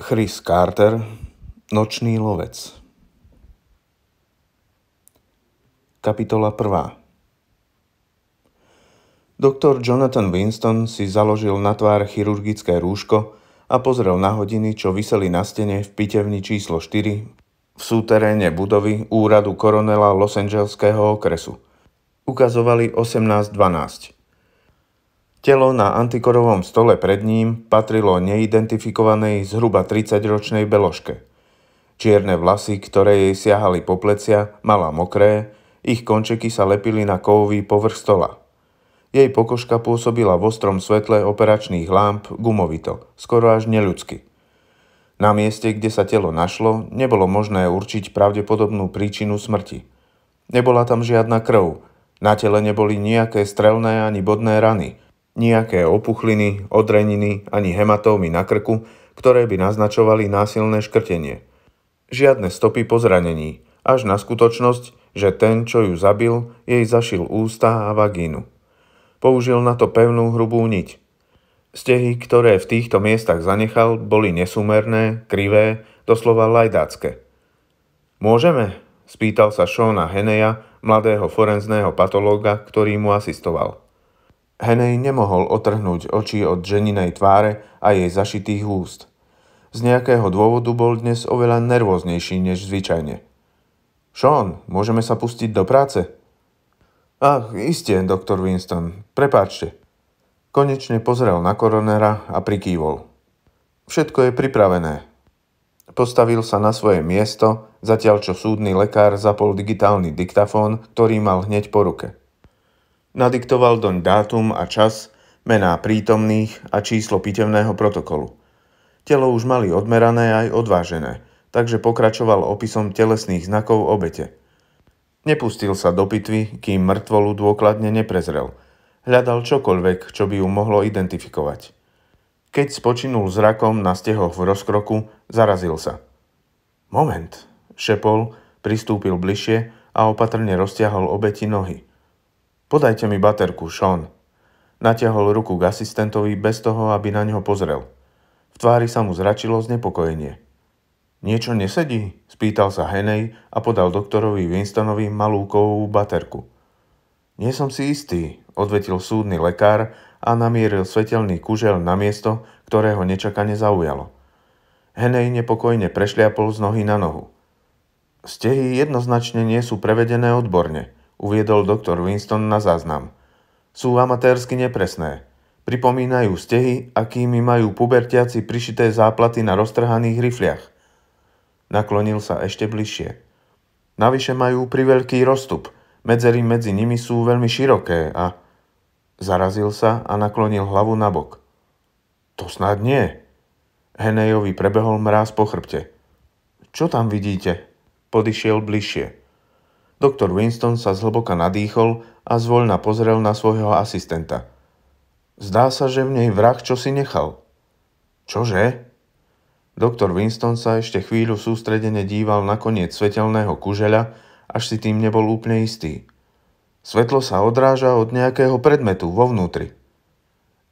Chris Carter, Nočný lovec Kapitola 1 Doktor Jonathan Winston si založil na tvár chirurgické rúško a pozrel na hodiny, čo vyseli na stene v pitevni číslo 4 v súteréne budovy úradu koronela Los Angeleského okresu. Ukazovali 18.12. Telo na antikorovom stole pred ním patrilo neidentifikovanej zhruba 30-ročnej beloške. Čierne vlasy, ktoré jej siahali po plecia, mala mokré, ich končeky sa lepili na kovový povrch stola. Jej pokožka pôsobila v ostrom svetle operačných lámp gumovito, skoro až neľudsky. Na mieste, kde sa telo našlo, nebolo možné určiť pravdepodobnú príčinu smrti. Nebola tam žiadna krv, na tele neboli nejaké strelné ani bodné rany – Nijaké opuchliny, odreniny ani hematómy na krku, ktoré by naznačovali násilné škrtenie. Žiadne stopy po zranení, až na skutočnosť, že ten, čo ju zabil, jej zašil ústa a vagínu. Použil na to pevnú hrubú niť. Stehy, ktoré v týchto miestach zanechal, boli nesumerné, krivé, doslova lajdácké. Môžeme? spýtal sa Šóna Heneja, mladého forenzného patológa, ktorý mu asistoval. Henej nemohol otrhnúť oči od ženinej tváre a jej zašitých úst. Z nejakého dôvodu bol dnes oveľa nervóznejší než zvyčajne. Sean, môžeme sa pustiť do práce? Ach, iste, doktor Winston, prepáčte. Konečne pozrel na koronera a prikývol. Všetko je pripravené. Postavil sa na svoje miesto, zatiaľ čo súdny lekár zapol digitálny diktafón, ktorý mal hneď po ruke. Nadiktoval doň dátum a čas, mená prítomných a číslo pitevného protokolu. Telo už mali odmerané aj odvážené, takže pokračoval opisom telesných znakov obete. Nepustil sa do pitvy, kým mŕtvolu dôkladne neprezrel. Hľadal čokoľvek, čo by ju mohlo identifikovať. Keď spočinul zrakom na stehoch v rozkroku, zarazil sa. Moment, šepol, pristúpil bližšie a opatrne roztiahol obeti nohy. Podajte mi baterku, Sean. Natiahol ruku k asistentovi bez toho, aby na neho pozrel. V tvári sa mu zračilo znepokojenie. Niečo nesedí? Spýtal sa Henej a podal doktorovi Winstonovi malú kovovú baterku. Nie som si istý, odvetil súdny lekár a namieril svetelný kužel na miesto, ktoré ho nečakane zaujalo. Henej nepokojne prešliapol z nohy na nohu. Stehy jednoznačne nie sú prevedené odborne – uviedol doktor Winston na záznam. Sú amatérsky nepresné. Pripomínajú stehy, akými majú pubertiaci prišité záplaty na roztrhaných rifliach. Naklonil sa ešte bližšie. Navyše majú priveľký rozstup, medzery medzi nimi sú veľmi široké a... Zarazil sa a naklonil hlavu nabok. To snad nie. Henejovi prebehol mráz po chrbte. Čo tam vidíte? Podišiel bližšie. Doktor Winston sa zhlboka nadýchol a zvoľna pozrel na svojho asistenta. Zdá sa, že v nej vrah čo si nechal. Čože? Doktor Winston sa ešte chvíľu sústredene díval na koniec svetelného kuželia, až si tým nebol úplne istý. Svetlo sa odráža od nejakého predmetu vo vnútri.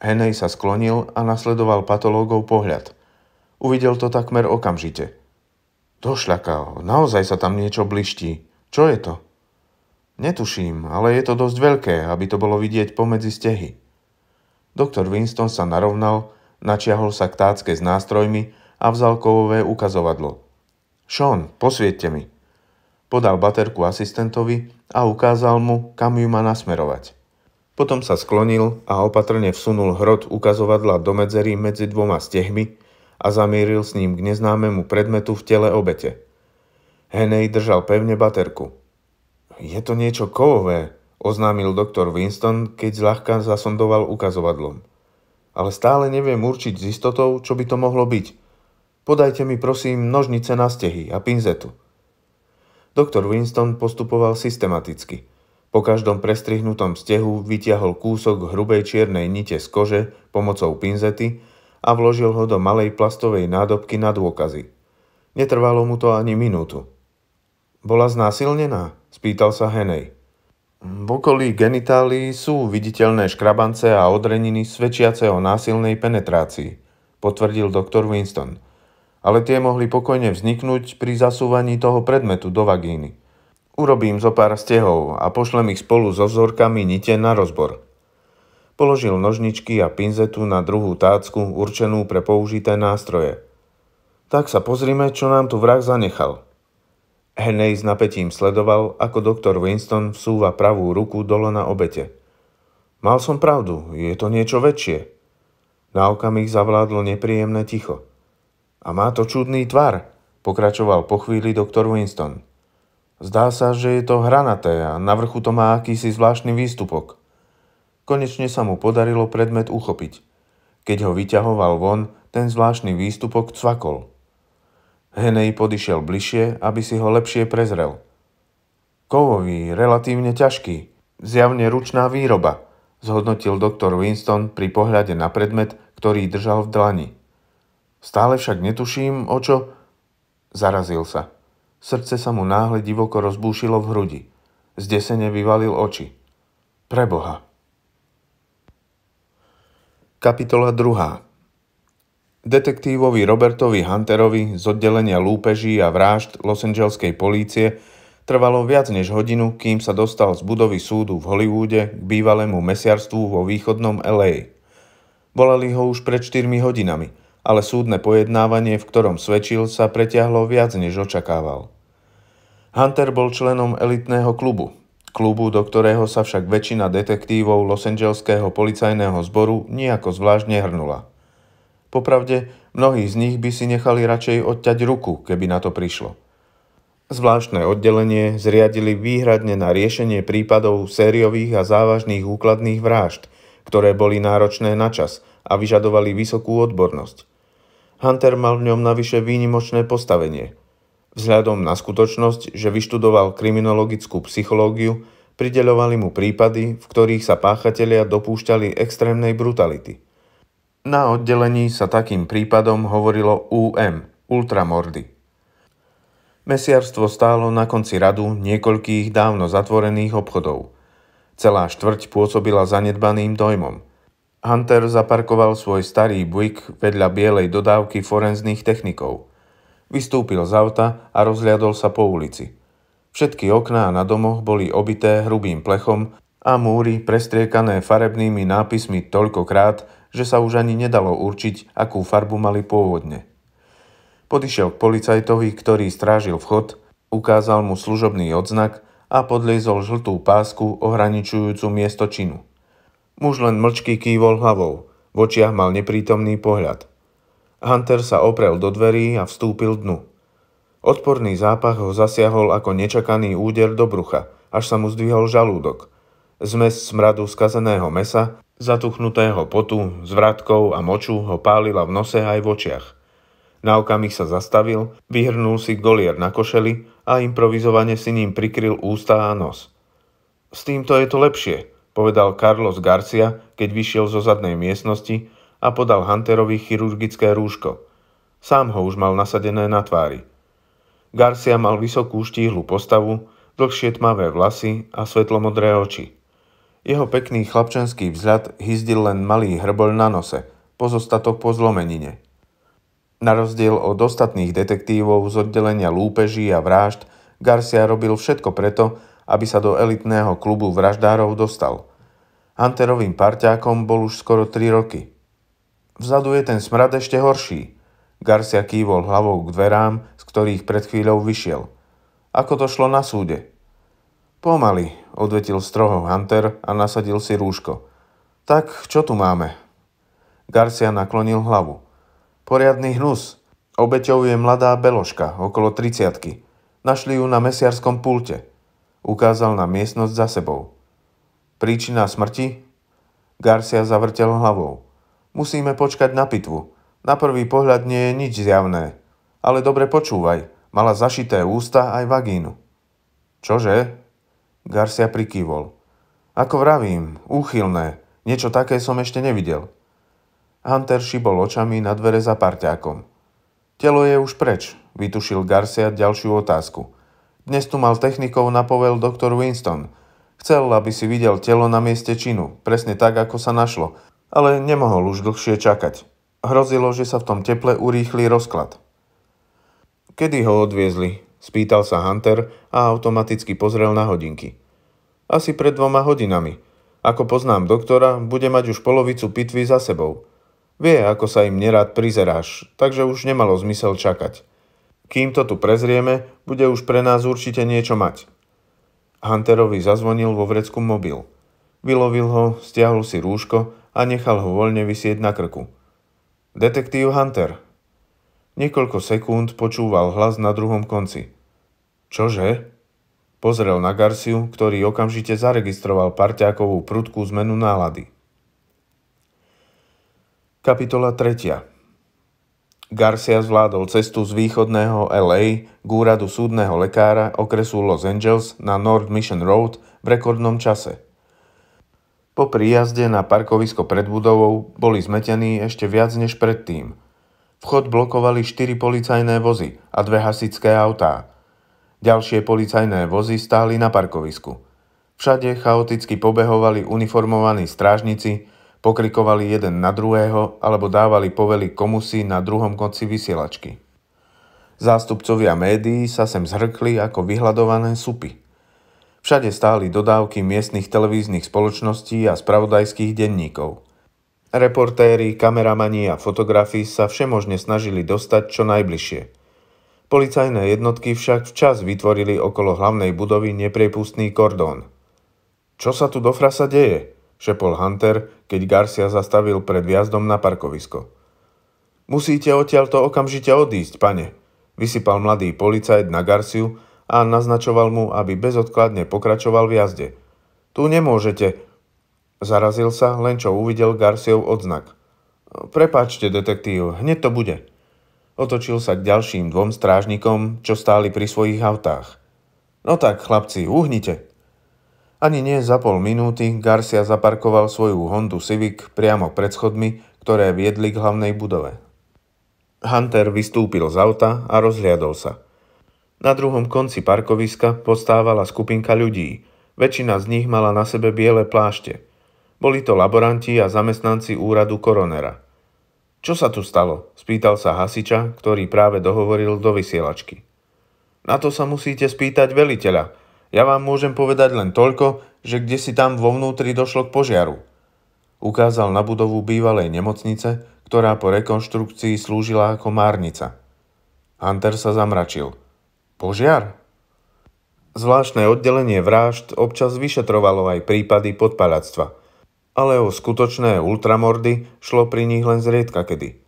Henej sa sklonil a nasledoval patológov pohľad. Uvidel to takmer okamžite. Došľakal, naozaj sa tam niečo bliští. Čo je to? Netuším, ale je to dosť veľké, aby to bolo vidieť pomedzi stehy. Doktor Winston sa narovnal, načiahol sa k tácke s nástrojmi a vzal kovové ukazovadlo. Sean, posviedte mi. Podal baterku asistentovi a ukázal mu, kam ju má nasmerovať. Potom sa sklonil a opatrne vsunul hrot ukazovadla do medzery medzi dvoma stehmi a zamieril s ním k neznámemu predmetu v tele obete. Henej držal pevne baterku. Je to niečo kovové, oznámil doktor Winston, keď zľahka zasondoval ukazovadlom. Ale stále neviem určiť s istotou, čo by to mohlo byť. Podajte mi prosím nožnice na stehy a pinzetu. Doktor Winston postupoval systematicky. Po každom prestrihnutom stehu vytiahol kúsok hrubej čiernej nite z kože pomocou pinzety a vložil ho do malej plastovej nádobky na dôkazy. Netrvalo mu to ani minútu. Bola znásilnená? Spýtal sa Henej. V okolí genitálii sú viditeľné škrabance a odreniny svedčiace o násilnej penetrácii, potvrdil doktor Winston. Ale tie mohli pokojne vzniknúť pri zasúvaní toho predmetu do vagíny. Urobím zo pár stehov a pošlem ich spolu so vzorkami nite na rozbor. Položil nožničky a pinzetu na druhú tácku určenú pre použité nástroje. Tak sa pozrime, čo nám tu vrah zanechal. Henej s napätím sledoval, ako doktor Winston vsúva pravú ruku dole na obete. Mal som pravdu, je to niečo väčšie. Na okamih zavládlo nepríjemné ticho. A má to čudný tvar, pokračoval po chvíli doktor Winston. Zdá sa, že je to hranaté a na vrchu to má akýsi zvláštny výstupok. Konečne sa mu podarilo predmet uchopiť. Keď ho vyťahoval von, ten zvláštny výstupok cvakol. Henej podišiel bližšie, aby si ho lepšie prezrel. Kovový, relatívne ťažký, zjavne ručná výroba, zhodnotil doktor Winston pri pohľade na predmet, ktorý držal v dlani. Stále však netuším, o čo... Zarazil sa. Srdce sa mu náhle divoko rozbúšilo v hrudi. Zdesene vyvalil oči. Preboha. Kapitola 2. Detektívovi Robertovi Hunterovi z oddelenia lúpeží a vrážd Los Angeleskej polície trvalo viac než hodinu, kým sa dostal z budovy súdu v Hollywoode k bývalému mesiarstvu vo východnom LA. Volali ho už pred 4 hodinami, ale súdne pojednávanie, v ktorom svedčil, sa preťahlo viac než očakával. Hunter bol členom elitného klubu, klubu, do ktorého sa však väčšina detektívov Los Angeleského policajného zboru nejako zvlášť nehrnula. Popravde, mnohí z nich by si nechali radšej odťať ruku, keby na to prišlo. Zvláštne oddelenie zriadili výhradne na riešenie prípadov sériových a závažných úkladných vrážd, ktoré boli náročné na čas a vyžadovali vysokú odbornosť. Hunter mal v ňom navyše výnimočné postavenie. Vzhľadom na skutočnosť, že vyštudoval kriminologickú psychológiu, prideľovali mu prípady, v ktorých sa páchatelia dopúšťali extrémnej brutality – na oddelení sa takým prípadom hovorilo UM, ultramordy. Mesiarstvo stálo na konci radu niekoľkých dávno zatvorených obchodov. Celá štvrť pôsobila zanedbaným dojmom. Hunter zaparkoval svoj starý Buick vedľa bielej dodávky forenzných technikov. Vystúpil z auta a rozhliadol sa po ulici. Všetky okná na domoch boli obité hrubým plechom a múry prestriekané farebnými nápismi toľkokrát, že sa už ani nedalo určiť, akú farbu mali pôvodne. Podišiel k policajtovi, ktorý strážil vchod, ukázal mu služobný odznak a podliezol žltú pásku ohraničujúcu miesto činu. Muž len mlčky kývol hlavou, v očiach mal neprítomný pohľad. Hunter sa oprel do dverí a vstúpil dnu. Odporný zápach ho zasiahol ako nečakaný úder do brucha, až sa mu zdvihol žalúdok. Zmes smradu skazeného mesa Zatuchnutého potu, zvratkou a moču ho pálila v nose aj v očiach. Na okamih sa zastavil, vyhrnul si golier na košeli a improvizovane si ním prikryl ústa a nos. S týmto je to lepšie, povedal Carlos Garcia, keď vyšiel zo zadnej miestnosti a podal Hunterovi chirurgické rúško. Sám ho už mal nasadené na tvári. Garcia mal vysokú štíhlu postavu, dlhšie tmavé vlasy a svetlomodré oči. Jeho pekný chlapčenský vzhľad hyzdil len malý hrboľ na nose, pozostatok po zlomenine. Na rozdiel od ostatných detektívov z oddelenia lúpeží a vražd, Garcia robil všetko preto, aby sa do elitného klubu vraždárov dostal. Anterovým parťákom bol už skoro 3 roky. Vzadu je ten smrad ešte horší. Garcia kývol hlavou k dverám, z ktorých pred chvíľou vyšiel. Ako to šlo na súde? Pomaly, odvetil stroho Hunter a nasadil si rúško. Tak, čo tu máme? Garcia naklonil hlavu. Poriadny hnus. Obeťou je mladá beloška, okolo triciatky. Našli ju na mesiarskom pulte. Ukázal na miestnosť za sebou. Príčina smrti? Garcia zavrtel hlavou. Musíme počkať na pitvu. Na prvý pohľad nie je nič zjavné. Ale dobre počúvaj, mala zašité ústa aj vagínu. Čože? Garcia prikývol. Ako vravím, úchylné, niečo také som ešte nevidel. Hunter šibol očami na dvere za parťákom. Telo je už preč, vytušil Garcia ďalšiu otázku. Dnes tu mal technikov na povel doktor Winston. Chcel, aby si videl telo na mieste činu, presne tak, ako sa našlo, ale nemohol už dlhšie čakať. Hrozilo, že sa v tom teple urýchli rozklad. Kedy ho odviezli? Spýtal sa Hunter a automaticky pozrel na hodinky. Asi pred dvoma hodinami. Ako poznám doktora, bude mať už polovicu pitvy za sebou. Vie, ako sa im nerád prizeráš, takže už nemalo zmysel čakať. Kým to tu prezrieme, bude už pre nás určite niečo mať. Hunterovi zazvonil vo vrecku mobil. Vylovil ho, stiahol si rúško a nechal ho voľne vysieť na krku. Detektív Hunter. Niekoľko sekúnd počúval hlas na druhom konci – Čože? Pozrel na Garciu, ktorý okamžite zaregistroval parťákovú prudkú zmenu nálady. Kapitola 3. Garcia zvládol cestu z východného LA k úradu súdneho lekára okresu Los Angeles na North Mission Road v rekordnom čase. Po príjazde na parkovisko pred budovou boli zmetení ešte viac než predtým. Vchod blokovali štyri policajné vozy a dve hasičské autá – Ďalšie policajné vozy stáli na parkovisku. Všade chaoticky pobehovali uniformovaní strážnici, pokrikovali jeden na druhého alebo dávali povely komusi na druhom konci vysielačky. Zástupcovia médií sa sem zhrkli ako vyhľadované supy. Všade stáli dodávky miestnych televíznych spoločností a spravodajských denníkov. Reportéri, kameramani a fotografi sa všemožne snažili dostať čo najbližšie – Policajné jednotky však včas vytvorili okolo hlavnej budovy nepriepustný kordón. Čo sa tu do frasa deje? šepol Hunter, keď Garcia zastavil pred viazdom na parkovisko. Musíte odtiaľto okamžite odísť, pane, vysypal mladý policajt na Garciu a naznačoval mu, aby bezodkladne pokračoval v jazde. Tu nemôžete. Zarazil sa, len čo uvidel Garciov odznak. Prepačte, detektív, hneď to bude. Otočil sa k ďalším dvom strážnikom, čo stáli pri svojich autách. No tak, chlapci, uhnite. Ani nie za pol minúty Garcia zaparkoval svoju Hondu Civic priamo pred schodmi, ktoré viedli k hlavnej budove. Hunter vystúpil z auta a rozhliadol sa. Na druhom konci parkoviska postávala skupinka ľudí. Väčšina z nich mala na sebe biele plášte. Boli to laboranti a zamestnanci úradu koronera – čo sa tu stalo? Spýtal sa hasiča, ktorý práve dohovoril do vysielačky. Na to sa musíte spýtať veliteľa. Ja vám môžem povedať len toľko, že kde si tam vo vnútri došlo k požiaru. Ukázal na budovu bývalej nemocnice, ktorá po rekonštrukcii slúžila ako márnica. Hunter sa zamračil. Požiar? Zvláštne oddelenie vražd občas vyšetrovalo aj prípady podpalactva – ale o skutočné ultramordy šlo pri nich len zriedka kedy.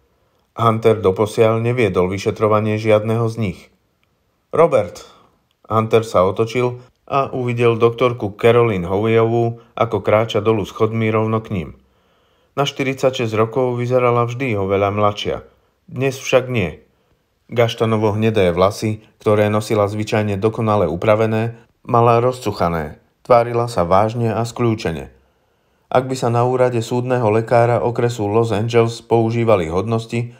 Hunter doposiaľ neviedol vyšetrovanie žiadného z nich. Robert! Hunter sa otočil a uvidel doktorku Caroline Howeyovú, ako kráča dolu schodmi rovno k ním. Na 46 rokov vyzerala vždy oveľa mladšia. Dnes však nie. Gaštanovo hnedé vlasy, ktoré nosila zvyčajne dokonale upravené, mala rozcuchané, tvárila sa vážne a skľúčene – ak by sa na úrade súdneho lekára okresu Los Angeles používali hodnosti,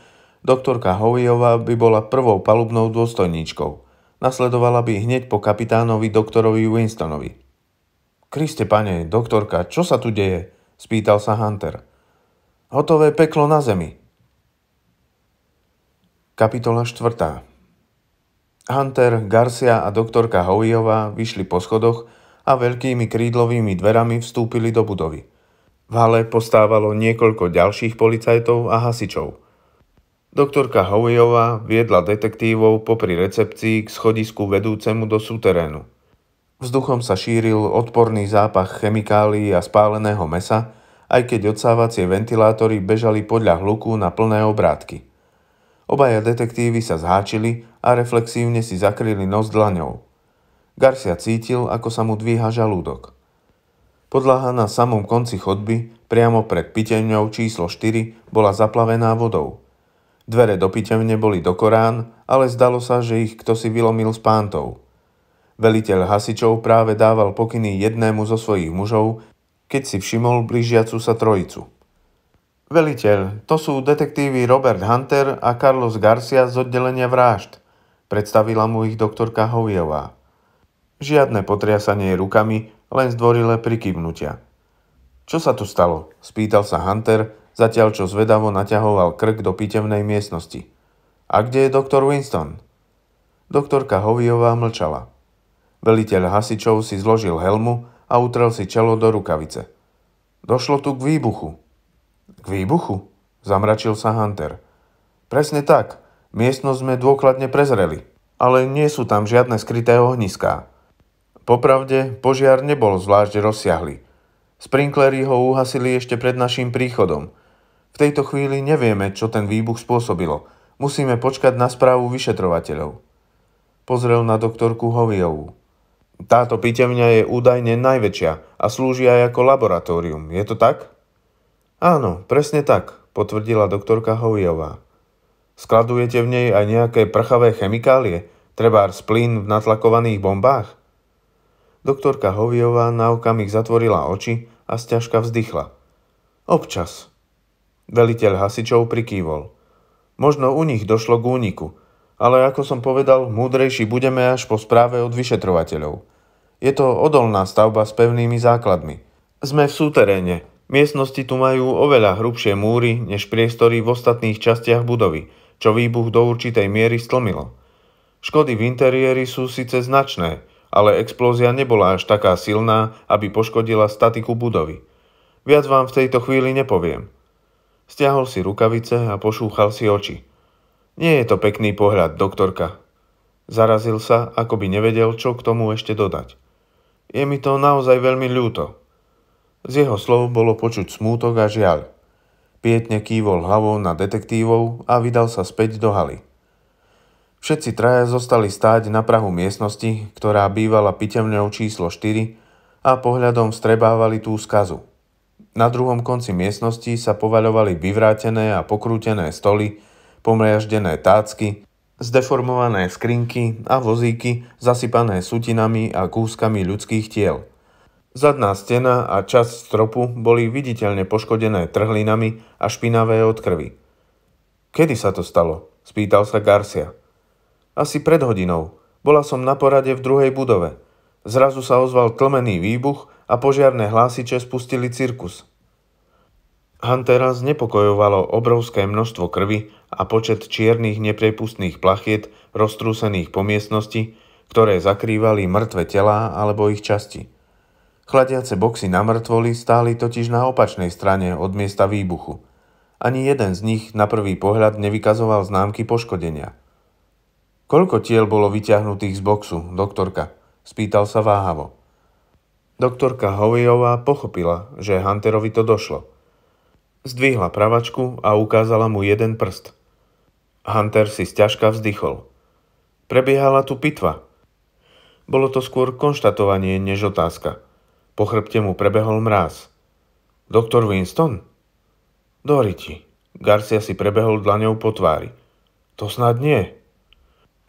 doktorka Hoviová by bola prvou palubnou dôstojníčkou. Nasledovala by hneď po kapitánovi doktorovi Winstonovi. Kriste pane, doktorka, čo sa tu deje? spýtal sa Hunter. Hotové peklo na zemi. Kapitola 4. Hunter, Garcia a doktorka Hoviová vyšli po schodoch a veľkými krídlovými dverami vstúpili do budovy hale postávalo niekoľko ďalších policajtov a hasičov. Doktorka Howeyová viedla detektívov popri recepcii k schodisku vedúcemu do súterénu. Vzduchom sa šíril odporný zápach chemikálií a spáleného mesa, aj keď odsávacie ventilátory bežali podľa hluku na plné obrátky. Obaja detektívy sa zháčili a reflexívne si zakryli nos dlaňou. Garcia cítil, ako sa mu dvíha žalúdok. Podlaha na samom konci chodby, priamo pred pitevňou číslo 4, bola zaplavená vodou. Dvere do pitevne boli do Korán, ale zdalo sa, že ich kto si vylomil s pántou. Veliteľ hasičov práve dával pokyny jednému zo svojich mužov, keď si všimol blížiacu sa trojicu. Veliteľ, to sú detektívy Robert Hunter a Carlos Garcia z oddelenia vrážd, predstavila mu ich doktorka Hoviová. Žiadne potriasanie rukami len zdvorilé prikybnutia. Čo sa tu stalo? spýtal sa Hunter, zatiaľ čo zvedavo naťahoval krk do pitevnej miestnosti. A kde je doktor Winston? Doktorka Hoviová mlčala. Veliteľ hasičov si zložil helmu a utrel si čelo do rukavice. Došlo tu k výbuchu. K výbuchu? Zamračil sa Hunter. Presne tak. Miestnosť sme dôkladne prezreli. Ale nie sú tam žiadne skryté ohniská. Popravde, požiar nebol zvlášť rozsiahly. Sprinklery ho uhasili ešte pred našim príchodom. V tejto chvíli nevieme, čo ten výbuch spôsobilo. Musíme počkať na správu vyšetrovateľov. Pozrel na doktorku Hoviovú. Táto pitevňa je údajne najväčšia a slúži aj ako laboratórium, je to tak? Áno, presne tak, potvrdila doktorka Hoviová. Skladujete v nej aj nejaké prchavé chemikálie, Trebár splín v natlakovaných bombách? Doktorka Hoviová na okamih zatvorila oči a stiažka vzdychla. Občas. Veliteľ hasičov prikývol. Možno u nich došlo k úniku, ale ako som povedal, múdrejší budeme až po správe od vyšetrovateľov. Je to odolná stavba s pevnými základmi. Sme v súteréne. Miestnosti tu majú oveľa hrubšie múry než priestory v ostatných častiach budovy, čo výbuch do určitej miery stlmilo. Škody v interiéri sú síce značné, ale explózia nebola až taká silná, aby poškodila statiku budovy. Viac vám v tejto chvíli nepoviem. Stiahol si rukavice a pošúchal si oči. Nie je to pekný pohľad, doktorka. Zarazil sa, ako by nevedel, čo k tomu ešte dodať. Je mi to naozaj veľmi ľúto. Z jeho slov bolo počuť smútok a žiaľ. Pietne kývol hlavou na detektívov a vydal sa späť do haly. Všetci traja zostali stáť na prahu miestnosti, ktorá bývala pitemňou číslo 4 a pohľadom strebávali tú skazu. Na druhom konci miestnosti sa povaľovali vyvrátené a pokrútené stoly, pomriaždené tácky, zdeformované skrinky a vozíky zasypané sutinami a kúskami ľudských tiel. Zadná stena a časť stropu boli viditeľne poškodené trhlinami a špinavé od krvi. Kedy sa to stalo? spýtal sa Garcia. Asi pred hodinou. Bola som na porade v druhej budove. Zrazu sa ozval tlmený výbuch a požiarné hlásiče spustili cirkus. Huntera znepokojovalo obrovské množstvo krvi a počet čiernych neprepustných plachiet roztrúsených po miestnosti, ktoré zakrývali mŕtve telá alebo ich časti. Chladiace boxy na mŕtvoli stáli totiž na opačnej strane od miesta výbuchu. Ani jeden z nich na prvý pohľad nevykazoval známky poškodenia – Koľko tiel bolo vyťahnutých z boxu, doktorka? Spýtal sa váhavo. Doktorka Hovejová pochopila, že Hunterovi to došlo. Zdvihla pravačku a ukázala mu jeden prst. Hunter si zťažka vzdychol. Prebiehala tu pitva. Bolo to skôr konštatovanie než otázka. Po chrbte mu prebehol mráz. Doktor Winston? Doriti. Garcia si prebehol dlaňou po tvári. To snad nie.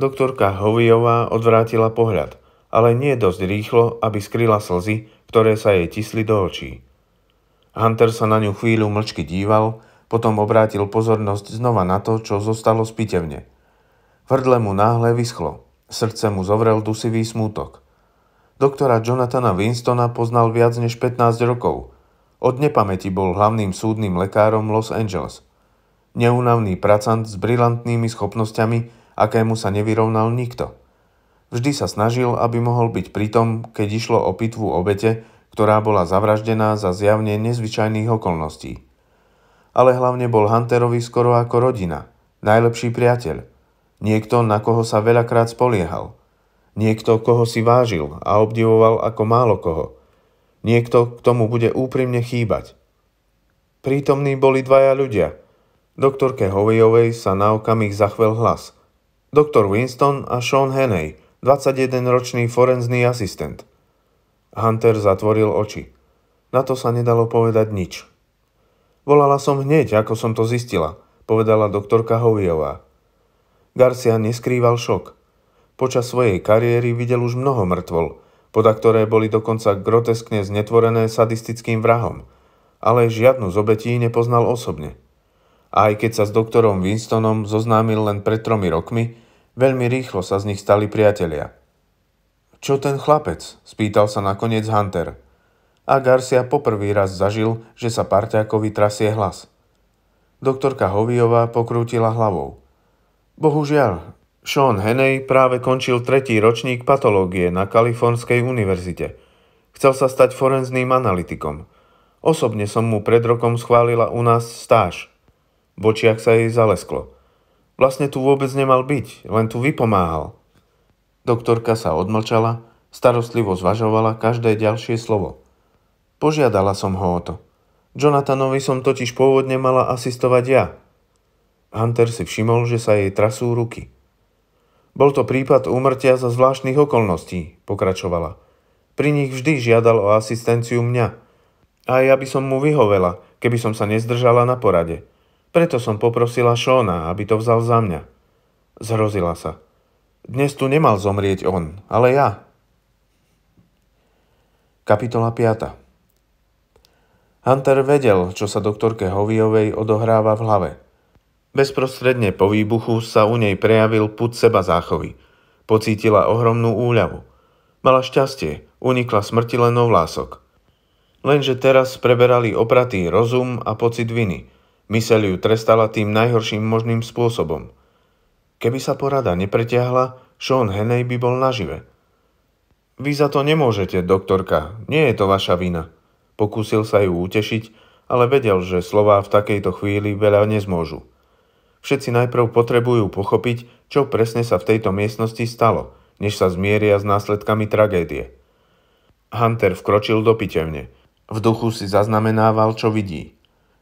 Doktorka Hoviová odvrátila pohľad, ale nie dosť rýchlo, aby skryla slzy, ktoré sa jej tisli do očí. Hunter sa na ňu chvíľu mlčky díval, potom obrátil pozornosť znova na to, čo zostalo z Vrdle mu náhle vyschlo, srdce mu zovrel dusivý smútok. Doktora Jonathana Winstona poznal viac než 15 rokov. Od nepamäti bol hlavným súdnym lekárom Los Angeles. Neunavný pracant s brilantnými schopnosťami, akému sa nevyrovnal nikto. Vždy sa snažil, aby mohol byť pritom, keď išlo o pitvu obete, ktorá bola zavraždená za zjavne nezvyčajných okolností. Ale hlavne bol Hunterovi skoro ako rodina, najlepší priateľ. Niekto, na koho sa veľakrát spoliehal. Niekto, koho si vážil a obdivoval ako málo koho. Niekto, k tomu bude úprimne chýbať. Prítomní boli dvaja ľudia. Doktorke Hovejovej sa na okamih zachvel hlas – Dr. Winston a Sean Henney, 21-ročný forenzný asistent. Hunter zatvoril oči. Na to sa nedalo povedať nič. Volala som hneď, ako som to zistila, povedala doktorka Hoviová. Garcia neskrýval šok. Počas svojej kariéry videl už mnoho mŕtvol, poda ktoré boli dokonca groteskne znetvorené sadistickým vrahom, ale žiadnu z obetí nepoznal osobne. A aj keď sa s doktorom Winstonom zoznámil len pred tromi rokmi, Veľmi rýchlo sa z nich stali priatelia. Čo ten chlapec? spýtal sa nakoniec Hunter. A Garcia poprvý raz zažil, že sa parťákovi trasie hlas. Doktorka Hoviová pokrútila hlavou. Bohužiaľ, Sean Henej práve končil tretí ročník patológie na Kalifornskej univerzite. Chcel sa stať forenzným analytikom. Osobne som mu pred rokom schválila u nás stáž. V sa jej zalesklo. Vlastne tu vôbec nemal byť, len tu vypomáhal. Doktorka sa odmlčala, starostlivo zvažovala každé ďalšie slovo. Požiadala som ho o to. Jonathanovi som totiž pôvodne mala asistovať ja. Hunter si všimol, že sa jej trasú ruky. Bol to prípad úmrtia za zvláštnych okolností, pokračovala. Pri nich vždy žiadal o asistenciu mňa. A ja by som mu vyhovela, keby som sa nezdržala na porade. Preto som poprosila Šóna, aby to vzal za mňa. Zhrozila sa. Dnes tu nemal zomrieť on, ale ja. Kapitola 5. Hunter vedel, čo sa doktorke Hoviovej odohráva v hlave. Bezprostredne po výbuchu sa u nej prejavil put seba záchovy. Pocítila ohromnú úľavu. Mala šťastie, unikla smrti len vlások. Lenže teraz preberali opratý rozum a pocit viny – Myseľ ju trestala tým najhorším možným spôsobom. Keby sa porada nepretiahla, Sean Henej by bol nažive. Vy za to nemôžete, doktorka, nie je to vaša vina. Pokúsil sa ju utešiť, ale vedel, že slová v takejto chvíli veľa nezmôžu. Všetci najprv potrebujú pochopiť, čo presne sa v tejto miestnosti stalo, než sa zmieria s následkami tragédie. Hunter vkročil do pitevne. V duchu si zaznamenával, čo vidí.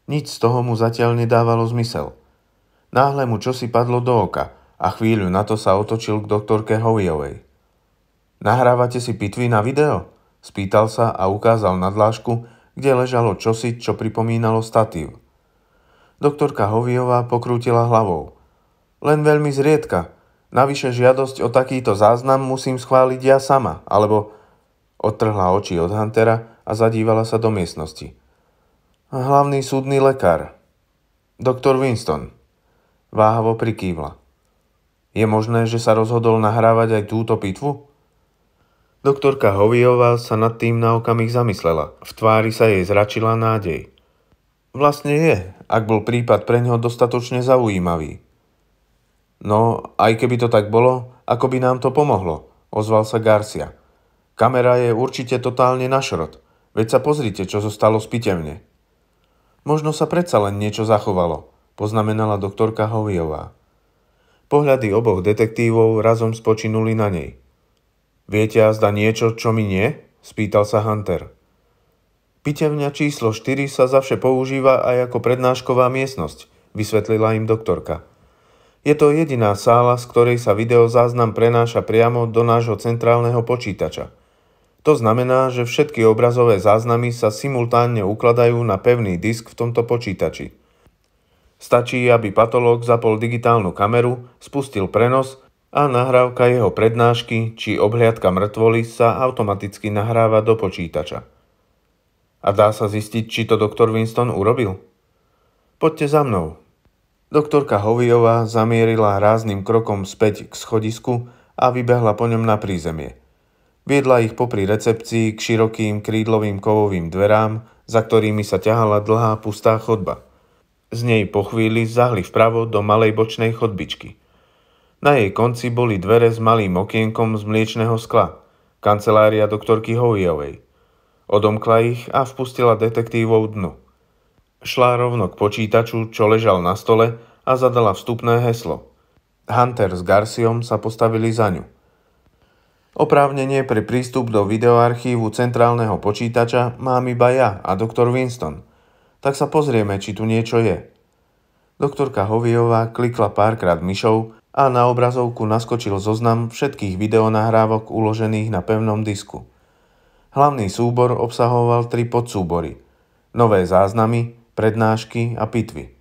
Nič z toho mu zatiaľ nedávalo zmysel. Náhle mu čosi padlo do oka a chvíľu na to sa otočil k doktorke Howiovej. Nahrávate si pitvy na video? Spýtal sa a ukázal na dlážku, kde ležalo čosi, čo pripomínalo statív. Doktorka Hoviová pokrútila hlavou. Len veľmi zriedka. Navyše žiadosť o takýto záznam musím schváliť ja sama, alebo... Odtrhla oči od Huntera a zadívala sa do miestnosti. Hlavný súdny lekár. Doktor Winston. Váhavo prikývla. Je možné, že sa rozhodol nahrávať aj túto pitvu? Doktorka Hoviová sa nad tým na okamih zamyslela. V tvári sa jej zračila nádej. Vlastne je, ak bol prípad pre ňo dostatočne zaujímavý. No, aj keby to tak bolo, ako by nám to pomohlo, ozval sa Garcia. Kamera je určite totálne našrot. Veď sa pozrite, čo zostalo spitevne. pitevne. Možno sa predsa len niečo zachovalo, poznamenala doktorka Hoviová. Pohľady oboch detektívov razom spočinuli na nej. Viete zda niečo, čo mi nie? spýtal sa Hunter. Pitevňa číslo 4 sa zavše používa aj ako prednášková miestnosť, vysvetlila im doktorka. Je to jediná sála, z ktorej sa videozáznam prenáša priamo do nášho centrálneho počítača. To znamená, že všetky obrazové záznamy sa simultánne ukladajú na pevný disk v tomto počítači. Stačí, aby patológ zapol digitálnu kameru, spustil prenos a nahrávka jeho prednášky či obhliadka mŕtvoly sa automaticky nahráva do počítača. A dá sa zistiť, či to doktor Winston urobil? Poďte za mnou. Doktorka Hoviová zamierila rázným krokom späť k schodisku a vybehla po ňom na prízemie. Viedla ich popri recepcii k širokým krídlovým kovovým dverám, za ktorými sa ťahala dlhá pustá chodba. Z nej po chvíli zahli vpravo do malej bočnej chodbičky. Na jej konci boli dvere s malým okienkom z mliečného skla, kancelária doktorky Hojovej. Odomkla ich a vpustila detektívov dnu. Šla rovno k počítaču, čo ležal na stole a zadala vstupné heslo – Hunter s Garciom sa postavili za ňu. Oprávnenie pre prístup do videoarchívu centrálneho počítača mám iba ja a doktor Winston. Tak sa pozrieme, či tu niečo je. Doktorka Hoviová klikla párkrát myšou a na obrazovku naskočil zoznam všetkých videonahrávok uložených na pevnom disku. Hlavný súbor obsahoval tri podsúbory. Nové záznamy, prednášky a pitvy.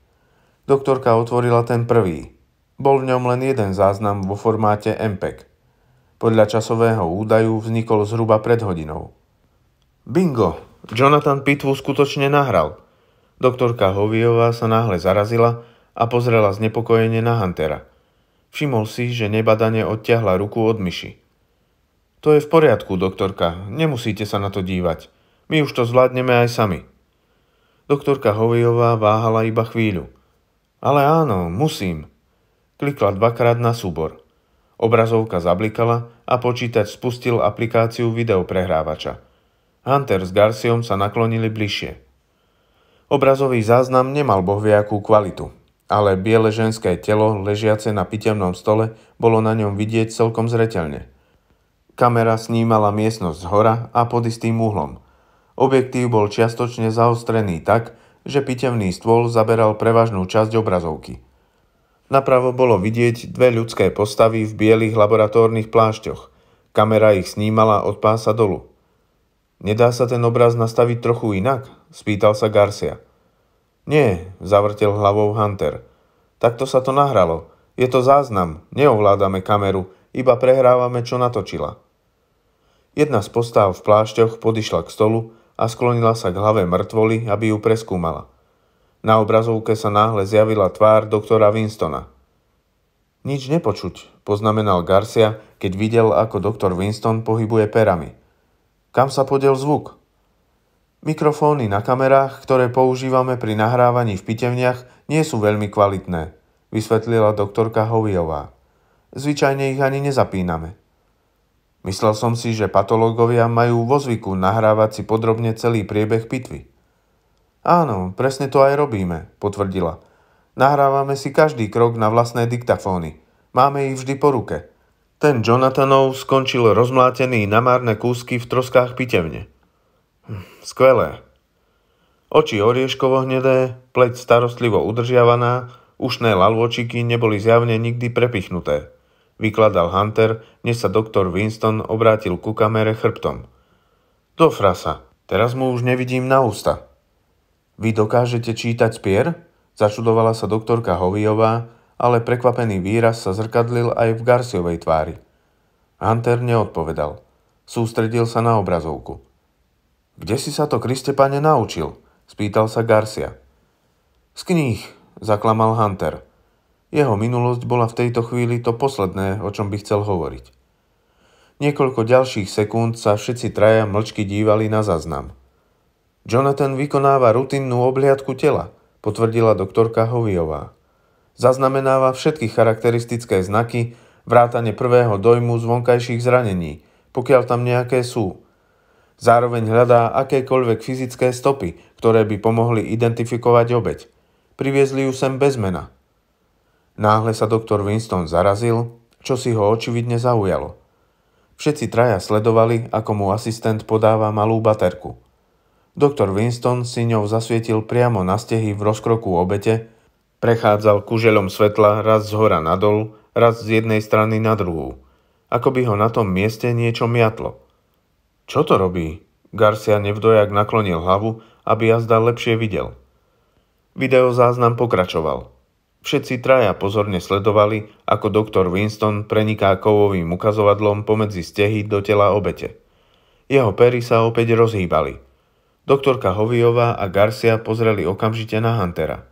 Doktorka otvorila ten prvý. Bol v ňom len jeden záznam vo formáte MPEG. Podľa časového údaju vznikol zhruba pred hodinou. Bingo! Jonathan pitvu skutočne nahral. Doktorka Hoviová sa náhle zarazila a pozrela znepokojene na Huntera. Všimol si, že nebadane odťahla ruku od myši. To je v poriadku, doktorka, nemusíte sa na to dívať. My už to zvládneme aj sami. Doktorka Hoviová váhala iba chvíľu. Ale áno, musím. Klikla dvakrát na súbor. Obrazovka zablikala a počítač spustil aplikáciu videoprehrávača. Hunter s Garciom sa naklonili bližšie. Obrazový záznam nemal bohviakú kvalitu, ale biele ženské telo, ležiace na pitemnom stole, bolo na ňom vidieť celkom zretelne. Kamera snímala miestnosť z hora a pod istým uhlom. Objektív bol čiastočne zaostrený tak, že pitevný stôl zaberal prevažnú časť obrazovky – Napravo bolo vidieť dve ľudské postavy v bielých laboratórnych plášťoch. Kamera ich snímala od pása dolu. Nedá sa ten obraz nastaviť trochu inak? Spýtal sa Garcia. Nie, zavrtel hlavou Hunter. Takto sa to nahralo. Je to záznam, neovládame kameru, iba prehrávame, čo natočila. Jedna z postáv v plášťoch podišla k stolu a sklonila sa k hlave mŕtvoly, aby ju preskúmala. Na obrazovke sa náhle zjavila tvár doktora Winstona. Nič nepočuť, poznamenal Garcia, keď videl, ako doktor Winston pohybuje perami. Kam sa podiel zvuk? Mikrofóny na kamerách, ktoré používame pri nahrávaní v pitevniach, nie sú veľmi kvalitné, vysvetlila doktorka Hoviová. Zvyčajne ich ani nezapíname. Myslel som si, že patológovia majú vo zvyku nahrávať si podrobne celý priebeh pitvy. Áno, presne to aj robíme, potvrdila. Nahrávame si každý krok na vlastné diktafóny. Máme ich vždy po ruke. Ten Jonathanov skončil rozmlátený na márne kúsky v troskách pitevne. Hm, skvelé. Oči orieškovo hnedé, pleť starostlivo udržiavaná, ušné lalvočiky neboli zjavne nikdy prepichnuté. Vykladal Hunter, než sa doktor Winston obrátil ku kamere chrbtom. Do frasa, teraz mu už nevidím na ústa. Vy dokážete čítať pier? Začudovala sa doktorka Hoviová, ale prekvapený výraz sa zrkadlil aj v Garciovej tvári. Hunter neodpovedal. Sústredil sa na obrazovku. Kde si sa to, Kriste pane, naučil? Spýtal sa Garcia. Z kníh, zaklamal Hunter. Jeho minulosť bola v tejto chvíli to posledné, o čom by chcel hovoriť. Niekoľko ďalších sekúnd sa všetci traja mlčky dívali na záznam. Jonathan vykonáva rutinnú obliadku tela, potvrdila doktorka Hoviová. Zaznamenáva všetky charakteristické znaky, vrátane prvého dojmu z vonkajších zranení, pokiaľ tam nejaké sú. Zároveň hľadá akékoľvek fyzické stopy, ktoré by pomohli identifikovať obeď. Priviezli ju sem bez mena. Náhle sa doktor Winston zarazil, čo si ho očividne zaujalo. Všetci traja sledovali, ako mu asistent podáva malú baterku – Doktor Winston si ňou zasvietil priamo na stehy v rozkroku obete, prechádzal kuželom svetla raz z hora nadol, raz z jednej strany na druhú, ako by ho na tom mieste niečo miatlo. Čo to robí? Garcia nevdojak naklonil hlavu, aby jazda lepšie videl. Videozáznam pokračoval. Všetci traja pozorne sledovali, ako doktor Winston preniká kovovým ukazovadlom pomedzi stehy do tela obete. Jeho pery sa opäť rozhýbali – Doktorka Hoviová a Garcia pozreli okamžite na Huntera.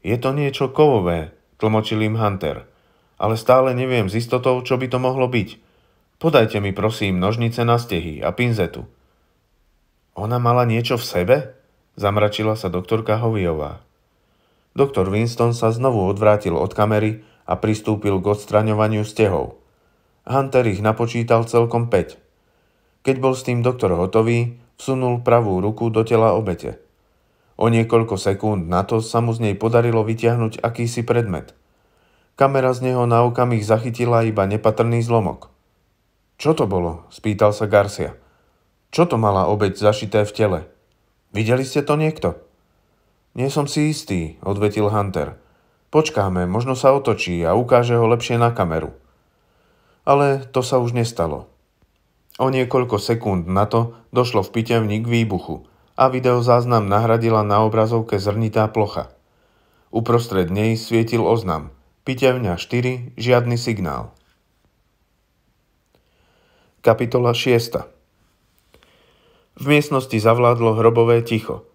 Je to niečo kovové, tlmočil im Hunter, ale stále neviem s istotou, čo by to mohlo byť. Podajte mi prosím nožnice na stehy a pinzetu. Ona mala niečo v sebe? Zamračila sa doktorka Hoviová. Doktor Winston sa znovu odvrátil od kamery a pristúpil k odstraňovaniu stehov. Hunter ich napočítal celkom 5. Keď bol s tým doktor hotový, vsunul pravú ruku do tela obete. O niekoľko sekúnd na to sa mu z nej podarilo vytiahnuť akýsi predmet. Kamera z neho na okamih zachytila iba nepatrný zlomok. Čo to bolo? spýtal sa Garcia. Čo to mala obeď zašité v tele? Videli ste to niekto? Nie som si istý, odvetil Hunter. Počkáme, možno sa otočí a ukáže ho lepšie na kameru. Ale to sa už nestalo. O niekoľko sekúnd na to došlo v pitevni k výbuchu a videozáznam nahradila na obrazovke zrnitá plocha. Uprostred nej svietil oznam. Pitevňa 4, žiadny signál. Kapitola 6 V miestnosti zavládlo hrobové ticho.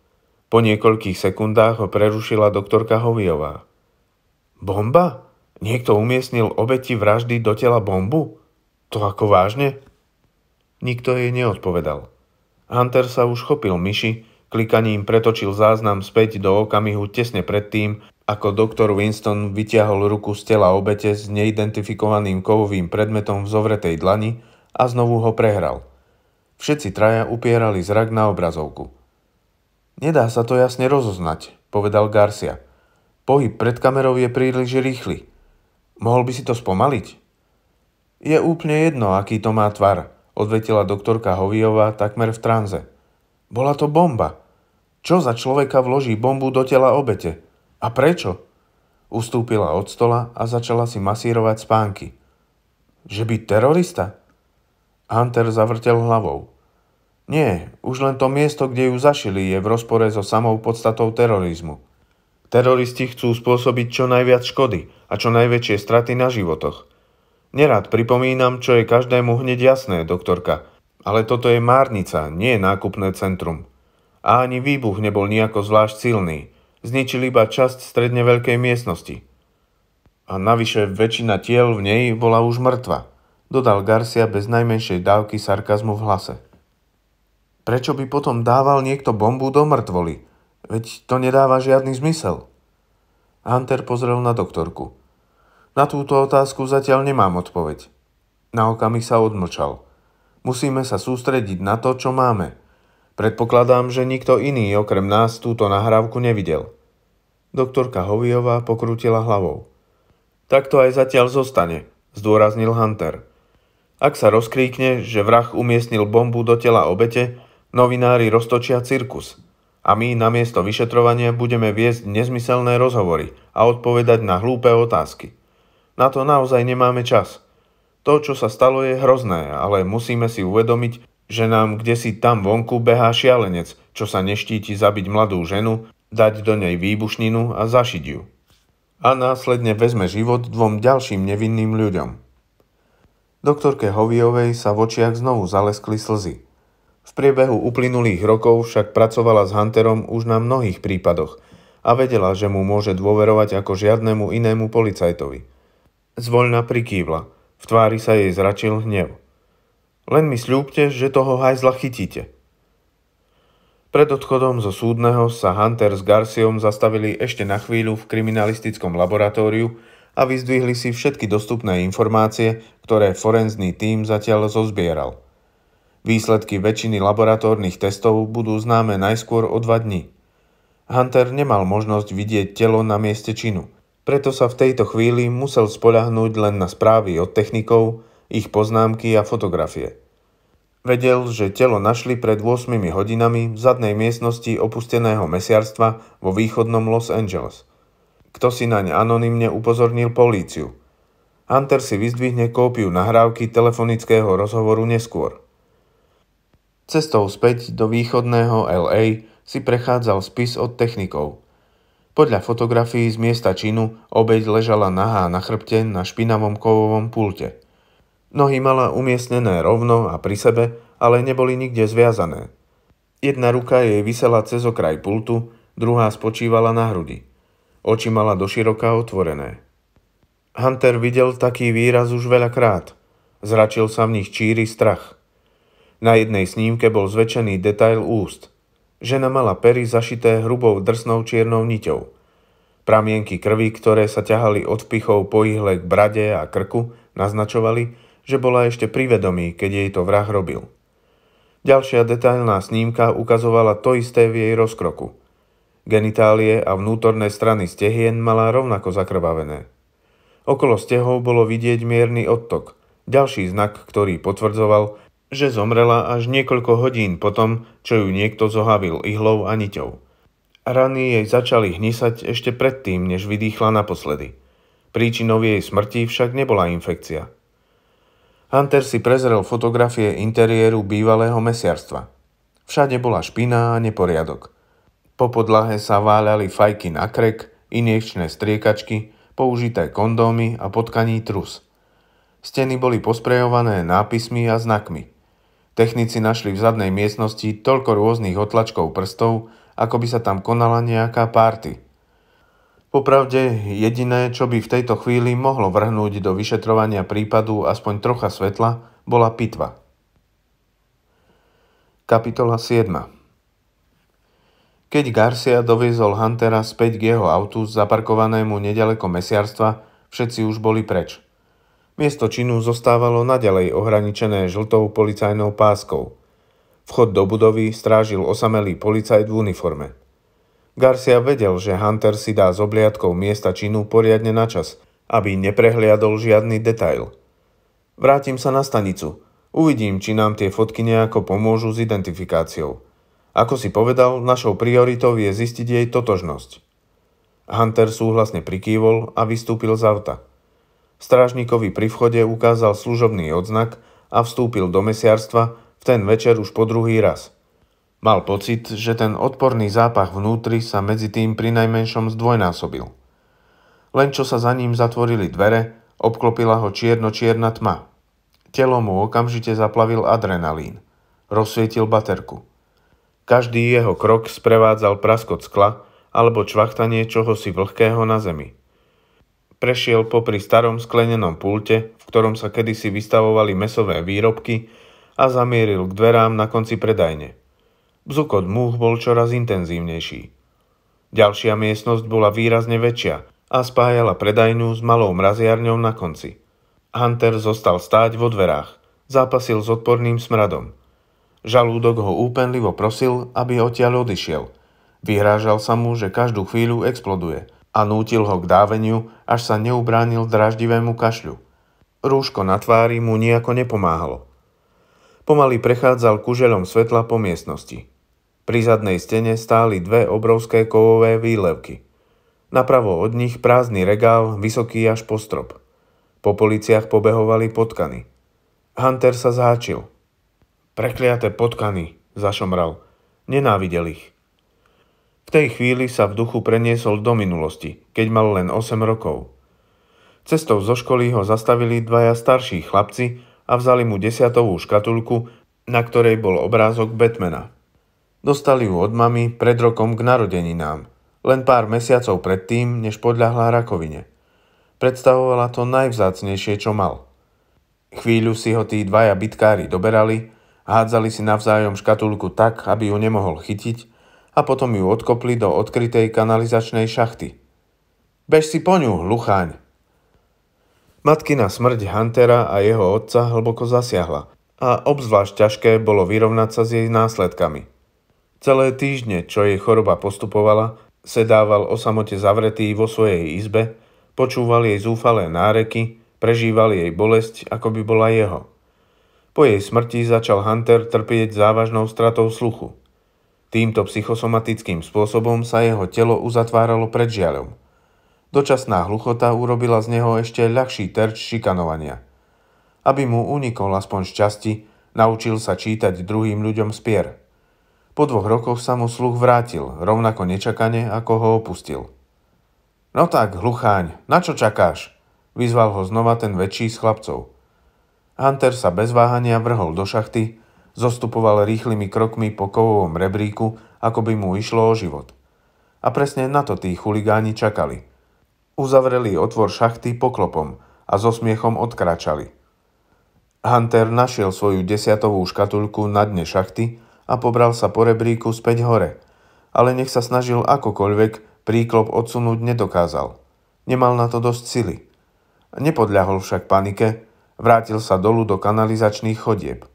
Po niekoľkých sekundách ho prerušila doktorka Hoviová. Bomba? Niekto umiestnil obeti vraždy do tela bombu? To ako vážne? Nikto jej neodpovedal. Hunter sa už chopil myši, klikaním pretočil záznam späť do okamihu tesne predtým, ako doktor Winston vytiahol ruku z tela obete s neidentifikovaným kovovým predmetom v zovretej dlani a znovu ho prehral. Všetci traja upierali zrak na obrazovku. Nedá sa to jasne rozoznať, povedal Garcia. Pohyb pred kamerou je príliš rýchly. Mohol by si to spomaliť? Je úplne jedno, aký to má tvar, odvetila doktorka Hovijová takmer v tranze. Bola to bomba. Čo za človeka vloží bombu do tela obete? A prečo? Ustúpila od stola a začala si masírovať spánky. Že by terorista? Hunter zavrtel hlavou. Nie, už len to miesto, kde ju zašili, je v rozpore so samou podstatou terorizmu. Teroristi chcú spôsobiť čo najviac škody a čo najväčšie straty na životoch – Nerad pripomínam, čo je každému hneď jasné, doktorka. Ale toto je márnica, nie nákupné centrum. A ani výbuch nebol nejako zvlášť silný. Zničil iba časť stredne veľkej miestnosti. A navyše väčšina tiel v nej bola už mŕtva, dodal Garcia bez najmenšej dávky sarkazmu v hlase. Prečo by potom dával niekto bombu do mŕtvoly? Veď to nedáva žiadny zmysel. Hunter pozrel na doktorku. Na túto otázku zatiaľ nemám odpoveď. Na okamih sa odmlčal. Musíme sa sústrediť na to, čo máme. Predpokladám, že nikto iný okrem nás túto nahrávku nevidel. Doktorka Hoviová pokrútila hlavou. Tak to aj zatiaľ zostane, zdôraznil Hunter. Ak sa rozkríkne, že vrah umiestnil bombu do tela obete, novinári roztočia cirkus a my namiesto vyšetrovania budeme viesť nezmyselné rozhovory a odpovedať na hlúpe otázky. Na to naozaj nemáme čas. To, čo sa stalo, je hrozné, ale musíme si uvedomiť, že nám kde si tam vonku behá šialenec, čo sa neštíti zabiť mladú ženu, dať do nej výbušninu a zašiť ju. A následne vezme život dvom ďalším nevinným ľuďom. Doktorke Hoviovej sa v očiach znovu zaleskli slzy. V priebehu uplynulých rokov však pracovala s Hunterom už na mnohých prípadoch a vedela, že mu môže dôverovať ako žiadnemu inému policajtovi. Zvoľna prikývla. V tvári sa jej zračil hnev. Len mi sľúbte, že toho hajzla chytíte. Pred odchodom zo súdneho sa Hunter s Garciom zastavili ešte na chvíľu v kriminalistickom laboratóriu a vyzdvihli si všetky dostupné informácie, ktoré forenzný tím zatiaľ zozbieral. Výsledky väčšiny laboratórnych testov budú známe najskôr o dva dní. Hunter nemal možnosť vidieť telo na mieste činu – preto sa v tejto chvíli musel spolahnúť len na správy od technikov, ich poznámky a fotografie. Vedel, že telo našli pred 8 hodinami v zadnej miestnosti opusteného mesiarstva vo východnom Los Angeles. Kto si naň anonymne upozornil políciu. Hunter si vyzdvihne kópiu nahrávky telefonického rozhovoru neskôr. Cestou späť do východného LA si prechádzal spis od technikov – podľa fotografií z miesta činu obeď ležala nahá na chrbte na špinavom kovovom pulte. Nohy mala umiestnené rovno a pri sebe, ale neboli nikde zviazané. Jedna ruka jej vysela cez okraj pultu, druhá spočívala na hrudi. Oči mala doširoka otvorené. Hunter videl taký výraz už veľakrát. Zračil sa v nich číry strach. Na jednej snímke bol zväčšený detail úst – Žena mala pery zašité hrubou drsnou čiernou niťou. Pramienky krvi, ktoré sa ťahali od pichov po ihle k brade a krku, naznačovali, že bola ešte pri vedomí, keď jej to vrah robil. Ďalšia detailná snímka ukazovala to isté v jej rozkroku. Genitálie a vnútorné strany stehien mala rovnako zakrvavené. Okolo stehov bolo vidieť mierny odtok, ďalší znak, ktorý potvrdzoval, že zomrela až niekoľko hodín potom, čo ju niekto zohavil ihlou a niťou. Rany jej začali hnisať ešte predtým, než vydýchla naposledy. Príčinou jej smrti však nebola infekcia. Hunter si prezrel fotografie interiéru bývalého mesiarstva. Všade bola špina a neporiadok. Po podlahe sa váľali fajky na krek, injekčné striekačky, použité kondómy a potkaní trus. Steny boli posprejované nápismi a znakmi – Technici našli v zadnej miestnosti toľko rôznych otlačkov prstov, ako by sa tam konala nejaká párty. Popravde, jediné, čo by v tejto chvíli mohlo vrhnúť do vyšetrovania prípadu aspoň trocha svetla, bola pitva. Kapitola 7 Keď Garcia doviezol Huntera späť k jeho autu zaparkovanému nedaleko mesiarstva, všetci už boli preč. Miesto činu zostávalo naďalej ohraničené žltou policajnou páskou. Vchod do budovy strážil osamelý policajt v uniforme. Garcia vedel, že Hunter si dá s obliadkou miesta činu poriadne na čas, aby neprehliadol žiadny detail. Vrátim sa na stanicu. Uvidím, či nám tie fotky nejako pomôžu s identifikáciou. Ako si povedal, našou prioritou je zistiť jej totožnosť. Hunter súhlasne prikývol a vystúpil z auta. Strážnikovi pri vchode ukázal služobný odznak a vstúpil do mesiarstva v ten večer už po druhý raz. Mal pocit, že ten odporný zápach vnútri sa medzi tým pri najmenšom zdvojnásobil. Len čo sa za ním zatvorili dvere, obklopila ho čierno-čierna tma. Telo mu okamžite zaplavil adrenalín. Rozsvietil baterku. Každý jeho krok sprevádzal praskot skla alebo čvachtanie čohosi vlhkého na zemi. Prešiel popri starom sklenenom pulte, v ktorom sa kedysi vystavovali mesové výrobky a zamieril k dverám na konci predajne. Bzukot múh bol čoraz intenzívnejší. Ďalšia miestnosť bola výrazne väčšia a spájala predajňu s malou mraziarňou na konci. Hunter zostal stáť vo dverách, zápasil s odporným smradom. Žalúdok ho úpenlivo prosil, aby odtiaľ odišiel. Vyhrážal sa mu, že každú chvíľu exploduje – a nútil ho k dáveniu, až sa neubránil draždivému kašľu. Rúško na tvári mu nejako nepomáhalo. Pomaly prechádzal kuželom svetla po miestnosti. Pri zadnej stene stáli dve obrovské kovové výlevky. Napravo od nich prázdny regál, vysoký až po strop. Po policiach pobehovali potkany. Hunter sa zháčil. Prekliaté potkany, zašomral. Nenávidel ich. V tej chvíli sa v duchu preniesol do minulosti, keď mal len 8 rokov. Cestou zo školy ho zastavili dvaja starší chlapci a vzali mu desiatovú škatulku, na ktorej bol obrázok Batmana. Dostali ju od mamy pred rokom k narodeninám, len pár mesiacov predtým, než podľahla rakovine. Predstavovala to najvzácnejšie, čo mal. Chvíľu si ho tí dvaja bitkári doberali, hádzali si navzájom škatulku tak, aby ju nemohol chytiť – a potom ju odkopli do odkrytej kanalizačnej šachty. Bež si po ňu, hlucháň! Matkina smrť Huntera a jeho otca hlboko zasiahla a obzvlášť ťažké bolo vyrovnať sa s jej následkami. Celé týždne, čo jej choroba postupovala, sedával o samote zavretý vo svojej izbe, počúval jej zúfalé náreky, prežíval jej bolesť, ako by bola jeho. Po jej smrti začal Hunter trpieť závažnou stratou sluchu. Týmto psychosomatickým spôsobom sa jeho telo uzatváralo pred žiaľom. Dočasná hluchota urobila z neho ešte ľahší terč šikanovania. Aby mu unikol aspoň šťasti, naučil sa čítať druhým ľuďom spier. Po dvoch rokoch sa mu sluch vrátil, rovnako nečakane, ako ho opustil. No tak, hlucháň, na čo čakáš? Vyzval ho znova ten väčší z chlapcov. Hunter sa bez váhania vrhol do šachty, Zostupoval rýchlymi krokmi po kovovom rebríku, ako by mu išlo o život. A presne na to tí chuligáni čakali. Uzavreli otvor šachty poklopom a so smiechom odkračali. Hunter našiel svoju desiatovú škatulku na dne šachty a pobral sa po rebríku späť hore, ale nech sa snažil akokoľvek, príklop odsunúť nedokázal. Nemal na to dosť sily. Nepodľahol však panike, vrátil sa dolu do kanalizačných chodieb.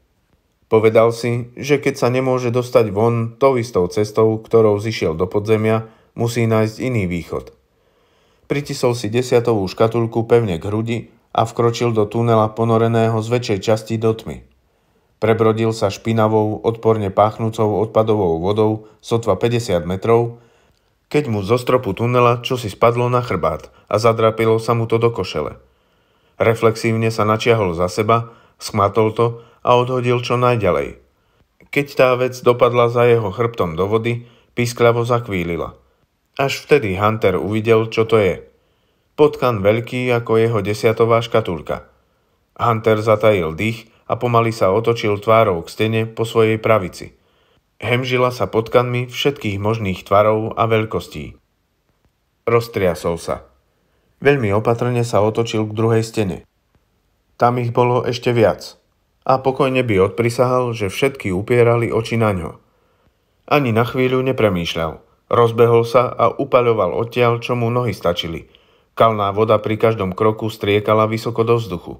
Povedal si, že keď sa nemôže dostať von tou istou cestou, ktorou zišiel do podzemia, musí nájsť iný východ. Pritisol si desiatovú škatulku pevne k hrudi a vkročil do tunela ponoreného z väčšej časti do tmy. Prebrodil sa špinavou, odporne páchnúcou odpadovou vodou sotva 50 metrov, keď mu zo stropu tunela čosi spadlo na chrbát a zadrapilo sa mu to do košele. Reflexívne sa načiahol za seba, schmatol to a odhodil čo najďalej. Keď tá vec dopadla za jeho chrbtom do vody, pískľavo zakvílila. Až vtedy Hunter uvidel, čo to je. Potkan veľký ako jeho desiatová škatulka. Hunter zatajil dých a pomaly sa otočil tvárou k stene po svojej pravici. Hemžila sa potkanmi všetkých možných tvarov a veľkostí. Roztriasol sa. Veľmi opatrne sa otočil k druhej stene. Tam ich bolo ešte viac a pokojne by odprisahal, že všetky upierali oči na ňo. Ani na chvíľu nepremýšľal. Rozbehol sa a upaľoval odtiaľ, čo mu nohy stačili. Kalná voda pri každom kroku striekala vysoko do vzduchu.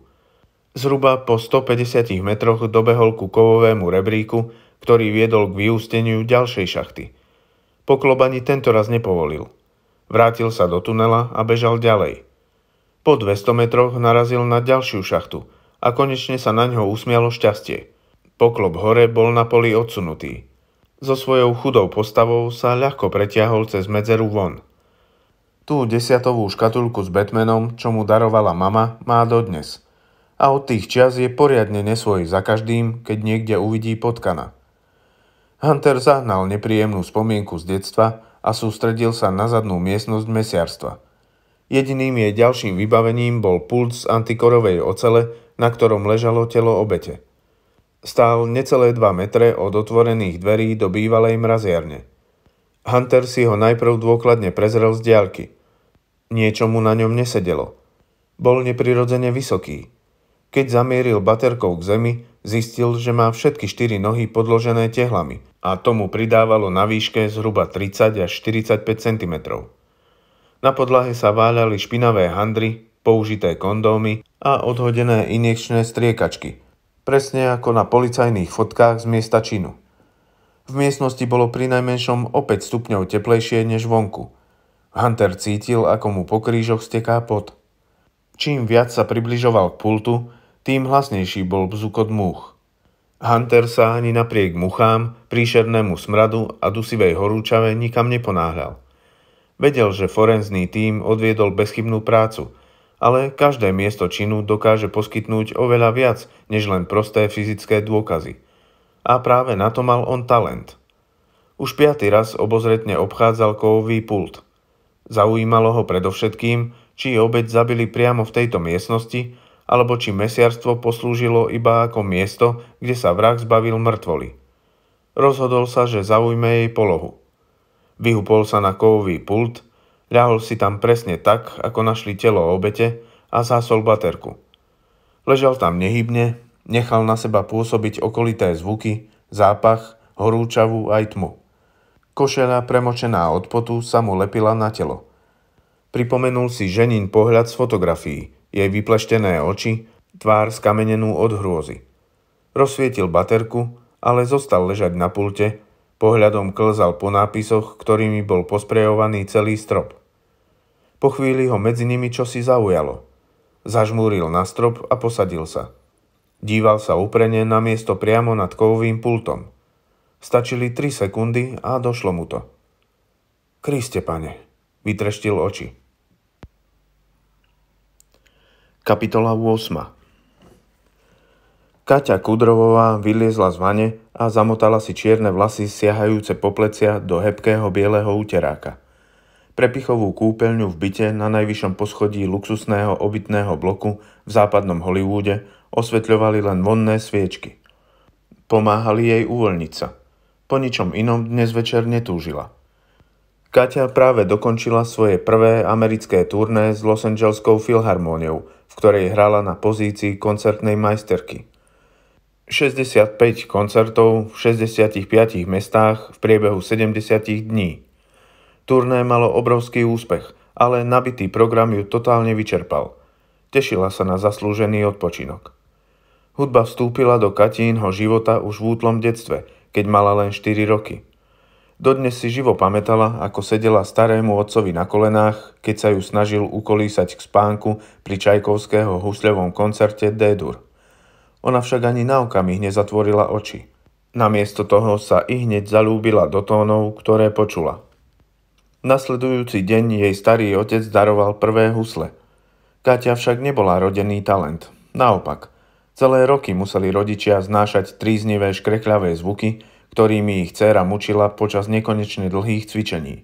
Zhruba po 150 metroch dobehol ku kovovému rebríku, ktorý viedol k vyústeniu ďalšej šachty. Poklobani tento raz nepovolil. Vrátil sa do tunela a bežal ďalej. Po 200 metroch narazil na ďalšiu šachtu – a konečne sa na ňo usmialo šťastie. Poklop hore bol na poli odsunutý. So svojou chudou postavou sa ľahko pretiahol cez medzeru von. Tú desiatovú škatulku s Batmanom, čo mu darovala mama, má dodnes. A od tých čias je poriadne nesvoj za každým, keď niekde uvidí potkana. Hunter zahnal nepríjemnú spomienku z detstva a sústredil sa na zadnú miestnosť mesiarstva. Jediným jej ďalším vybavením bol pult z antikorovej ocele, na ktorom ležalo telo obete. Stál necelé 2 metre od otvorených dverí do bývalej mraziarne. Hunter si ho najprv dôkladne prezrel z diaľky. Niečo mu na ňom nesedelo. Bol neprirodzene vysoký. Keď zamieril baterkou k zemi, zistil, že má všetky štyri nohy podložené tehlami a tomu pridávalo na výške zhruba 30 až 45 cm. Na podlahe sa váľali špinavé handry, použité kondómy a odhodené injekčné striekačky, presne ako na policajných fotkách z miesta činu. V miestnosti bolo pri najmenšom o 5 stupňov teplejšie než vonku. Hunter cítil, ako mu po krížoch steká pot. Čím viac sa približoval k pultu, tým hlasnejší bol bzukot múch. Hunter sa ani napriek muchám, príšernému smradu a dusivej horúčave nikam neponáhľal. Vedel, že forenzný tím odviedol bezchybnú prácu – ale každé miesto činu dokáže poskytnúť oveľa viac než len prosté fyzické dôkazy. A práve na to mal on talent. Už piaty raz obozretne obchádzal kovový pult. Zaujímalo ho predovšetkým, či obeď zabili priamo v tejto miestnosti, alebo či mesiarstvo poslúžilo iba ako miesto, kde sa vrah zbavil mŕtvoli. Rozhodol sa, že zaujme jej polohu. Vyhupol sa na kovový pult – Ľahol si tam presne tak, ako našli telo obete a zásol baterku. Ležal tam nehybne, nechal na seba pôsobiť okolité zvuky, zápach, horúčavú aj tmu. Košela premočená od potu sa mu lepila na telo. Pripomenul si ženin pohľad z fotografií, jej vypleštené oči, tvár skamenenú od hrôzy. Rozsvietil baterku, ale zostal ležať na pulte, pohľadom klzal po nápisoch, ktorými bol posprejovaný celý strop. Po chvíli ho medzi nimi čosi zaujalo. Zažmúril na strop a posadil sa. Díval sa uprene na miesto priamo nad kovovým pultom. Stačili 3 sekundy a došlo mu to. Kriste, pane, vytreštil oči. Kapitola 8 Kaťa Kudrovová vyliezla z vane a zamotala si čierne vlasy siahajúce po plecia do hebkého bieleho úteráka – prepichovú kúpeľňu v byte na najvyššom poschodí luxusného obytného bloku v západnom Hollywoode osvetľovali len vonné sviečky. Pomáhali jej uvoľniť sa. Po ničom inom dnes večer netúžila. Kaťa práve dokončila svoje prvé americké turné s Los Angeleskou filharmóniou, v ktorej hrala na pozícii koncertnej majsterky. 65 koncertov v 65 mestách v priebehu 70 dní – Turné malo obrovský úspech, ale nabitý program ju totálne vyčerpal. Tešila sa na zaslúžený odpočinok. Hudba vstúpila do Katínho života už v útlom detstve, keď mala len 4 roky. Dodnes si živo pamätala, ako sedela starému otcovi na kolenách, keď sa ju snažil ukolísať k spánku pri Čajkovského husľovom koncerte D-dur. Ona však ani na okamih nezatvorila oči. Namiesto toho sa i hneď zalúbila do tónov, ktoré počula – Nasledujúci deň jej starý otec daroval prvé husle. Katia však nebola rodený talent. Naopak, celé roky museli rodičia znášať tríznivé škrekľavé zvuky, ktorými ich dcéra mučila počas nekonečne dlhých cvičení.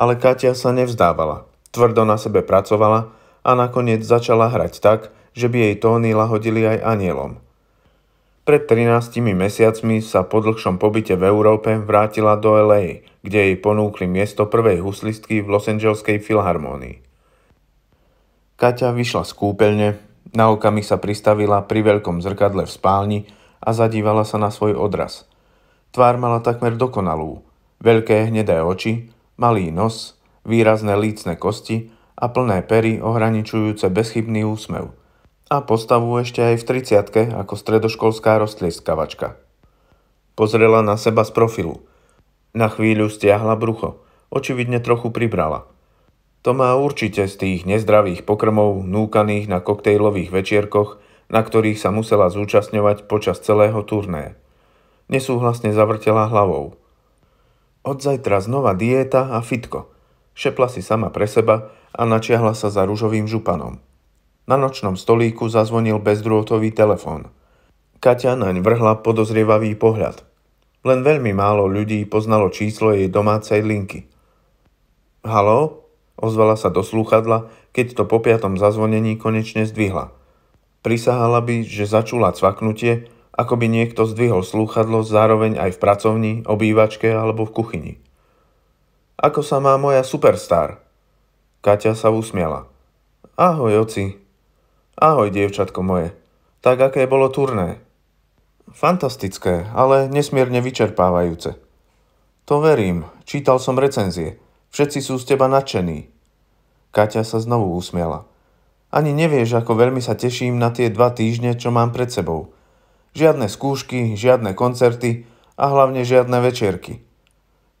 Ale Katia sa nevzdávala, tvrdo na sebe pracovala a nakoniec začala hrať tak, že by jej tóny lahodili aj anielom – pred 13 mesiacmi sa po dlhšom pobyte v Európe vrátila do LA, kde jej ponúkli miesto prvej huslistky v Los Angeleskej filharmónii. Kaťa vyšla z kúpeľne, na okami sa pristavila pri veľkom zrkadle v spálni a zadívala sa na svoj odraz. Tvár mala takmer dokonalú, veľké hnedé oči, malý nos, výrazné lícne kosti a plné pery ohraničujúce bezchybný úsmev – a postavu ešte aj v 30 ako stredoškolská rostlieskavačka. Pozrela na seba z profilu. Na chvíľu stiahla brucho, očividne trochu pribrala. To má určite z tých nezdravých pokrmov, núkaných na koktejlových večierkoch, na ktorých sa musela zúčastňovať počas celého turné. Nesúhlasne zavrtela hlavou. Od zajtra znova dieta a fitko. Šepla si sama pre seba a načiahla sa za rúžovým županom. Na nočnom stolíku zazvonil bezdrôtový telefón. Katia naň vrhla podozrievavý pohľad. Len veľmi málo ľudí poznalo číslo jej domácej linky. Halo? Ozvala sa do slúchadla, keď to po piatom zazvonení konečne zdvihla. Prisahala by, že začula cvaknutie, ako by niekto zdvihol slúchadlo zároveň aj v pracovni, obývačke alebo v kuchyni. Ako sa má moja superstar? Kaťa sa usmiala. Ahoj, oci, Ahoj, dievčatko moje. Tak aké bolo turné? Fantastické, ale nesmierne vyčerpávajúce. To verím, čítal som recenzie. Všetci sú z teba nadšení. Kaťa sa znovu usmiala. Ani nevieš, ako veľmi sa teším na tie dva týždne, čo mám pred sebou. Žiadne skúšky, žiadne koncerty a hlavne žiadne večierky.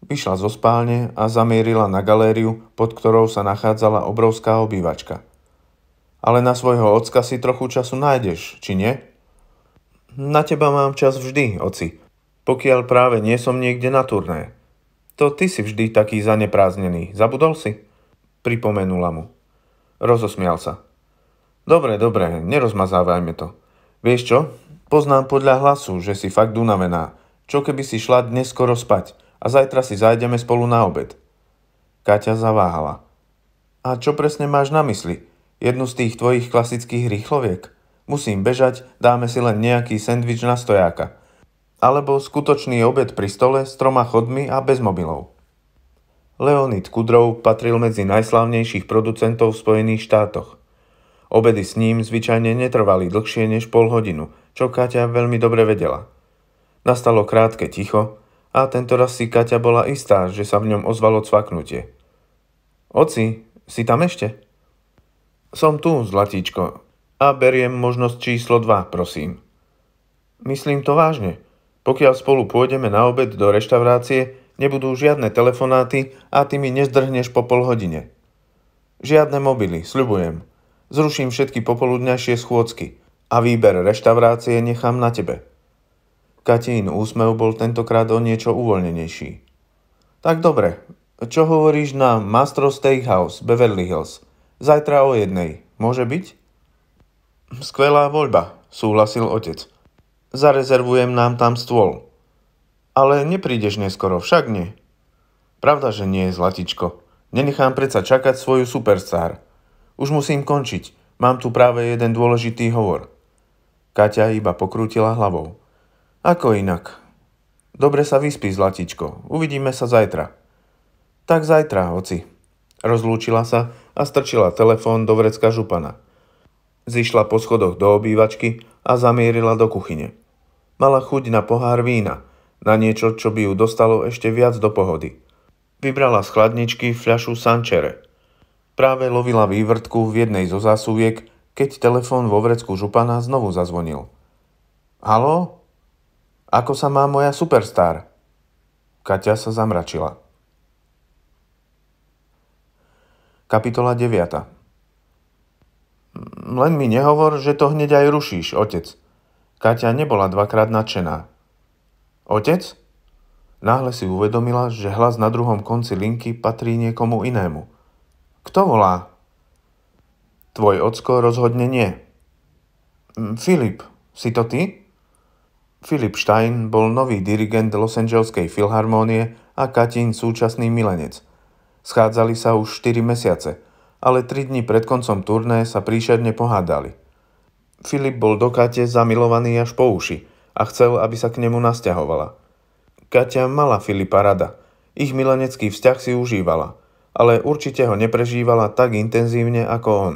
Vyšla zo spálne a zamierila na galériu, pod ktorou sa nachádzala obrovská obývačka – ale na svojho ocka si trochu času nájdeš, či nie? Na teba mám čas vždy, oci, pokiaľ práve nie som niekde na turné. To ty si vždy taký zanepráznený, zabudol si? Pripomenula mu. Rozosmial sa. Dobre, dobre, nerozmazávajme to. Vieš čo? Poznám podľa hlasu, že si fakt unavená. Čo keby si šla dnes skoro spať a zajtra si zajdeme spolu na obed? Kaťa zaváhala. A čo presne máš na mysli? jednu z tých tvojich klasických rýchloviek. Musím bežať, dáme si len nejaký sendvič na stojáka. Alebo skutočný obed pri stole s troma chodmi a bez mobilov. Leonid Kudrov patril medzi najslavnejších producentov v Spojených štátoch. Obedy s ním zvyčajne netrvali dlhšie než pol hodinu, čo Kaťa veľmi dobre vedela. Nastalo krátke ticho a tentoraz si Kaťa bola istá, že sa v ňom ozvalo cvaknutie. Oci, si tam ešte? Som tu, zlatíčko. A beriem možnosť číslo 2, prosím. Myslím to vážne. Pokiaľ spolu pôjdeme na obed do reštaurácie, nebudú žiadne telefonáty a ty mi nezdrhneš po pol hodine. Žiadne mobily, sľubujem. Zruším všetky popoludňajšie schôdzky a výber reštaurácie nechám na tebe. Katín úsmev bol tentokrát o niečo uvoľnenejší. Tak dobre, čo hovoríš na Mastro Steakhouse, Beverly Hills – Zajtra o jednej. Môže byť? Skvelá voľba, súhlasil otec. Zarezervujem nám tam stôl. Ale neprídeš neskoro, však nie. Pravda, že nie, Zlatičko. Nenechám predsa čakať svoju superstar. Už musím končiť. Mám tu práve jeden dôležitý hovor. Kaťa iba pokrútila hlavou. Ako inak? Dobre sa vyspí, Zlatičko. Uvidíme sa zajtra. Tak zajtra, oci. Rozlúčila sa a strčila telefón do vrecka župana. Zišla po schodoch do obývačky a zamierila do kuchyne. Mala chuť na pohár vína, na niečo, čo by ju dostalo ešte viac do pohody. Vybrala z chladničky fľašu Sančere. Práve lovila vývrtku v jednej zo zásuviek, keď telefón vo vrecku župana znovu zazvonil. Halo? Ako sa má moja superstar? Kaťa sa zamračila. Kapitola 9. Mm, len mi nehovor, že to hneď aj rušíš, otec. Kaťa nebola dvakrát nadšená. Otec? Náhle si uvedomila, že hlas na druhom konci linky patrí niekomu inému. Kto volá? Tvoj ocko rozhodne nie. Mm, Filip, si to ty? Filip Stein bol nový dirigent Los Angeleskej filharmónie a Katín súčasný milenec – Schádzali sa už 4 mesiace, ale 3 dní pred koncom turné sa príšerne pohádali. Filip bol do Kate zamilovaný až po uši a chcel, aby sa k nemu nasťahovala. Katia mala Filipa rada. Ich milenecký vzťah si užívala, ale určite ho neprežívala tak intenzívne ako on.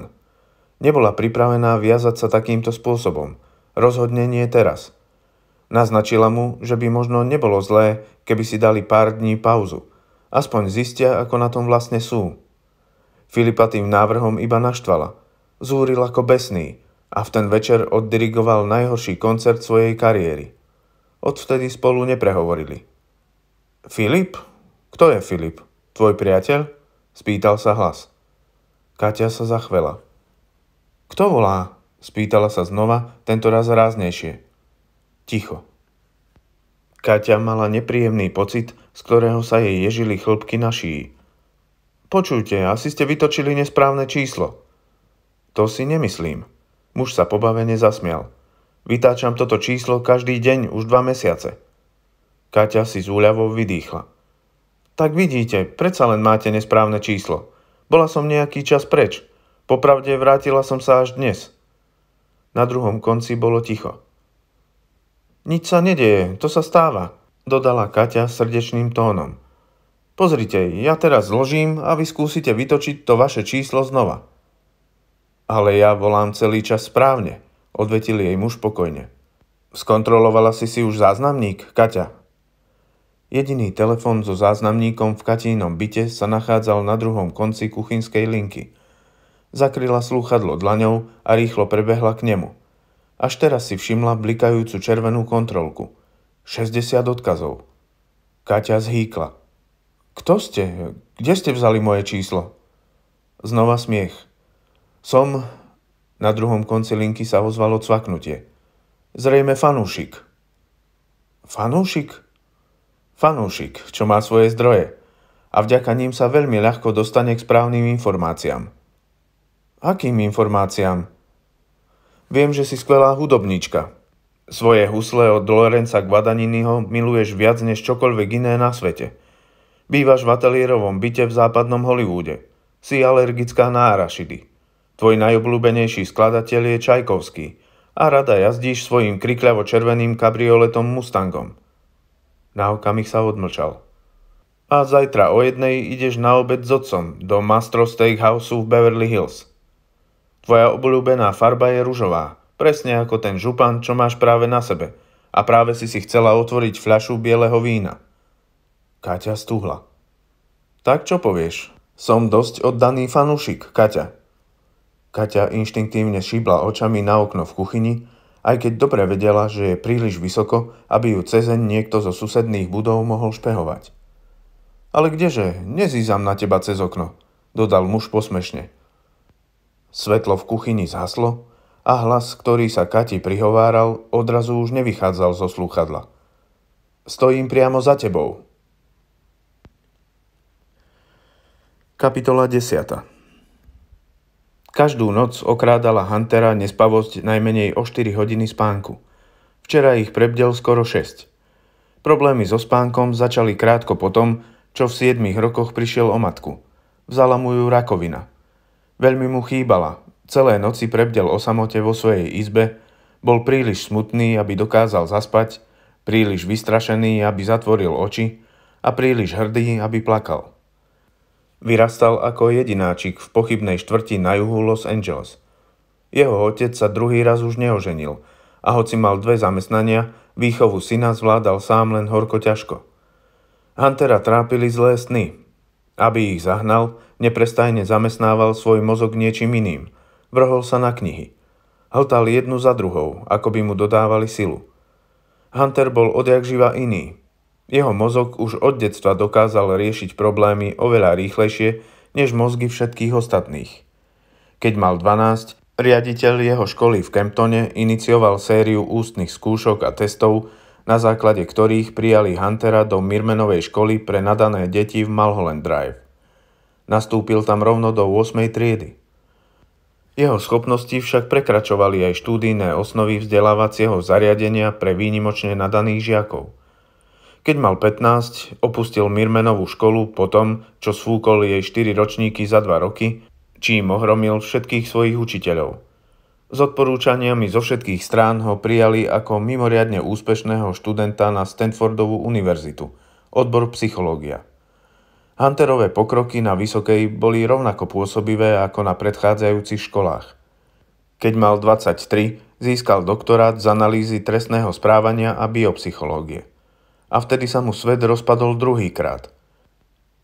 Nebola pripravená viazať sa takýmto spôsobom. Rozhodne nie teraz – Naznačila mu, že by možno nebolo zlé, keby si dali pár dní pauzu. Aspoň zistia, ako na tom vlastne sú. Filipa tým návrhom iba naštvala. Zúril ako besný a v ten večer oddirigoval najhorší koncert svojej kariéry. Odvtedy spolu neprehovorili. Filip? Kto je Filip? Tvoj priateľ? Spýtal sa hlas. Katia sa zachvela. Kto volá? Spýtala sa znova, raz ráznejšie. Ticho. Káťa mala nepríjemný pocit, z ktorého sa jej ježili na naší. Počujte, asi ste vytočili nesprávne číslo. To si nemyslím. Muž sa pobavene zasmial. Vytáčam toto číslo každý deň už dva mesiace. Kaťa si z úľavou vydýchla. Tak vidíte, predsa len máte nesprávne číslo. Bola som nejaký čas preč. Popravde vrátila som sa až dnes. Na druhom konci bolo ticho. Nič sa nedieje, to sa stáva, dodala Kaťa srdečným tónom. Pozrite, ja teraz zložím a vy skúsite vytočiť to vaše číslo znova. Ale ja volám celý čas správne, odvetil jej muž pokojne. Skontrolovala si si už záznamník, Kaťa. Jediný telefón so záznamníkom v Katínom byte sa nachádzal na druhom konci kuchynskej linky. Zakryla slúchadlo dlaňou a rýchlo prebehla k nemu – až teraz si všimla blikajúcu červenú kontrolku. 60 odkazov. Kaťa zhýkla. Kto ste? Kde ste vzali moje číslo? Znova smiech. Som... Na druhom konci linky sa ozvalo cvaknutie. Zrejme fanúšik. Fanúšik? Fanúšik, čo má svoje zdroje. A vďaka ním sa veľmi ľahko dostane k správnym informáciám. Akým informáciám? Viem, že si skvelá hudobníčka. Svoje husle od Lorenza Guadaniniho miluješ viac než čokoľvek iné na svete. Bývaš v ateliérovom byte v západnom Hollywoode. Si alergická na arašidy. Tvoj najobľúbenejší skladateľ je Čajkovský a rada jazdíš svojim krikľavo-červeným kabrioletom Mustangom. Na okamih sa odmlčal. A zajtra o jednej ideš na obed s otcom do Mastro Steakhouse v Beverly Hills – Tvoja obľúbená farba je ružová, presne ako ten župan, čo máš práve na sebe. A práve si si chcela otvoriť fľašu bieleho vína. Kaťa stúhla. Tak čo povieš? Som dosť oddaný fanúšik, Kaťa. Kaťa inštinktívne šíbla očami na okno v kuchyni, aj keď dobre vedela, že je príliš vysoko, aby ju cezeň niekto zo susedných budov mohol špehovať. Ale kdeže, nezízam na teba cez okno, dodal muž posmešne. Svetlo v kuchyni zhaslo a hlas, ktorý sa Kati prihováral, odrazu už nevychádzal zo slúchadla. Stojím priamo za tebou. Kapitola 10. Každú noc okrádala Huntera nespavosť najmenej o 4 hodiny spánku. Včera ich prebdel skoro 6. Problémy so spánkom začali krátko potom, čo v 7 rokoch prišiel o matku. Vzala mu ju rakovina – Veľmi mu chýbala. Celé noci prebdel o samote vo svojej izbe, bol príliš smutný, aby dokázal zaspať, príliš vystrašený, aby zatvoril oči a príliš hrdý, aby plakal. Vyrastal ako jedináčik v pochybnej štvrti na juhu Los Angeles. Jeho otec sa druhý raz už neoženil a hoci mal dve zamestnania, výchovu syna zvládal sám len horko ťažko. Huntera trápili zlé sny, aby ich zahnal, neprestajne zamestnával svoj mozog niečím iným. Vrhol sa na knihy. Hltal jednu za druhou, ako by mu dodávali silu. Hunter bol odjak živa iný. Jeho mozog už od detstva dokázal riešiť problémy oveľa rýchlejšie, než mozgy všetkých ostatných. Keď mal 12, riaditeľ jeho školy v Kemptone inicioval sériu ústnych skúšok a testov, na základe ktorých prijali Huntera do Mirmenovej školy pre nadané deti v Malholland Drive. Nastúpil tam rovno do 8. triedy. Jeho schopnosti však prekračovali aj štúdijné osnovy vzdelávacieho zariadenia pre výnimočne nadaných žiakov. Keď mal 15, opustil Mirmenovú školu po tom, čo sfúkol jej 4 ročníky za 2 roky, čím ohromil všetkých svojich učiteľov – s odporúčaniami zo všetkých strán ho prijali ako mimoriadne úspešného študenta na Stanfordovú univerzitu, odbor psychológia. Hunterové pokroky na vysokej boli rovnako pôsobivé ako na predchádzajúcich školách. Keď mal 23, získal doktorát z analýzy trestného správania a biopsychológie. A vtedy sa mu svet rozpadol druhýkrát –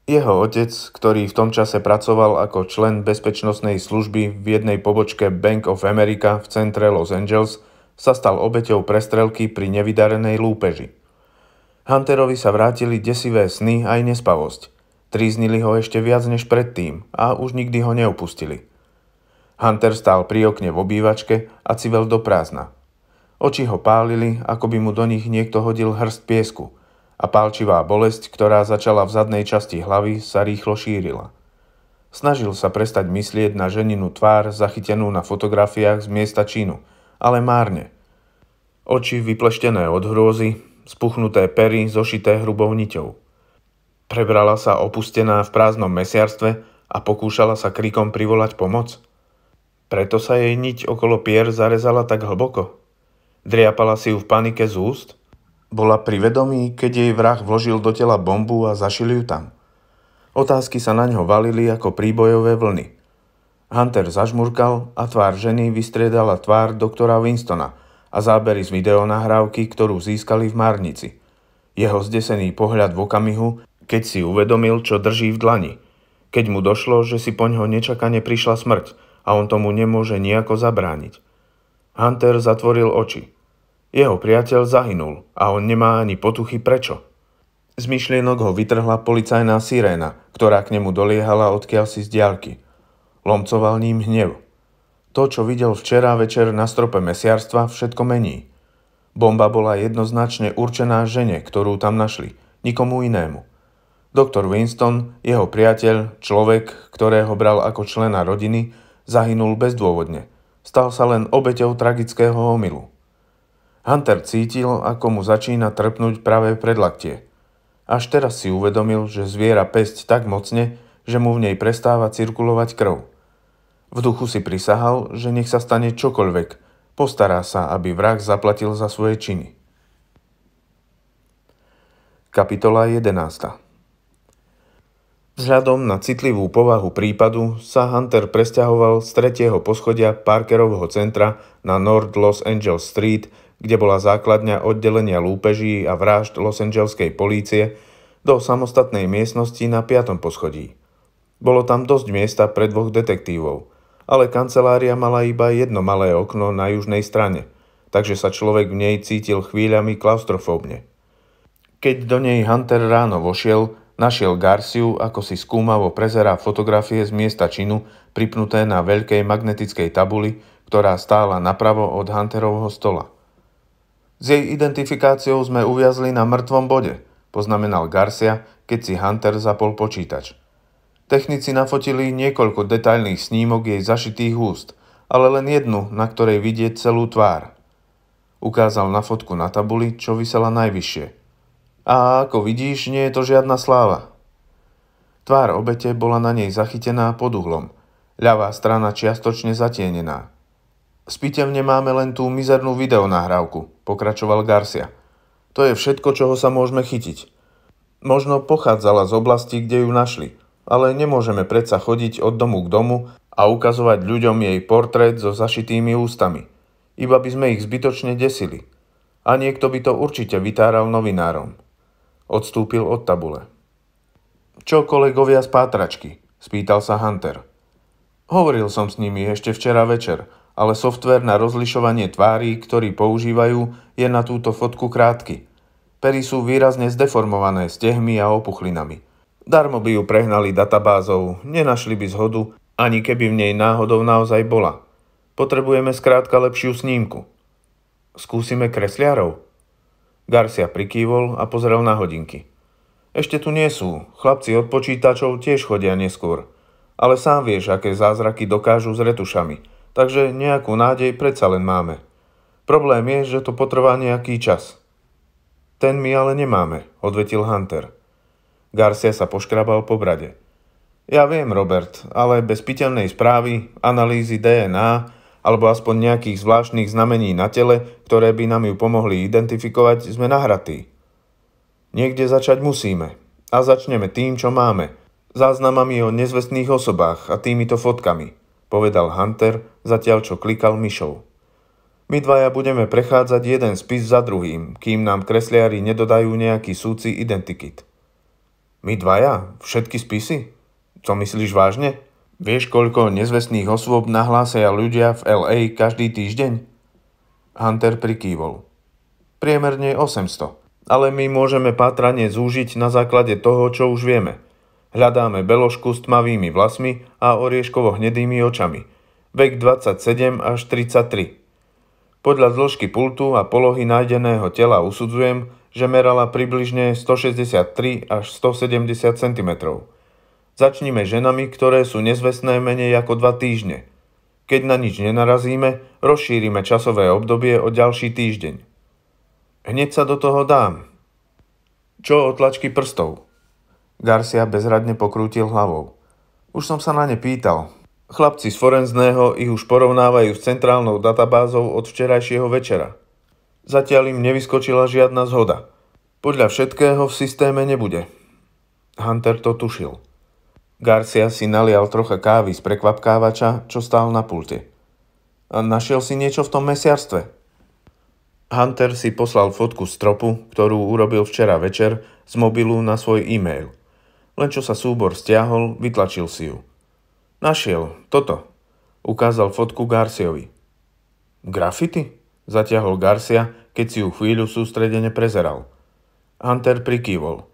jeho otec, ktorý v tom čase pracoval ako člen bezpečnostnej služby v jednej pobočke Bank of America v centre Los Angeles, sa stal obeťou prestrelky pri nevydarenej lúpeži. Hunterovi sa vrátili desivé sny aj nespavosť. Tríznili ho ešte viac než predtým a už nikdy ho neopustili. Hunter stál pri okne v obývačke a civel do prázdna. Oči ho pálili, ako by mu do nich niekto hodil hrst piesku – a pálčivá bolesť, ktorá začala v zadnej časti hlavy, sa rýchlo šírila. Snažil sa prestať myslieť na ženinu tvár zachytenú na fotografiách z miesta čínu, ale márne. Oči vypleštené od hrôzy, spuchnuté pery zošité hrubou niťou. Prebrala sa opustená v prázdnom mesiarstve a pokúšala sa krikom privolať pomoc. Preto sa jej niť okolo pier zarezala tak hlboko. Driapala si ju v panike z úst – bola pri vedomí, keď jej vrah vložil do tela bombu a zašil ju tam. Otázky sa na ňo valili ako príbojové vlny. Hunter zažmurkal a tvár ženy vystriedala tvár doktora Winstona a zábery z videonahrávky, ktorú získali v márnici. Jeho zdesený pohľad v okamihu, keď si uvedomil, čo drží v dlani. Keď mu došlo, že si po ňo nečakane prišla smrť a on tomu nemôže nejako zabrániť. Hunter zatvoril oči. Jeho priateľ zahynul a on nemá ani potuchy prečo. Z myšlienok ho vytrhla policajná siréna, ktorá k nemu doliehala odkiaľ si z diálky. Lomcoval ním hnev. To, čo videl včera večer na strope mesiarstva, všetko mení. Bomba bola jednoznačne určená žene, ktorú tam našli, nikomu inému. Doktor Winston, jeho priateľ, človek, ktorého bral ako člena rodiny, zahynul bezdôvodne. Stal sa len obeťou tragického omylu. Hunter cítil, ako mu začína trpnúť pravé predlaktie. Až teraz si uvedomil, že zviera pesť tak mocne, že mu v nej prestáva cirkulovať krv. V duchu si prisahal, že nech sa stane čokoľvek, postará sa, aby vrah zaplatil za svoje činy. Kapitola 11 Vzhľadom na citlivú povahu prípadu sa Hunter presťahoval z tretieho poschodia Parkerovho centra na North Los Angeles Street kde bola základňa oddelenia lúpeží a vražd Los Angeleskej polície, do samostatnej miestnosti na 5. poschodí. Bolo tam dosť miesta pre dvoch detektívov, ale kancelária mala iba jedno malé okno na južnej strane, takže sa človek v nej cítil chvíľami klaustrofóbne. Keď do nej Hunter ráno vošiel, našiel Garciu, ako si skúmavo prezerá fotografie z miesta činu, pripnuté na veľkej magnetickej tabuli, ktorá stála napravo od Hunterovho stola – s jej identifikáciou sme uviazli na mŕtvom bode, poznamenal Garcia, keď si Hunter zapol počítač. Technici nafotili niekoľko detailných snímok jej zašitých úst, ale len jednu, na ktorej vidieť celú tvár. Ukázal na fotku na tabuli, čo vysela najvyššie. A ako vidíš, nie je to žiadna sláva. Tvár obete bola na nej zachytená pod uhlom, ľavá strana čiastočne zatienená. S pitevne máme len tú mizernú videonahrávku, pokračoval Garcia. To je všetko, čoho sa môžeme chytiť. Možno pochádzala z oblasti, kde ju našli, ale nemôžeme predsa chodiť od domu k domu a ukazovať ľuďom jej portrét so zašitými ústami. Iba by sme ich zbytočne desili. A niekto by to určite vytáral novinárom. Odstúpil od tabule. Čo kolegovia z pátračky? Spýtal sa Hunter. Hovoril som s nimi ešte včera večer – ale software na rozlišovanie tvári, ktorý používajú, je na túto fotku krátky. Pery sú výrazne zdeformované stehmi a opuchlinami. Darmo by ju prehnali databázou, nenašli by zhodu, ani keby v nej náhodou naozaj bola. Potrebujeme skrátka lepšiu snímku. Skúsime kresliarov? Garcia prikývol a pozrel na hodinky. Ešte tu nie sú, chlapci od počítačov tiež chodia neskôr. Ale sám vieš, aké zázraky dokážu s retušami – takže nejakú nádej predsa len máme. Problém je, že to potrvá nejaký čas. Ten my ale nemáme, odvetil Hunter. Garcia sa poškrabal po brade. Ja viem, Robert, ale bez piteľnej správy, analýzy DNA alebo aspoň nejakých zvláštnych znamení na tele, ktoré by nám ju pomohli identifikovať, sme nahratí. Niekde začať musíme. A začneme tým, čo máme. Záznamami o nezvestných osobách a týmito fotkami – povedal Hunter, zatiaľ čo klikal myšou. My dvaja budeme prechádzať jeden spis za druhým, kým nám kresliari nedodajú nejaký súci identikit. My dvaja? Všetky spisy? Co myslíš vážne? Vieš, koľko nezvestných osôb nahlásia ľudia v LA každý týždeň? Hunter prikývol. Priemerne 800. Ale my môžeme pátranie zúžiť na základe toho, čo už vieme. Hľadáme beložku s tmavými vlasmi a orieškovo hnedými očami, vek 27 až 33. Podľa zložky pultu a polohy nájdeného tela usudzujem, že merala približne 163 až 170 cm. Začnime ženami, ktoré sú nezvestné menej ako 2 týždne. Keď na nič nenarazíme, rozšírime časové obdobie o ďalší týždeň. Hneď sa do toho dám. Čo tlačky prstov? Garcia bezradne pokrútil hlavou. Už som sa na ne pýtal. Chlapci z forenzného ich už porovnávajú s centrálnou databázou od včerajšieho večera. Zatiaľ im nevyskočila žiadna zhoda. Podľa všetkého v systéme nebude. Hunter to tušil. Garcia si nalial trocha kávy z prekvapkávača, čo stál na pulte. A našiel si niečo v tom mesiarstve? Hunter si poslal fotku stropu, ktorú urobil včera večer z mobilu na svoj e-mail – len čo sa súbor stiahol, vytlačil si ju. Našiel, toto. Ukázal fotku Garciovi. Grafity? Zatiahol Garcia, keď si ju chvíľu sústredene prezeral. Hunter prikývol.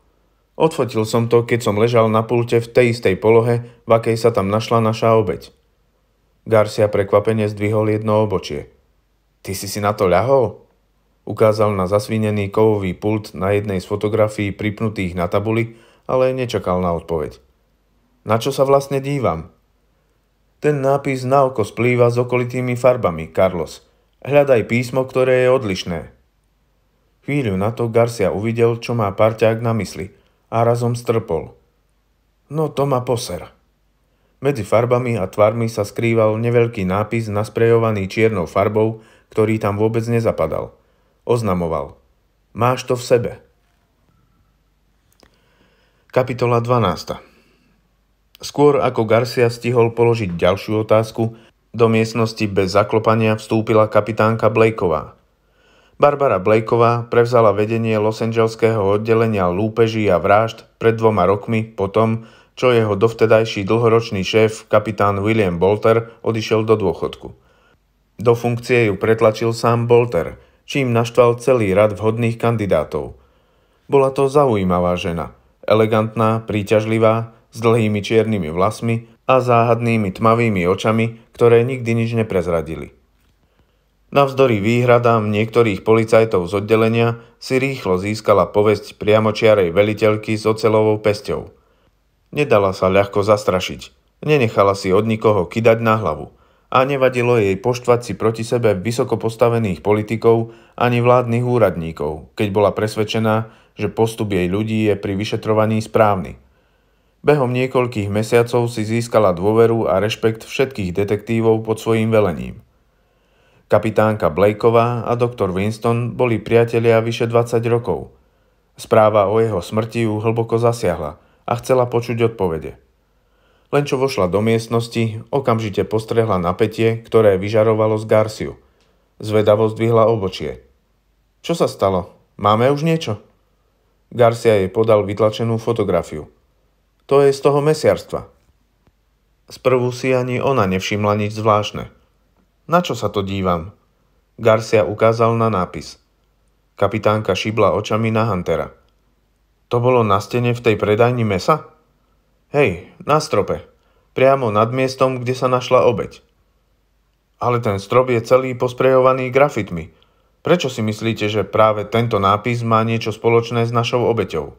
Odfotil som to, keď som ležal na pulte v tej istej polohe, v akej sa tam našla naša obeď. Garcia prekvapene zdvihol jedno obočie. Ty si si na to ľahol? Ukázal na zasvinený kovový pult na jednej z fotografií pripnutých na tabuli, ale nečakal na odpoveď. Na čo sa vlastne dívam? Ten nápis na oko splýva s okolitými farbami, Carlos. Hľadaj písmo, ktoré je odlišné. Chvíľu na to Garcia uvidel, čo má parťák na mysli a razom strpol. No to ma poser. Medzi farbami a tvarmi sa skrýval neveľký nápis nasprejovaný čiernou farbou, ktorý tam vôbec nezapadal. Oznamoval. Máš to v sebe. Kapitola 12. Skôr ako Garcia stihol položiť ďalšiu otázku, do miestnosti bez zaklopania vstúpila kapitánka Blakeová. Barbara Blakeová prevzala vedenie Los Angeleského oddelenia lúpeží a vražd pred dvoma rokmi po tom, čo jeho dovtedajší dlhoročný šéf, kapitán William Bolter, odišiel do dôchodku. Do funkcie ju pretlačil sám Bolter, čím naštval celý rad vhodných kandidátov. Bola to zaujímavá žena – elegantná, príťažlivá, s dlhými čiernymi vlasmi a záhadnými tmavými očami, ktoré nikdy nič neprezradili. Navzdory výhradám niektorých policajtov z oddelenia si rýchlo získala povesť priamočiarej veliteľky s ocelovou pesťou. Nedala sa ľahko zastrašiť, nenechala si od nikoho kidať na hlavu a nevadilo jej poštvať si proti sebe vysoko postavených politikov ani vládnych úradníkov, keď bola presvedčená, že postup jej ľudí je pri vyšetrovaní správny. Behom niekoľkých mesiacov si získala dôveru a rešpekt všetkých detektívov pod svojim velením. Kapitánka Blakeová a doktor Winston boli priatelia vyše 20 rokov. Správa o jeho smrti ju hlboko zasiahla a chcela počuť odpovede. Len čo vošla do miestnosti, okamžite postrehla napätie, ktoré vyžarovalo z Garciu. zvedavosť vyhla obočie. Čo sa stalo? Máme už niečo? Garcia jej podal vytlačenú fotografiu. To je z toho mesiarstva. Sprvu si ani ona nevšimla nič zvláštne. Na čo sa to dívam? Garcia ukázal na nápis. Kapitánka šibla očami na Huntera. To bolo na stene v tej predajni mesa? Hej, na strope. Priamo nad miestom, kde sa našla obeď. Ale ten strop je celý posprejovaný grafitmi – Prečo si myslíte, že práve tento nápis má niečo spoločné s našou obeťou?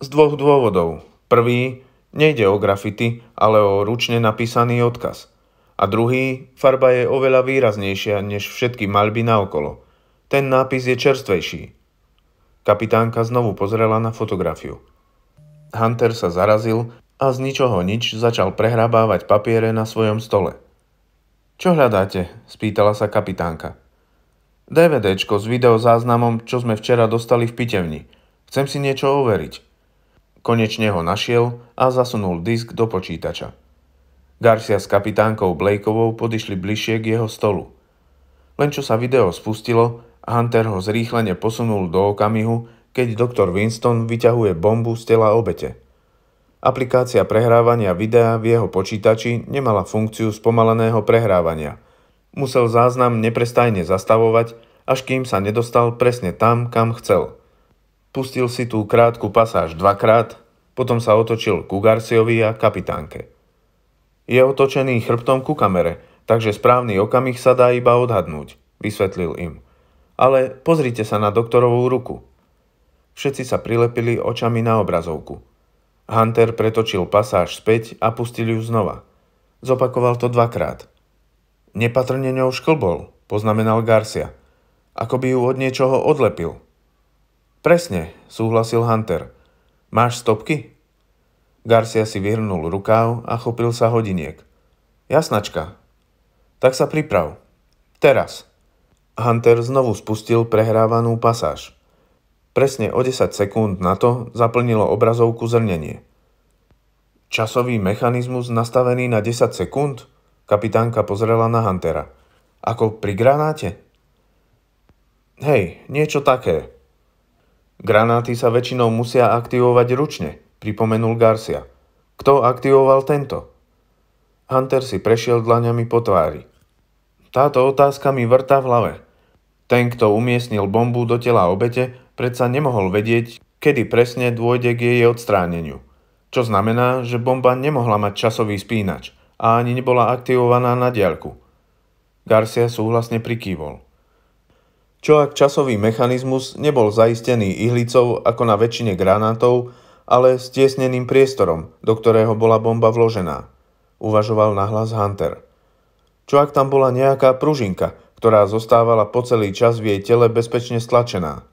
Z dvoch dôvodov. Prvý, nejde o grafity, ale o ručne napísaný odkaz. A druhý, farba je oveľa výraznejšia než všetky maľby naokolo. Ten nápis je čerstvejší. Kapitánka znovu pozrela na fotografiu. Hunter sa zarazil a z ničoho nič začal prehrabávať papiere na svojom stole. Čo hľadáte? spýtala sa kapitánka. DVDčko s videozáznamom, čo sme včera dostali v pitevni. Chcem si niečo overiť. Konečne ho našiel a zasunul disk do počítača. Garcia s kapitánkou Blakeovou podišli bližšie k jeho stolu. Len čo sa video spustilo, Hunter ho zrýchlene posunul do okamihu, keď doktor Winston vyťahuje bombu z tela obete. Aplikácia prehrávania videa v jeho počítači nemala funkciu spomaleného prehrávania – musel záznam neprestajne zastavovať, až kým sa nedostal presne tam, kam chcel. Pustil si tú krátku pasáž dvakrát, potom sa otočil ku Garciovi a kapitánke. Je otočený chrbtom ku kamere, takže správny okamih sa dá iba odhadnúť, vysvetlil im. Ale pozrite sa na doktorovú ruku. Všetci sa prilepili očami na obrazovku. Hunter pretočil pasáž späť a pustil ju znova. Zopakoval to dvakrát – Nepatrne ňou šklbol, poznamenal Garcia. Ako by ju od niečoho odlepil. Presne, súhlasil Hunter. Máš stopky? Garcia si vyhrnul rukáv a chopil sa hodiniek. Jasnačka. Tak sa priprav. Teraz. Hunter znovu spustil prehrávanú pasáž. Presne o 10 sekúnd na to zaplnilo obrazovku zrnenie. Časový mechanizmus nastavený na 10 sekúnd? Kapitánka pozrela na Huntera. Ako pri granáte? Hej, niečo také. Granáty sa väčšinou musia aktivovať ručne, pripomenul Garcia. Kto aktivoval tento? Hunter si prešiel dlaňami po tvári. Táto otázka mi vrta v hlave. Ten, kto umiestnil bombu do tela obete, predsa nemohol vedieť, kedy presne dôjde k jej odstráneniu. Čo znamená, že bomba nemohla mať časový spínač a ani nebola aktivovaná na diaľku. Garcia súhlasne prikývol. Čo ak časový mechanizmus nebol zaistený ihlicou ako na väčšine granátov, ale stiesneným priestorom, do ktorého bola bomba vložená, uvažoval nahlas Hunter. Čo ak tam bola nejaká pružinka, ktorá zostávala po celý čas v jej tele bezpečne stlačená?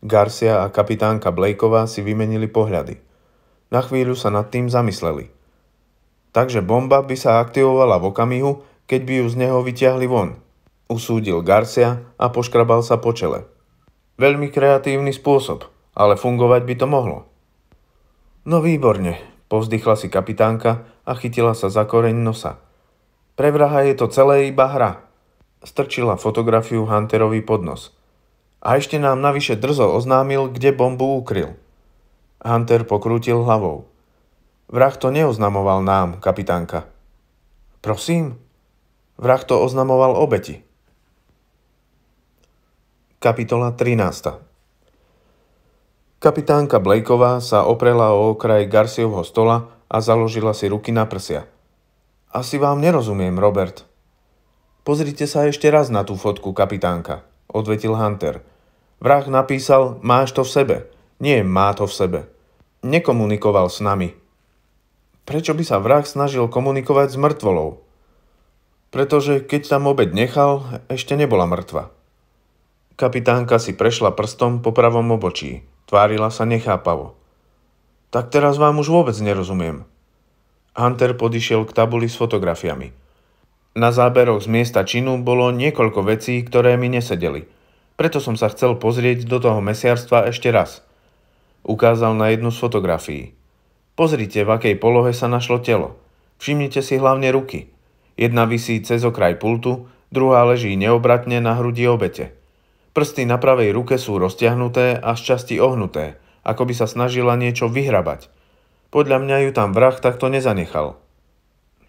Garcia a kapitánka Blakeová si vymenili pohľady. Na chvíľu sa nad tým zamysleli – takže bomba by sa aktivovala v okamihu, keď by ju z neho vyťahli von. Usúdil Garcia a poškrabal sa po čele. Veľmi kreatívny spôsob, ale fungovať by to mohlo. No výborne, povzdychla si kapitánka a chytila sa za koreň nosa. Pre vraha je to celé iba hra. Strčila fotografiu Hunterovi pod nos. A ešte nám navyše drzo oznámil, kde bombu ukryl. Hunter pokrútil hlavou. Vrah to neoznamoval nám, kapitánka. Prosím? Vrah to oznamoval obeti. Kapitola 13. Kapitánka Blakeová sa oprela o okraj Garciovho stola a založila si ruky na prsia. Asi vám nerozumiem, Robert. Pozrite sa ešte raz na tú fotku, kapitánka, odvetil Hunter. Vrah napísal, máš to v sebe. Nie, má to v sebe. Nekomunikoval s nami. Prečo by sa vrah snažil komunikovať s mŕtvolou? Pretože keď tam obed nechal, ešte nebola mŕtva. Kapitánka si prešla prstom po pravom obočí. Tvárila sa nechápavo. Tak teraz vám už vôbec nerozumiem. Hunter podišiel k tabuli s fotografiami. Na záberoch z miesta činu bolo niekoľko vecí, ktoré mi nesedeli. Preto som sa chcel pozrieť do toho mesiarstva ešte raz. Ukázal na jednu z fotografií. Pozrite, v akej polohe sa našlo telo. Všimnite si hlavne ruky. Jedna visí cez okraj pultu, druhá leží neobratne na hrudi obete. Prsty na pravej ruke sú roztiahnuté a z časti ohnuté, ako by sa snažila niečo vyhrabať. Podľa mňa ju tam vrah takto nezanechal.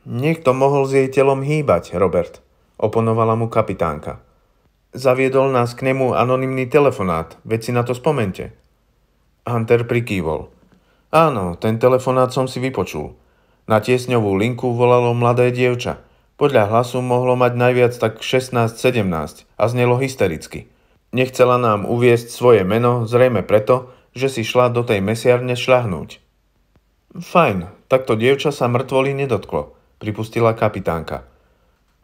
Niekto mohol s jej telom hýbať, Robert, oponovala mu kapitánka. Zaviedol nás k nemu anonymný telefonát, veď si na to spomente. Hunter prikývol. Áno, ten telefonát som si vypočul. Na tiesňovú linku volalo mladé dievča. Podľa hlasu mohlo mať najviac tak 16-17 a znelo hystericky. Nechcela nám uviesť svoje meno, zrejme preto, že si šla do tej mesiarne šľahnúť. Fajn, takto dievča sa mŕtvoli nedotklo, pripustila kapitánka.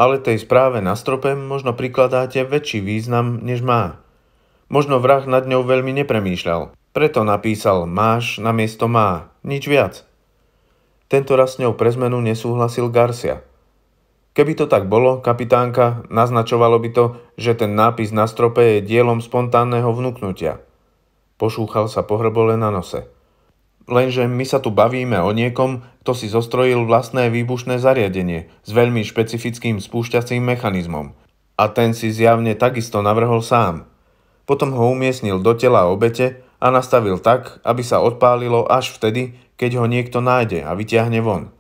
Ale tej správe na strope možno prikladáte väčší význam, než má. Možno vrah nad ňou veľmi nepremýšľal, preto napísal máš na miesto má, nič viac. Tento raz s ňou pre zmenu nesúhlasil Garcia. Keby to tak bolo, kapitánka, naznačovalo by to, že ten nápis na strope je dielom spontánneho vnúknutia. Pošúchal sa pohrbole na nose. Lenže my sa tu bavíme o niekom, kto si zostrojil vlastné výbušné zariadenie s veľmi špecifickým spúšťacím mechanizmom. A ten si zjavne takisto navrhol sám. Potom ho umiestnil do tela obete a nastavil tak, aby sa odpálilo až vtedy, keď ho niekto nájde a vyťahne von.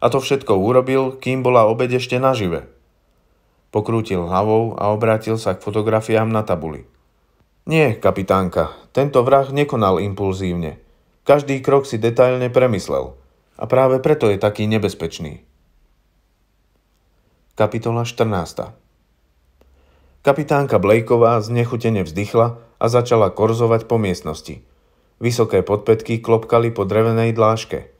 A to všetko urobil, kým bola obed ešte nažive. Pokrútil hlavou a obrátil sa k fotografiám na tabuli. Nie, kapitánka, tento vrah nekonal impulzívne. Každý krok si detailne premyslel. A práve preto je taký nebezpečný. Kapitola 14. Kapitánka Blakeová znechutene vzdychla a začala korzovať po miestnosti. Vysoké podpetky klopkali po drevenej dláške.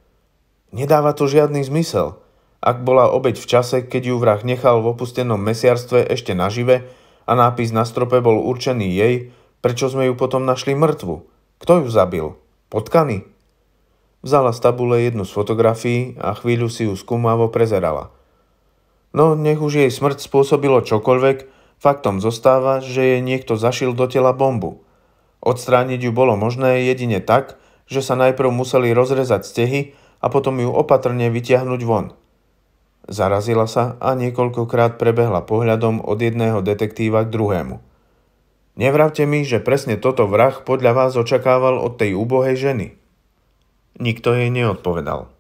Nedáva to žiadny zmysel. Ak bola obeď v čase, keď ju vrah nechal v opustenom mesiarstve ešte nažive a nápis na strope bol určený jej, prečo sme ju potom našli mŕtvu? Kto ju zabil? Potkany? Vzala z tabule jednu z fotografií a chvíľu si ju skúmavo prezerala. No, nech už jej smrť spôsobilo čokoľvek, Faktom zostáva, že jej niekto zašil do tela bombu. Odstrániť ju bolo možné jedine tak, že sa najprv museli rozrezať stehy a potom ju opatrne vytiahnuť von. Zarazila sa a niekoľkokrát prebehla pohľadom od jedného detektíva k druhému. Nevravte mi, že presne toto vrah podľa vás očakával od tej úbohej ženy. Nikto jej neodpovedal.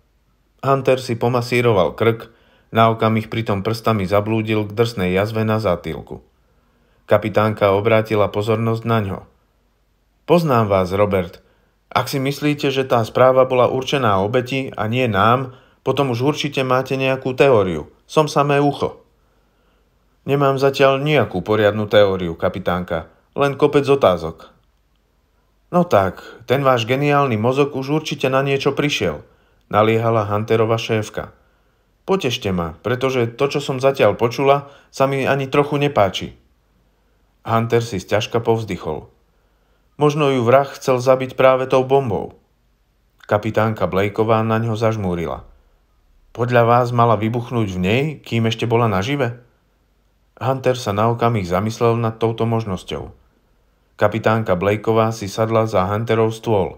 Hunter si pomasíroval krk, na ich pritom prstami zablúdil k drsnej jazve na zátilku. Kapitánka obrátila pozornosť na ňo. Poznám vás, Robert. Ak si myslíte, že tá správa bola určená obeti a nie nám, potom už určite máte nejakú teóriu. Som samé ucho. Nemám zatiaľ nejakú poriadnu teóriu, kapitánka. Len kopec otázok. No tak, ten váš geniálny mozog už určite na niečo prišiel, naliehala Hunterova šéfka. Potešte ma, pretože to, čo som zatiaľ počula, sa mi ani trochu nepáči. Hunter si zťažka povzdychol. Možno ju vrah chcel zabiť práve tou bombou. Kapitánka Blakeová na ňo zažmúrila. Podľa vás mala vybuchnúť v nej, kým ešte bola nažive? Hunter sa na okamih zamyslel nad touto možnosťou. Kapitánka Blakeová si sadla za Hunterov stôl.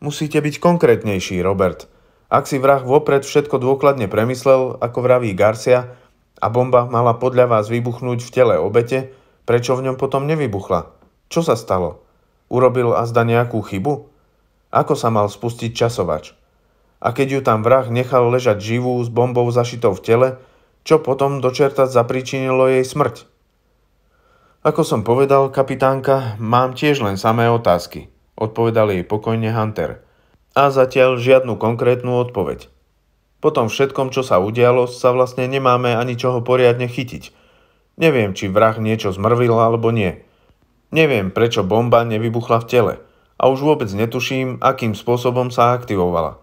Musíte byť konkrétnejší, Robert. Ak si vrah vopred všetko dôkladne premyslel, ako vraví Garcia, a bomba mala podľa vás vybuchnúť v tele obete, Prečo v ňom potom nevybuchla? Čo sa stalo? Urobil azda nejakú chybu? Ako sa mal spustiť časovač? A keď ju tam vrah nechal ležať živú s bombou zašitou v tele, čo potom dočertať zapričinilo jej smrť? Ako som povedal, kapitánka, mám tiež len samé otázky, odpovedal jej pokojne Hunter. A zatiaľ žiadnu konkrétnu odpoveď. Po tom všetkom, čo sa udialo, sa vlastne nemáme ani čoho poriadne chytiť – Neviem, či vrah niečo zmrvil alebo nie. Neviem, prečo bomba nevybuchla v tele a už vôbec netuším, akým spôsobom sa aktivovala.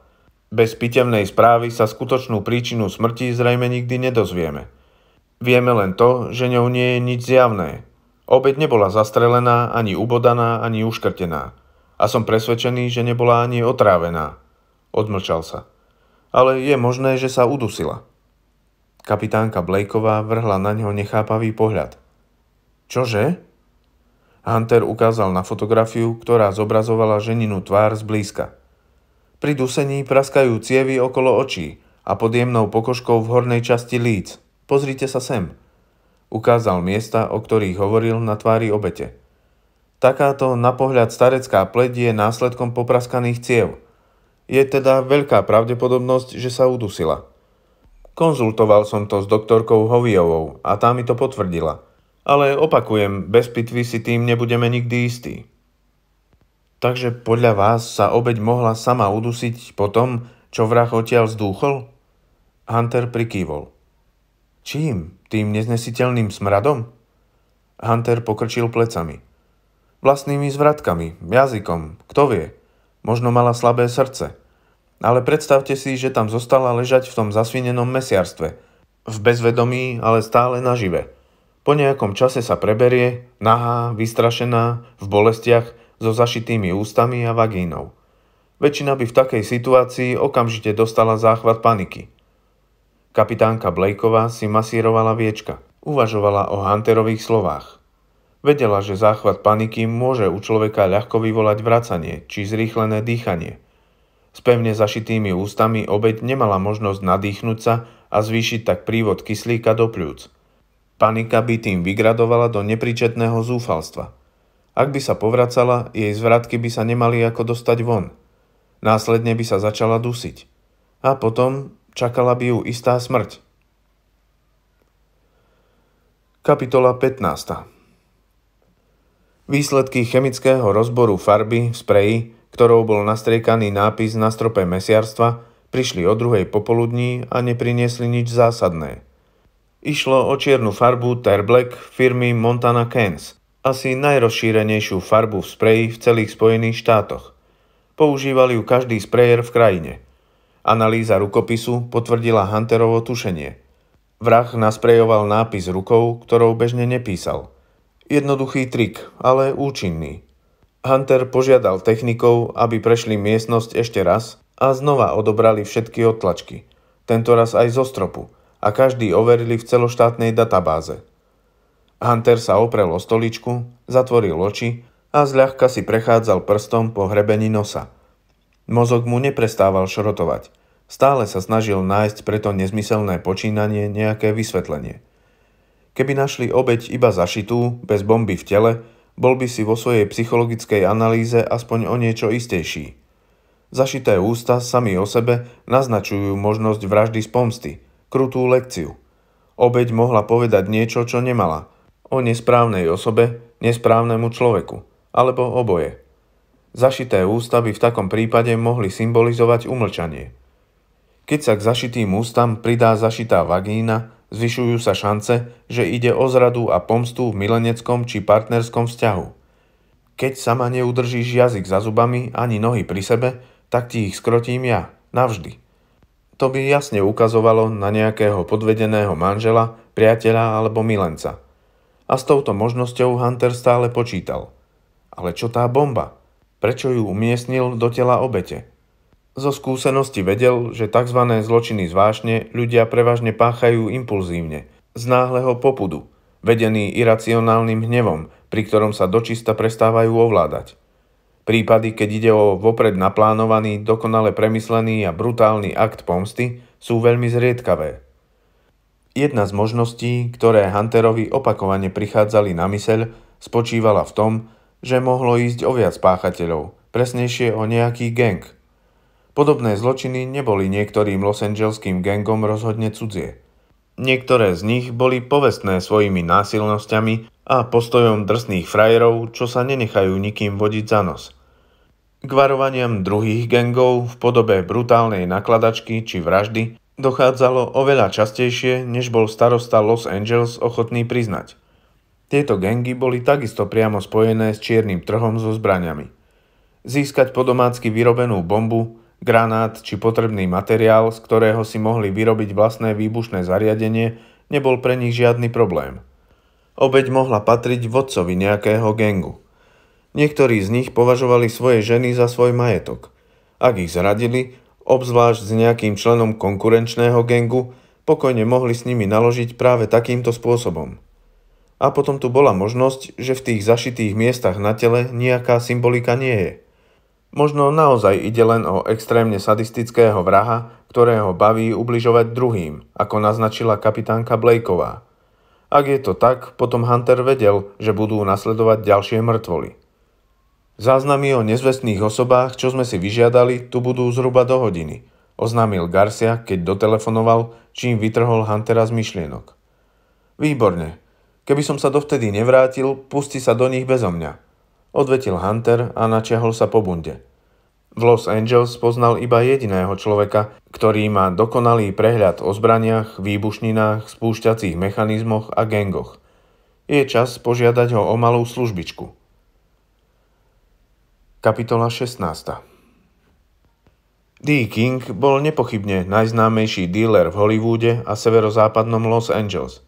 Bez pitevnej správy sa skutočnú príčinu smrti zrejme nikdy nedozvieme. Vieme len to, že ňou nie je nič zjavné. Obeď nebola zastrelená, ani ubodaná, ani uškrtená. A som presvedčený, že nebola ani otrávená. Odmlčal sa. Ale je možné, že sa udusila. Kapitánka Blakeová vrhla na neho nechápavý pohľad. Čože? Hunter ukázal na fotografiu, ktorá zobrazovala ženinu tvár zblízka. Pri dusení praskajú cievy okolo očí a pod jemnou pokožkou v hornej časti líc. Pozrite sa sem. Ukázal miesta, o ktorých hovoril na tvári obete. Takáto na pohľad starecká pleť je následkom popraskaných ciev. Je teda veľká pravdepodobnosť, že sa udusila. Konzultoval som to s doktorkou Hoviovou a tá mi to potvrdila. Ale opakujem, bez pitvy si tým nebudeme nikdy istí. Takže podľa vás sa obeď mohla sama udusiť po tom, čo vrah odtiaľ zdúchol? Hunter prikývol. Čím? Tým neznesiteľným smradom? Hunter pokrčil plecami. Vlastnými zvratkami, jazykom, kto vie. Možno mala slabé srdce. Ale predstavte si, že tam zostala ležať v tom zasvinenom mesiarstve. V bezvedomí, ale stále nažive. Po nejakom čase sa preberie, nahá, vystrašená, v bolestiach, so zašitými ústami a vagínou. Väčšina by v takej situácii okamžite dostala záchvat paniky. Kapitánka Blakeová si masírovala viečka. Uvažovala o Hunterových slovách. Vedela, že záchvat paniky môže u človeka ľahko vyvolať vracanie či zrýchlené dýchanie – s pevne zašitými ústami obeď nemala možnosť nadýchnuť sa a zvýšiť tak prívod kyslíka do pľúc. Panika by tým vygradovala do nepričetného zúfalstva. Ak by sa povracala, jej zvratky by sa nemali ako dostať von. Následne by sa začala dusiť. A potom čakala by ju istá smrť. Kapitola 15. Výsledky chemického rozboru farby v spreji ktorou bol nastriekaný nápis na strope mesiarstva, prišli o druhej popoludní a nepriniesli nič zásadné. Išlo o čiernu farbu Terblack firmy Montana Cans, asi najrozšírenejšiu farbu v spreji v celých Spojených štátoch. Používali ju každý sprejer v krajine. Analýza rukopisu potvrdila Hunterovo tušenie. Vrah nasprejoval nápis rukou, ktorou bežne nepísal. Jednoduchý trik, ale účinný – Hunter požiadal technikov, aby prešli miestnosť ešte raz a znova odobrali všetky odtlačky, tentoraz aj zo stropu, a každý overili v celoštátnej databáze. Hunter sa oprel o stoličku, zatvoril oči a zľahka si prechádzal prstom po hrebení nosa. Mozog mu neprestával šrotovať. Stále sa snažil nájsť preto nezmyselné počínanie nejaké vysvetlenie. Keby našli obeď iba zašitú, bez bomby v tele, bol by si vo svojej psychologickej analýze aspoň o niečo istejší. Zašité ústa sami o sebe naznačujú možnosť vraždy z pomsty, krutú lekciu. Obeď mohla povedať niečo, čo nemala, o nesprávnej osobe, nesprávnemu človeku, alebo oboje. Zašité ústa by v takom prípade mohli symbolizovať umlčanie. Keď sa k zašitým ústam pridá zašitá vagína, Zvyšujú sa šance, že ide o zradu a pomstu v mileneckom či partnerskom vzťahu. Keď sama neudržíš jazyk za zubami ani nohy pri sebe, tak ti ich skrotím ja, navždy. To by jasne ukazovalo na nejakého podvedeného manžela, priateľa alebo milenca. A s touto možnosťou Hunter stále počítal. Ale čo tá bomba? Prečo ju umiestnil do tela obete? Zo skúsenosti vedel, že tzv. zločiny zvážne ľudia prevažne páchajú impulzívne, z náhleho popudu, vedený iracionálnym hnevom, pri ktorom sa dočista prestávajú ovládať. Prípady, keď ide o vopred naplánovaný, dokonale premyslený a brutálny akt pomsty, sú veľmi zriedkavé. Jedna z možností, ktoré Hunterovi opakovane prichádzali na myseľ, spočívala v tom, že mohlo ísť o viac páchateľov, presnejšie o nejaký gang – Podobné zločiny neboli niektorým Los Angeleským gangom rozhodne cudzie. Niektoré z nich boli povestné svojimi násilnosťami a postojom drsných frajerov, čo sa nenechajú nikým vodiť za nos. K varovaniam druhých gangov v podobe brutálnej nakladačky či vraždy dochádzalo oveľa častejšie, než bol starosta Los Angeles ochotný priznať. Tieto gengy boli takisto priamo spojené s čiernym trhom so zbraniami. Získať po domácky vyrobenú bombu Granát či potrebný materiál, z ktorého si mohli vyrobiť vlastné výbušné zariadenie, nebol pre nich žiadny problém. Obeď mohla patriť vodcovi nejakého gengu. Niektorí z nich považovali svoje ženy za svoj majetok. Ak ich zradili, obzvlášť s nejakým členom konkurenčného gengu, pokojne mohli s nimi naložiť práve takýmto spôsobom. A potom tu bola možnosť, že v tých zašitých miestach na tele nejaká symbolika nie je – Možno naozaj ide len o extrémne sadistického vraha, ktorého baví ubližovať druhým, ako naznačila kapitánka Blakeová. Ak je to tak, potom Hunter vedel, že budú nasledovať ďalšie mŕtvoly. Záznamy o nezvestných osobách, čo sme si vyžiadali, tu budú zhruba do hodiny, oznámil Garcia, keď dotelefonoval, čím vytrhol Huntera z myšlienok. Výborne. Keby som sa dovtedy nevrátil, pusti sa do nich bezo mňa, Odvetil Hunter a načiahol sa po bunde. V Los Angeles poznal iba jediného človeka, ktorý má dokonalý prehľad o zbraniach, výbušninách, spúšťacích mechanizmoch a gengoch. Je čas požiadať ho o malú službičku. Kapitola 16 D. King bol nepochybne najznámejší díler v Hollywoode a severozápadnom Los Angeles.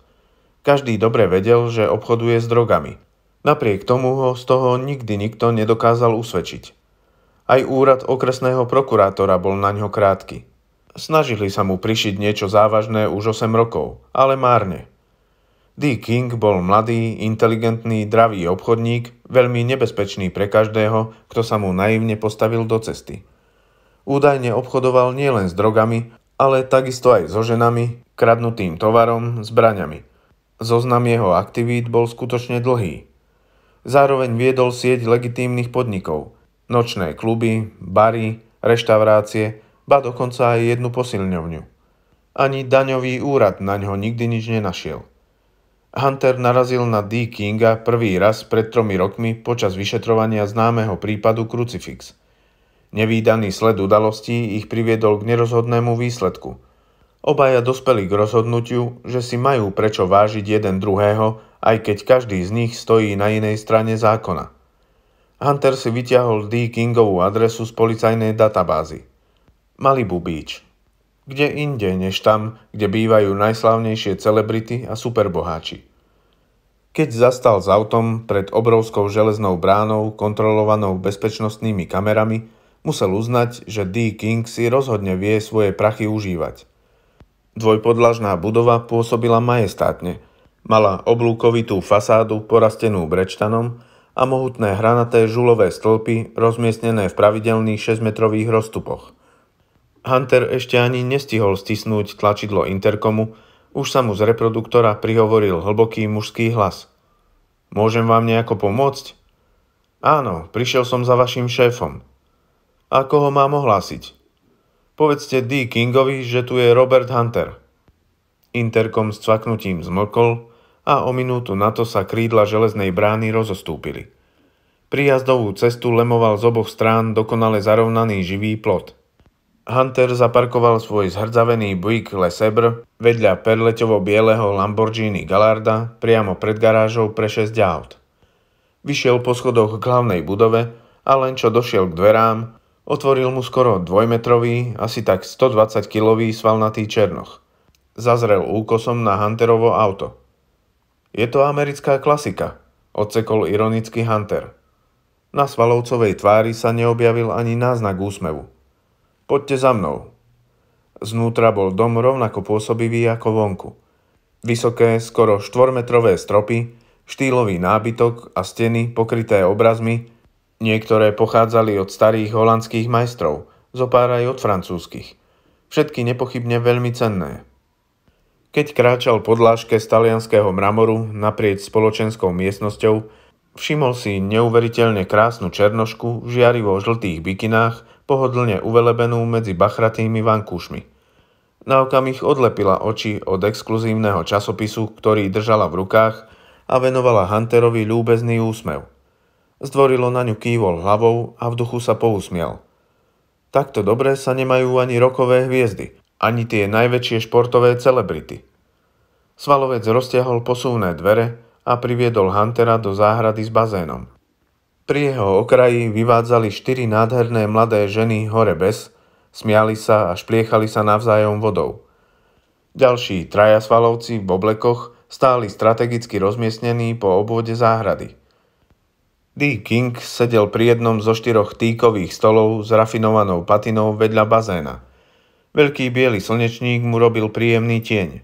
Každý dobre vedel, že obchoduje s drogami – Napriek tomu ho z toho nikdy nikto nedokázal usvedčiť. Aj úrad okresného prokurátora bol na ňo krátky. Snažili sa mu prišiť niečo závažné už 8 rokov, ale márne. D. King bol mladý, inteligentný, dravý obchodník, veľmi nebezpečný pre každého, kto sa mu naivne postavil do cesty. Údajne obchodoval nielen s drogami, ale takisto aj so ženami, kradnutým tovarom, zbraňami. Zoznam jeho aktivít bol skutočne dlhý – Zároveň viedol sieť legitímnych podnikov, nočné kluby, bary, reštaurácie, ba dokonca aj jednu posilňovňu. Ani daňový úrad na ňo nikdy nič nenašiel. Hunter narazil na D. Kinga prvý raz pred tromi rokmi počas vyšetrovania známeho prípadu Crucifix. Nevýdaný sled udalostí ich priviedol k nerozhodnému výsledku. Obaja dospeli k rozhodnutiu, že si majú prečo vážiť jeden druhého aj keď každý z nich stojí na inej strane zákona. Hunter si vyťahol D. Kingovú adresu z policajnej databázy. Malibu Beach. Kde inde, než tam, kde bývajú najslavnejšie celebrity a superboháči. Keď zastal s autom pred obrovskou železnou bránou kontrolovanou bezpečnostnými kamerami, musel uznať, že D. King si rozhodne vie svoje prachy užívať. Dvojpodlažná budova pôsobila majestátne – Mala oblúkovitú fasádu porastenú brečtanom a mohutné hranaté žulové stĺpy rozmiestnené v pravidelných 6-metrových rozstupoch. Hunter ešte ani nestihol stisnúť tlačidlo interkomu, už sa mu z reproduktora prihovoril hlboký mužský hlas. Môžem vám nejako pomôcť? Áno, prišiel som za vašim šéfom. Ako ho mám ohlásiť? Povedzte D. Kingovi, že tu je Robert Hunter. Interkom s cvaknutím zmlkol, a o minútu na to sa krídla železnej brány rozostúpili. Prijazdovú cestu lemoval z oboch strán dokonale zarovnaný živý plot. Hunter zaparkoval svoj zhrdzavený Buick Lesebr vedľa perleťovo-bieleho Lamborghini Galarda priamo pred garážou pre 6 aut. Vyšiel po schodoch k hlavnej budove a len čo došiel k dverám, otvoril mu skoro dvojmetrový, asi tak 120-kilový svalnatý černoch. Zazrel úkosom na Hunterovo auto – je to americká klasika, odsekol ironický Hunter. Na Svalovcovej tvári sa neobjavil ani náznak úsmevu. Poďte za mnou. Znútra bol dom rovnako pôsobivý ako vonku. Vysoké, skoro štvormetrové stropy, štýlový nábytok a steny pokryté obrazmi, niektoré pochádzali od starých holandských majstrov, zopár aj od francúzskych. Všetky nepochybne veľmi cenné. Keď kráčal po dláške z talianského mramoru naprieč spoločenskou miestnosťou, všimol si neuveriteľne krásnu černošku v žiarivo žltých bikinách, pohodlne uvelebenú medzi bachratými vankúšmi. Na okamih odlepila oči od exkluzívneho časopisu, ktorý držala v rukách a venovala Hunterovi ľúbezný úsmev. Zdvorilo na ňu kývol hlavou a v duchu sa pousmial. Takto dobre sa nemajú ani rokové hviezdy – ani tie najväčšie športové celebrity. Svalovec roztiahol posuvné dvere a priviedol Huntera do záhrady s bazénom. Pri jeho okraji vyvádzali štyri nádherné mladé ženy hore bez, smiali sa a špliechali sa navzájom vodou. Ďalší traja svalovci v oblekoch stáli strategicky rozmiestnení po obvode záhrady. D. King sedel pri jednom zo štyroch týkových stolov s rafinovanou patinou vedľa bazéna – Veľký biely slnečník mu robil príjemný tieň.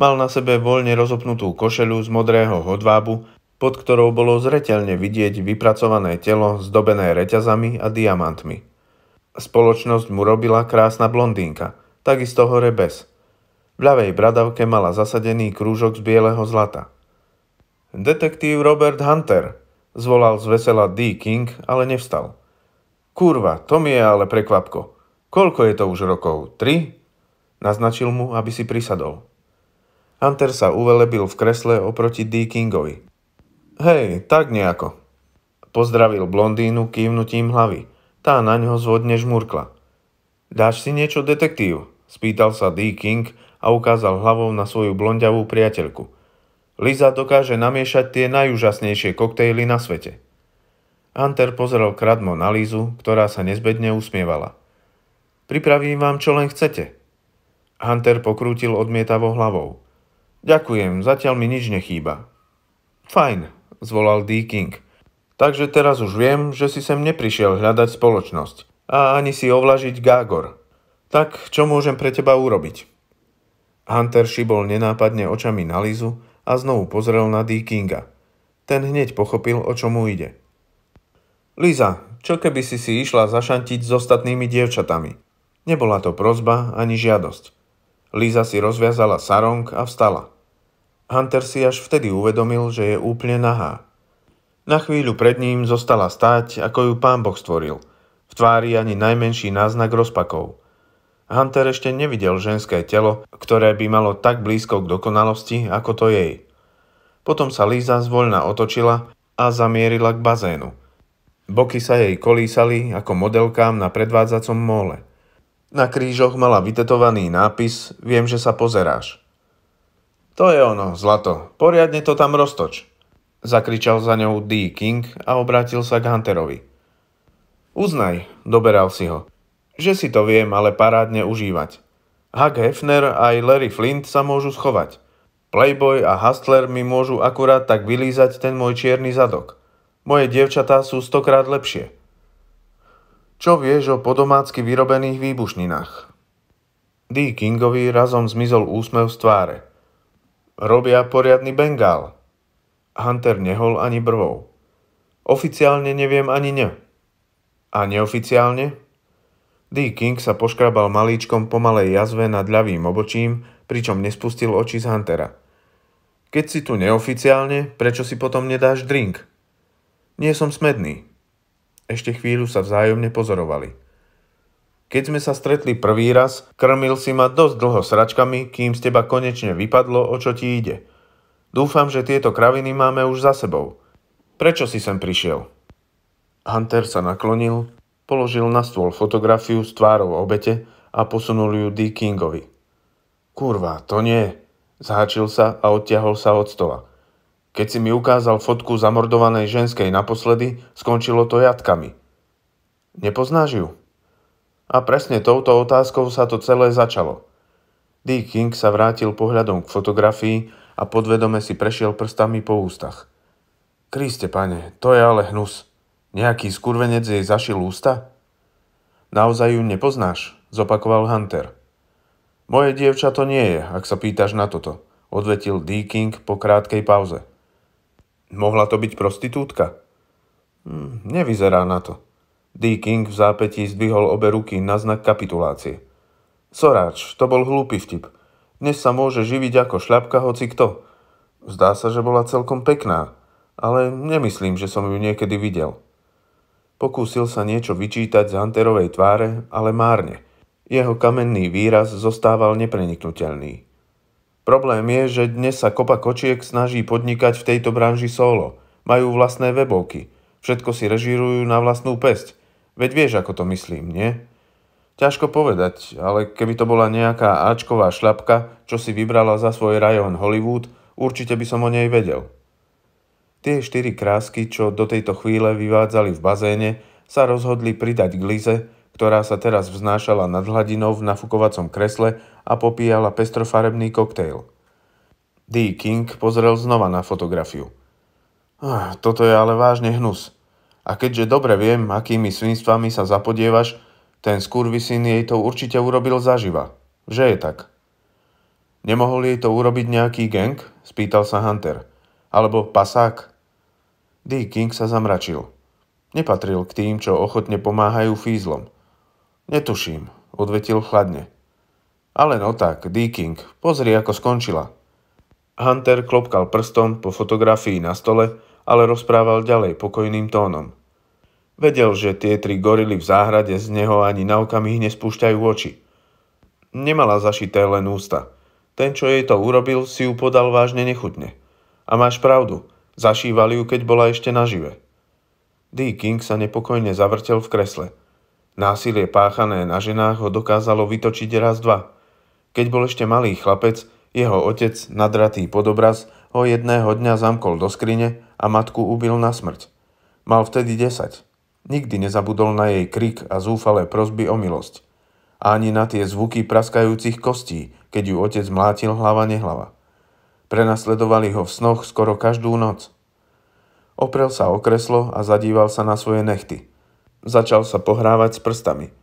Mal na sebe voľne rozopnutú košelu z modrého hodvábu, pod ktorou bolo zreteľne vidieť vypracované telo zdobené reťazami a diamantmi. Spoločnosť mu robila krásna blondínka, takisto hore bez. V ľavej bradavke mala zasadený krúžok z bieleho zlata. Detektív Robert Hunter, zvolal z vesela D. King, ale nevstal. Kurva, to mi je ale prekvapko – Koľko je to už rokov? Tri? Naznačil mu, aby si prisadol. Hunter sa uvelebil v kresle oproti D. Kingovi. Hej, tak nejako. Pozdravil blondínu kývnutím hlavy. Tá na ňo zvodne žmurkla. Dáš si niečo, detektív? Spýtal sa D. King a ukázal hlavou na svoju blondiavú priateľku. Liza dokáže namiešať tie najúžasnejšie koktejly na svete. Hunter pozrel kradmo na Lízu, ktorá sa nezbedne usmievala. Pripravím vám, čo len chcete. Hunter pokrútil odmietavo hlavou. Ďakujem, zatiaľ mi nič nechýba. Fajn, zvolal D. King. Takže teraz už viem, že si sem neprišiel hľadať spoločnosť a ani si ovlažiť Gágor. Tak čo môžem pre teba urobiť? Hunter šibol nenápadne očami na Lizu a znovu pozrel na D. Kinga. Ten hneď pochopil, o čo mu ide. Liza, čo keby si si išla zašantiť s ostatnými dievčatami? Nebola to prozba ani žiadosť. Líza si rozviazala sarong a vstala. Hunter si až vtedy uvedomil, že je úplne nahá. Na chvíľu pred ním zostala stáť, ako ju pán Boh stvoril. V tvári ani najmenší náznak rozpakov. Hunter ešte nevidel ženské telo, ktoré by malo tak blízko k dokonalosti, ako to jej. Potom sa Líza zvoľna otočila a zamierila k bazénu. Boky sa jej kolísali ako modelkám na predvádzacom móle. Na krížoch mala vytetovaný nápis Viem, že sa pozeráš. To je ono, zlato, poriadne to tam roztoč. Zakričal za ňou D. King a obrátil sa k Hunterovi. Uznaj, doberal si ho, že si to viem ale parádne užívať. Huck Hefner aj Larry Flint sa môžu schovať. Playboy a Hustler mi môžu akurát tak vylízať ten môj čierny zadok. Moje dievčatá sú stokrát lepšie. Čo vieš o podomácky vyrobených výbušninách? D. Kingovi razom zmizol úsmev z tváre. Robia poriadny bengál. Hunter nehol ani brvou. Oficiálne neviem ani ne. A neoficiálne? D. King sa poškrabal malíčkom pomalej jazve nad ľavým obočím, pričom nespustil oči z Huntera. Keď si tu neoficiálne, prečo si potom nedáš drink? Nie som smedný, ešte chvíľu sa vzájomne pozorovali. Keď sme sa stretli prvý raz, krmil si ma dosť dlho sračkami, kým z teba konečne vypadlo, o čo ti ide. Dúfam, že tieto kraviny máme už za sebou. Prečo si sem prišiel? Hunter sa naklonil, položil na stôl fotografiu s tvárou obete a posunul ju D. Kingovi. Kurva, to nie, zháčil sa a odtiahol sa od stola. Keď si mi ukázal fotku zamordovanej ženskej naposledy, skončilo to jatkami. Nepoznáš ju? A presne touto otázkou sa to celé začalo. D. King sa vrátil pohľadom k fotografii a podvedome si prešiel prstami po ústach. Kriste, pane, to je ale hnus. Nejaký skurvenec jej zašil ústa? Naozaj ju nepoznáš, zopakoval Hunter. Moje dievča to nie je, ak sa pýtaš na toto, odvetil D. King po krátkej pauze. Mohla to byť prostitútka? Hm, nevyzerá na to. D. King v zápätí zdvihol obe ruky na znak kapitulácie. Soráč, to bol hlúpy vtip. Dnes sa môže živiť ako šľapka hoci kto. Zdá sa, že bola celkom pekná, ale nemyslím, že som ju niekedy videl. Pokúsil sa niečo vyčítať z Hunterovej tváre, ale márne. Jeho kamenný výraz zostával nepreniknutelný. Problém je, že dnes sa kopa kočiek snaží podnikať v tejto branži solo. Majú vlastné webovky. Všetko si režírujú na vlastnú pesť. Veď vieš, ako to myslím, nie? Ťažko povedať, ale keby to bola nejaká Ačková šľapka, čo si vybrala za svoj rajón Hollywood, určite by som o nej vedel. Tie štyri krásky, čo do tejto chvíle vyvádzali v bazéne, sa rozhodli pridať k Lize ktorá sa teraz vznášala nad hladinou v nafukovacom kresle a popíjala pestrofarebný koktejl. D. King pozrel znova na fotografiu. Ah, toto je ale vážne hnus. A keďže dobre viem, akými svinstvami sa zapodievaš, ten syn jej to určite urobil zaživa. Že je tak? Nemohol jej to urobiť nejaký gang? Spýtal sa Hunter. Alebo pasák? D. King sa zamračil. Nepatril k tým, čo ochotne pomáhajú fízlom. Netuším, odvetil chladne. Ale no tak, Deeking, pozri, ako skončila. Hunter klopkal prstom po fotografii na stole, ale rozprával ďalej pokojným tónom. Vedel, že tie tri gorily v záhrade z neho ani na okamih nespúšťajú oči. Nemala zašité len ústa. Ten, čo jej to urobil, si ju podal vážne nechutne. A máš pravdu, zašívali ju, keď bola ešte nažive. D. King sa nepokojne zavrtel v kresle – Násilie páchané na ženách ho dokázalo vytočiť raz dva. Keď bol ešte malý chlapec, jeho otec, nadratý podobraz, ho jedného dňa zamkol do skrine a matku ubil na smrť. Mal vtedy 10. Nikdy nezabudol na jej krik a zúfalé prosby o milosť. A ani na tie zvuky praskajúcich kostí, keď ju otec mlátil hlava nehlava. Prenasledovali ho v snoch skoro každú noc. Oprel sa o kreslo a zadíval sa na svoje nechty. Začal sa pohrávať s prstami.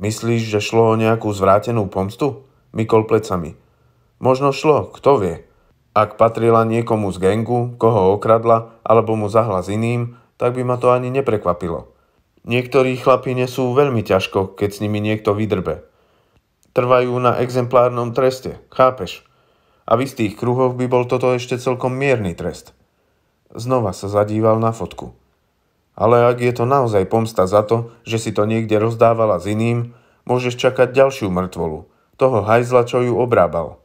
Myslíš, že šlo o nejakú zvrátenú pomstu? Mykol plecami. Možno šlo, kto vie. Ak patrila niekomu z gengu, koho okradla, alebo mu zahla s iným, tak by ma to ani neprekvapilo. Niektorí chlapi nesú veľmi ťažko, keď s nimi niekto vydrbe. Trvajú na exemplárnom treste, chápeš? A v istých kruhoch by bol toto ešte celkom mierny trest. Znova sa zadíval na fotku. Ale ak je to naozaj pomsta za to, že si to niekde rozdávala s iným, môžeš čakať ďalšiu mŕtvolu, toho hajzla, čo ju obrábal.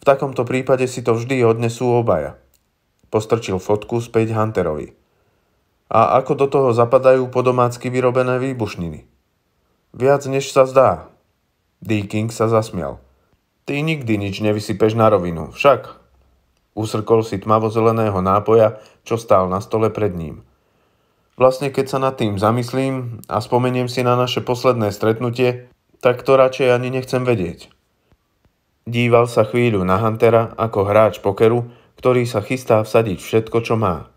V takomto prípade si to vždy odnesú obaja. Postrčil fotku späť Hunterovi. A ako do toho zapadajú podomácky vyrobené výbušniny? Viac než sa zdá. D. King sa zasmial. Ty nikdy nič nevysypeš na rovinu, však. Usrkol si tmavozeleného nápoja, čo stál na stole pred ním – Vlastne keď sa nad tým zamyslím a spomeniem si na naše posledné stretnutie, tak to radšej ani nechcem vedieť. Díval sa chvíľu na Huntera ako hráč pokeru, ktorý sa chystá vsadiť všetko, čo má.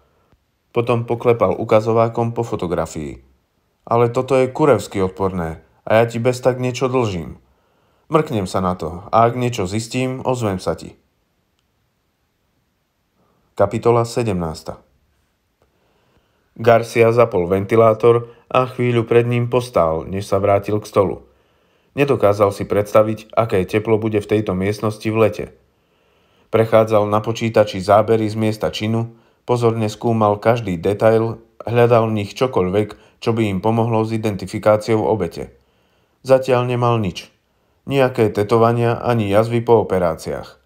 Potom poklepal ukazovákom po fotografii. Ale toto je kurevsky odporné a ja ti bez tak niečo dlžím. Mrknem sa na to a ak niečo zistím, ozvem sa ti. Kapitola 17. Garcia zapol ventilátor a chvíľu pred ním postál, než sa vrátil k stolu. Nedokázal si predstaviť, aké teplo bude v tejto miestnosti v lete. Prechádzal na počítači zábery z miesta činu, pozorne skúmal každý detail, hľadal v nich čokoľvek, čo by im pomohlo s identifikáciou obete. Zatiaľ nemal nič. Nijaké tetovania ani jazvy po operáciách.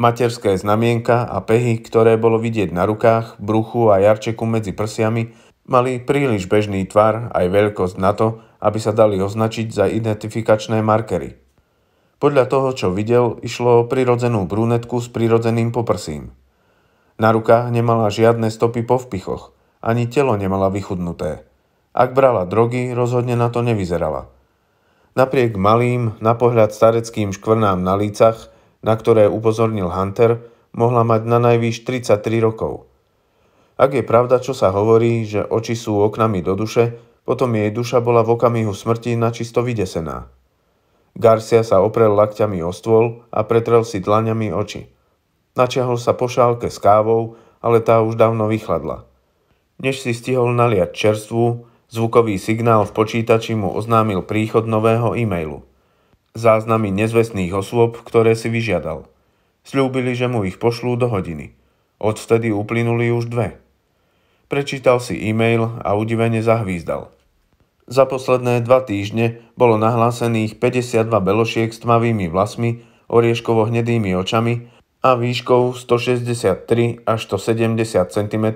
Materské znamienka a pehy, ktoré bolo vidieť na rukách, bruchu a jarčeku medzi prsiami, mali príliš bežný tvar aj veľkosť na to, aby sa dali označiť za identifikačné markery. Podľa toho, čo videl, išlo o prirodzenú brunetku s prirodzeným poprsím. Na rukách nemala žiadne stopy po vpichoch, ani telo nemala vychudnuté. Ak brala drogy, rozhodne na to nevyzerala. Napriek malým, na pohľad stareckým škvrnám na lícach, na ktoré upozornil Hunter, mohla mať na najvýš 33 rokov. Ak je pravda, čo sa hovorí, že oči sú oknami do duše, potom jej duša bola v okamihu smrti načisto vydesená. Garcia sa oprel lakťami o stôl a pretrel si dlaňami oči. Načiahol sa po šálke s kávou, ale tá už dávno vychladla. Než si stihol naliať čerstvu, zvukový signál v počítači mu oznámil príchod nového e-mailu záznamy nezvestných osôb, ktoré si vyžiadal. Sľúbili, že mu ich pošlú do hodiny. Odvtedy uplynuli už dve. Prečítal si e-mail a udivene zahvízdal. Za posledné dva týždne bolo nahlásených 52 belošiek s tmavými vlasmi, orieškovo-hnedými očami a výškou 163 až 170 cm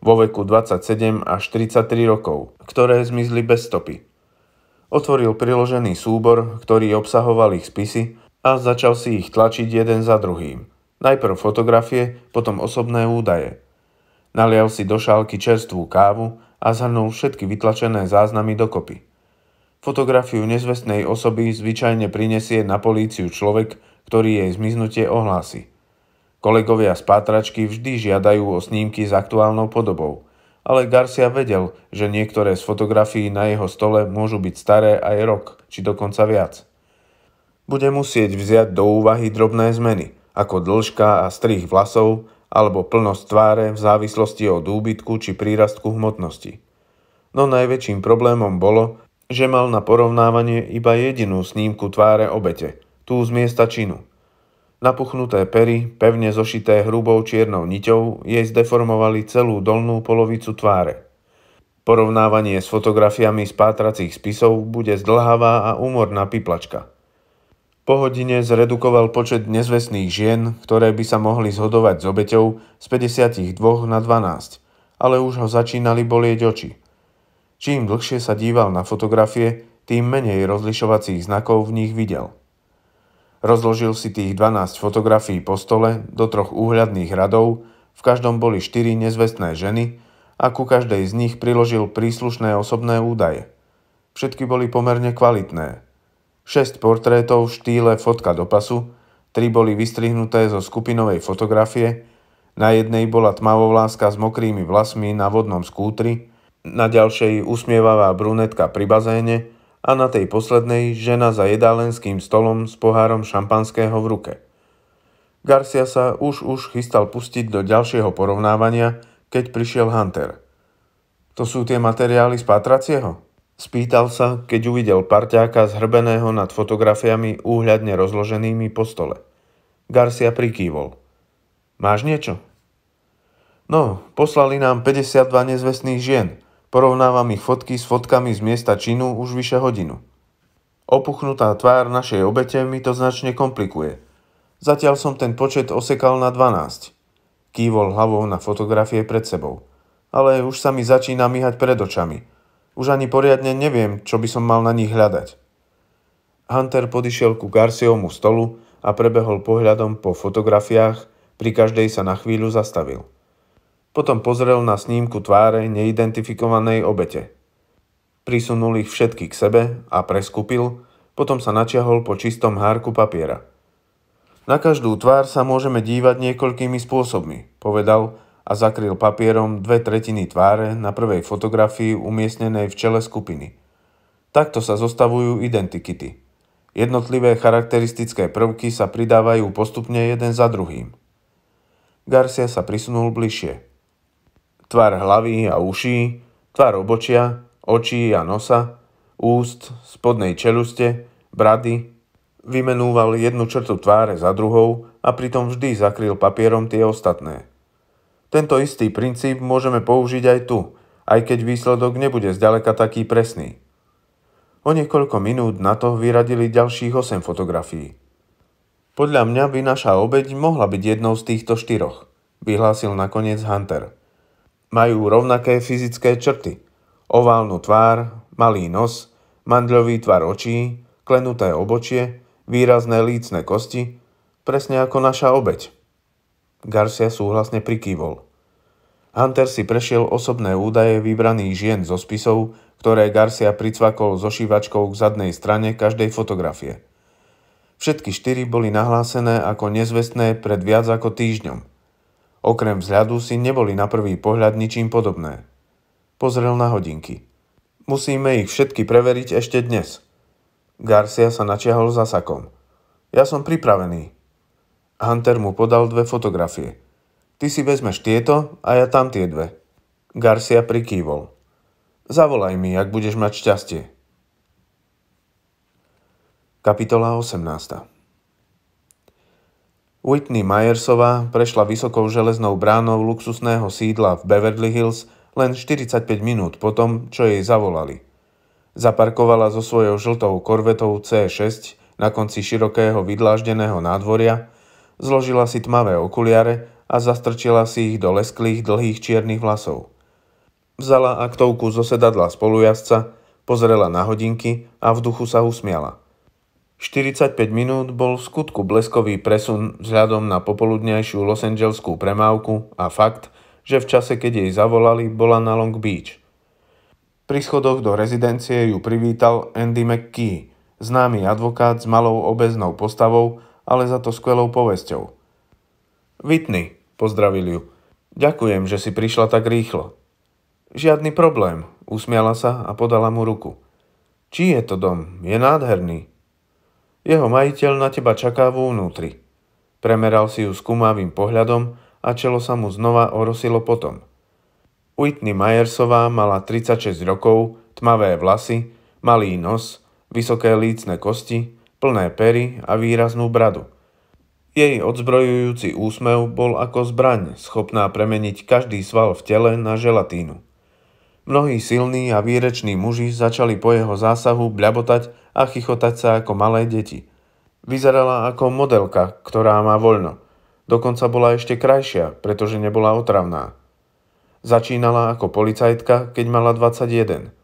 vo veku 27 až 33 rokov, ktoré zmizli bez stopy. Otvoril priložený súbor, ktorý obsahoval ich spisy a začal si ich tlačiť jeden za druhým. Najprv fotografie, potom osobné údaje. Nalial si do šálky čerstvú kávu a zhrnul všetky vytlačené záznamy dokopy. Fotografiu nezvestnej osoby zvyčajne prinesie na políciu človek, ktorý jej zmiznutie ohlási. Kolegovia z pátračky vždy žiadajú o snímky s aktuálnou podobou – ale Garcia vedel, že niektoré z fotografií na jeho stole môžu byť staré aj rok, či dokonca viac. Bude musieť vziať do úvahy drobné zmeny, ako dĺžka a strih vlasov, alebo plnosť tváre v závislosti od úbytku či prírastku hmotnosti. No najväčším problémom bolo, že mal na porovnávanie iba jedinú snímku tváre obete, tú z miesta činu – Napuchnuté pery, pevne zošité hrubou čiernou niťou, jej zdeformovali celú dolnú polovicu tváre. Porovnávanie s fotografiami z pátracích spisov bude zdlhavá a úmorná piplačka. Po hodine zredukoval počet nezvestných žien, ktoré by sa mohli zhodovať s obeťou z 52 na 12, ale už ho začínali bolieť oči. Čím dlhšie sa díval na fotografie, tým menej rozlišovacích znakov v nich videl – Rozložil si tých 12 fotografií po stole do troch úhľadných radov, v každom boli štyri nezvestné ženy a ku každej z nich priložil príslušné osobné údaje. Všetky boli pomerne kvalitné. 6 portrétov v štýle fotka do pasu, tri boli vystrihnuté zo skupinovej fotografie, na jednej bola tmavovláska s mokrými vlasmi na vodnom skútri, na ďalšej usmievavá brunetka pri bazéne, a na tej poslednej žena za jedálenským stolom s pohárom šampanského v ruke. Garcia sa už už chystal pustiť do ďalšieho porovnávania, keď prišiel Hunter. To sú tie materiály z Patracieho? Spýtal sa, keď uvidel parťáka zhrbeného nad fotografiami úhľadne rozloženými po stole. Garcia prikývol. Máš niečo? No, poslali nám 52 nezvestných žien – Porovnávam ich fotky s fotkami z miesta činu už vyše hodinu. Opuchnutá tvár našej obete mi to značne komplikuje. Zatiaľ som ten počet osekal na 12. Kývol hlavou na fotografie pred sebou. Ale už sa mi začína myhať pred očami. Už ani poriadne neviem, čo by som mal na nich hľadať. Hunter podišiel ku Garciomu stolu a prebehol pohľadom po fotografiách, pri každej sa na chvíľu zastavil. Potom pozrel na snímku tváre neidentifikovanej obete. Prisunul ich všetky k sebe a preskupil, potom sa načiahol po čistom hárku papiera. Na každú tvár sa môžeme dívať niekoľkými spôsobmi, povedal a zakryl papierom dve tretiny tváre na prvej fotografii umiestnenej v čele skupiny. Takto sa zostavujú identikity. Jednotlivé charakteristické prvky sa pridávajú postupne jeden za druhým. Garcia sa prisunul bližšie. Tvar hlavy a uší, tvar obočia, očí a nosa, úst, spodnej čeluste, brady. Vymenúval jednu črtu tváre za druhou a pritom vždy zakryl papierom tie ostatné. Tento istý princíp môžeme použiť aj tu, aj keď výsledok nebude zďaleka taký presný. O niekoľko minút na to vyradili ďalších 8 fotografií. Podľa mňa by naša obeď mohla byť jednou z týchto štyroch, vyhlásil nakoniec Hunter. Majú rovnaké fyzické črty. Oválnu tvár, malý nos, mandľový tvar očí, klenuté obočie, výrazné lícne kosti, presne ako naša obeď. Garcia súhlasne prikývol. Hunter si prešiel osobné údaje vybraných žien zo spisov, ktoré Garcia pricvakol so šívačkou k zadnej strane každej fotografie. Všetky štyri boli nahlásené ako nezvestné pred viac ako týždňom. Okrem vzhľadu si neboli na prvý pohľad ničím podobné. Pozrel na hodinky. Musíme ich všetky preveriť ešte dnes. Garcia sa načiahol za sakom. Ja som pripravený. Hunter mu podal dve fotografie. Ty si vezmeš tieto a ja tam tie dve. Garcia prikývol. Zavolaj mi, ak budeš mať šťastie. Kapitola 18. Whitney Myersová prešla vysokou železnou bránou luxusného sídla v Beverly Hills len 45 minút po tom, čo jej zavolali. Zaparkovala so svojou žltou korvetou C6 na konci širokého vydláždeného nádvoria, zložila si tmavé okuliare a zastrčila si ich do lesklých dlhých čiernych vlasov. Vzala aktovku zo sedadla spolujazca, pozrela na hodinky a v duchu sa usmiala. 45 minút bol v skutku bleskový presun vzhľadom na popoludnejšiu Los Angeleskú premávku a fakt, že v čase, keď jej zavolali, bola na Long Beach. Pri schodoch do rezidencie ju privítal Andy McKee, známy advokát s malou obeznou postavou, ale za to skvelou povesťou. Whitney, pozdravil ju. Ďakujem, že si prišla tak rýchlo. Žiadny problém, usmiala sa a podala mu ruku. Čí je to dom? Je nádherný. Jeho majiteľ na teba čaká vo vnútri. Premeral si ju skumavým pohľadom a čelo sa mu znova orosilo potom. Whitney Myersová mala 36 rokov, tmavé vlasy, malý nos, vysoké lícne kosti, plné pery a výraznú bradu. Jej odzbrojujúci úsmev bol ako zbraň, schopná premeniť každý sval v tele na želatínu. Mnohí silní a výreční muži začali po jeho zásahu bľabotať a chichotať sa ako malé deti. Vyzerala ako modelka, ktorá má voľno. Dokonca bola ešte krajšia, pretože nebola otravná. Začínala ako policajtka, keď mala 21.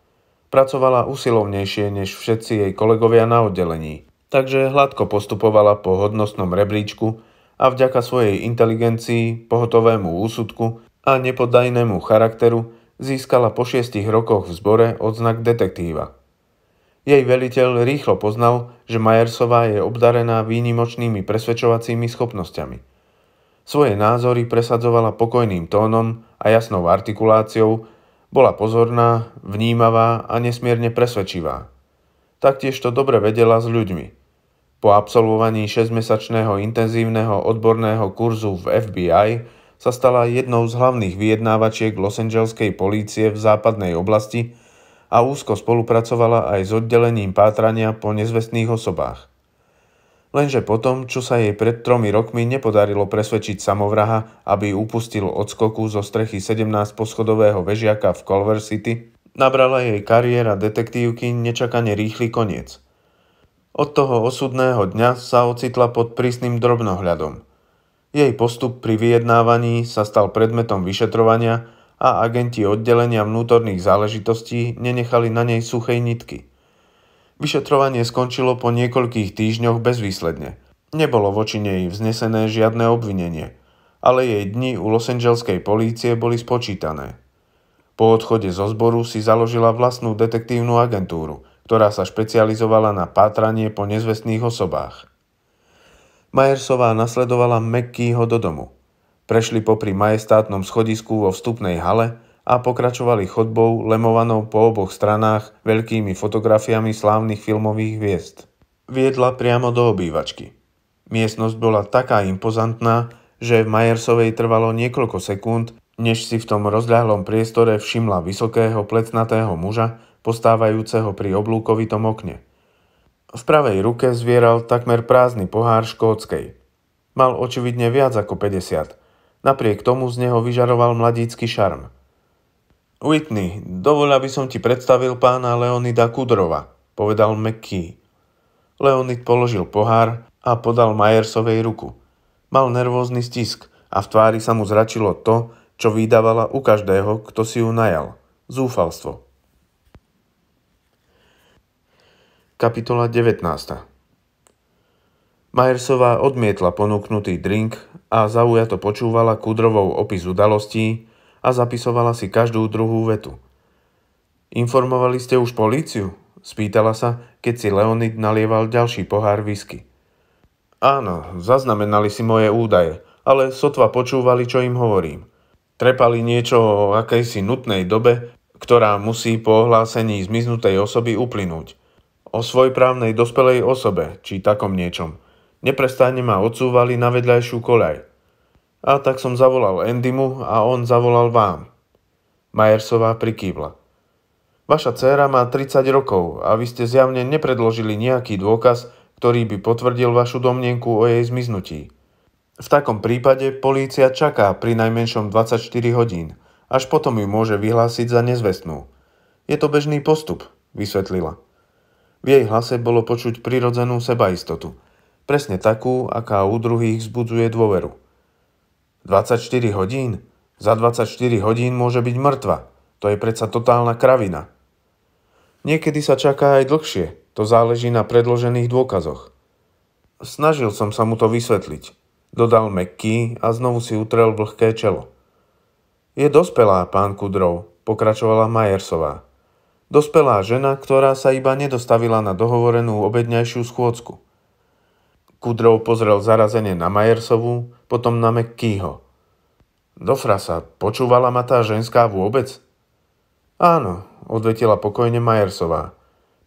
Pracovala usilovnejšie než všetci jej kolegovia na oddelení, takže hladko postupovala po hodnostnom rebríčku a vďaka svojej inteligencii, pohotovému úsudku a nepodajnému charakteru získala po šiestich rokoch v zbore odznak detektíva. Jej veliteľ rýchlo poznal, že Majersová je obdarená výnimočnými presvedčovacími schopnosťami. Svoje názory presadzovala pokojným tónom a jasnou artikuláciou, bola pozorná, vnímavá a nesmierne presvedčivá. Taktiež to dobre vedela s ľuďmi – po absolvovaní 6-mesačného intenzívneho odborného kurzu v FBI sa stala jednou z hlavných vyjednávačiek Los Angeleskej polície v západnej oblasti a úzko spolupracovala aj s oddelením pátrania po nezvestných osobách. Lenže potom, čo sa jej pred tromi rokmi nepodarilo presvedčiť samovraha, aby upustil odskoku zo strechy 17 poschodového vežiaka v Culver City, nabrala jej kariéra detektívky nečakane rýchly koniec – od toho osudného dňa sa ocitla pod prísnym drobnohľadom. Jej postup pri vyjednávaní sa stal predmetom vyšetrovania a agenti oddelenia vnútorných záležitostí nenechali na nej suchej nitky. Vyšetrovanie skončilo po niekoľkých týždňoch bezvýsledne. Nebolo voči nej vznesené žiadne obvinenie, ale jej dni u Los Angeleskej polície boli spočítané. Po odchode zo zboru si založila vlastnú detektívnu agentúru, ktorá sa špecializovala na pátranie po nezvestných osobách. Majersová nasledovala Mekkýho do domu. Prešli popri majestátnom schodisku vo vstupnej hale a pokračovali chodbou lemovanou po oboch stranách veľkými fotografiami slávnych filmových hviezd. Viedla priamo do obývačky. Miestnosť bola taká impozantná, že v Majersovej trvalo niekoľko sekúnd, než si v tom rozľahlom priestore všimla vysokého plecnatého muža, postávajúceho pri oblúkovitom okne – v pravej ruke zvieral takmer prázdny pohár škótskej. Mal očividne viac ako 50. Napriek tomu z neho vyžaroval mladícky šarm. Whitney, dovol, aby som ti predstavil pána Leonida Kudrova, povedal McKee. Leonid položil pohár a podal Majersovej ruku. Mal nervózny stisk a v tvári sa mu zračilo to, čo vydávala u každého, kto si ju najal. Zúfalstvo. Kapitola 19. Majersová odmietla ponúknutý drink a zaujato počúvala Kudrovou opis udalostí a zapisovala si každú druhú vetu. Informovali ste už políciu? Spýtala sa, keď si Leonid nalieval ďalší pohár whisky. Áno, zaznamenali si moje údaje, ale sotva počúvali, čo im hovorím. Trepali niečo o akejsi nutnej dobe, ktorá musí po ohlásení zmiznutej osoby uplynúť – o právnej dospelej osobe, či takom niečom. neprestane ma odsúvali na vedľajšiu koľaj. A tak som zavolal Endymu a on zavolal vám. Majersová prikývla. Vaša dcéra má 30 rokov a vy ste zjavne nepredložili nejaký dôkaz, ktorý by potvrdil vašu domnienku o jej zmiznutí. V takom prípade polícia čaká pri najmenšom 24 hodín, až potom ju môže vyhlásiť za nezvestnú. Je to bežný postup, vysvetlila. V jej hlase bolo počuť prirodzenú sebaistotu. Presne takú, aká u druhých zbudzuje dôveru. 24 hodín? Za 24 hodín môže byť mŕtva. To je predsa totálna kravina. Niekedy sa čaká aj dlhšie. To záleží na predložených dôkazoch. Snažil som sa mu to vysvetliť. Dodal mekký a znovu si utrel vlhké čelo. Je dospelá, pán Kudrov, pokračovala Majersová. Dospelá žena, ktorá sa iba nedostavila na dohovorenú obedňajšiu schôdzku. Kudrov pozrel zarazenie na Majersovú, potom na Mekkýho. Do frasa, počúvala ma tá ženská vôbec? Áno, odvetila pokojne Majersová.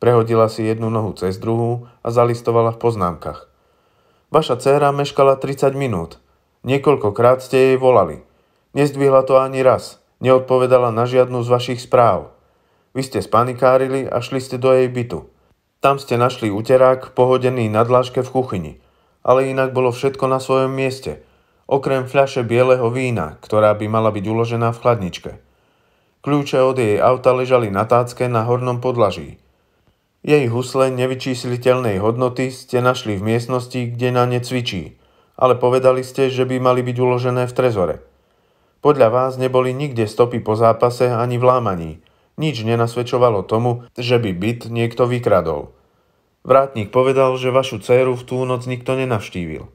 Prehodila si jednu nohu cez druhú a zalistovala v poznámkach. Vaša dcéra meškala 30 minút. Niekoľkokrát ste jej volali. Nezdvihla to ani raz. Neodpovedala na žiadnu z vašich správ. Vy ste spanikárili a šli ste do jej bytu. Tam ste našli uterák pohodený na dláške v kuchyni, ale inak bolo všetko na svojom mieste, okrem fľaše bieleho vína, ktorá by mala byť uložená v chladničke. Kľúče od jej auta ležali na tácke na hornom podlaží. Jej husle nevyčísliteľnej hodnoty ste našli v miestnosti, kde na ne cvičí, ale povedali ste, že by mali byť uložené v trezore – podľa vás neboli nikde stopy po zápase ani v lámaní, nič nenasvedčovalo tomu, že by byt niekto vykradol. Vrátnik povedal, že vašu dceru v tú noc nikto nenavštívil.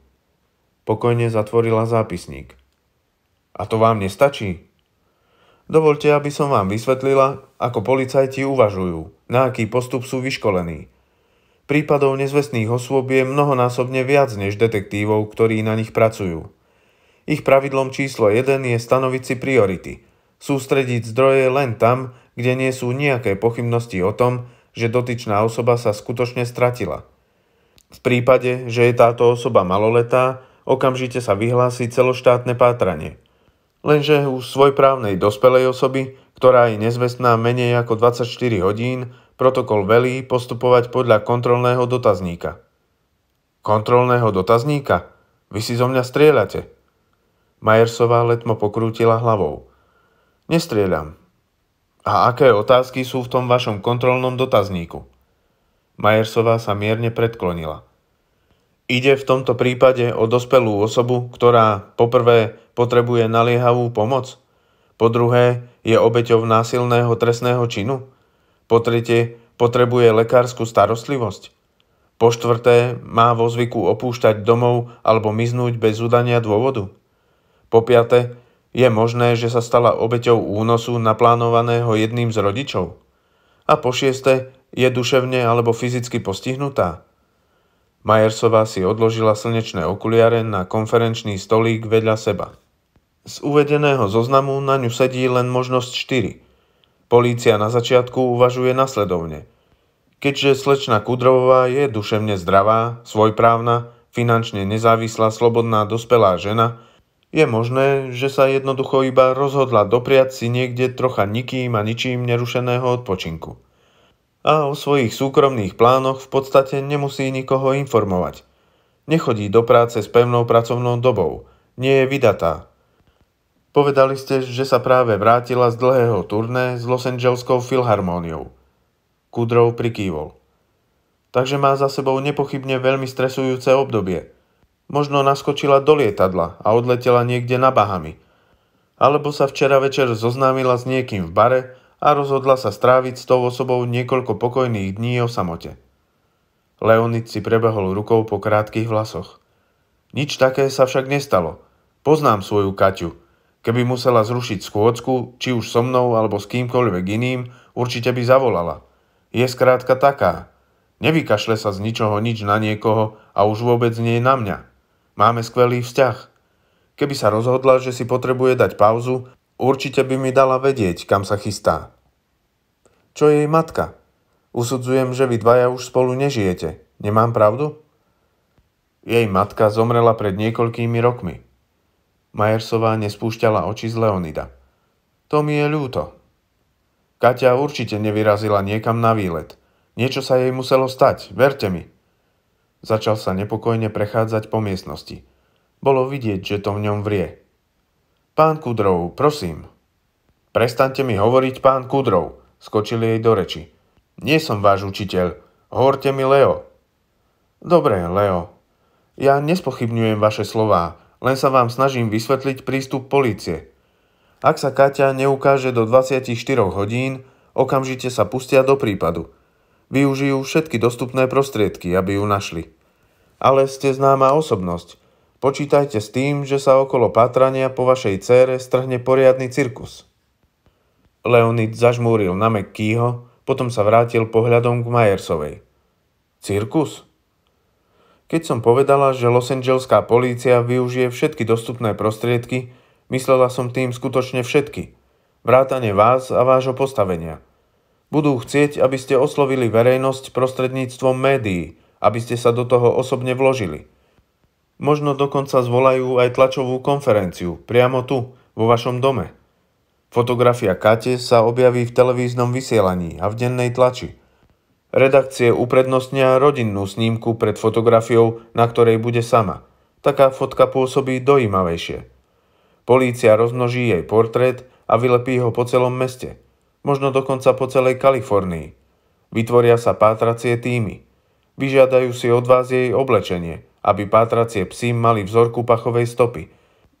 Pokojne zatvorila zápisník. A to vám nestačí? Dovolte, aby som vám vysvetlila, ako policajti uvažujú, na aký postup sú vyškolení. Prípadov nezvestných osôb je mnohonásobne viac než detektívov, ktorí na nich pracujú. Ich pravidlom číslo 1 je stanoviť si priority, sústrediť zdroje len tam, kde nie sú nejaké pochybnosti o tom, že dotyčná osoba sa skutočne stratila. V prípade, že je táto osoba maloletá, okamžite sa vyhlási celoštátne pátranie. Lenže u svojprávnej dospelej osoby, ktorá je nezvestná menej ako 24 hodín, protokol velí postupovať podľa kontrolného dotazníka. Kontrolného dotazníka? Vy si zo mňa strieľate. Majersová letmo pokrútila hlavou. Nestrieľam, a aké otázky sú v tom vašom kontrolnom dotazníku? Majersová sa mierne predklonila. Ide v tomto prípade o dospelú osobu, ktorá poprvé potrebuje naliehavú pomoc, po druhé je obeťou násilného trestného činu, po tretie potrebuje lekárskú starostlivosť, po štvrté má vo zvyku opúšťať domov alebo miznúť bez udania dôvodu, po piate je možné, že sa stala obeťou únosu naplánovaného jedným z rodičov? A po šieste, je duševne alebo fyzicky postihnutá? Majersová si odložila slnečné okuliare na konferenčný stolík vedľa seba. Z uvedeného zoznamu na ňu sedí len možnosť 4. Polícia na začiatku uvažuje nasledovne. Keďže slečna Kudrovová je duševne zdravá, svojprávna, finančne nezávislá, slobodná, dospelá žena – je možné, že sa jednoducho iba rozhodla dopriať si niekde trocha nikým a ničím nerušeného odpočinku. A o svojich súkromných plánoch v podstate nemusí nikoho informovať. Nechodí do práce s pevnou pracovnou dobou, nie je vydatá. Povedali ste, že sa práve vrátila z dlhého turné s Los Angeleskou filharmóniou. Kudrov prikývol. Takže má za sebou nepochybne veľmi stresujúce obdobie – Možno naskočila do lietadla a odletela niekde na Bahami. Alebo sa včera večer zoznámila s niekým v bare a rozhodla sa stráviť s tou osobou niekoľko pokojných dní o samote. Leonid si prebehol rukou po krátkých vlasoch. Nič také sa však nestalo. Poznám svoju Kaťu. Keby musela zrušiť schôdzku, či už so mnou alebo s kýmkoľvek iným, určite by zavolala. Je skrátka taká. Nevykašle sa z ničoho nič na niekoho a už vôbec nie na mňa. Máme skvelý vzťah. Keby sa rozhodla, že si potrebuje dať pauzu, určite by mi dala vedieť, kam sa chystá. Čo jej matka? Usudzujem, že vy dvaja už spolu nežijete. Nemám pravdu? Jej matka zomrela pred niekoľkými rokmi. Majersová nespúšťala oči z Leonida. To mi je ľúto. Katia určite nevyrazila niekam na výlet. Niečo sa jej muselo stať, verte mi. Začal sa nepokojne prechádzať po miestnosti. Bolo vidieť, že to v ňom vrie. Pán Kudrov, prosím. Prestaňte mi hovoriť, pán Kudrov, skočil jej do reči. Nie som váš učiteľ, hovorte mi Leo. Dobre, Leo. Ja nespochybňujem vaše slová, len sa vám snažím vysvetliť prístup policie. Ak sa Katia neukáže do 24 hodín, okamžite sa pustia do prípadu – Využijú všetky dostupné prostriedky, aby ju našli. Ale ste známa osobnosť. Počítajte s tým, že sa okolo pátrania po vašej cére strhne poriadny cirkus. Leonid zažmúril na Mekkýho, potom sa vrátil pohľadom k Majersovej. Cirkus? Keď som povedala, že Los Angeleská polícia využije všetky dostupné prostriedky, myslela som tým skutočne všetky. Vrátane vás a vášho postavenia – budú chcieť, aby ste oslovili verejnosť prostredníctvom médií, aby ste sa do toho osobne vložili. Možno dokonca zvolajú aj tlačovú konferenciu, priamo tu, vo vašom dome. Fotografia Kate sa objaví v televíznom vysielaní a v dennej tlači. Redakcie uprednostnia rodinnú snímku pred fotografiou, na ktorej bude sama. Taká fotka pôsobí dojímavejšie. Polícia rozmnoží jej portrét a vylepí ho po celom meste – možno dokonca po celej Kalifornii. Vytvoria sa pátracie týmy. Vyžiadajú si od vás jej oblečenie, aby pátracie psy mali vzorku pachovej stopy.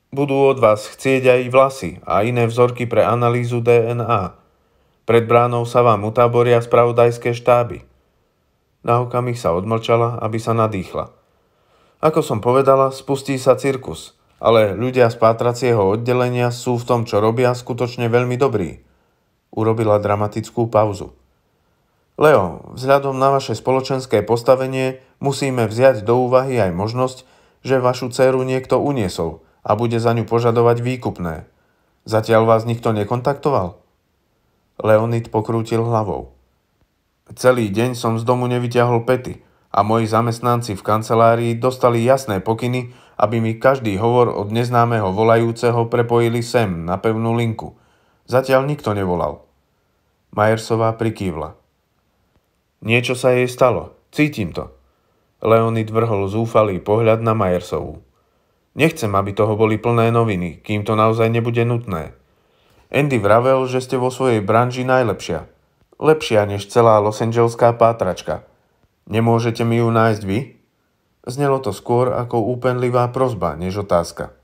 Budú od vás chcieť aj vlasy a iné vzorky pre analýzu DNA. Pred bránou sa vám utáboria spravodajské štáby. Na okamih sa odmlčala, aby sa nadýchla. Ako som povedala, spustí sa cirkus – ale ľudia z pátracieho oddelenia sú v tom, čo robia, skutočne veľmi dobrí urobila dramatickú pauzu. Leo, vzhľadom na vaše spoločenské postavenie musíme vziať do úvahy aj možnosť, že vašu dceru niekto uniesol a bude za ňu požadovať výkupné. Zatiaľ vás nikto nekontaktoval? Leonid pokrútil hlavou. Celý deň som z domu nevyťahol pety a moji zamestnanci v kancelárii dostali jasné pokyny, aby mi každý hovor od neznámeho volajúceho prepojili sem na pevnú linku. Zatiaľ nikto nevolal. Majersová prikývla. Niečo sa jej stalo. Cítim to. Leonid vrhol zúfalý pohľad na Majersovú. Nechcem, aby toho boli plné noviny, kým to naozaj nebude nutné. Andy vravel, že ste vo svojej branži najlepšia. Lepšia než celá Angeleská pátračka. Nemôžete mi ju nájsť vy? Znelo to skôr ako úpenlivá prozba, než otázka.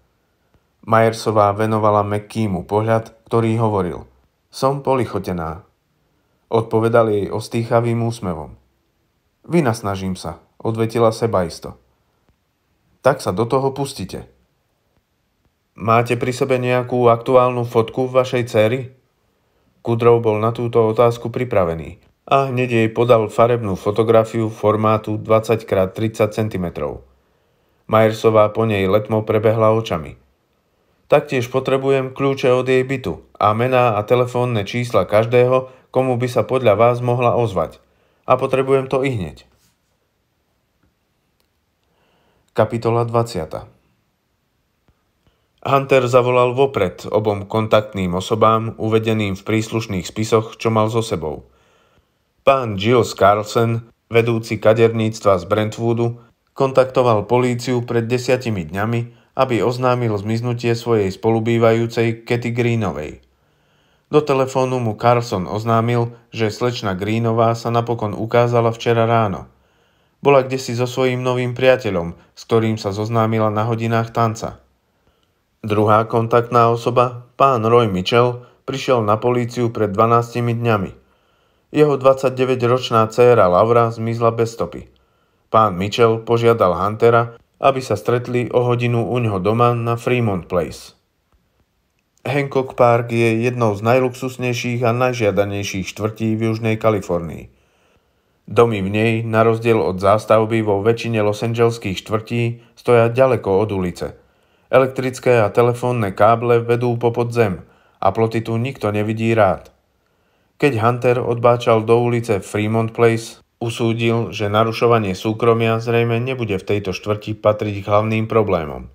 Majersová venovala McKeemu pohľad, ktorý hovoril. Som polichotená, Odpovedal jej ostýchavým úsmevom. Vynasnažím sa, odvetila isto. Tak sa do toho pustite. Máte pri sebe nejakú aktuálnu fotku vašej céry? Kudrov bol na túto otázku pripravený a hneď jej podal farebnú fotografiu formátu 20x30 cm. Majersová po nej letmo prebehla očami. Taktiež potrebujem kľúče od jej bytu a mená a telefónne čísla každého, komu by sa podľa vás mohla ozvať. A potrebujem to i hneď. Kapitola 20. Hunter zavolal vopred obom kontaktným osobám uvedeným v príslušných spisoch, čo mal so sebou. Pán Gilles Carlsen, vedúci kaderníctva z Brentwoodu, kontaktoval políciu pred desiatimi dňami, aby oznámil zmiznutie svojej spolubývajúcej Katy Greenovej. Do telefónu mu Carlson oznámil, že slečna Greenová sa napokon ukázala včera ráno. Bola kde si so svojím novým priateľom, s ktorým sa zoznámila na hodinách tanca. Druhá kontaktná osoba, pán Roy Mitchell, prišiel na políciu pred 12 dňami. Jeho 29-ročná dcéra Laura zmizla bez stopy. Pán Mitchell požiadal Huntera, aby sa stretli o hodinu u ňoho doma na Fremont Place. Hancock Park je jednou z najluxusnejších a najžiadanejších štvrtí v Južnej Kalifornii. Domy v nej, na rozdiel od zástavby vo väčšine Angeleských štvrtí, stoja ďaleko od ulice. Elektrické a telefónne káble vedú po podzem a ploty tu nikto nevidí rád. Keď Hunter odbáčal do ulice Fremont Place, usúdil, že narušovanie súkromia zrejme nebude v tejto štvrti patriť hlavným problémom.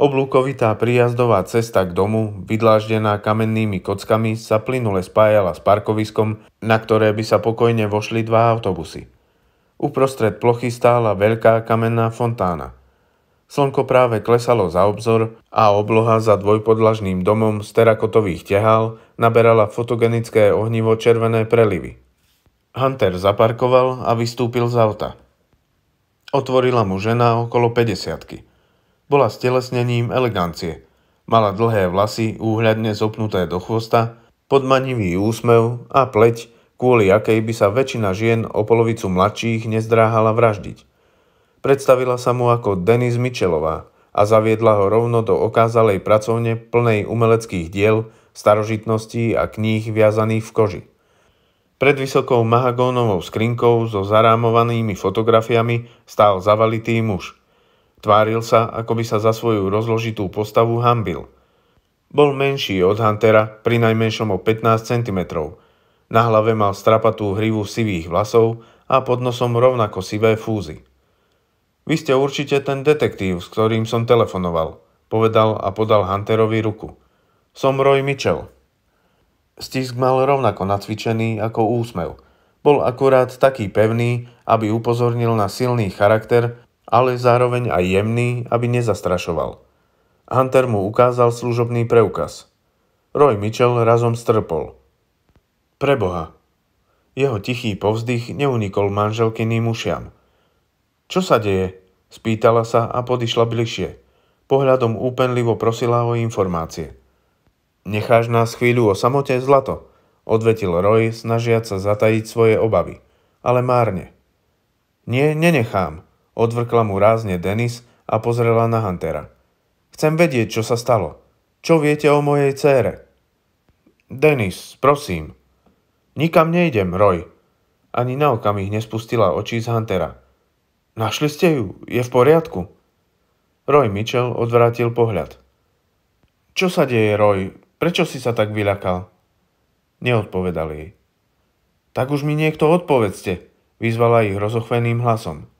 Oblúkovitá príjazdová cesta k domu, vydláždená kamennými kockami, sa plynule spájala s parkoviskom, na ktoré by sa pokojne vošli dva autobusy. Uprostred plochy stála veľká kamenná fontána. Slnko práve klesalo za obzor a obloha za dvojpodlažným domom z terakotových tehál naberala fotogenické ohnivo červené prelivy. Hunter zaparkoval a vystúpil z auta. Otvorila mu žena okolo 50 bola stelesnením elegancie. Mala dlhé vlasy, úhľadne zopnuté do chvosta, podmanivý úsmev a pleť, kvôli akej by sa väčšina žien o polovicu mladších nezdráhala vraždiť. Predstavila sa mu ako Denis Mičelová a zaviedla ho rovno do okázalej pracovne plnej umeleckých diel, starožitností a kníh viazaných v koži. Pred vysokou mahagónovou skrinkou so zarámovanými fotografiami stál zavalitý muž – Tváril sa, ako by sa za svoju rozložitú postavu hambil. Bol menší od Huntera, pri najmenšom o 15 cm. Na hlave mal strapatú hrivu sivých vlasov a pod nosom rovnako sivé fúzy. Vy ste určite ten detektív, s ktorým som telefonoval, povedal a podal Hunterovi ruku. Som Roy Mitchell. Stisk mal rovnako nacvičený ako úsmev. Bol akurát taký pevný, aby upozornil na silný charakter ale zároveň aj jemný, aby nezastrašoval. Hunter mu ukázal služobný preukaz. Roy Mitchell razom strpol. Preboha. Jeho tichý povzdych neunikol manželkyným ušiam. Čo sa deje? Spýtala sa a podišla bližšie. Pohľadom úpenlivo prosila o informácie. Necháš nás chvíľu o samote, Zlato? Odvetil Roy, snažiac sa zatajiť svoje obavy. Ale márne. Nie, nenechám, Odvrkla mu rázne Denis a pozrela na Huntera. Chcem vedieť, čo sa stalo. Čo viete o mojej cére? Denis, prosím. Nikam nejdem, Roy. Ani na okamih nespustila oči z Huntera. Našli ste ju? Je v poriadku? Roy Mitchell odvrátil pohľad. Čo sa deje, Roy? Prečo si sa tak vyľakal? Neodpovedal jej. Tak už mi niekto odpovedzte, vyzvala ich rozochveným hlasom.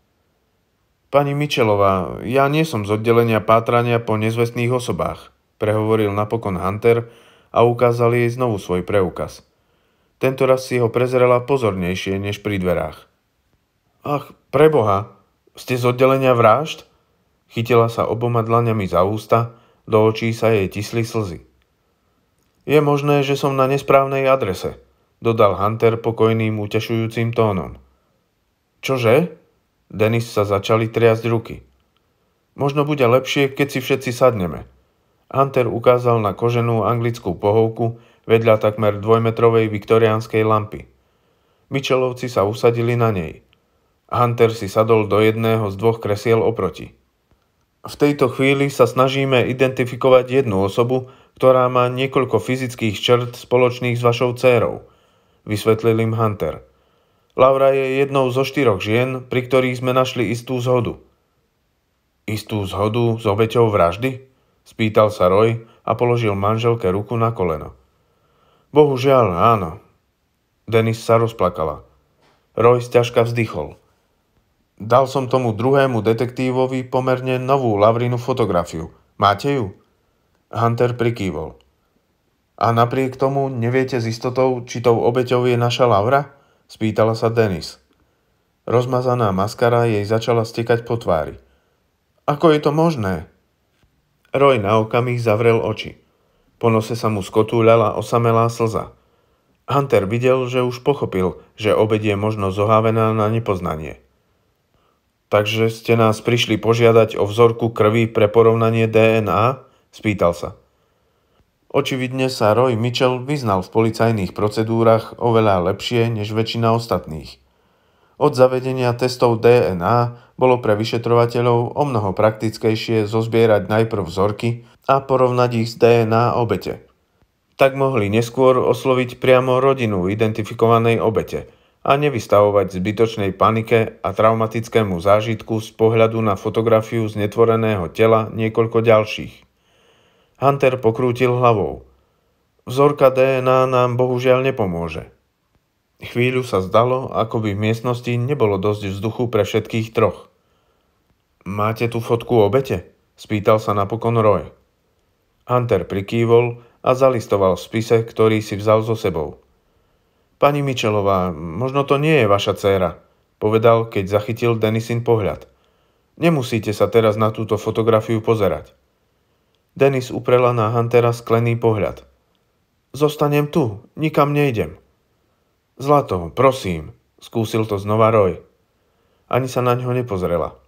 Pani Mičelová, ja nie som z oddelenia pátrania po nezvestných osobách, prehovoril napokon Hunter a ukázal jej znovu svoj preukaz. raz si ho prezrela pozornejšie než pri dverách. Ach, preboha, ste z oddelenia vražd? Chytila sa oboma dlaňami za ústa, do očí sa jej tisli slzy. Je možné, že som na nesprávnej adrese, dodal Hunter pokojným, utešujúcim tónom. Čože? Denis sa začali triasť ruky. Možno bude lepšie, keď si všetci sadneme. Hunter ukázal na koženú anglickú pohovku vedľa takmer dvojmetrovej viktoriánskej lampy. Mičelovci sa usadili na nej. Hunter si sadol do jedného z dvoch kresiel oproti. V tejto chvíli sa snažíme identifikovať jednu osobu, ktorá má niekoľko fyzických črt spoločných s vašou dcérou, vysvetlil im Hunter. Laura je jednou zo štyroch žien, pri ktorých sme našli istú zhodu. Istú zhodu s obeťou vraždy? Spýtal sa Roy a položil manželke ruku na koleno. Bohužiaľ, áno. Denis sa rozplakala. Roy ťažka vzdychol. Dal som tomu druhému detektívovi pomerne novú Lavrinu fotografiu. Máte ju? Hunter prikývol. A napriek tomu neviete s istotou, či tou obeťou je naša Lavra? Spýtala sa Denis. Rozmazaná maskara jej začala stekať po tvári. Ako je to možné? Roj na okamih zavrel oči. Po nose sa mu skotúľala osamelá slza. Hunter videl, že už pochopil, že obed je možno zohávená na nepoznanie. Takže ste nás prišli požiadať o vzorku krvi pre porovnanie DNA? Spýtal sa. Očividne sa Roy Mitchell vyznal v policajných procedúrach oveľa lepšie než väčšina ostatných. Od zavedenia testov DNA bolo pre vyšetrovateľov o mnoho praktickejšie zozbierať najprv vzorky a porovnať ich s DNA obete. Tak mohli neskôr osloviť priamo rodinu identifikovanej obete a nevystavovať zbytočnej panike a traumatickému zážitku z pohľadu na fotografiu znetvoreného tela niekoľko ďalších. Hunter pokrútil hlavou. Vzorka DNA nám bohužiaľ nepomôže. Chvíľu sa zdalo, ako by v miestnosti nebolo dosť vzduchu pre všetkých troch. Máte tu fotku obete? Spýtal sa napokon Roy. Hunter prikývol a zalistoval v spise, ktorý si vzal so sebou. Pani Mičelová, možno to nie je vaša dcéra, povedal, keď zachytil Denisin pohľad. Nemusíte sa teraz na túto fotografiu pozerať. Denis uprela na Huntera sklený pohľad. Zostanem tu, nikam nejdem. Zlato, prosím, skúsil to znova Roy. Ani sa na ňo nepozrela.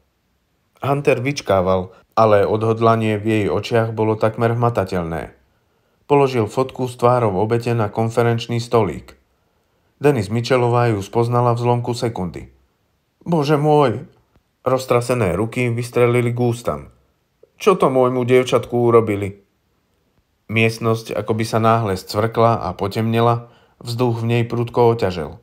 Hunter vyčkával, ale odhodlanie v jej očiach bolo takmer hmatateľné. Položil fotku s tvárou obete na konferenčný stolík. Denis Mičelová ju spoznala v zlomku sekundy. Bože môj! Roztrasené ruky vystrelili k ústam. Čo to môjmu dievčatku urobili? Miestnosť ako by sa náhle zcvrkla a potemnela, vzduch v nej prudko oťažel.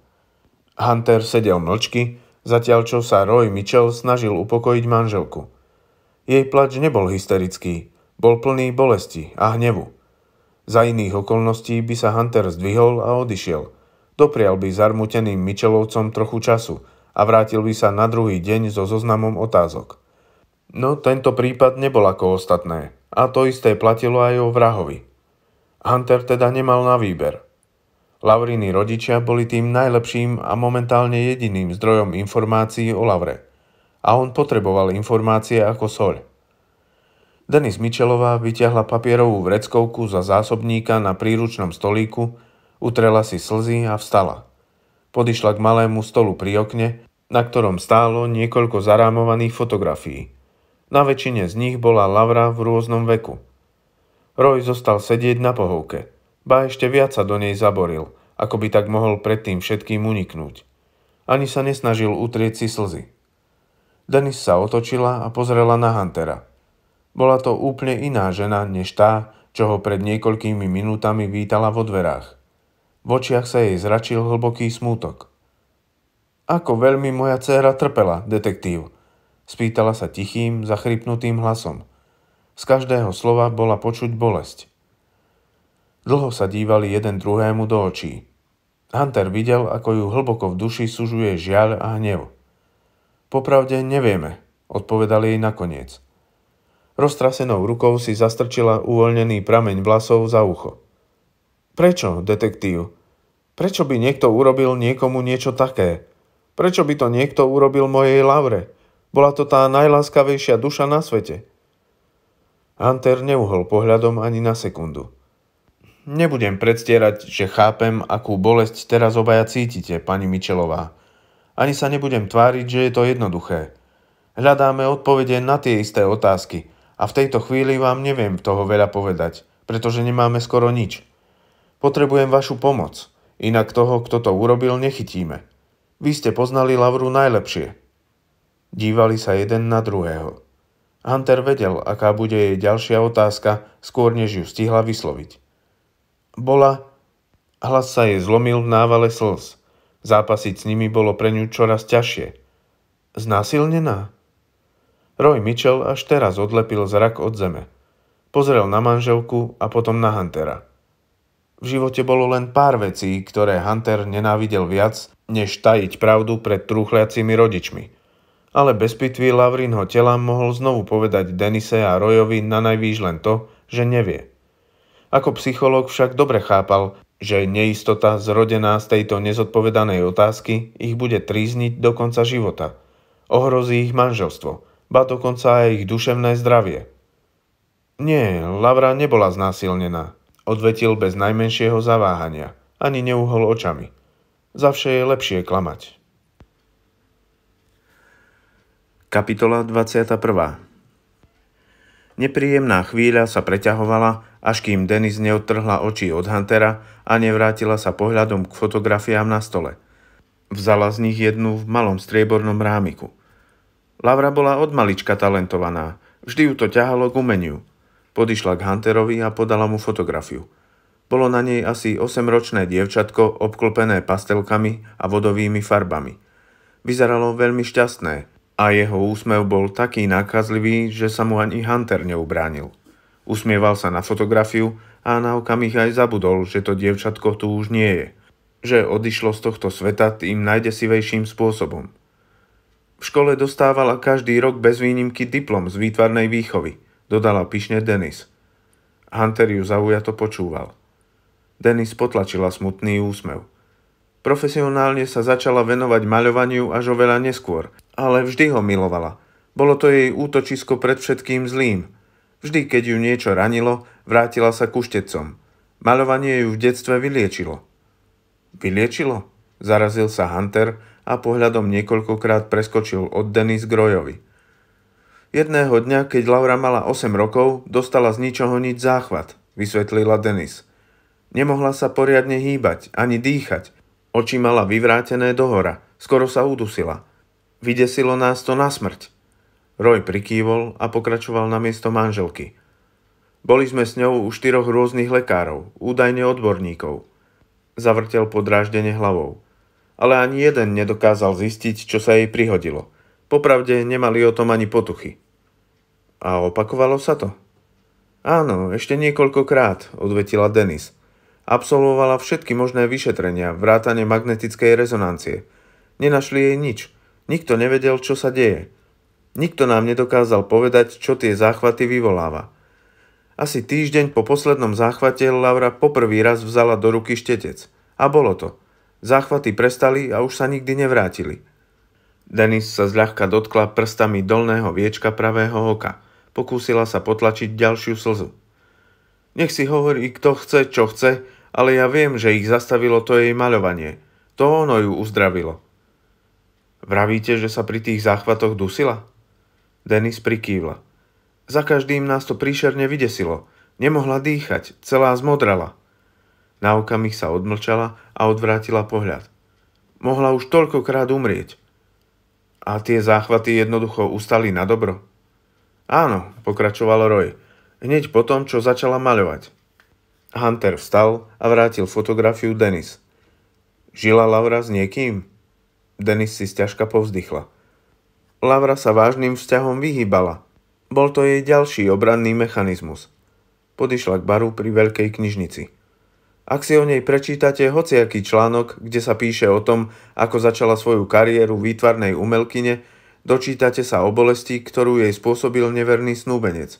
Hunter sedel mlčky, zatiaľ čo sa Roy Mitchell snažil upokojiť manželku. Jej plač nebol hysterický, bol plný bolesti a hnevu. Za iných okolností by sa Hunter zdvihol a odišiel. Doprial by zarmuteným Mitchellovcom trochu času a vrátil by sa na druhý deň so zoznamom otázok. No tento prípad nebol ako ostatné a to isté platilo aj o vrahovi. Hunter teda nemal na výber. Lavriny rodičia boli tým najlepším a momentálne jediným zdrojom informácií o Lavre a on potreboval informácie ako soľ. Denis Mičelová vyťahla papierovú vreckovku za zásobníka na príručnom stolíku, utrela si slzy a vstala. Podišla k malému stolu pri okne, na ktorom stálo niekoľko zarámovaných fotografií. Na väčšine z nich bola Lavra v rôznom veku. Roy zostal sedieť na pohovke. Ba ešte viac sa do nej zaboril, ako by tak mohol predtým všetkým uniknúť. Ani sa nesnažil utrieť si slzy. Denis sa otočila a pozrela na Huntera. Bola to úplne iná žena než tá, čo ho pred niekoľkými minútami vítala vo dverách. V očiach sa jej zračil hlboký smútok. Ako veľmi moja dcéra trpela, detektív, Spýtala sa tichým, zachrypnutým hlasom. Z každého slova bola počuť bolesť. Dlho sa dívali jeden druhému do očí. Hunter videl, ako ju hlboko v duši sužuje žiaľ a hnev. Popravde nevieme, odpovedal jej nakoniec. Roztrasenou rukou si zastrčila uvoľnený prameň vlasov za ucho. Prečo, detektív? Prečo by niekto urobil niekomu niečo také? Prečo by to niekto urobil mojej Laure? Bola to tá najláskavejšia duša na svete. Hunter neuhol pohľadom ani na sekundu. Nebudem predstierať, že chápem, akú bolesť teraz obaja cítite, pani Mičelová. Ani sa nebudem tváriť, že je to jednoduché. Hľadáme odpovede na tie isté otázky a v tejto chvíli vám neviem toho veľa povedať, pretože nemáme skoro nič. Potrebujem vašu pomoc, inak toho, kto to urobil, nechytíme. Vy ste poznali Lavru najlepšie. Dívali sa jeden na druhého. Hunter vedel, aká bude jej ďalšia otázka, skôr než ju stihla vysloviť. Bola... Hlas sa jej zlomil v návale slz. Zápasiť s nimi bolo pre ňu čoraz ťažšie. Znásilnená? Roy Mitchell až teraz odlepil zrak od zeme. Pozrel na manželku a potom na Huntera. V živote bolo len pár vecí, ktoré Hunter nenávidel viac, než tajiť pravdu pred trúchliacimi rodičmi – ale bez pitvy Lavrinho tela mohol znovu povedať Denise a Rojovi na najvýš len to, že nevie. Ako psychológ však dobre chápal, že neistota zrodená z tejto nezodpovedanej otázky ich bude trízniť do konca života. Ohrozí ich manželstvo, ba dokonca aj ich duševné zdravie. Nie, Lavra nebola znásilnená, odvetil bez najmenšieho zaváhania, ani neuhol očami. Za vše je lepšie klamať. Kapitola 21. Nepríjemná chvíľa sa preťahovala, až kým Denis neodtrhla oči od Huntera a nevrátila sa pohľadom k fotografiám na stole. Vzala z nich jednu v malom striebornom rámiku. Lavra bola od malička talentovaná, vždy ju to ťahalo k umeniu. Podišla k Hunterovi a podala mu fotografiu. Bolo na nej asi 8-ročné dievčatko obklopené pastelkami a vodovými farbami. Vyzeralo veľmi šťastné, a jeho úsmev bol taký nákazlivý, že sa mu ani Hunter neubránil. Usmieval sa na fotografiu a na okamih aj zabudol, že to dievčatko tu už nie je. Že odišlo z tohto sveta tým najdesivejším spôsobom. V škole dostávala každý rok bez výnimky diplom z výtvarnej výchovy, dodala pišne Denis. Hunter ju zaujato počúval. Denis potlačila smutný úsmev. Profesionálne sa začala venovať maľovaniu až oveľa neskôr – ale vždy ho milovala. Bolo to jej útočisko pred všetkým zlým. Vždy, keď ju niečo ranilo, vrátila sa ku štecom. Maľovanie ju v detstve vyliečilo. Vyliečilo? Zarazil sa Hunter a pohľadom niekoľkokrát preskočil od Denis Grojovi. Jedného dňa, keď Laura mala 8 rokov, dostala z ničoho nič záchvat, vysvetlila Denis. Nemohla sa poriadne hýbať, ani dýchať. Oči mala vyvrátené dohora, skoro sa udusila. Vydesilo nás to na smrť. Roy prikývol a pokračoval na miesto manželky. Boli sme s ňou u štyroch rôznych lekárov, údajne odborníkov. Zavrtel podráždenie hlavou. Ale ani jeden nedokázal zistiť, čo sa jej prihodilo. Popravde nemali o tom ani potuchy. A opakovalo sa to? Áno, ešte niekoľkokrát, odvetila Denis. Absolvovala všetky možné vyšetrenia, vrátane magnetickej rezonancie. Nenašli jej nič – Nikto nevedel, čo sa deje. Nikto nám nedokázal povedať, čo tie záchvaty vyvoláva. Asi týždeň po poslednom záchvate Laura poprvý raz vzala do ruky štetec. A bolo to. Záchvaty prestali a už sa nikdy nevrátili. Denis sa zľahka dotkla prstami dolného viečka pravého oka. Pokúsila sa potlačiť ďalšiu slzu. Nech si hovorí, kto chce, čo chce, ale ja viem, že ich zastavilo to jej maľovanie. To ono ju uzdravilo. Vravíte, že sa pri tých záchvatoch dusila? Denis prikývla. Za každým nás to príšerne vydesilo. Nemohla dýchať, celá zmodrala. Na okamih sa odmlčala a odvrátila pohľad. Mohla už toľkokrát umrieť. A tie záchvaty jednoducho ustali na dobro. Áno, pokračoval Roy, hneď po tom, čo začala maľovať. Hunter vstal a vrátil fotografiu Denis. Žila Laura s niekým? Denis si stiažka povzdychla. Lavra sa vážnym vzťahom vyhýbala. Bol to jej ďalší obranný mechanizmus. Podišla k baru pri veľkej knižnici. Ak si o nej prečítate hociaký článok, kde sa píše o tom, ako začala svoju kariéru výtvarnej umelkyne, dočítate sa o bolesti, ktorú jej spôsobil neverný snúbenec.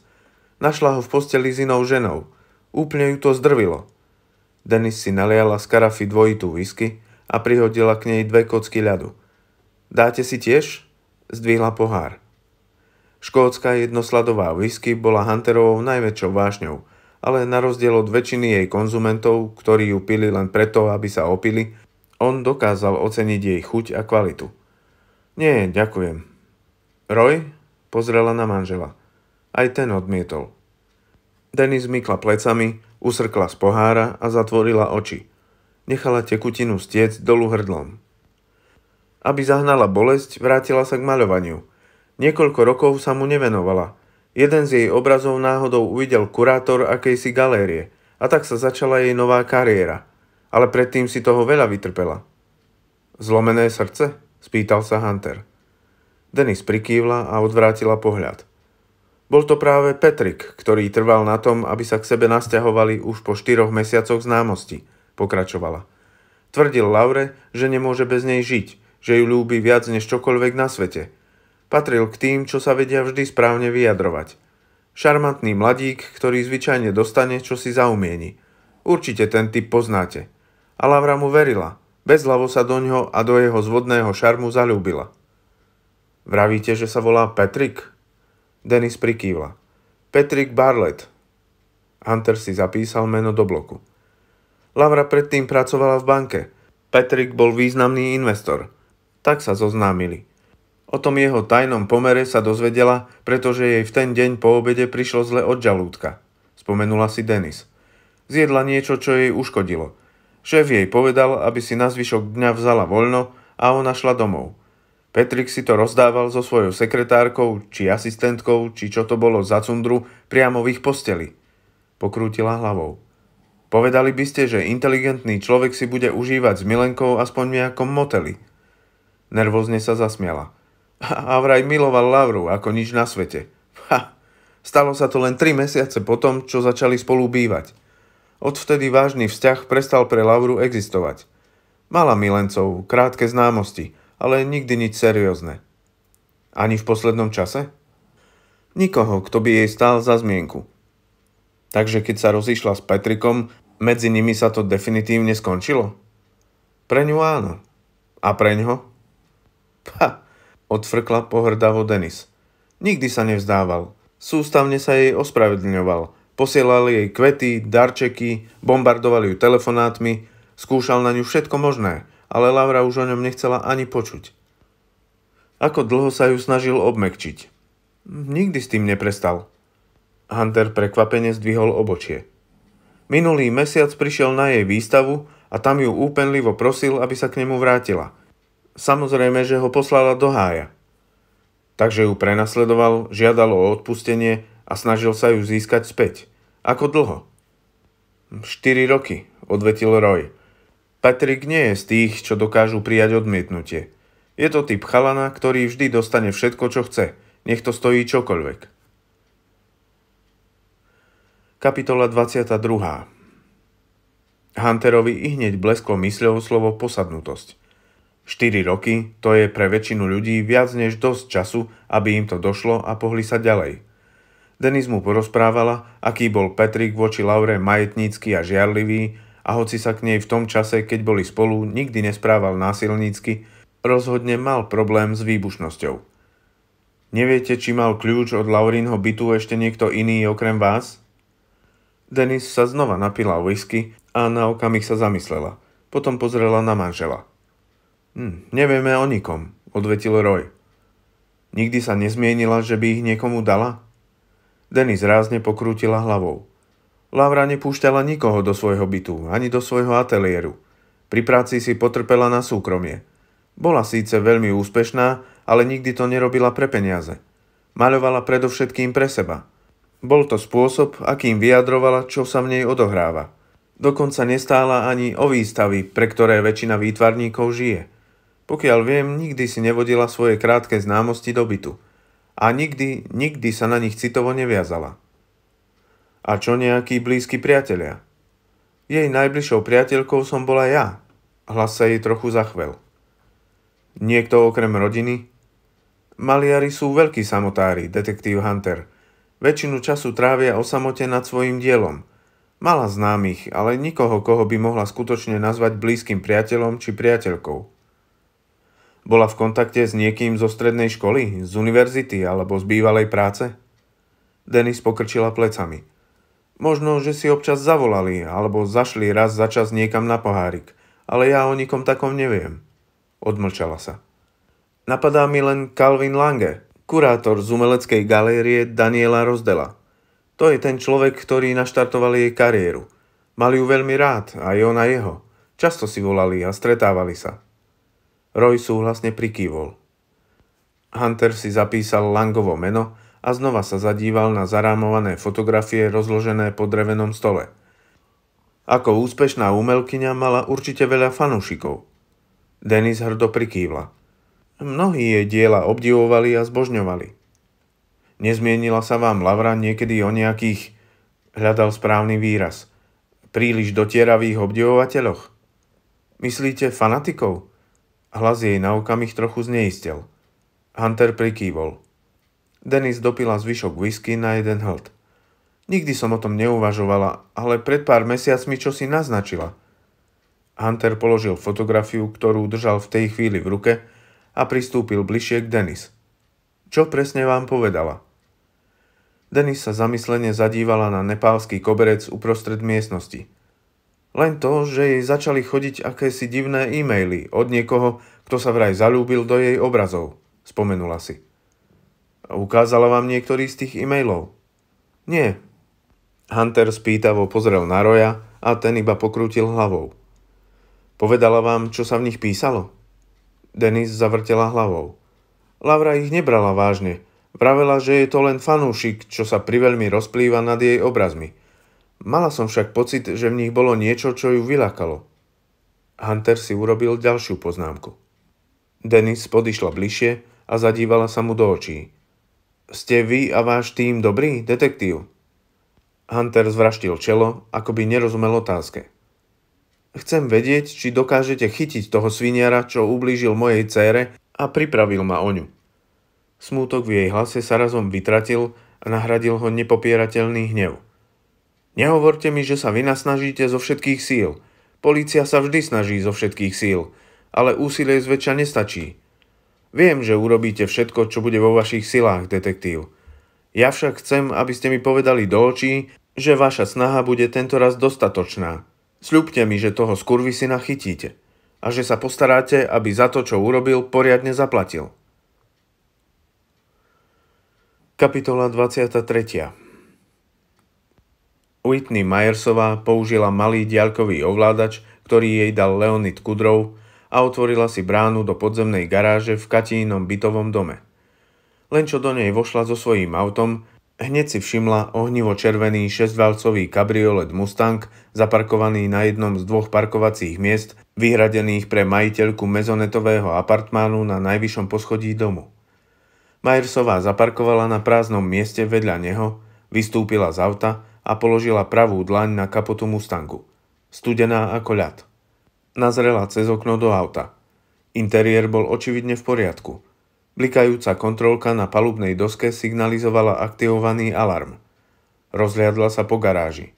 Našla ho v posteli s inou ženou. Úplne ju to zdrvilo. Denis si naliala z karafy dvojitú whisky a prihodila k nej dve kocky ľadu. Dáte si tiež? Zdvihla pohár. Škótska jednosladová whisky bola Hunterovou najväčšou vášňou, ale na rozdiel od väčšiny jej konzumentov, ktorí ju pili len preto, aby sa opili, on dokázal oceniť jej chuť a kvalitu. Nie, ďakujem. Roy? Pozrela na manžela. Aj ten odmietol. Denis mykla plecami, usrkla z pohára a zatvorila oči – nechala tekutinu stiec dolu hrdlom. Aby zahnala bolesť, vrátila sa k maľovaniu. Niekoľko rokov sa mu nevenovala. Jeden z jej obrazov náhodou uvidel kurátor akejsi galérie a tak sa začala jej nová kariéra. Ale predtým si toho veľa vytrpela. Zlomené srdce? spýtal sa Hunter. Denis prikývla a odvrátila pohľad. Bol to práve Petrik, ktorý trval na tom, aby sa k sebe nasťahovali už po štyroch mesiacoch známosti – pokračovala. Tvrdil Laure, že nemôže bez nej žiť, že ju ľúbi viac než čokoľvek na svete. Patril k tým, čo sa vedia vždy správne vyjadrovať. Šarmantný mladík, ktorý zvyčajne dostane, čo si zaumieni. Určite ten typ poznáte. A Lavra mu verila. Bezhlavo sa do ňoho a do jeho zvodného šarmu zalúbila. Vravíte, že sa volá Petrik? Denis prikývla. Patrick Barlett. Hunter si zapísal meno do bloku. Lavra predtým pracovala v banke. Patrick bol významný investor. Tak sa zoznámili. O tom jeho tajnom pomere sa dozvedela, pretože jej v ten deň po obede prišlo zle od žalúdka. Spomenula si Denis. Zjedla niečo, čo jej uškodilo. Šéf jej povedal, aby si na zvyšok dňa vzala voľno a ona šla domov. Petrik si to rozdával so svojou sekretárkou, či asistentkou, či čo to bolo za cundru, priamo v ich posteli. Pokrútila hlavou. Povedali by ste, že inteligentný človek si bude užívať s Milenkou aspoň nejakom moteli. Nervózne sa zasmiala. A vraj miloval Lavru ako nič na svete. Ha, stalo sa to len 3 mesiace po čo začali spolu bývať. Odvtedy vážny vzťah prestal pre Lavru existovať. Mala milencov, krátke známosti, ale nikdy nič seriózne. Ani v poslednom čase? Nikoho, kto by jej stál za zmienku – Takže keď sa rozišla s Petrikom, medzi nimi sa to definitívne skončilo? Pre ňu áno. A pre ňo? Pa, odfrkla pohrdavo Denis. Nikdy sa nevzdával. Sústavne sa jej ospravedlňoval. Posielali jej kvety, darčeky, bombardovali ju telefonátmi, skúšal na ňu všetko možné, ale Laura už o ňom nechcela ani počuť. Ako dlho sa ju snažil obmekčiť. Nikdy s tým neprestal. Hunter prekvapene zdvihol obočie. Minulý mesiac prišiel na jej výstavu a tam ju úpenlivo prosil, aby sa k nemu vrátila. Samozrejme, že ho poslala do hája. Takže ju prenasledoval, žiadal o odpustenie a snažil sa ju získať späť. Ako dlho? 4 roky, odvetil Roy. Patrick nie je z tých, čo dokážu prijať odmietnutie. Je to typ chalana, ktorý vždy dostane všetko, čo chce, nech to stojí čokoľvek. Kapitola 22. Hunterovi i hneď blesklo mysľou slovo posadnutosť. 4 roky, to je pre väčšinu ľudí viac než dosť času, aby im to došlo a pohli sa ďalej. Denis mu porozprávala, aký bol Petrik voči Laure majetnícky a žiarlivý a hoci sa k nej v tom čase, keď boli spolu, nikdy nesprával násilnícky, rozhodne mal problém s výbušnosťou. Neviete, či mal kľúč od Laurinho bytu ešte niekto iný okrem vás? Denis sa znova napila whisky a na okamih sa zamyslela. Potom pozrela na manžela. Hm, nevieme o nikom, odvetil Roy. Nikdy sa nezmienila, že by ich niekomu dala? Denis rázne pokrútila hlavou. Lavra nepúšťala nikoho do svojho bytu, ani do svojho ateliéru. Pri práci si potrpela na súkromie. Bola síce veľmi úspešná, ale nikdy to nerobila pre peniaze. Maľovala predovšetkým pre seba – bol to spôsob, akým vyjadrovala, čo sa v nej odohráva. Dokonca nestála ani o výstavy, pre ktoré väčšina výtvarníkov žije. Pokiaľ viem, nikdy si nevodila svoje krátke známosti do bytu. A nikdy, nikdy sa na nich citovo neviazala. A čo nejakí blízki priatelia? Jej najbližšou priateľkou som bola ja. Hlas sa jej trochu zachvel. Niekto okrem rodiny? Maliari sú veľkí samotári, detektív Hunter – Väčšinu času trávia samote nad svojim dielom. Mala známych, ale nikoho, koho by mohla skutočne nazvať blízkym priateľom či priateľkou. Bola v kontakte s niekým zo strednej školy, z univerzity alebo z bývalej práce? Denis pokrčila plecami. Možno, že si občas zavolali alebo zašli raz za čas niekam na pohárik, ale ja o nikom takom neviem. Odmlčala sa. Napadá mi len Calvin Lange, kurátor z umeleckej galérie Daniela Rozdela. To je ten človek, ktorý naštartoval jej kariéru. Mali ju veľmi rád, aj ona jeho. Často si volali a stretávali sa. Roy súhlasne prikývol. Hunter si zapísal Langovo meno a znova sa zadíval na zarámované fotografie rozložené po drevenom stole. Ako úspešná umelkyňa mala určite veľa fanúšikov. Denis hrdo prikývla – Mnohí jej diela obdivovali a zbožňovali. Nezmienila sa vám Lavra niekedy o nejakých, hľadal správny výraz, príliš dotieravých obdivovateľoch? Myslíte fanatikov? Hlas jej na okamih trochu zneistil. Hunter prikývol. Denis dopila zvyšok whisky na jeden hlt. Nikdy som o tom neuvažovala, ale pred pár mesiacmi čo si naznačila. Hunter položil fotografiu, ktorú držal v tej chvíli v ruke, a pristúpil bližšie k Denis. Čo presne vám povedala? Denis sa zamyslene zadívala na nepálsky koberec uprostred miestnosti. Len to, že jej začali chodiť akési divné e-maily od niekoho, kto sa vraj zalúbil do jej obrazov, spomenula si. Ukázala vám niektorý z tých e-mailov? Nie. Hunter spýtavo pozrel na Roja a ten iba pokrútil hlavou. Povedala vám, čo sa v nich písalo? Denis zavrtela hlavou. Lavra ich nebrala vážne. Vravela, že je to len fanúšik, čo sa priveľmi rozplýva nad jej obrazmi. Mala som však pocit, že v nich bolo niečo, čo ju vylákalo. Hunter si urobil ďalšiu poznámku. Denis podišla bližšie a zadívala sa mu do očí. Ste vy a váš tým dobrý, detektív? Hunter zvraštil čelo, ako by nerozumel otázke. Chcem vedieť, či dokážete chytiť toho sviniara, čo ublížil mojej cére a pripravil ma o ňu. Smútok v jej hlase sa razom vytratil a nahradil ho nepopierateľný hnev. Nehovorte mi, že sa vy nasnažíte zo všetkých síl. Polícia sa vždy snaží zo všetkých síl, ale úsilie zväčša nestačí. Viem, že urobíte všetko, čo bude vo vašich silách, detektív. Ja však chcem, aby ste mi povedali do očí, že vaša snaha bude tento raz dostatočná. Sľúbte mi, že toho skurvisina chytíte a že sa postaráte, aby za to, čo urobil, poriadne zaplatil. Kapitola 23. Whitney Myersová použila malý diaľkový ovládač, ktorý jej dal Leonid Kudrov a otvorila si bránu do podzemnej garáže v Katínom bytovom dome. Len čo do nej vošla so svojím autom, Hneď si všimla ohnivo červený šestvalcový kabriolet Mustang, zaparkovaný na jednom z dvoch parkovacích miest, vyhradených pre majiteľku mezonetového apartmánu na najvyššom poschodí domu. Majersová zaparkovala na prázdnom mieste vedľa neho, vystúpila z auta a položila pravú dlaň na kapotu Mustangu. Studená ako ľad. Nazrela cez okno do auta. Interiér bol očividne v poriadku – Blikajúca kontrolka na palubnej doske signalizovala aktivovaný alarm. Rozliadla sa po garáži.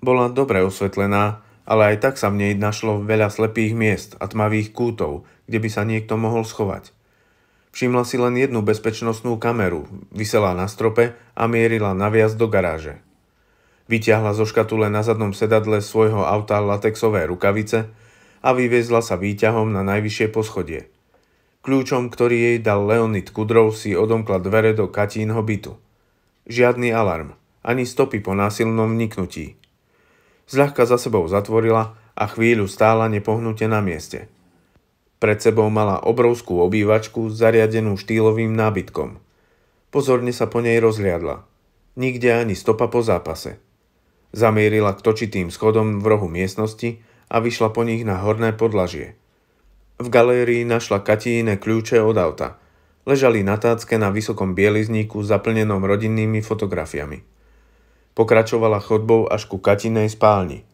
Bola dobre osvetlená, ale aj tak sa v nej našlo veľa slepých miest a tmavých kútov, kde by sa niekto mohol schovať. Všimla si len jednu bezpečnostnú kameru, vysela na strope a mierila viac do garáže. Vyťahla zo škatule na zadnom sedadle svojho auta latexové rukavice a vyviezla sa výťahom na najvyššie poschodie – Kľúčom, ktorý jej dal Leonid Kudrov, si odomkla dvere do Katínho bytu. Žiadny alarm, ani stopy po násilnom vniknutí. Zľahka za sebou zatvorila a chvíľu stála nepohnute na mieste. Pred sebou mala obrovskú obývačku zariadenú štýlovým nábytkom. Pozorne sa po nej rozliadla. Nikde ani stopa po zápase. Zamierila k točitým schodom v rohu miestnosti a vyšla po nich na horné podlažie. V galérii našla Katíne kľúče od auta. Ležali na tácke na vysokom bielizníku zaplnenom rodinnými fotografiami. Pokračovala chodbou až ku Katinej spálni.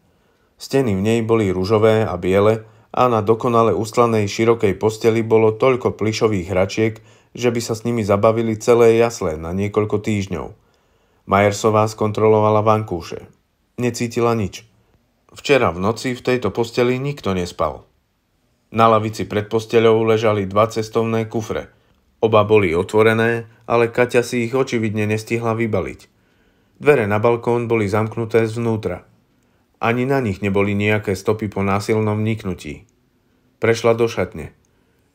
Steny v nej boli ružové a biele a na dokonale ustlanej širokej posteli bolo toľko plišových hračiek, že by sa s nimi zabavili celé jasle na niekoľko týždňov. Majersová skontrolovala vankúše. Necítila nič. Včera v noci v tejto posteli nikto nespal. Na lavici pred posteľou ležali dva cestovné kufre. Oba boli otvorené, ale Kaťa si ich očividne nestihla vybaliť. Dvere na balkón boli zamknuté zvnútra. Ani na nich neboli nejaké stopy po násilnom vniknutí. Prešla do šatne.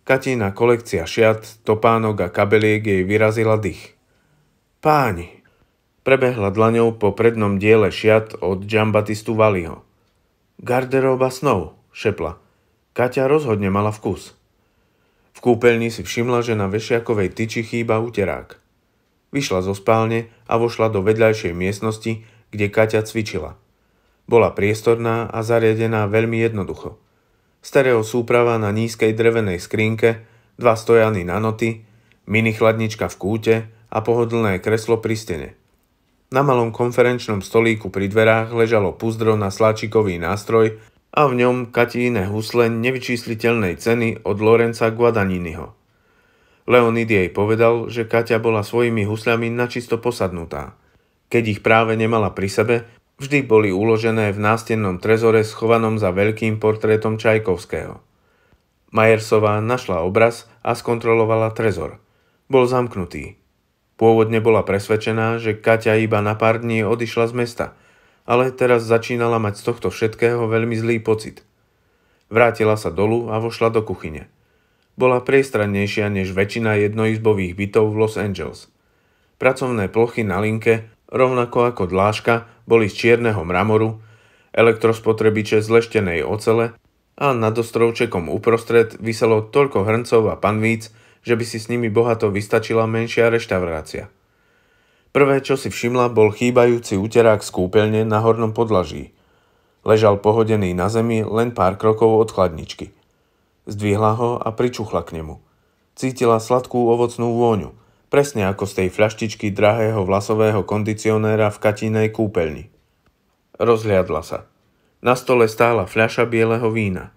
Katina kolekcia šiat, topánok a kabeliek jej vyrazila dých. Páni! Prebehla dlaňou po prednom diele šiat od Džambatistu Valiho. Garderoba snov, šepla. Katia rozhodne mala vkus. V kúpeľni si všimla, že na vešiakovej tyči chýba úterák. Vyšla zo spálne a vošla do vedľajšej miestnosti, kde Kaťa cvičila. Bola priestorná a zariadená veľmi jednoducho. Stereo súprava na nízkej drevenej skrinke, dva stojany na noty, mini chladnička v kúte a pohodlné kreslo pri stene. Na malom konferenčnom stolíku pri dverách ležalo puzdro na sláčikový nástroj a v ňom Katíne husle nevyčísliteľnej ceny od Lorenca Guadaniniho. Leonid jej povedal, že Katia bola svojimi husľami načisto posadnutá. Keď ich práve nemala pri sebe, vždy boli uložené v nástennom trezore schovanom za veľkým portrétom Čajkovského. Majersová našla obraz a skontrolovala trezor. Bol zamknutý. Pôvodne bola presvedčená, že Kaťa iba na pár dní odišla z mesta – ale teraz začínala mať z tohto všetkého veľmi zlý pocit. Vrátila sa dolu a vošla do kuchyne. Bola priestrannejšia než väčšina jednoizbových bytov v Los Angeles. Pracovné plochy na linke, rovnako ako dlážka, boli z čierneho mramoru, elektrospotrebiče z leštenej ocele a nad ostrovčekom uprostred vyselo toľko hrncov a panvíc, že by si s nimi bohato vystačila menšia reštaurácia. Prvé, čo si všimla, bol chýbajúci úterák z kúpeľne na hornom podlaží. Ležal pohodený na zemi len pár krokov od chladničky. Zdvihla ho a pričuchla k nemu. Cítila sladkú ovocnú vôňu, presne ako z tej fľaštičky drahého vlasového kondicionéra v katinej kúpeľni. Rozhliadla sa. Na stole stála fľaša bieleho vína.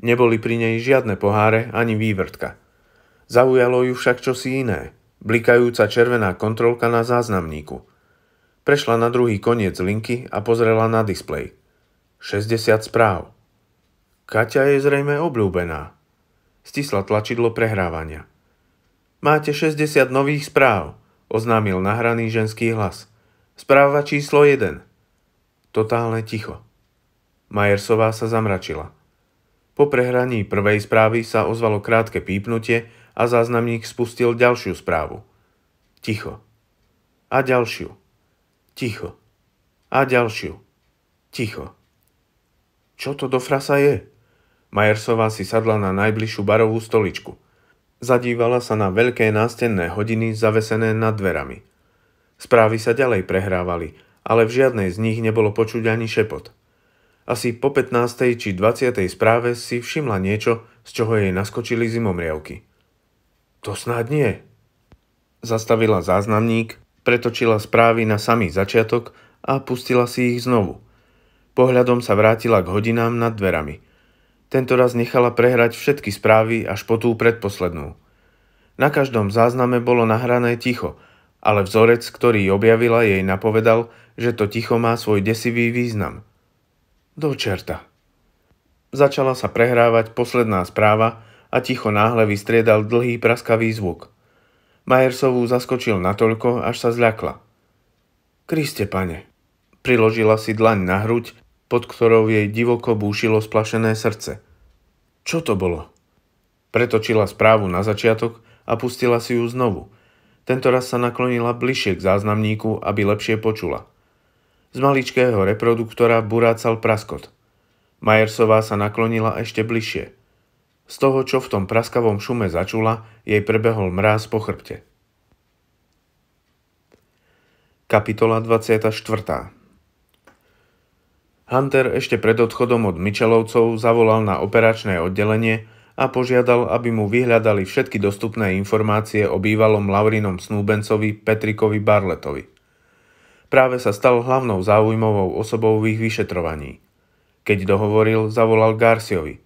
Neboli pri nej žiadne poháre ani vývrtka. Zaujalo ju však čosi iné – Blikajúca červená kontrolka na záznamníku. Prešla na druhý koniec linky a pozrela na displej. 60 správ. Kaťa je zrejme obľúbená. Stisla tlačidlo prehrávania. Máte 60 nových správ, oznámil nahraný ženský hlas. Správa číslo 1. Totálne ticho. Majersová sa zamračila. Po prehraní prvej správy sa ozvalo krátke pípnutie a záznamník spustil ďalšiu správu. Ticho. A ďalšiu. Ticho. A ďalšiu. Ticho. Čo to do frasa je? Majersová si sadla na najbližšiu barovú stoličku. Zadívala sa na veľké nástenné hodiny zavesené nad dverami. Správy sa ďalej prehrávali, ale v žiadnej z nich nebolo počuť ani šepot. Asi po 15. či 20. správe si všimla niečo, z čoho jej naskočili zimomriavky. To snáď nie. Zastavila záznamník, pretočila správy na samý začiatok a pustila si ich znovu. Pohľadom sa vrátila k hodinám nad dverami. raz nechala prehrať všetky správy až po tú predposlednú. Na každom zázname bolo nahrané ticho, ale vzorec, ktorý objavila, jej napovedal, že to ticho má svoj desivý význam. Do čerta. Začala sa prehrávať posledná správa, a ticho náhle vystriedal dlhý praskavý zvuk. Majersovú zaskočil natoľko, až sa zľakla. Kriste, pane. Priložila si dlaň na hruď, pod ktorou jej divoko búšilo splašené srdce. Čo to bolo? Pretočila správu na začiatok a pustila si ju znovu. Tentoraz sa naklonila bližšie k záznamníku, aby lepšie počula. Z maličkého reproduktora burácal praskot. Majersová sa naklonila ešte bližšie. Z toho, čo v tom praskavom šume začula, jej prebehol mráz po chrbte. Kapitola 24. Hunter ešte pred odchodom od Michelovcov zavolal na operačné oddelenie a požiadal, aby mu vyhľadali všetky dostupné informácie o bývalom Laurinom Snúbencovi Petrikovi Barletovi. Práve sa stal hlavnou záujmovou osobou v ich vyšetrovaní. Keď dohovoril, zavolal Garciovi –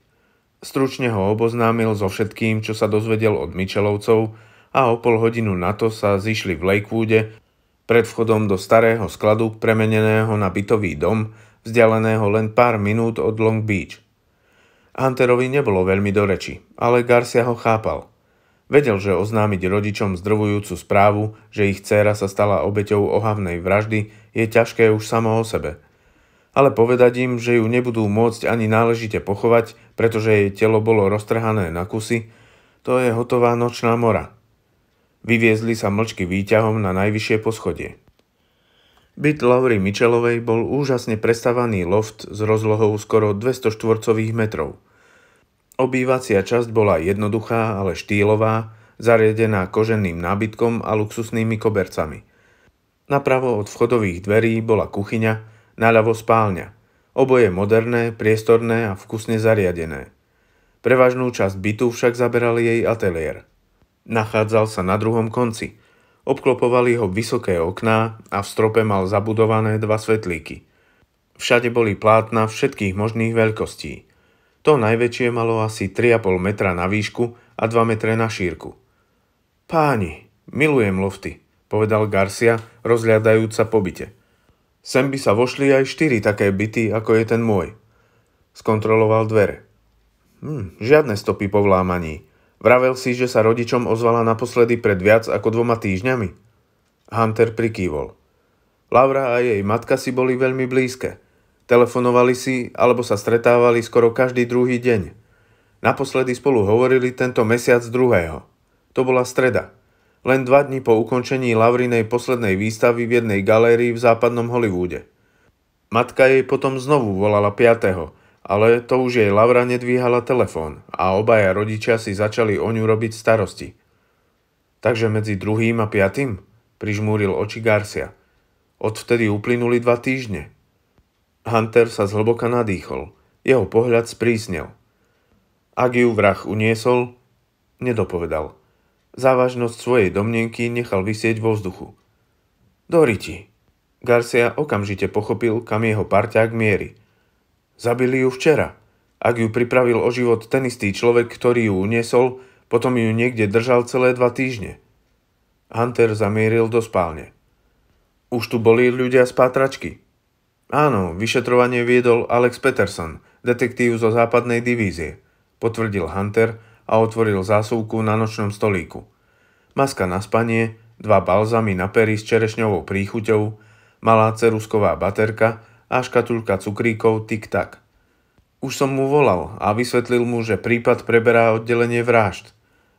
Stručne ho oboznámil so všetkým, čo sa dozvedel od Michelovcov a o pol hodinu na to sa zišli v Lakewoode pred vchodom do starého skladu premeneného na bytový dom, vzdialeného len pár minút od Long Beach. Hunterovi nebolo veľmi do reči, ale Garcia ho chápal. Vedel, že oznámiť rodičom zdrvujúcu správu, že ich dcéra sa stala obeťou ohavnej vraždy, je ťažké už samo o sebe – ale povedať im, že ju nebudú môcť ani náležite pochovať, pretože jej telo bolo roztrhané na kusy, to je hotová nočná mora. Vyviezli sa mlčky výťahom na najvyššie poschodie. Byt Laury Mičelovej bol úžasne prestavaný loft s rozlohou skoro 200 štvorcových metrov. Obývacia časť bola jednoduchá, ale štýlová, zariadená koženým nábytkom a luxusnými kobercami. Napravo od vchodových dverí bola kuchyňa, Naľavo spálňa. Oboje moderné, priestorné a vkusne zariadené. Prevažnú časť bytu však zaberal jej ateliér. Nachádzal sa na druhom konci. Obklopovali ho vysoké okná a v strope mal zabudované dva svetlíky. Všade boli plátna všetkých možných veľkostí. To najväčšie malo asi 3,5 metra na výšku a 2 metre na šírku. Páni, milujem lofty, povedal Garcia, rozhľadajúc sa po byte. Sem by sa vošli aj štyri také byty, ako je ten môj. Skontroloval dvere. Hm, žiadne stopy po vlámaní. Vravel si, že sa rodičom ozvala naposledy pred viac ako dvoma týždňami. Hunter prikývol. Laura a jej matka si boli veľmi blízke. Telefonovali si alebo sa stretávali skoro každý druhý deň. Naposledy spolu hovorili tento mesiac druhého. To bola streda len dva dní po ukončení Lavrinej poslednej výstavy v jednej galérii v západnom Hollywoode. Matka jej potom znovu volala 5., ale to už jej Lavra nedvíhala telefón a obaja rodičia si začali o ňu robiť starosti. Takže medzi druhým a piatým, prižmúril oči Garcia. Odvtedy uplynuli dva týždne. Hunter sa zhlboka nadýchol. Jeho pohľad sprísnel. Ak ju vrah uniesol, nedopovedal. Závažnosť svojej domnienky nechal vysieť vo vzduchu. Doriti. Garcia okamžite pochopil, kam jeho parťák miery. Zabili ju včera. Ak ju pripravil o život ten istý človek, ktorý ju uniesol, potom ju niekde držal celé dva týždne. Hunter zamieril do spálne. Už tu boli ľudia z pátračky. Áno, vyšetrovanie viedol Alex Peterson, detektív zo západnej divízie, potvrdil Hunter a otvoril zásuvku na nočnom stolíku. Maska na spanie, dva balzamy na pery s čerešňovou príchuťou, malá cerusková baterka a škatulka cukríkov tik-tak. Už som mu volal a vysvetlil mu, že prípad preberá oddelenie vražd.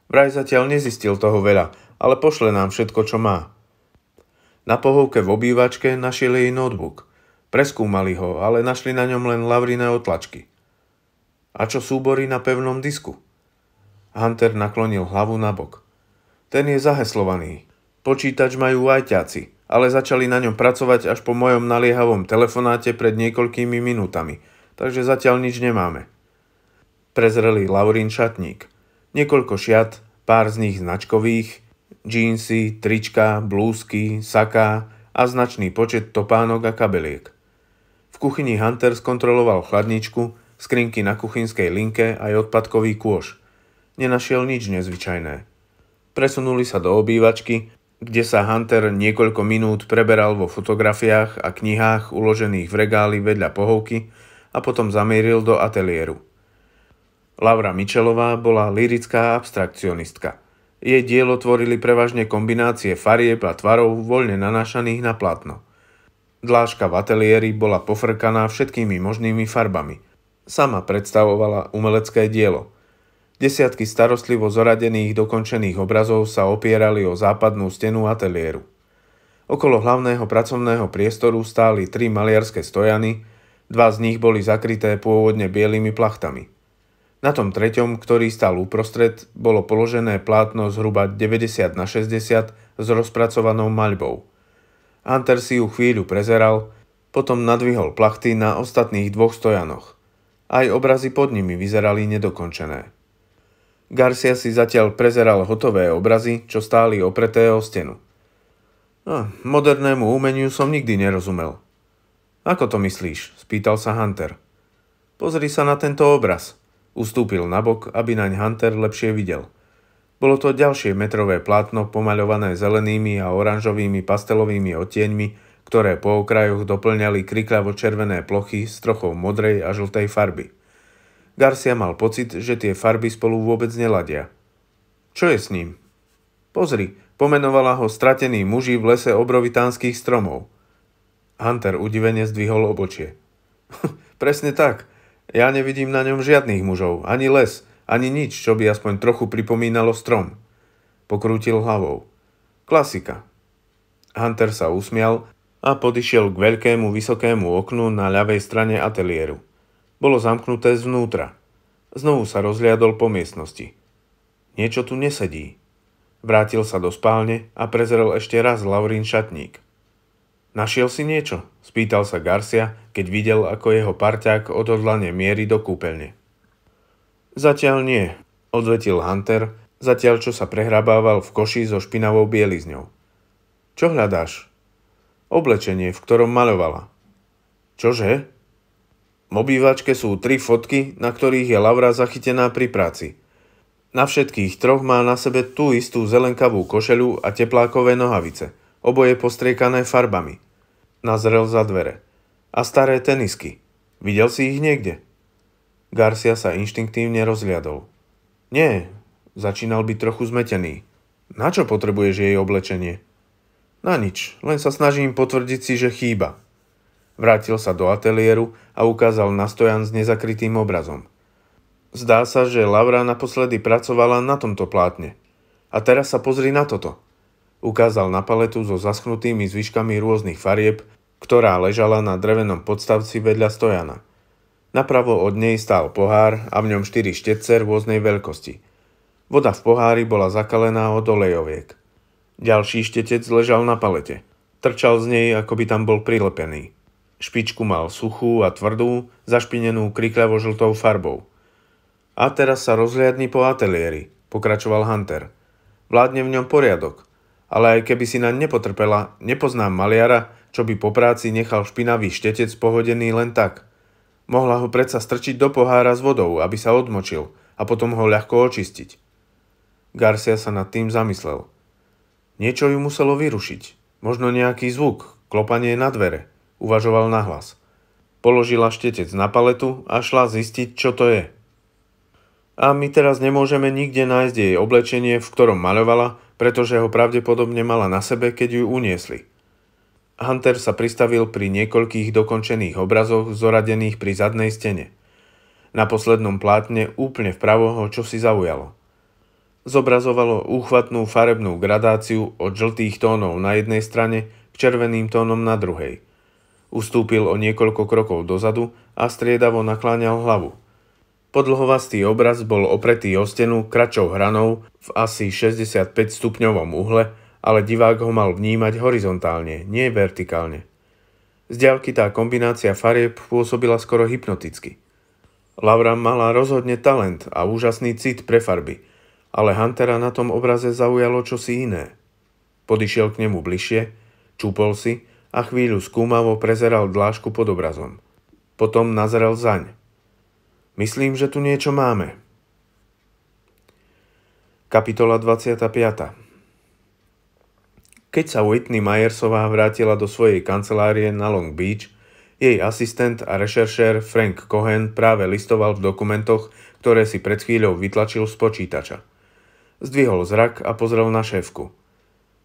Vraj zatiaľ nezistil toho veľa, ale pošle nám všetko, čo má. Na pohovke v obývačke našiel jej notebook. Preskúmali ho, ale našli na ňom len lavriné otlačky. A čo súbory na pevnom disku? Hunter naklonil hlavu nabok. Ten je zaheslovaný. Počítač majú ajťáci, ale začali na ňom pracovať až po mojom naliehavom telefonáte pred niekoľkými minútami, takže zatiaľ nič nemáme. Prezreli Laurin šatník. Niekoľko šiat, pár z nich značkových, džínsy, trička, blúzky, saká a značný počet topánok a kabeliek. V kuchyni Hunter skontroloval chladničku, skrinky na kuchynskej linke aj odpadkový kôž nenašiel nič nezvyčajné. Presunuli sa do obývačky, kde sa Hunter niekoľko minút preberal vo fotografiách a knihách uložených v regáli vedľa pohovky a potom zamieril do ateliéru. Laura Mičelová bola lyrická abstrakcionistka. Jej dielo tvorili prevažne kombinácie farieb a tvarov voľne nanášaných na platno. Dláška v ateliéri bola pofrkaná všetkými možnými farbami. Sama predstavovala umelecké dielo – Desiatky starostlivo zoradených dokončených obrazov sa opierali o západnú stenu ateliéru. Okolo hlavného pracovného priestoru stáli tri maliarské stojany, dva z nich boli zakryté pôvodne bielými plachtami. Na tom treťom, ktorý stál uprostred, bolo položené plátno zhruba 90 na 60 s rozpracovanou maľbou. Hunter si ju chvíľu prezeral, potom nadvihol plachty na ostatných dvoch stojanoch. Aj obrazy pod nimi vyzerali nedokončené. Garcia si zatiaľ prezeral hotové obrazy, čo stáli opreté o stenu. No, modernému umeniu som nikdy nerozumel. Ako to myslíš? spýtal sa Hunter. Pozri sa na tento obraz. Ustúpil nabok, aby naň Hunter lepšie videl. Bolo to ďalšie metrové plátno pomaľované zelenými a oranžovými pastelovými odtieňmi, ktoré po okrajoch doplňali krikľavo červené plochy s trochou modrej a žltej farby. Garcia mal pocit, že tie farby spolu vôbec neladia. Čo je s ním? Pozri, pomenovala ho stratený muži v lese obrovitánskych stromov. Hunter udivene zdvihol obočie. Presne tak. Ja nevidím na ňom žiadnych mužov, ani les, ani nič, čo by aspoň trochu pripomínalo strom. Pokrútil hlavou. Klasika. Hunter sa usmial a podišiel k veľkému vysokému oknu na ľavej strane ateliéru. Bolo zamknuté zvnútra. Znovu sa rozliadol po miestnosti. Niečo tu nesedí. Vrátil sa do spálne a prezrel ešte raz Laurín šatník. Našiel si niečo? spýtal sa Garcia, keď videl, ako jeho parťák odhodlane miery do kúpeľne. Zatiaľ nie, odvetil Hunter, zatiaľ čo sa prehrabával v koši so špinavou bielizňou. Čo hľadáš? Oblečenie, v ktorom maľovala. Čože? V obývačke sú tri fotky, na ktorých je Laura zachytená pri práci. Na všetkých troch má na sebe tú istú zelenkavú košelu a teplákové nohavice, oboje postriekané farbami. Nazrel za dvere. A staré tenisky. Videl si ich niekde? Garcia sa inštinktívne rozliadol. Nie, začínal byť trochu zmetený. Na čo potrebuješ jej oblečenie? Na nič, len sa snažím potvrdiť si, že chýba, Vrátil sa do ateliéru a ukázal na stojan s nezakrytým obrazom. Zdá sa, že Laura naposledy pracovala na tomto plátne. A teraz sa pozri na toto. Ukázal na paletu so zaschnutými zvyškami rôznych farieb, ktorá ležala na drevenom podstavci vedľa stojana. Napravo od nej stál pohár a v ňom štyri štetce rôznej veľkosti. Voda v pohári bola zakalená od olejoviek. Ďalší štetec ležal na palete. Trčal z nej, ako by tam bol prilepený. Špičku mal suchú a tvrdú, zašpinenú krikľavo žltou farbou. A teraz sa rozhliadni po ateliéri, pokračoval Hunter. Vládne v ňom poriadok, ale aj keby si naň nepotrpela, nepoznám maliara, čo by po práci nechal špinavý štetec pohodený len tak. Mohla ho predsa strčiť do pohára s vodou, aby sa odmočil a potom ho ľahko očistiť. Garcia sa nad tým zamyslel. Niečo ju muselo vyrušiť. Možno nejaký zvuk, klopanie na dvere uvažoval nahlas. Položila štetec na paletu a šla zistiť, čo to je. A my teraz nemôžeme nikde nájsť jej oblečenie, v ktorom maľovala, pretože ho pravdepodobne mala na sebe, keď ju uniesli. Hunter sa pristavil pri niekoľkých dokončených obrazoch zoradených pri zadnej stene. Na poslednom plátne úplne vpravo ho si zaujalo. Zobrazovalo úchvatnú farebnú gradáciu od žltých tónov na jednej strane k červeným tónom na druhej – Ustúpil o niekoľko krokov dozadu a striedavo nakláňal hlavu. Podlhovastý obraz bol opretý o stenu kračou hranou v asi 65 stupňovom uhle, ale divák ho mal vnímať horizontálne, nie vertikálne. Z diaľky tá kombinácia farieb pôsobila skoro hypnoticky. Laura mala rozhodne talent a úžasný cit pre farby, ale Huntera na tom obraze zaujalo čosi iné. Podišiel k nemu bližšie, čúpol si a chvíľu skúmavo prezeral dlážku pod obrazom. Potom nazrel zaň. Myslím, že tu niečo máme. Kapitola 25. Keď sa Whitney Myersová vrátila do svojej kancelárie na Long Beach, jej asistent a rešeršér Frank Cohen práve listoval v dokumentoch, ktoré si pred chvíľou vytlačil z počítača. Zdvihol zrak a pozrel na šéfku –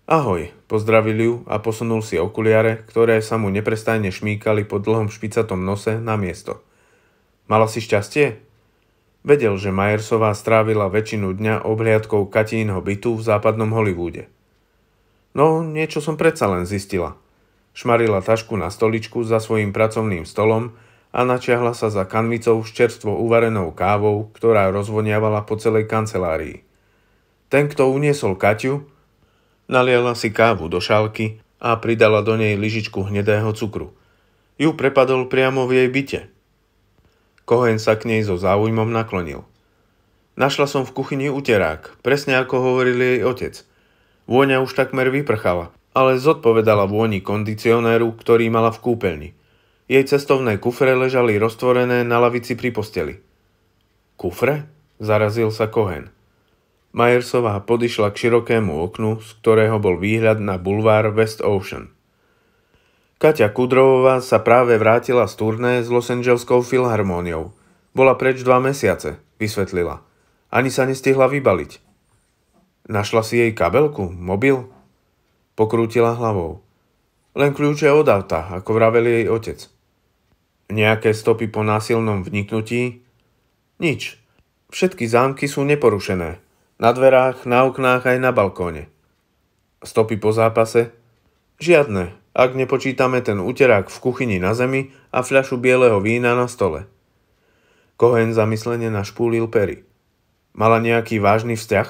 Ahoj, pozdravil ju a posunul si okuliare, ktoré sa mu neprestajne šmíkali po dlhom špicatom nose na miesto. Mala si šťastie? Vedel, že Majersová strávila väčšinu dňa obhliadkou Katínho bytu v západnom Hollywoode. No, niečo som predsa len zistila. Šmarila tašku na stoličku za svojim pracovným stolom a načiahla sa za kanvicou s čerstvo uvarenou kávou, ktorá rozvoniavala po celej kancelárii. Ten, kto uniesol Kaťu, Naliala si kávu do šálky a pridala do nej lyžičku hnedého cukru. Ju prepadol priamo v jej byte. Kohen sa k nej so záujmom naklonil. Našla som v kuchyni uterák, presne ako hovoril jej otec. Vôňa už takmer vyprchala, ale zodpovedala vôni kondicionéru, ktorý mala v kúpeľni. Jej cestovné kufre ležali roztvorené na lavici pri posteli. Kufre? Zarazil sa Kohen. Majersová podišla k širokému oknu, z ktorého bol výhľad na bulvár West Ocean. Kaťa Kudrovová sa práve vrátila z turné s Los Angeleskou filharmóniou. Bola preč dva mesiace, vysvetlila. Ani sa nestihla vybaliť. Našla si jej kabelku, mobil? Pokrútila hlavou. Len kľúče od auta, ako vravel jej otec. Nejaké stopy po násilnom vniknutí? Nič. Všetky zámky sú neporušené, na dverách, na oknách aj na balkóne. Stopy po zápase? Žiadne, ak nepočítame ten uterák v kuchyni na zemi a fľašu bieleho vína na stole. Kohen zamyslene našpúlil pery. Mala nejaký vážny vzťah?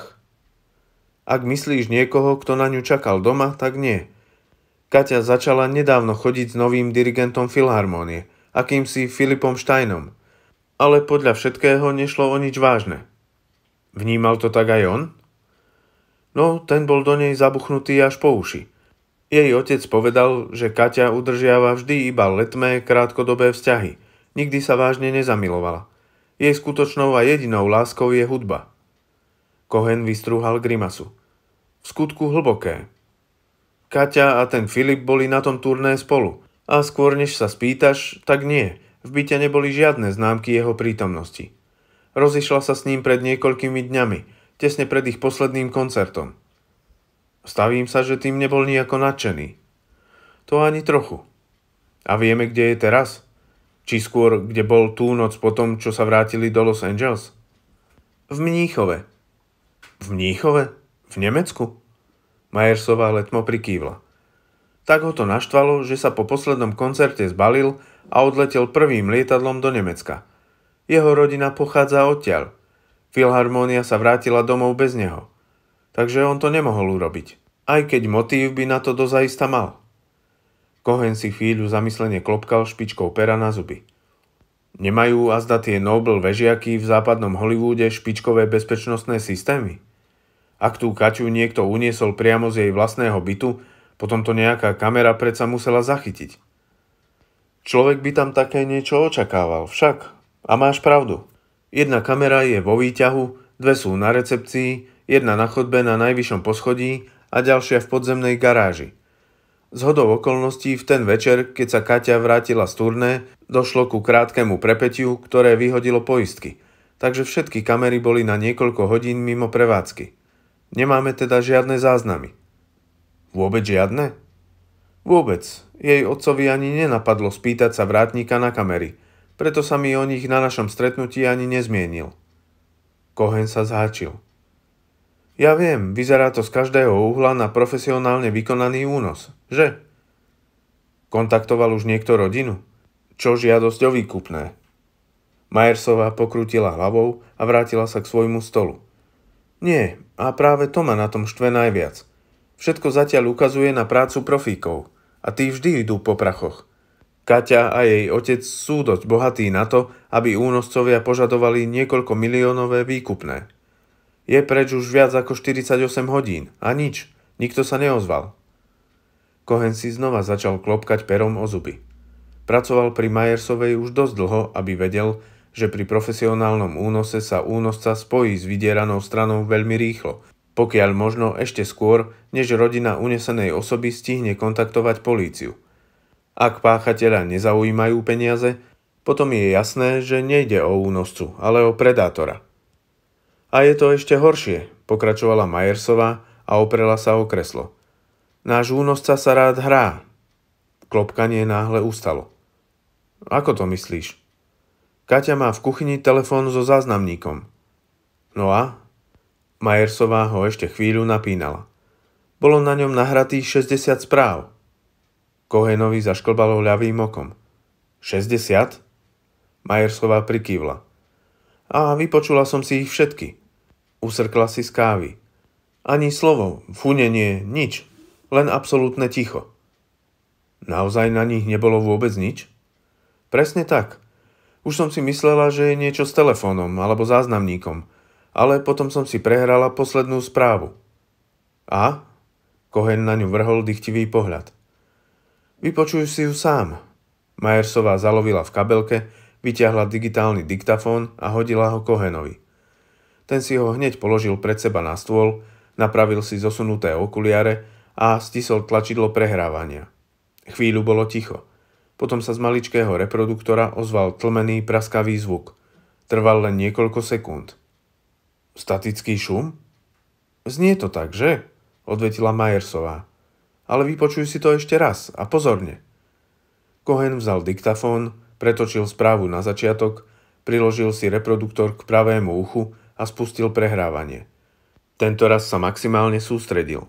Ak myslíš niekoho, kto na ňu čakal doma, tak nie. Kaťa začala nedávno chodiť s novým dirigentom Filharmonie, akýmsi Filipom Štajnom. Ale podľa všetkého nešlo o nič vážne. Vnímal to tak aj on? No, ten bol do nej zabuchnutý až po uši. Jej otec povedal, že Kaťa udržiava vždy iba letmé, krátkodobé vzťahy. Nikdy sa vážne nezamilovala. Jej skutočnou a jedinou láskou je hudba. Kohen vystrúhal grimasu. V skutku hlboké. Kaťa a ten Filip boli na tom turné spolu. A skôr než sa spýtaš, tak nie. V byte neboli žiadne známky jeho prítomnosti. Rozišla sa s ním pred niekoľkými dňami, tesne pred ich posledným koncertom. Stavím sa, že tým nebol nejako nadšený. To ani trochu. A vieme, kde je teraz? Či skôr, kde bol tú noc po tom, čo sa vrátili do Los Angeles? V Mníchove. V Mníchove? V Nemecku? Majersová letmo prikývla. Tak ho to naštvalo, že sa po poslednom koncerte zbalil a odletel prvým lietadlom do Nemecka – jeho rodina pochádza odtiaľ. Filharmónia sa vrátila domov bez neho. Takže on to nemohol urobiť. Aj keď motív by na to dozaista mal. Kohen si chvíľu zamyslenie klopkal špičkou pera na zuby. Nemajú azda tie Nobel vežiaky v západnom Hollywoode špičkové bezpečnostné systémy? Ak tú kaču niekto uniesol priamo z jej vlastného bytu, potom to nejaká kamera predsa musela zachytiť. Človek by tam také niečo očakával, však a máš pravdu. Jedna kamera je vo výťahu, dve sú na recepcii, jedna na chodbe na najvyššom poschodí a ďalšia v podzemnej garáži. Z hodov okolností v ten večer, keď sa Katia vrátila z turné, došlo ku krátkému prepetiu, ktoré vyhodilo poistky, takže všetky kamery boli na niekoľko hodín mimo prevádzky. Nemáme teda žiadne záznamy. Vôbec žiadne? Vôbec. Jej otcovi ani nenapadlo spýtať sa vrátnika na kamery – preto sa mi o nich na našom stretnutí ani nezmienil. Kohen sa zháčil. Ja viem, vyzerá to z každého uhla na profesionálne vykonaný únos, že? Kontaktoval už niekto rodinu? Čo žiadosť o výkupné? Majersová pokrutila hlavou a vrátila sa k svojmu stolu. Nie, a práve to ma na tom štve najviac. Všetko zatiaľ ukazuje na prácu profíkov a tí vždy idú po prachoch – Kaťa a jej otec sú dosť bohatí na to, aby únoscovia požadovali niekoľko miliónové výkupné. Je preč už viac ako 48 hodín a nič, nikto sa neozval. Kohen si znova začal klopkať perom o zuby. Pracoval pri Majersovej už dosť dlho, aby vedel, že pri profesionálnom únose sa únosca spojí s vydieranou stranou veľmi rýchlo, pokiaľ možno ešte skôr, než rodina unesenej osoby stihne kontaktovať políciu – ak páchateľa nezaujímajú peniaze, potom je jasné, že nejde o únoscu, ale o predátora. A je to ešte horšie, pokračovala Majersová a oprela sa o kreslo. Náš únosca sa rád hrá. Klopkanie náhle ustalo. Ako to myslíš? Kaťa má v kuchyni telefón so záznamníkom. No a? Majersová ho ešte chvíľu napínala. Bolo na ňom nahratých 60 správ – Kohenovi zašklbalo ľavým okom. 60? Majersová prikývla. A vypočula som si ich všetky. Usrkla si z kávy. Ani slovo, funenie, nič. Len absolútne ticho. Naozaj na nich nebolo vôbec nič? Presne tak. Už som si myslela, že je niečo s telefónom alebo záznamníkom, ale potom som si prehrala poslednú správu. A? Kohen na ňu vrhol dychtivý pohľad. Vypočuj si ju sám. Majersová zalovila v kabelke, vyťahla digitálny diktafón a hodila ho Kohenovi. Ten si ho hneď položil pred seba na stôl, napravil si zosunuté okuliare a stisol tlačidlo prehrávania. Chvíľu bolo ticho. Potom sa z maličkého reproduktora ozval tlmený, praskavý zvuk. Trval len niekoľko sekúnd. Statický šum? Znie to tak, že? Odvetila Majersová ale vypočuj si to ešte raz a pozorne. Kohen vzal diktafón, pretočil správu na začiatok, priložil si reproduktor k pravému uchu a spustil prehrávanie. Tento raz sa maximálne sústredil.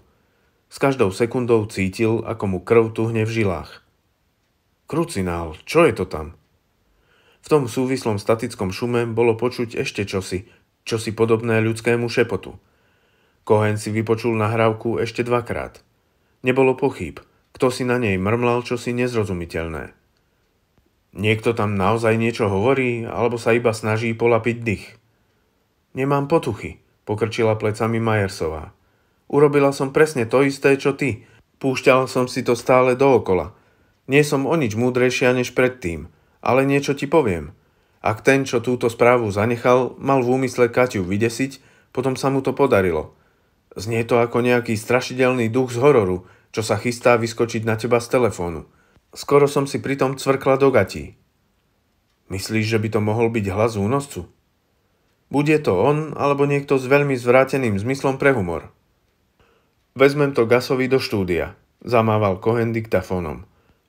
S každou sekundou cítil, ako mu krv tuhne v žilách. Krucinál, čo je to tam? V tom súvislom statickom šume bolo počuť ešte čosi, čosi podobné ľudskému šepotu. Kohen si vypočul nahrávku ešte dvakrát – Nebolo pochyb, kto si na nej mrmlal čosi nezrozumiteľné. Niekto tam naozaj niečo hovorí, alebo sa iba snaží polapiť dých. Nemám potuchy, pokrčila plecami Majersová. Urobila som presne to isté, čo ty. Púšťal som si to stále dookola. Nie som o nič múdrejšia než predtým, ale niečo ti poviem. Ak ten, čo túto správu zanechal, mal v úmysle Katiu vydesiť, potom sa mu to podarilo. Znie to ako nejaký strašidelný duch z hororu, čo sa chystá vyskočiť na teba z telefónu. Skoro som si pritom cvrkla do gatí. Myslíš, že by to mohol byť hlas únoscu? Bude to on, alebo niekto s veľmi zvráteným zmyslom pre humor. Vezmem to Gasovi do štúdia, zamával Cohen diktafónom.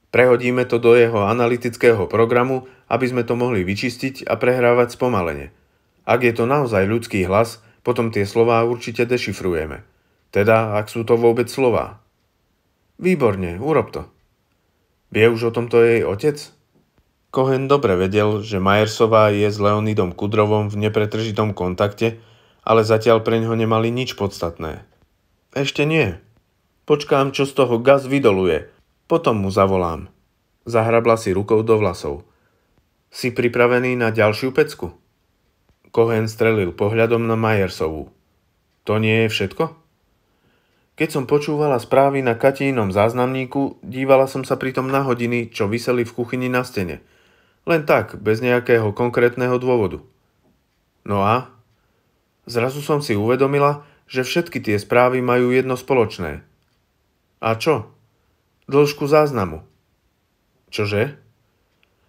Prehodíme to do jeho analytického programu, aby sme to mohli vyčistiť a prehrávať spomalene. Ak je to naozaj ľudský hlas, potom tie slová určite dešifrujeme. Teda, ak sú to vôbec slová. Výborne, urob to. Vie už o tomto jej otec? Kohen dobre vedel, že Majersová je s Leonidom Kudrovom v nepretržitom kontakte, ale zatiaľ pre ňoho nemali nič podstatné. Ešte nie. Počkám, čo z toho gaz vydoluje. Potom mu zavolám. Zahrabla si rukou do vlasov. Si pripravený na ďalšiu pecku? Kohen strelil pohľadom na Majersovú. To nie je všetko? Keď som počúvala správy na Katínom záznamníku, dívala som sa pritom na hodiny, čo vyseli v kuchyni na stene. Len tak, bez nejakého konkrétneho dôvodu. No a? Zrazu som si uvedomila, že všetky tie správy majú jedno spoločné. A čo? Dĺžku záznamu. Čože?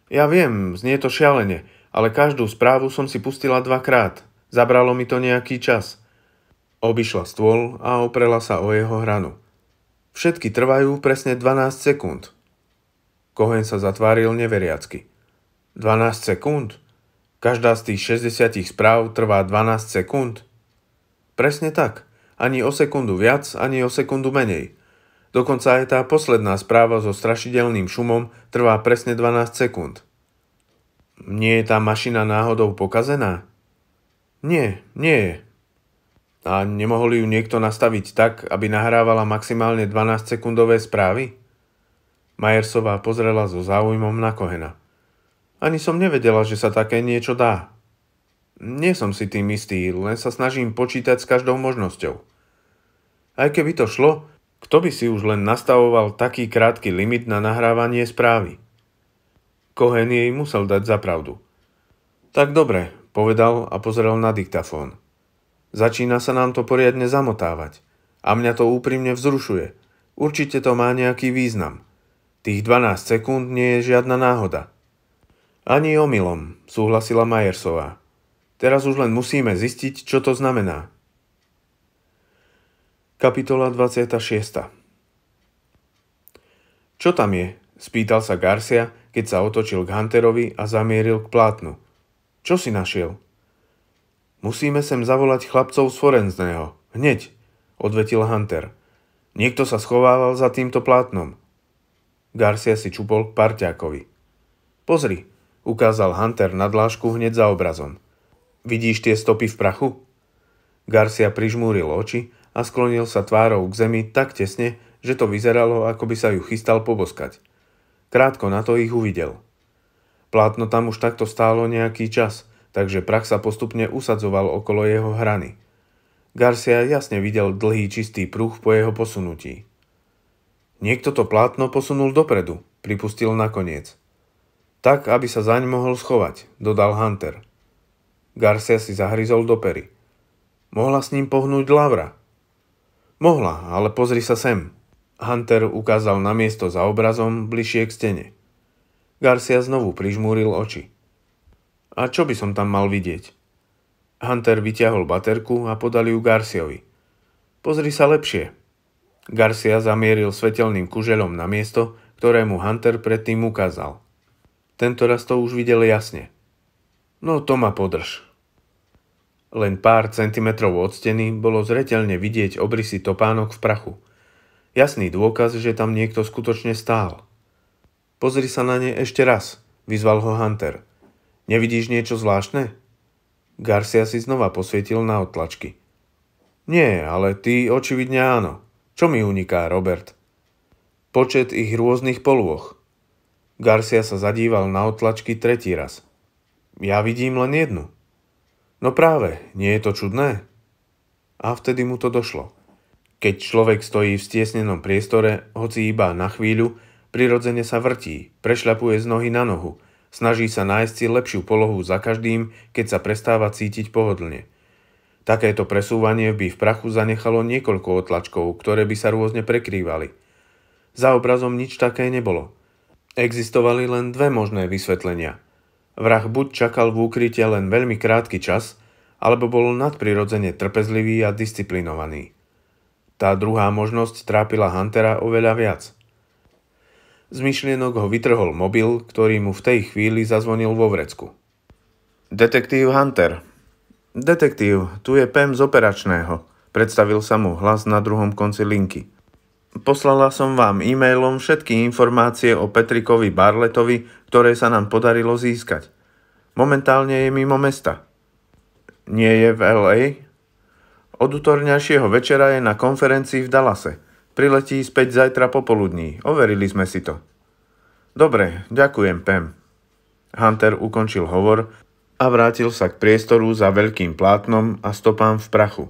Ja viem, znie to šialene, ale každú správu som si pustila dvakrát. Zabralo mi to nejaký čas. Obyšla stôl a oprela sa o jeho hranu. Všetky trvajú presne 12 sekúnd. Kohen sa zatváril neveriacky. 12 sekúnd? Každá z tých 60 správ trvá 12 sekúnd? Presne tak. Ani o sekundu viac, ani o sekundu menej. Dokonca aj tá posledná správa so strašidelným šumom trvá presne 12 sekúnd. Nie je tá mašina náhodou pokazená? Nie, nie je. A nemohol ju niekto nastaviť tak, aby nahrávala maximálne 12-sekundové správy? Majersová pozrela so záujmom na Kohena. Ani som nevedela, že sa také niečo dá. Nie som si tým istý, len sa snažím počítať s každou možnosťou. Aj keby to šlo, kto by si už len nastavoval taký krátky limit na nahrávanie správy? Kohen jej musel dať za pravdu. Tak dobre, povedal a pozrel na diktafón. Začína sa nám to poriadne zamotávať. A mňa to úprimne vzrušuje. Určite to má nejaký význam. Tých 12 sekúnd nie je žiadna náhoda. Ani omylom, súhlasila Majersová. Teraz už len musíme zistiť, čo to znamená. Kapitola 26 Čo tam je? Spýtal sa Garcia, keď sa otočil k Hunterovi a zamieril k plátnu. Čo si našiel? Musíme sem zavolať chlapcov z forenzného. Hneď, odvetil Hunter. Niekto sa schovával za týmto plátnom. Garcia si čupol k parťákovi. Pozri, ukázal Hunter na dlášku hneď za obrazom. Vidíš tie stopy v prachu? Garcia prižmúril oči a sklonil sa tvárou k zemi tak tesne, že to vyzeralo, ako by sa ju chystal poboskať. Krátko na to ich uvidel. Plátno tam už takto stálo nejaký čas – takže prach sa postupne usadzoval okolo jeho hrany. Garcia jasne videl dlhý čistý pruh po jeho posunutí. Niekto to plátno posunul dopredu, pripustil nakoniec. Tak, aby sa zaň mohol schovať, dodal Hunter. Garcia si zahryzol do pery. Mohla s ním pohnúť Lavra. Mohla, ale pozri sa sem. Hunter ukázal na miesto za obrazom bližšie k stene. Garcia znovu prižmúril oči a čo by som tam mal vidieť? Hunter vyťahol baterku a podali ju Garciovi. Pozri sa lepšie. Garcia zamieril svetelným kuželom na miesto, ktoré mu Hunter predtým ukázal. Tento raz to už videl jasne. No to ma podrž. Len pár centimetrov od steny bolo zretelne vidieť obrysy topánok v prachu. Jasný dôkaz, že tam niekto skutočne stál. Pozri sa na ne ešte raz, vyzval ho Hunter – Nevidíš niečo zvláštne? Garcia si znova posvietil na otlačky. Nie, ale ty očividne áno. Čo mi uniká, Robert? Počet ich rôznych polôch. Garcia sa zadíval na otlačky tretí raz. Ja vidím len jednu. No práve, nie je to čudné? A vtedy mu to došlo. Keď človek stojí v stiesnenom priestore, hoci iba na chvíľu, prirodzene sa vrtí, prešľapuje z nohy na nohu – Snaží sa nájsť si lepšiu polohu za každým, keď sa prestáva cítiť pohodlne. Takéto presúvanie by v prachu zanechalo niekoľko otlačkov, ktoré by sa rôzne prekrývali. Za obrazom nič také nebolo. Existovali len dve možné vysvetlenia. Vrah buď čakal v úkryte len veľmi krátky čas, alebo bol nadprirodzene trpezlivý a disciplinovaný. Tá druhá možnosť trápila Huntera oveľa viac – z myšlienok ho vytrhol mobil, ktorý mu v tej chvíli zazvonil vo vrecku. Detektív Hunter. Detektív, tu je Pem z operačného, predstavil sa mu hlas na druhom konci linky. Poslala som vám e-mailom všetky informácie o Petrikovi Barletovi, ktoré sa nám podarilo získať. Momentálne je mimo mesta. Nie je v LA? Od útorňajšieho večera je na konferencii v Dallase – Priletí späť zajtra popoludní. Overili sme si to. Dobre, ďakujem, Pem. Hunter ukončil hovor a vrátil sa k priestoru za veľkým plátnom a stopám v prachu.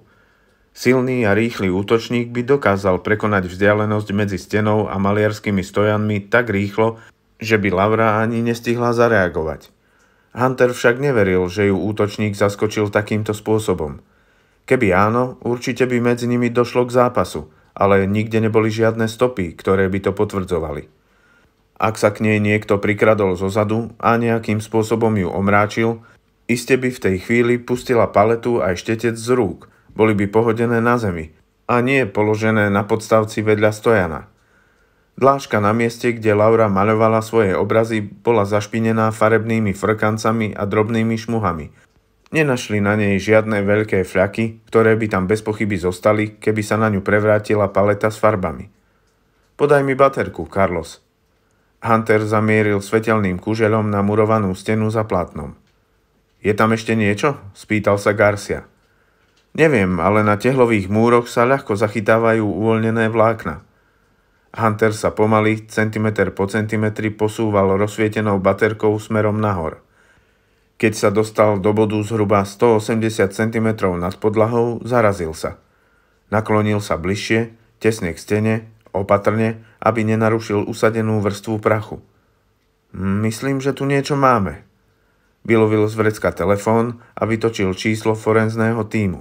Silný a rýchly útočník by dokázal prekonať vzdialenosť medzi stenou a maliarskými stojanmi tak rýchlo, že by Lavra ani nestihla zareagovať. Hunter však neveril, že ju útočník zaskočil takýmto spôsobom. Keby áno, určite by medzi nimi došlo k zápasu – ale nikde neboli žiadne stopy, ktoré by to potvrdzovali. Ak sa k nej niekto prikradol zozadu a nejakým spôsobom ju omráčil, iste by v tej chvíli pustila paletu aj štetec z rúk, boli by pohodené na zemi a nie položené na podstavci vedľa stojana. Dláška na mieste, kde Laura maľovala svoje obrazy, bola zašpinená farebnými frkancami a drobnými šmuhami – Nenašli na nej žiadne veľké fľaky, ktoré by tam bez pochyby zostali, keby sa na ňu prevrátila paleta s farbami. Podaj mi baterku, Carlos. Hunter zamieril svetelným kuželom na murovanú stenu za plátnom. Je tam ešte niečo? spýtal sa Garcia. Neviem, ale na tehlových múroch sa ľahko zachytávajú uvoľnené vlákna. Hunter sa pomaly, centimetr po centimetri, posúval rozsvietenou baterkou smerom nahor. Keď sa dostal do bodu zhruba 180 cm nad podlahou, zarazil sa. Naklonil sa bližšie, tesne k stene, opatrne, aby nenarušil usadenú vrstvu prachu. Myslím, že tu niečo máme. Vylovil z vrecka telefón a vytočil číslo forenzného týmu.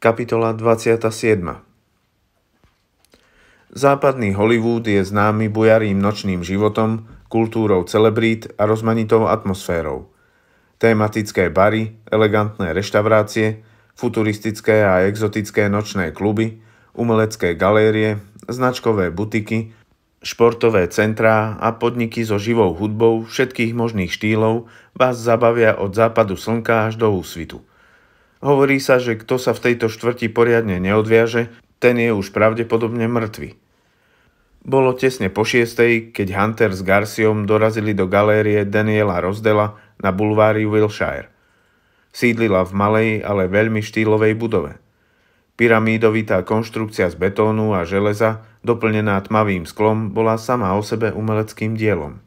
Kapitola 27 Západný Hollywood je známy bujarým nočným životom kultúrou celebrít a rozmanitou atmosférou. Tématické bary, elegantné reštaurácie, futuristické a exotické nočné kluby, umelecké galérie, značkové butiky, športové centrá a podniky so živou hudbou všetkých možných štýlov vás zabavia od západu slnka až do úsvitu. Hovorí sa, že kto sa v tejto štvrti poriadne neodviaže, ten je už pravdepodobne mŕtvy. Bolo tesne po šiestej, keď Hunter s Garciom dorazili do galérie Daniela Rozdela na bulvári Wilshire. Sídlila v malej, ale veľmi štýlovej budove. Pyramídovitá konštrukcia z betónu a železa, doplnená tmavým sklom, bola sama o sebe umeleckým dielom.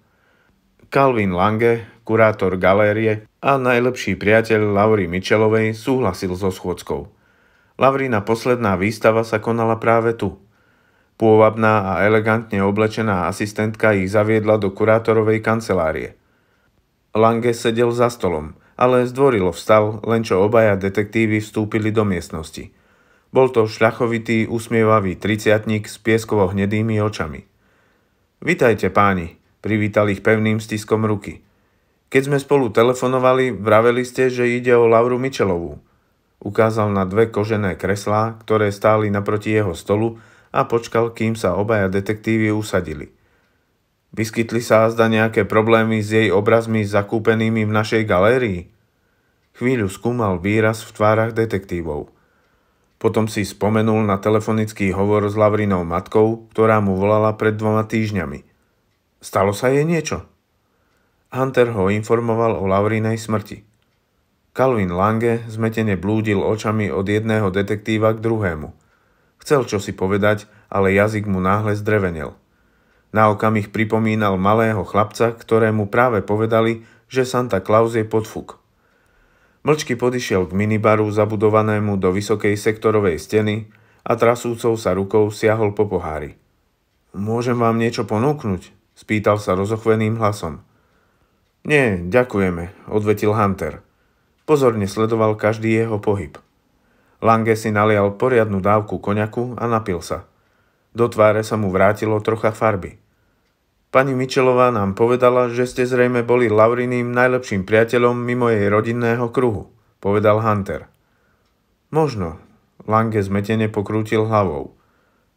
Calvin Lange, kurátor galérie a najlepší priateľ Laury Mitchellovej súhlasil so schôdskou. Lavrina posledná výstava sa konala práve tu – Pôvabná a elegantne oblečená asistentka ich zaviedla do kurátorovej kancelárie. Lange sedel za stolom, ale zdvorilo vstal, len čo obaja detektívy vstúpili do miestnosti. Bol to šľachovitý, usmievavý triciatník s pieskovo-hnedými očami. Vitajte páni, privítal ich pevným stiskom ruky. Keď sme spolu telefonovali, vraveli ste, že ide o Lauru Mičelovú, ukázal na dve kožené kreslá, ktoré stáli naproti jeho stolu a počkal, kým sa obaja detektívy usadili. Vyskytli sa zda nejaké problémy s jej obrazmi zakúpenými v našej galérii? Chvíľu skúmal výraz v tvárach detektívov. Potom si spomenul na telefonický hovor s Lavrinou matkou, ktorá mu volala pred dvoma týždňami. Stalo sa jej niečo? Hunter ho informoval o Lavrinej smrti. Calvin Lange zmetene blúdil očami od jedného detektíva k druhému – Chcel čo si povedať, ale jazyk mu náhle zdrevenel. Na okamih pripomínal malého chlapca, ktorému práve povedali, že Santa Claus je podfuk. Mlčky podišiel k minibaru zabudovanému do vysokej sektorovej steny a trasúcou sa rukou siahol po pohári. Môžem vám niečo ponúknuť? spýtal sa rozochveným hlasom. Nie, ďakujeme, odvetil Hunter. Pozorne sledoval každý jeho pohyb. Lange si nalial poriadnu dávku koňaku a napil sa. Do tváre sa mu vrátilo trocha farby. Pani Mičelová nám povedala, že ste zrejme boli Lauriným najlepším priateľom mimo jej rodinného kruhu, povedal Hunter. Možno. Lange zmetene pokrútil hlavou.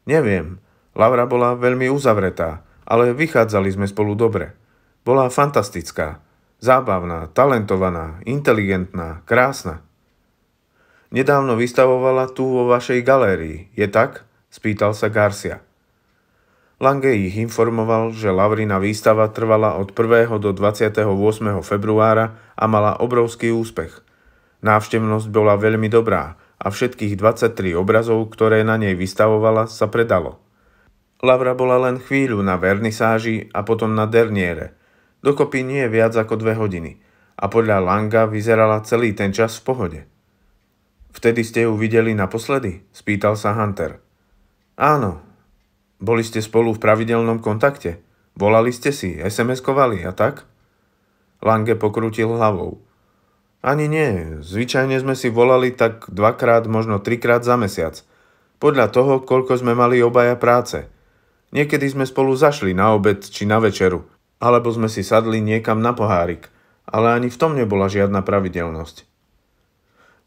Neviem. Laura bola veľmi uzavretá, ale vychádzali sme spolu dobre. Bola fantastická, zábavná, talentovaná, inteligentná, krásna. Nedávno vystavovala tu vo vašej galérii, je tak? Spýtal sa Garcia. Lange ich informoval, že Lavrina výstava trvala od 1. do 28. februára a mala obrovský úspech. Návštevnosť bola veľmi dobrá a všetkých 23 obrazov, ktoré na nej vystavovala, sa predalo. Lavra bola len chvíľu na vernisáži a potom na derniere, Dokopy nie viac ako dve hodiny a podľa Langa vyzerala celý ten čas v pohode. Vtedy ste ju videli naposledy? Spýtal sa Hunter. Áno. Boli ste spolu v pravidelnom kontakte. Volali ste si, SMS-kovali a tak? Lange pokrutil hlavou. Ani nie, zvyčajne sme si volali tak dvakrát, možno trikrát za mesiac. Podľa toho, koľko sme mali obaja práce. Niekedy sme spolu zašli na obed či na večeru, alebo sme si sadli niekam na pohárik, ale ani v tom nebola žiadna pravidelnosť.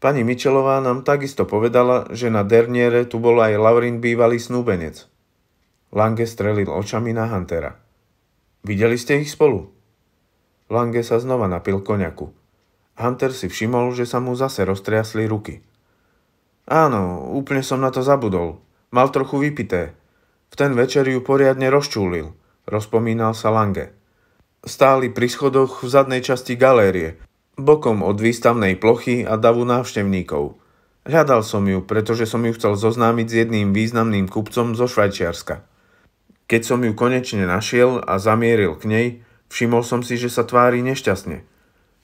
Pani Mičelová nám takisto povedala, že na Derniere tu bol aj Laurin bývalý snúbenec. Lange strelil očami na Huntera. Videli ste ich spolu? Lange sa znova napil koňaku. Hunter si všimol, že sa mu zase roztriasli ruky. Áno, úplne som na to zabudol. Mal trochu vypité. V ten večer ju poriadne rozčúlil, rozpomínal sa Lange. Stáli pri schodoch v zadnej časti galérie, bokom od výstavnej plochy a davu návštevníkov. Hľadal som ju, pretože som ju chcel zoznámiť s jedným významným kupcom zo Švajčiarska. Keď som ju konečne našiel a zamieril k nej, všimol som si, že sa tvári nešťastne.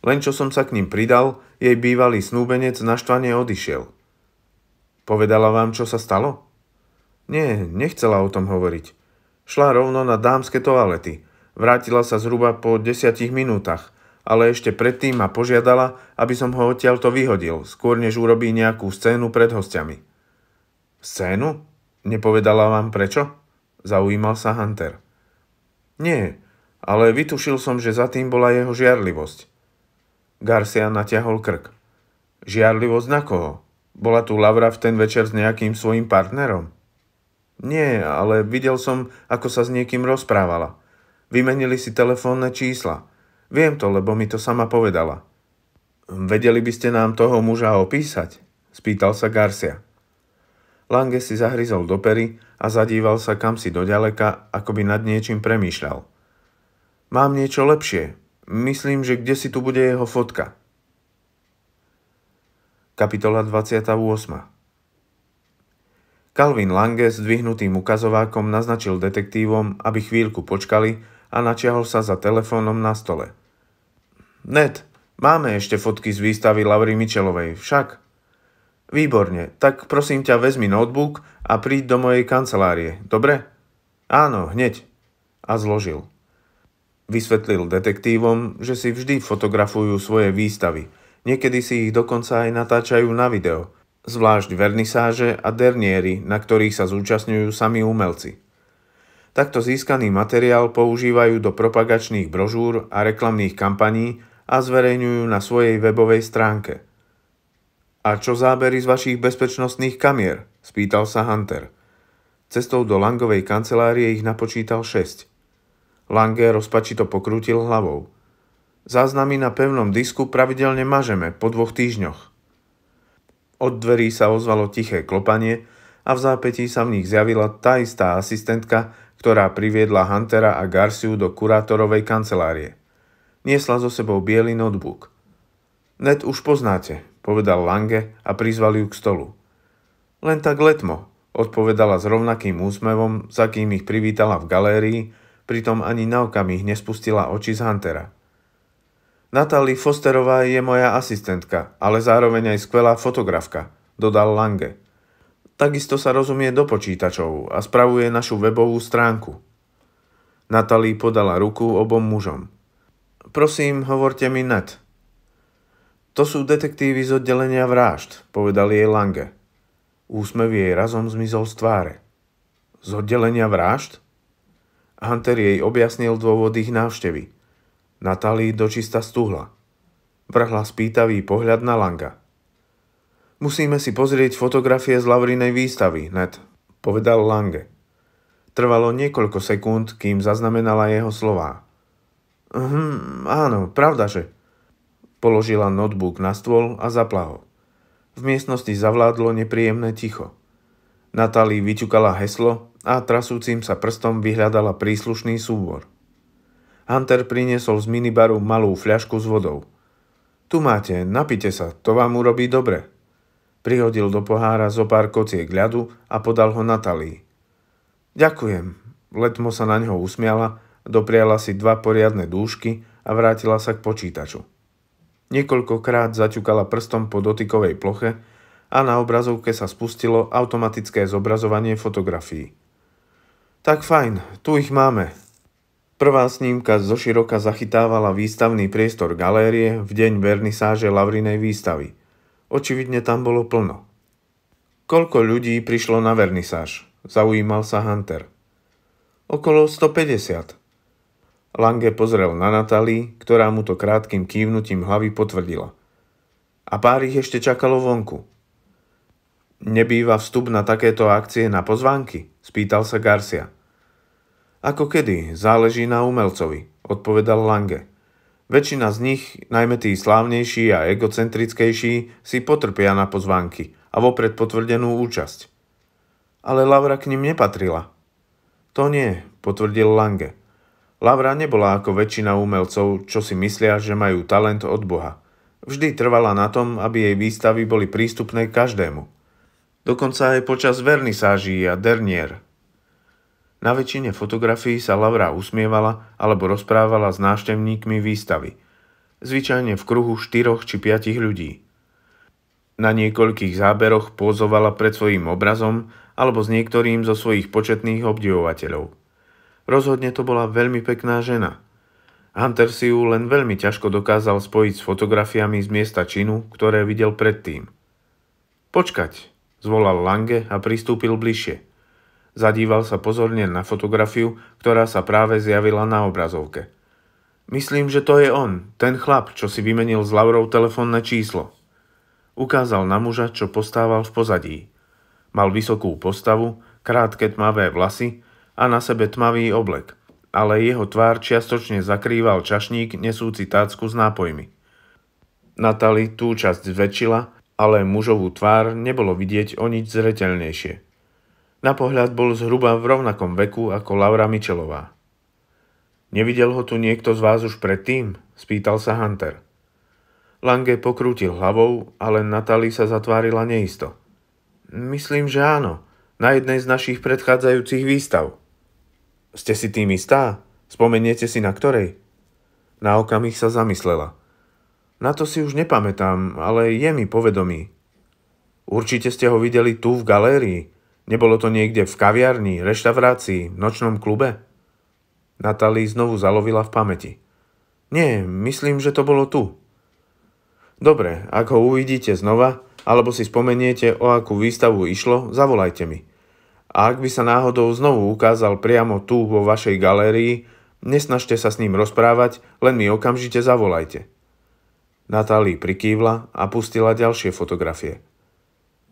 Len čo som sa k ním pridal, jej bývalý snúbenec naštvane odišiel. Povedala vám, čo sa stalo? Nie, nechcela o tom hovoriť. Šla rovno na dámske toalety. Vrátila sa zhruba po desiatich minútach – ale ešte predtým ma požiadala, aby som ho odtiaľto vyhodil, skôr než urobí nejakú scénu pred hostiami. Scénu? Nepovedala vám prečo? Zaujímal sa Hunter. Nie, ale vytušil som, že za tým bola jeho žiarlivosť. Garcia natiahol krk. Žiarlivosť na koho? Bola tu Lavra v ten večer s nejakým svojim partnerom? Nie, ale videl som, ako sa s niekým rozprávala. Vymenili si telefónne čísla – Viem to, lebo mi to sama povedala. Vedeli by ste nám toho muža opísať? Spýtal sa Garcia. Lange si zahryzol do pery a zadíval sa kam si ďaleka, ako by nad niečím premýšľal. Mám niečo lepšie. Myslím, že kde si tu bude jeho fotka. Kapitola 28 Calvin Lange s dvihnutým ukazovákom naznačil detektívom, aby chvíľku počkali a načiahol sa za telefónom na stole – Ned, máme ešte fotky z výstavy Lavry Mičelovej, však? Výborne, tak prosím ťa vezmi notebook a príď do mojej kancelárie, dobre? Áno, hneď. A zložil. Vysvetlil detektívom, že si vždy fotografujú svoje výstavy. Niekedy si ich dokonca aj natáčajú na video, zvlášť vernisáže a derniery, na ktorých sa zúčastňujú sami umelci. Takto získaný materiál používajú do propagačných brožúr a reklamných kampaní a zverejňujú na svojej webovej stránke. A čo zábery z vašich bezpečnostných kamier? spýtal sa Hunter. Cestou do Langovej kancelárie ich napočítal 6. Lange rozpačito pokrútil hlavou. Záznamy na pevnom disku pravidelne mažeme po dvoch týždňoch. Od dverí sa ozvalo tiché klopanie a v zápätí sa v nich zjavila tá istá asistentka, ktorá priviedla Huntera a Garciu do kurátorovej kancelárie niesla so sebou biely notebook. Net už poznáte, povedal Lange a prizval ju k stolu. Len tak letmo, odpovedala s rovnakým úsmevom, za kým ich privítala v galérii, pritom ani na okamih nespustila oči z Huntera. Natalie Fosterová je moja asistentka, ale zároveň aj skvelá fotografka, dodal Lange. Takisto sa rozumie do počítačov a spravuje našu webovú stránku. Natalie podala ruku obom mužom. Prosím, hovorte mi net. To sú detektívy z oddelenia vrážd, povedal jej Lange. Úsmev jej razom zmizol z tváre. Z oddelenia vrážd? Hunter jej objasnil dôvod ich návštevy. Natálii dočista stuhla. Vrhla spýtavý pohľad na Langa. Musíme si pozrieť fotografie z Lavrinej výstavy, Ned, povedal Lange. Trvalo niekoľko sekúnd, kým zaznamenala jeho slová. Hm, áno, pravda, že. Položila notebook na stôl a zapla ho. V miestnosti zavládlo nepríjemné ticho. Natali vyťukala heslo a trasúcim sa prstom vyhľadala príslušný súbor. Hunter priniesol z minibaru malú fľašku s vodou. Tu máte, napite sa, to vám urobí dobre. Prihodil do pohára zo pár kociek ľadu a podal ho Natalii. Ďakujem, letmo sa na neho usmiala dopriala si dva poriadne dúšky a vrátila sa k počítaču. Niekoľkokrát zaťukala prstom po dotykovej ploche a na obrazovke sa spustilo automatické zobrazovanie fotografií. Tak fajn, tu ich máme. Prvá snímka zo široka zachytávala výstavný priestor galérie v deň vernisáže Lavrinej výstavy. Očividne tam bolo plno. Koľko ľudí prišlo na vernisáž? Zaujímal sa Hunter. Okolo 150, Lange pozrel na Natali, ktorá mu to krátkým kývnutím hlavy potvrdila. A pár ich ešte čakalo vonku. Nebýva vstup na takéto akcie na pozvánky? Spýtal sa Garcia. Ako kedy, záleží na umelcovi, odpovedal Lange. Väčšina z nich, najmä tí slávnejší a egocentrickejší, si potrpia na pozvánky a vopred potvrdenú účasť. Ale Laura k nim nepatrila. To nie, potvrdil Lange. Lavra nebola ako väčšina umelcov, čo si myslia, že majú talent od Boha. Vždy trvala na tom, aby jej výstavy boli prístupné každému. Dokonca aj počas vernisáží a dernier. Na väčšine fotografií sa Lavra usmievala alebo rozprávala s návštevníkmi výstavy. Zvyčajne v kruhu 4 či 5 ľudí. Na niekoľkých záberoch pozovala pred svojím obrazom alebo s niektorým zo svojich početných obdivovateľov – Rozhodne to bola veľmi pekná žena. Hunter si ju len veľmi ťažko dokázal spojiť s fotografiami z miesta činu, ktoré videl predtým. Počkať, zvolal Lange a pristúpil bližšie. Zadíval sa pozorne na fotografiu, ktorá sa práve zjavila na obrazovke. Myslím, že to je on, ten chlap, čo si vymenil s Laurou telefónne číslo. Ukázal na muža, čo postával v pozadí. Mal vysokú postavu, krátke tmavé vlasy a na sebe tmavý oblek, ale jeho tvár čiastočne zakrýval čašník nesúci tácku s nápojmi. Natali tú časť zväčšila, ale mužovú tvár nebolo vidieť o nič zreteľnejšie. Na pohľad bol zhruba v rovnakom veku ako Laura Mičelová. Nevidel ho tu niekto z vás už predtým? spýtal sa Hunter. Lange pokrútil hlavou, ale Natali sa zatvárila neisto. Myslím, že áno, na jednej z našich predchádzajúcich výstav. Ste si tým istá? Spomeniete si na ktorej? Na okamih sa zamyslela. Na to si už nepamätám, ale je mi povedomý. Určite ste ho videli tu v galérii. Nebolo to niekde v kaviarni, reštaurácii, nočnom klube? Natália znovu zalovila v pamäti. Nie, myslím, že to bolo tu. Dobre, ak ho uvidíte znova, alebo si spomeniete, o akú výstavu išlo, zavolajte mi. A ak by sa náhodou znovu ukázal priamo tu vo vašej galérii, nesnažte sa s ním rozprávať, len mi okamžite zavolajte. Natálii prikývla a pustila ďalšie fotografie.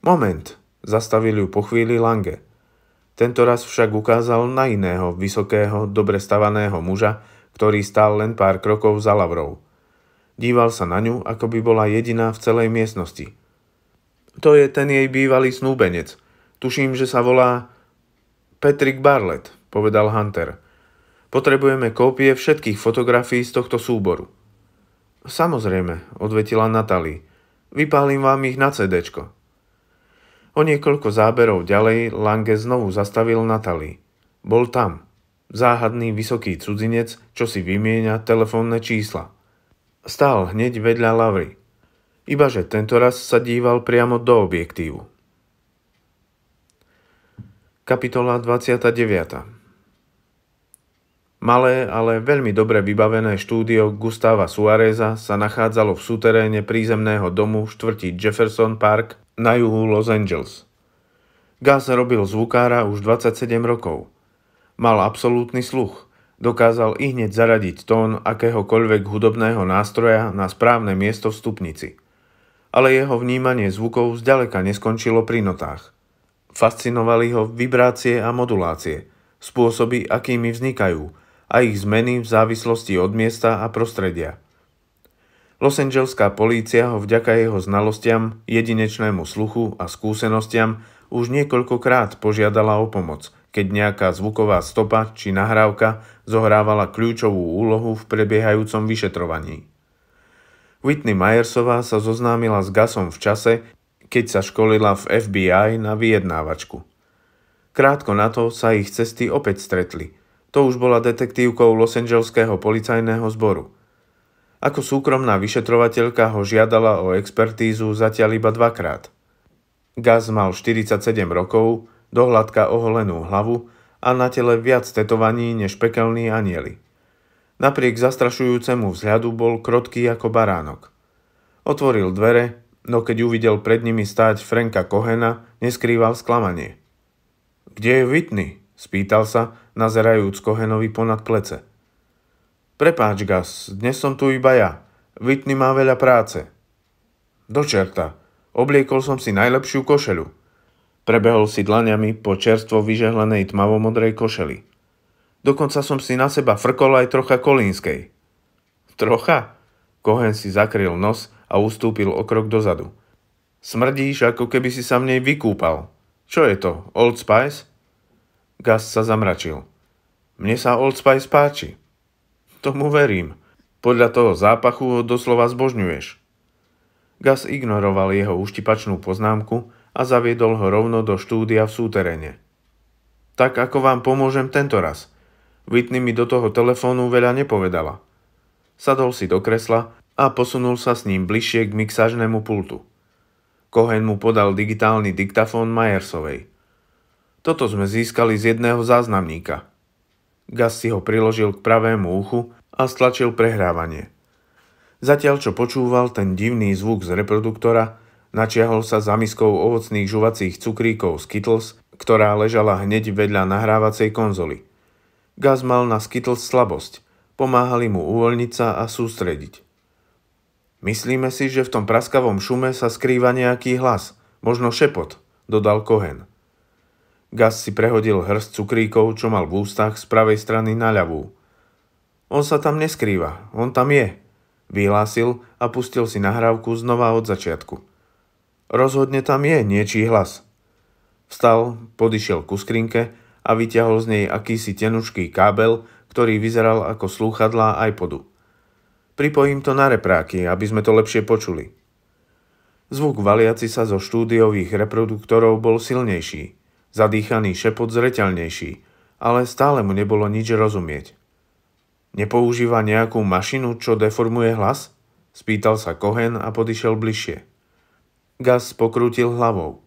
Moment, zastavil ju po chvíli Lange. Tento raz však ukázal na iného, vysokého, dobre stavaného muža, ktorý stál len pár krokov za lavrou. Díval sa na ňu, ako by bola jediná v celej miestnosti. To je ten jej bývalý snúbenec – Tuším, že sa volá Patrick Barlett, povedal Hunter. Potrebujeme kópie všetkých fotografií z tohto súboru. Samozrejme, odvetila Natalie. Vypálim vám ich na CDčko. O niekoľko záberov ďalej Lange znovu zastavil Natalie. Bol tam. Záhadný vysoký cudzinec, čo si vymieňa telefónne čísla. Stál hneď vedľa Lavry. Ibaže tentoraz sa díval priamo do objektívu. Kapitola 29. Malé, ale veľmi dobre vybavené štúdio Gustava Suareza sa nachádzalo v súteréne prízemného domu štvrti Jefferson Park na juhu Los Angeles. Gas robil zvukára už 27 rokov. Mal absolútny sluch, dokázal i hneď zaradiť tón akéhokoľvek hudobného nástroja na správne miesto v stupnici. Ale jeho vnímanie zvukov zďaleka neskončilo pri notách – Fascinovali ho vibrácie a modulácie, spôsoby, akými vznikajú, a ich zmeny v závislosti od miesta a prostredia. Los Angeleská polícia ho vďaka jeho znalostiam, jedinečnému sluchu a skúsenostiam už niekoľkokrát požiadala o pomoc, keď nejaká zvuková stopa či nahrávka zohrávala kľúčovú úlohu v prebiehajúcom vyšetrovaní. Whitney Myersová sa zoznámila s Gasom v čase, keď sa školila v FBI na vyjednávačku. Krátko na to sa ich cesty opäť stretli. To už bola detektívkou Los Angeleského policajného zboru. Ako súkromná vyšetrovateľka ho žiadala o expertízu zatiaľ iba dvakrát. Gaz mal 47 rokov, dohľadka oholenú hlavu a na tele viac tetovaní než pekelní anieli. Napriek zastrašujúcemu vzhľadu bol krotký ako baránok. Otvoril dvere, no keď uvidel pred nimi stáť Franka Kohena, neskrýval sklamanie. Kde je Whitney? spýtal sa, nazerajúc Kohenovi ponad plece. Prepáč, Gas, dnes som tu iba ja. Whitney má veľa práce. Dočerta, Obliekol som si najlepšiu košelu. Prebehol si dlaňami po čerstvo vyžehlenej tmavomodrej košeli. Dokonca som si na seba frkol aj trocha kolínskej. Trocha? Kohen si zakryl nos a ustúpil o krok dozadu. Smrdíš, ako keby si sa v nej vykúpal. Čo je to, Old Spice? Gas sa zamračil. Mne sa Old Spice páči. Tomu verím. Podľa toho zápachu ho doslova zbožňuješ. Gas ignoroval jeho uštipačnú poznámku a zaviedol ho rovno do štúdia v súteréne. Tak ako vám pomôžem tento raz. Whitney mi do toho telefónu veľa nepovedala. Sadol si do kresla a posunul sa s ním bližšie k mixažnému pultu. Kohen mu podal digitálny diktafón Majersovej. Toto sme získali z jedného záznamníka. Gas si ho priložil k pravému uchu a stlačil prehrávanie. Zatiaľ čo počúval ten divný zvuk z reproduktora, načiahol sa za miskou ovocných žuvacích cukríkov Skittles, ktorá ležala hneď vedľa nahrávacej konzoly. Gaz mal na Skittles slabosť, pomáhali mu uvoľniť sa a sústrediť. Myslíme si, že v tom praskavom šume sa skrýva nejaký hlas, možno šepot, dodal Kohen. Gas si prehodil hrst cukríkov, čo mal v ústach z pravej strany na ľavú. On sa tam neskrýva, on tam je, vyhlásil a pustil si nahrávku znova od začiatku. Rozhodne tam je niečí hlas. Vstal, podišiel ku skrinke a vyťahol z nej akýsi tenučký kábel, ktorý vyzeral ako slúchadlá iPodu. Pripojím to na repráky, aby sme to lepšie počuli. Zvuk valiaci sa zo štúdiových reproduktorov bol silnejší, zadýchaný šepot zreteľnejší, ale stále mu nebolo nič rozumieť. Nepoužíva nejakú mašinu, čo deformuje hlas? Spýtal sa Kohen a podišiel bližšie. Gas pokrútil hlavou.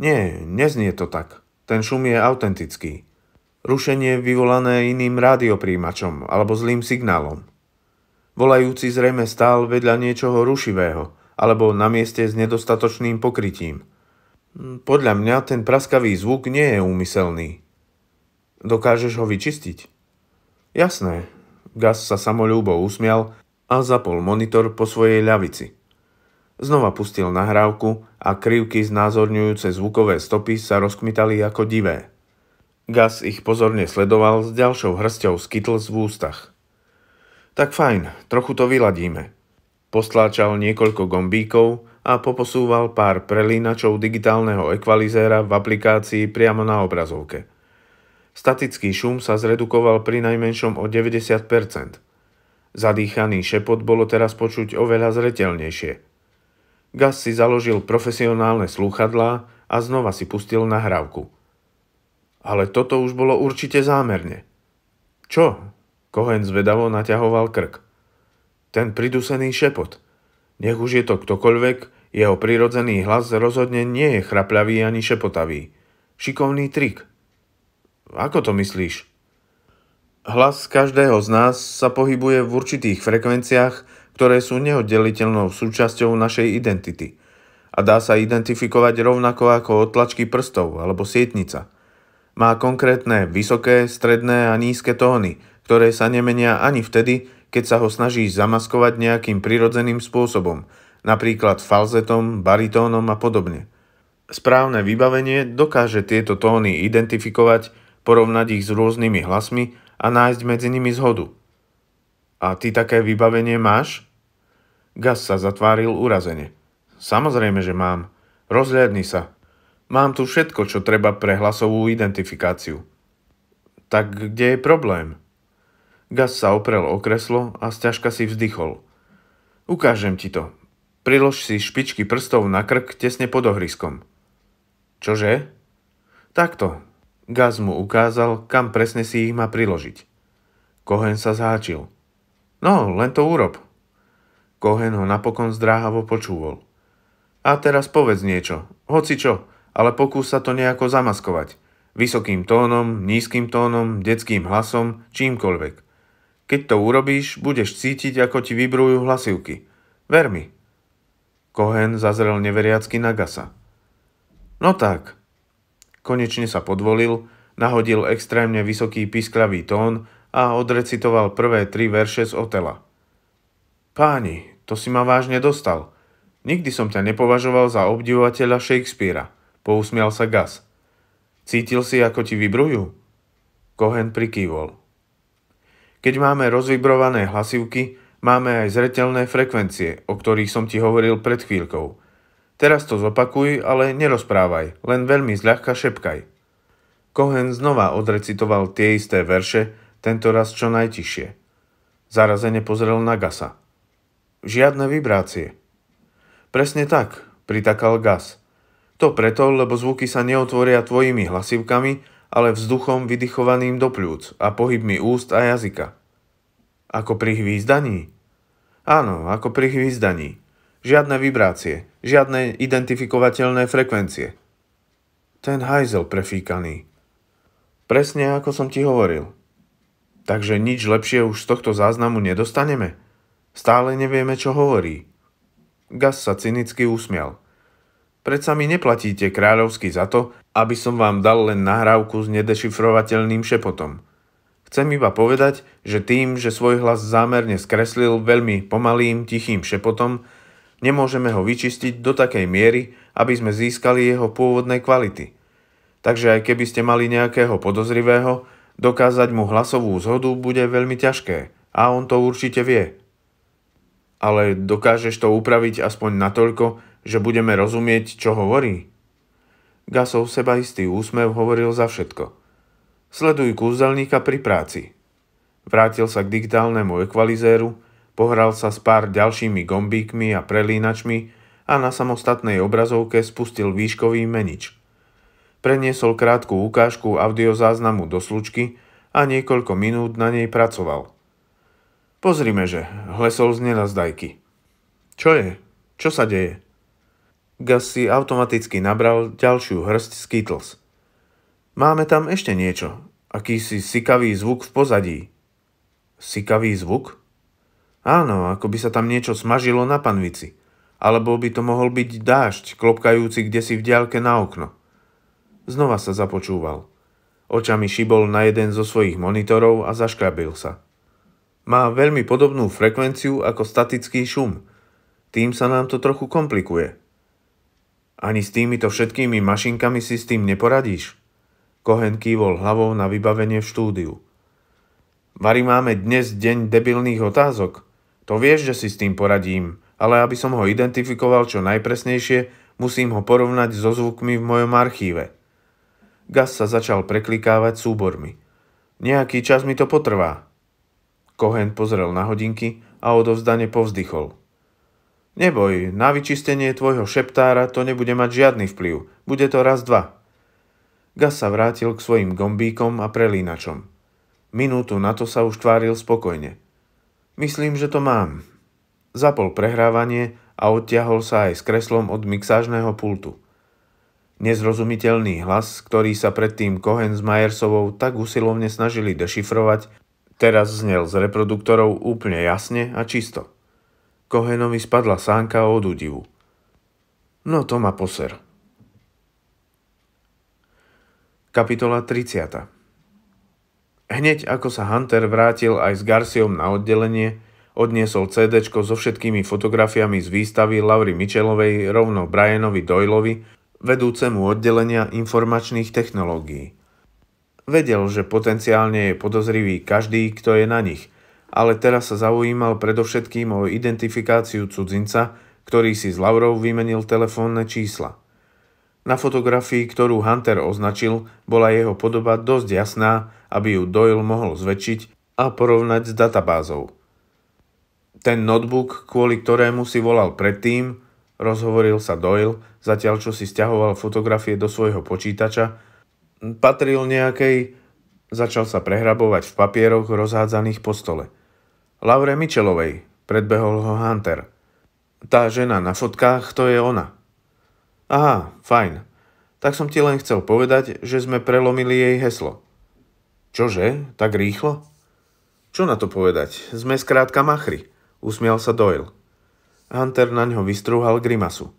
Nie, neznie to tak. Ten šum je autentický. Rušenie vyvolané iným rádiopríjimačom alebo zlým signálom – Volajúci zrejme stál vedľa niečoho rušivého, alebo na mieste s nedostatočným pokrytím. Hm, podľa mňa ten praskavý zvuk nie je úmyselný. Dokážeš ho vyčistiť? Jasné. Gas sa samolúbo usmial a zapol monitor po svojej ľavici. Znova pustil nahrávku a krivky znázorňujúce zvukové stopy sa rozkmitali ako divé. Gas ich pozorne sledoval s ďalšou hrstou skytl v ústach. Tak fajn, trochu to vyladíme. Postláčal niekoľko gombíkov a poposúval pár prelínačov digitálneho ekvalizéra v aplikácii priamo na obrazovke. Statický šum sa zredukoval pri najmenšom o 90%. Zadýchaný šepot bolo teraz počuť oveľa zretelnejšie. Gas si založil profesionálne slúchadlá a znova si pustil nahrávku. Ale toto už bolo určite zámerne. Čo? Kohen zvedavo naťahoval krk. Ten pridusený šepot. Nech už je to ktokoľvek, jeho prirodzený hlas rozhodne nie je chrapľavý ani šepotavý. Šikovný trik. Ako to myslíš? Hlas každého z nás sa pohybuje v určitých frekvenciách, ktoré sú neoddeliteľnou súčasťou našej identity a dá sa identifikovať rovnako ako otlačky prstov alebo sietnica. Má konkrétne vysoké, stredné a nízke tóny – ktoré sa nemenia ani vtedy, keď sa ho snaží zamaskovať nejakým prirodzeným spôsobom, napríklad falzetom, baritónom a podobne. Správne vybavenie dokáže tieto tóny identifikovať, porovnať ich s rôznymi hlasmi a nájsť medzi nimi zhodu. A ty také vybavenie máš? Gas sa zatváril urazene. Samozrejme, že mám. Rozhľadni sa. Mám tu všetko, čo treba pre hlasovú identifikáciu. Tak kde je problém? Gas sa oprel o kreslo a zťažka si vzdychol. Ukážem ti to. Prilož si špičky prstov na krk tesne pod ohryskom. Čože? Takto. Gaz mu ukázal, kam presne si ich má priložiť. Kohen sa zháčil. No, len to urob. Kohen ho napokon zdráhavo počúval. A teraz povedz niečo, hoci čo, ale pokús sa to nejako zamaskovať. Vysokým tónom, nízkym tónom, detským hlasom, čímkoľvek. Keď to urobíš, budeš cítiť, ako ti vybrujú hlasivky. Ver mi. Kohen zazrel neveriacky na gasa. No tak. Konečne sa podvolil, nahodil extrémne vysoký pisklavý tón a odrecitoval prvé tri verše z Otela. Páni, to si ma vážne dostal. Nikdy som ťa nepovažoval za obdivovateľa Shakespearea, pousmial sa Gas. Cítil si, ako ti vybrujú? Kohen prikývol. Keď máme rozvibrované hlasivky, máme aj zretelné frekvencie, o ktorých som ti hovoril pred chvíľkou. Teraz to zopakuj, ale nerozprávaj, len veľmi zľahka šepkaj. Kohen znova odrecitoval tie isté verše, tento raz čo najtišie. Zarazene pozrel na Gasa. Žiadne vibrácie. Presne tak, pritakal Gas. To preto, lebo zvuky sa neotvoria tvojimi hlasivkami, ale vzduchom vydychovaným do pľúc a pohybmi úst a jazyka. Ako pri hvízdaní? Áno, ako pri hvízdaní. Žiadne vibrácie, žiadne identifikovateľné frekvencie. Ten hajzel prefíkaný. Presne ako som ti hovoril. Takže nič lepšie už z tohto záznamu nedostaneme? Stále nevieme, čo hovorí. Gas sa cynicky usmial. Predsa mi neplatíte kráľovsky za to, aby som vám dal len nahrávku s nedešifrovateľným šepotom. Chcem iba povedať, že tým, že svoj hlas zámerne skreslil veľmi pomalým, tichým šepotom, nemôžeme ho vyčistiť do takej miery, aby sme získali jeho pôvodné kvality. Takže aj keby ste mali nejakého podozrivého, dokázať mu hlasovú zhodu bude veľmi ťažké a on to určite vie. Ale dokážeš to upraviť aspoň natoľko, že budeme rozumieť, čo hovorí? Gasov sebaistý úsmev hovoril za všetko. Sleduj kúzelníka pri práci. Vrátil sa k digitálnemu ekvalizéru, pohral sa s pár ďalšími gombíkmi a prelínačmi a na samostatnej obrazovke spustil výškový menič. Preniesol krátku ukážku audiozáznamu do slučky a niekoľko minút na nej pracoval. Pozrime, že, hlesol z nenazdajky. Čo je? Čo sa deje? Gus si automaticky nabral ďalšiu hrst Skittles. Máme tam ešte niečo. Akýsi sikavý zvuk v pozadí. Sikavý zvuk? Áno, ako by sa tam niečo smažilo na panvici. Alebo by to mohol byť dážď, klopkajúci kde si v diálke na okno. Znova sa započúval. Očami šibol na jeden zo svojich monitorov a zaškrabil sa. Má veľmi podobnú frekvenciu ako statický šum. Tým sa nám to trochu komplikuje. Ani s týmito všetkými mašinkami si s tým neporadíš? Kohen kývol hlavou na vybavenie v štúdiu. Vary máme dnes deň debilných otázok. To vieš, že si s tým poradím, ale aby som ho identifikoval čo najpresnejšie, musím ho porovnať so zvukmi v mojom archíve. Gas sa začal preklikávať súbormi. Nejaký čas mi to potrvá. Kohen pozrel na hodinky a odovzdane povzdychol. Neboj, na vyčistenie tvojho šeptára to nebude mať žiadny vplyv. Bude to raz, dva. Gas sa vrátil k svojim gombíkom a prelínačom. Minútu na to sa už tváril spokojne. Myslím, že to mám. Zapol prehrávanie a odtiahol sa aj s kreslom od mixážneho pultu. Nezrozumiteľný hlas, ktorý sa predtým Cohen s Majersovou tak usilovne snažili dešifrovať, teraz znel z reproduktorov úplne jasne a čisto. Kohenovi spadla sánka od údivu. No to ma poser. Kapitola 30. Hneď ako sa Hunter vrátil aj s Garciom na oddelenie, odniesol CD so všetkými fotografiami z výstavy Lauri Mičelovej rovno Brianovi Doylovi, vedúcemu oddelenia informačných technológií. Vedel, že potenciálne je podozrivý každý, kto je na nich, ale teraz sa zaujímal predovšetkým o identifikáciu cudzinca, ktorý si s Laurou vymenil telefónne čísla. Na fotografii, ktorú Hunter označil, bola jeho podoba dosť jasná, aby ju Doyle mohol zväčšiť a porovnať s databázou. Ten notebook, kvôli ktorému si volal predtým, rozhovoril sa Doyle, zatiaľ čo si stiahoval fotografie do svojho počítača, patril nejakej, začal sa prehrabovať v papieroch rozhádzaných po stole – Laure Michelovej, predbehol ho Hunter. Tá žena na fotkách, to je ona. Aha, fajn. Tak som ti len chcel povedať, že sme prelomili jej heslo. Čože? Tak rýchlo? Čo na to povedať? Sme skrátka machry, usmial sa Doyle. Hunter na ňo vystrúhal grimasu.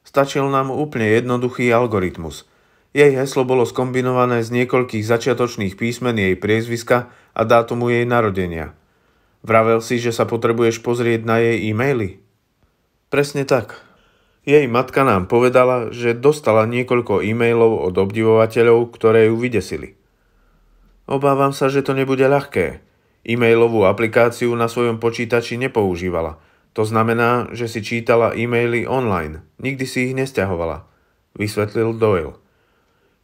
Stačil nám úplne jednoduchý algoritmus. Jej heslo bolo skombinované z niekoľkých začiatočných písmen jej priezviska a dátumu jej narodenia – Vravel si, že sa potrebuješ pozrieť na jej e-maily. Presne tak. Jej matka nám povedala, že dostala niekoľko e-mailov od obdivovateľov, ktoré ju vydesili. Obávam sa, že to nebude ľahké. E-mailovú aplikáciu na svojom počítači nepoužívala. To znamená, že si čítala e-maily online. Nikdy si ich nesťahovala. Vysvetlil Doyle.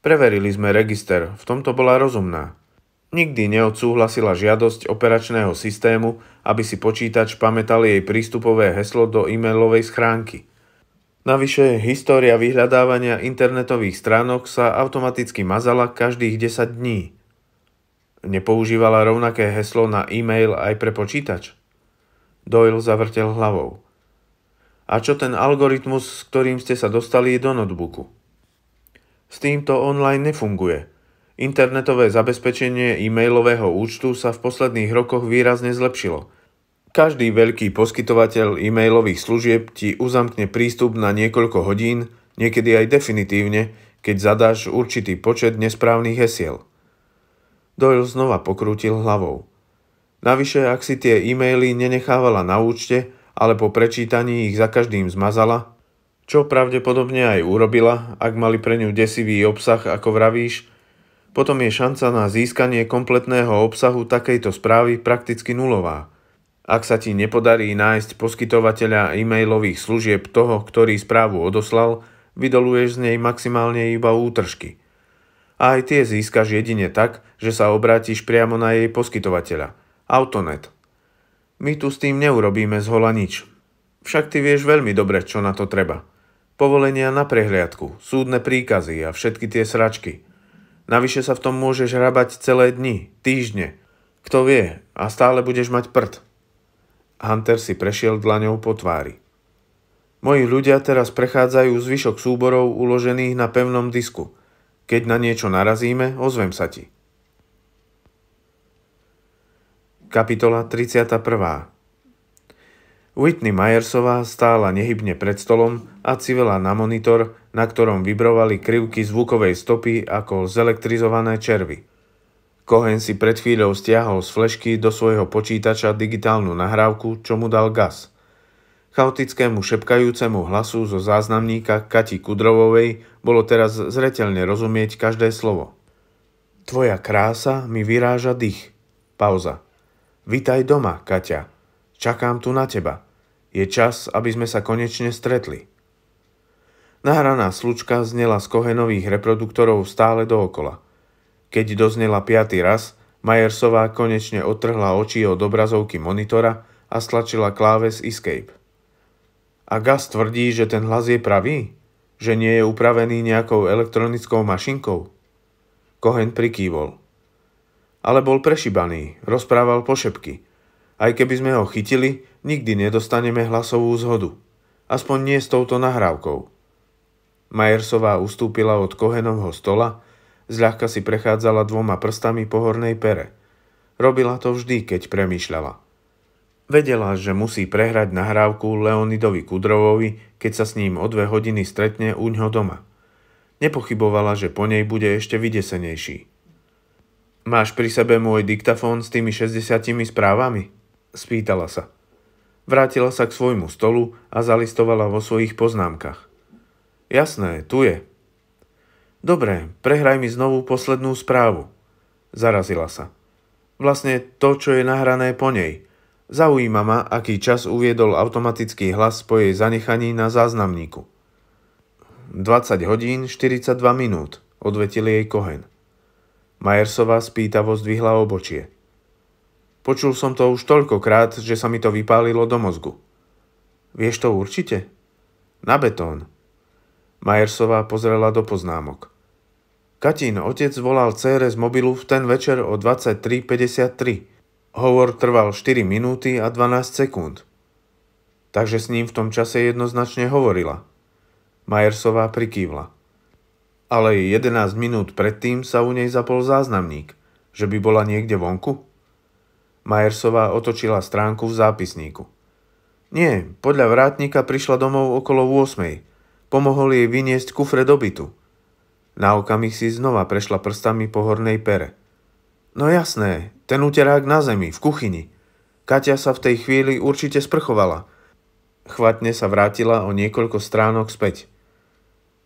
Preverili sme register, v tomto bola rozumná. Nikdy neodsúhlasila žiadosť operačného systému, aby si počítač pamätal jej prístupové heslo do e-mailovej schránky. Navyše, história vyhľadávania internetových stránok sa automaticky mazala každých 10 dní. Nepoužívala rovnaké heslo na e-mail aj pre počítač? Doyle zavrtel hlavou. A čo ten algoritmus, s ktorým ste sa dostali do notebooku? S týmto online nefunguje – Internetové zabezpečenie e-mailového účtu sa v posledných rokoch výrazne zlepšilo. Každý veľký poskytovateľ e-mailových služieb ti uzamkne prístup na niekoľko hodín, niekedy aj definitívne, keď zadáš určitý počet nesprávnych hesiel. Doyle znova pokrútil hlavou. Navyše, ak si tie e-maily nenechávala na účte, ale po prečítaní ich za každým zmazala, čo pravdepodobne aj urobila, ak mali pre ňu desivý obsah, ako vravíš, potom je šanca na získanie kompletného obsahu takejto správy prakticky nulová. Ak sa ti nepodarí nájsť poskytovateľa e-mailových služieb toho, ktorý správu odoslal, vydoluješ z nej maximálne iba útržky. A aj tie získaš jedine tak, že sa obrátiš priamo na jej poskytovateľa. Autonet. My tu s tým neurobíme zhola nič. Však ty vieš veľmi dobre, čo na to treba. Povolenia na prehliadku, súdne príkazy a všetky tie sračky – Navyše sa v tom môžeš hrabať celé dni, týždne. Kto vie, a stále budeš mať prd. Hunter si prešiel dlaňou po tvári. Moji ľudia teraz prechádzajú zvyšok súborov uložených na pevnom disku. Keď na niečo narazíme, ozvem sa ti. Kapitola 31. Whitney Myersová stála nehybne pred stolom a civela na monitor, na ktorom vybrovali krivky zvukovej stopy ako zelektrizované červy. Kohen si pred chvíľou stiahol z flešky do svojho počítača digitálnu nahrávku, čo mu dal gaz. Chaotickému šepkajúcemu hlasu zo záznamníka Kati Kudrovovej bolo teraz zretelne rozumieť každé slovo. Tvoja krása mi vyráža dých. Pauza. Vitaj doma, Kaťa. Čakám tu na teba. Je čas, aby sme sa konečne stretli. Nahraná slučka znela z Kohenových reproduktorov stále dookola. Keď doznela piaty raz, Majersová konečne odtrhla oči od obrazovky monitora a stlačila kláves Escape. A Gas tvrdí, že ten hlas je pravý? Že nie je upravený nejakou elektronickou mašinkou? Kohen prikývol. Ale bol prešibaný, rozprával pošepky. Aj keby sme ho chytili, nikdy nedostaneme hlasovú zhodu. Aspoň nie s touto nahrávkou. Majersová ustúpila od Kohenovho stola, zľahka si prechádzala dvoma prstami po hornej pere. Robila to vždy, keď premýšľala. Vedela, že musí prehrať nahrávku Leonidovi Kudrovovi, keď sa s ním o dve hodiny stretne u ňoho doma. Nepochybovala, že po nej bude ešte vydesenejší. Máš pri sebe môj diktafón s tými 60 správami? Spýtala sa. Vrátila sa k svojmu stolu a zalistovala vo svojich poznámkach. Jasné, tu je. Dobre, prehraj mi znovu poslednú správu. Zarazila sa. Vlastne to, čo je nahrané po nej. Zaujíma ma, aký čas uviedol automatický hlas po jej zanechaní na záznamníku. 20 hodín 42 minút, odvetil jej Kohen. Majersová spýtavo zdvihla obočie. Počul som to už toľkokrát, že sa mi to vypálilo do mozgu. Vieš to určite? Na betón. Majersová pozrela do poznámok. Katín otec volal cére z mobilu v ten večer o 23.53. Hovor trval 4 minúty a 12 sekúnd. Takže s ním v tom čase jednoznačne hovorila. Majersová prikývla. Ale 11 minút predtým sa u nej zapol záznamník, že by bola niekde vonku. Majersová otočila stránku v zápisníku. Nie, podľa vrátnika prišla domov okolo 8. Pomohol jej vyniesť kufre do bytu. Na okamih si znova prešla prstami po hornej pere. No jasné, ten uterák na zemi, v kuchyni. Katia sa v tej chvíli určite sprchovala. Chvatne sa vrátila o niekoľko stránok späť.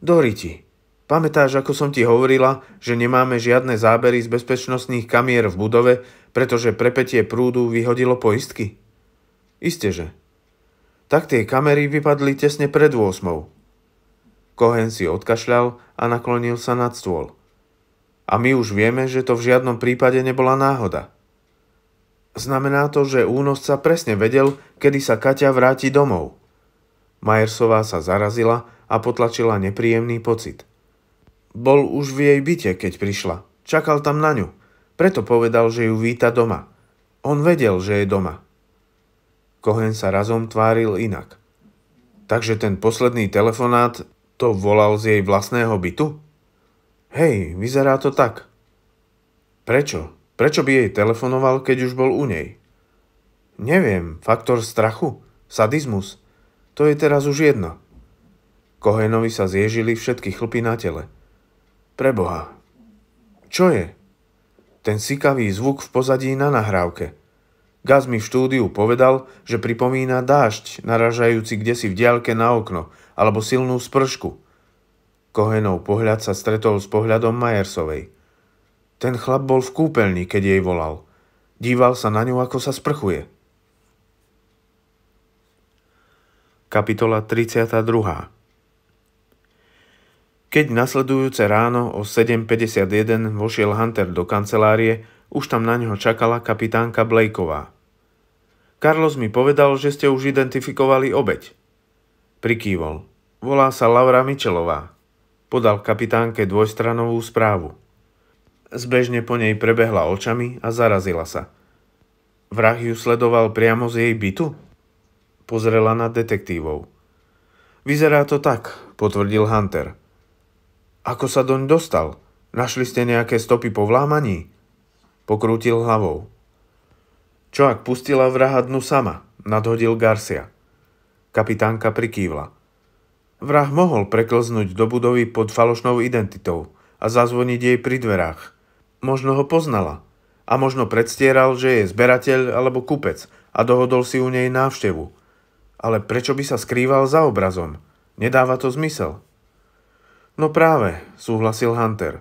Doriti, pamätáš, ako som ti hovorila, že nemáme žiadne zábery z bezpečnostných kamier v budove, pretože prepetie prúdu vyhodilo poistky? Isteže. Tak tie kamery vypadli tesne pred 8. Kohen si odkašľal a naklonil sa nad stôl. A my už vieme, že to v žiadnom prípade nebola náhoda. Znamená to, že únosca presne vedel, kedy sa Kaťa vráti domov. Majersová sa zarazila a potlačila nepríjemný pocit. Bol už v jej byte, keď prišla. Čakal tam na ňu. Preto povedal, že ju víta doma. On vedel, že je doma. Kohen sa razom tváril inak. Takže ten posledný telefonát to volal z jej vlastného bytu? Hej, vyzerá to tak. Prečo? Prečo by jej telefonoval, keď už bol u nej? Neviem, faktor strachu, sadizmus. To je teraz už jedno. Kohenovi sa zježili všetky chlpy na tele. Preboha. Čo je? Ten sikavý zvuk v pozadí na nahrávke. Gaz mi v štúdiu povedal, že pripomína dážď, naražajúci kdesi v diálke na okno – alebo silnú spršku. Kohenov pohľad sa stretol s pohľadom Majersovej. Ten chlap bol v kúpeľni, keď jej volal. Díval sa na ňu, ako sa sprchuje. Kapitola 32 keď nasledujúce ráno o 7.51 vošiel Hunter do kancelárie, už tam na neho čakala kapitánka Blakeová. Carlos mi povedal, že ste už identifikovali obeď. Prikývol. Volá sa Laura Mičelová. Podal kapitánke dvojstranovú správu. Zbežne po nej prebehla očami a zarazila sa. Vrah ju sledoval priamo z jej bytu? Pozrela na detektívov. Vyzerá to tak, potvrdil Hunter. Ako sa doň dostal? Našli ste nejaké stopy po vlámaní? Pokrútil hlavou. Čo ak pustila vraha dnu sama? Nadhodil Garcia. Kapitánka prikývla. Vrah mohol preklznúť do budovy pod falošnou identitou a zazvoniť jej pri dverách. Možno ho poznala a možno predstieral, že je zberateľ alebo kupec a dohodol si u nej návštevu. Ale prečo by sa skrýval za obrazom? Nedáva to zmysel. No práve, súhlasil Hunter.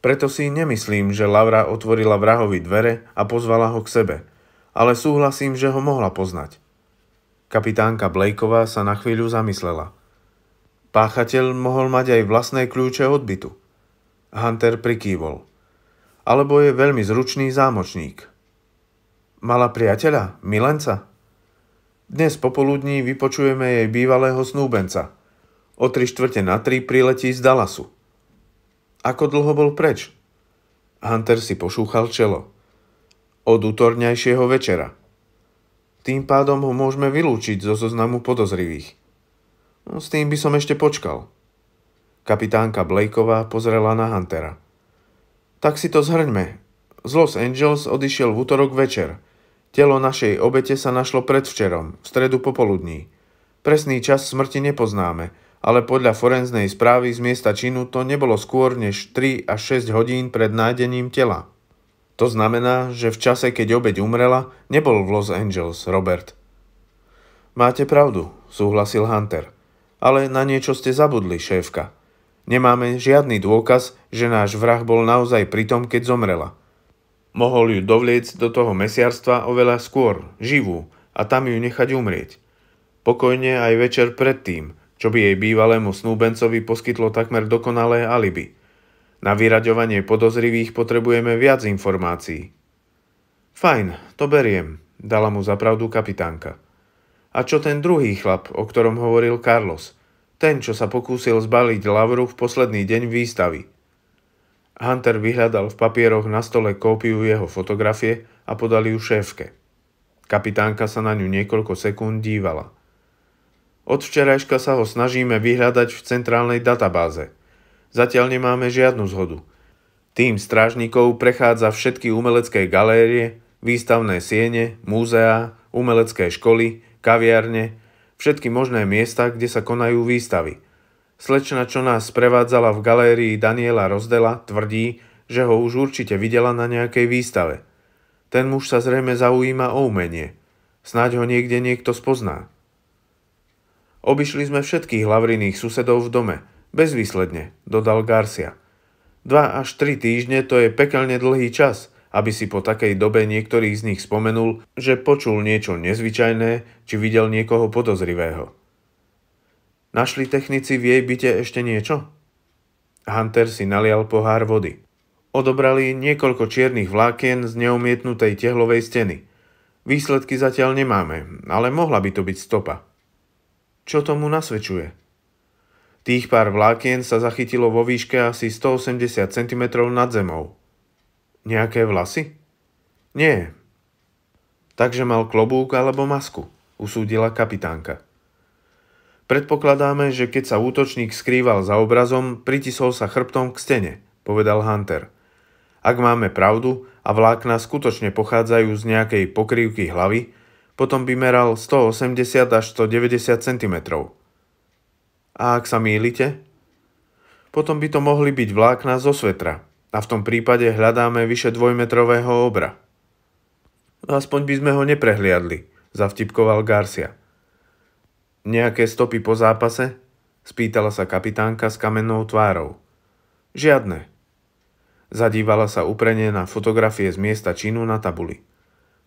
Preto si nemyslím, že Laura otvorila vrahovi dvere a pozvala ho k sebe, ale súhlasím, že ho mohla poznať. Kapitánka Blakeová sa na chvíľu zamyslela. Páchateľ mohol mať aj vlastné kľúče odbytu. Hunter prikývol. Alebo je veľmi zručný zámočník. Mala priateľa, milenca? Dnes popoludní vypočujeme jej bývalého snúbenca. O tri štvrte na tri priletí z Dallasu. Ako dlho bol preč? Hunter si pošúchal čelo. Od útornejšieho večera. Tým pádom ho môžeme vylúčiť zo zoznamu podozrivých. No, s tým by som ešte počkal. Kapitánka Blakeová pozrela na Huntera. Tak si to zhrňme. Z Los Angeles odišiel v útorok večer. Telo našej obete sa našlo predvčerom, v stredu popoludní. Presný čas smrti nepoznáme, ale podľa forenznej správy z miesta činu to nebolo skôr než 3 až 6 hodín pred nájdením tela. To znamená, že v čase, keď obeď umrela, nebol v Los Angeles Robert. Máte pravdu, súhlasil Hunter. Ale na niečo ste zabudli, šéfka. Nemáme žiadny dôkaz, že náš vrah bol naozaj pri tom, keď zomrela. Mohol ju dovliec do toho mesiarstva oveľa skôr, živú, a tam ju nechať umrieť. Pokojne aj večer predtým, čo by jej bývalému snúbencovi poskytlo takmer dokonalé alibi – na vyraďovanie podozrivých potrebujeme viac informácií. Fajn, to beriem, dala mu zapravdu kapitánka. A čo ten druhý chlap, o ktorom hovoril Carlos? Ten, čo sa pokúsil zbaliť Lavru v posledný deň výstavy. Hunter vyhľadal v papieroch na stole kópiu jeho fotografie a podali ju šéfke. Kapitánka sa na ňu niekoľko sekúnd dívala. Od včerajška sa ho snažíme vyhľadať v centrálnej databáze – Zatiaľ nemáme žiadnu zhodu. Tým strážnikov prechádza všetky umelecké galérie, výstavné siene, múzeá, umelecké školy, kaviarne, všetky možné miesta, kde sa konajú výstavy. Slečna, čo nás prevádzala v galérii Daniela Rozdela, tvrdí, že ho už určite videla na nejakej výstave. Ten muž sa zrejme zaujíma o umenie. Snáď ho niekde niekto spozná. Obišli sme všetkých Lavriných susedov v dome – Bezvýsledne, dodal Garcia. Dva až tri týždne to je pekelne dlhý čas, aby si po takej dobe niektorých z nich spomenul, že počul niečo nezvyčajné, či videl niekoho podozrivého. Našli technici v jej byte ešte niečo? Hunter si nalial pohár vody. Odobrali niekoľko čiernych vlákien z neumietnutej tehlovej steny. Výsledky zatiaľ nemáme, ale mohla by to byť stopa. Čo tomu nasvedčuje? Tých pár vlákien sa zachytilo vo výške asi 180 cm nad zemou. Nejaké vlasy? Nie. Takže mal klobúk alebo masku, usúdila kapitánka. Predpokladáme, že keď sa útočník skrýval za obrazom, pritisol sa chrbtom k stene, povedal Hunter. Ak máme pravdu a vlákna skutočne pochádzajú z nejakej pokrývky hlavy, potom by meral 180 až 190 cm a ak sa mýlite, potom by to mohli byť vlákna zo svetra a v tom prípade hľadáme vyše dvojmetrového obra. Aspoň by sme ho neprehliadli, zavtipkoval Garcia. Nejaké stopy po zápase? Spýtala sa kapitánka s kamennou tvárou. Žiadne. Zadívala sa uprene na fotografie z miesta činu na tabuli.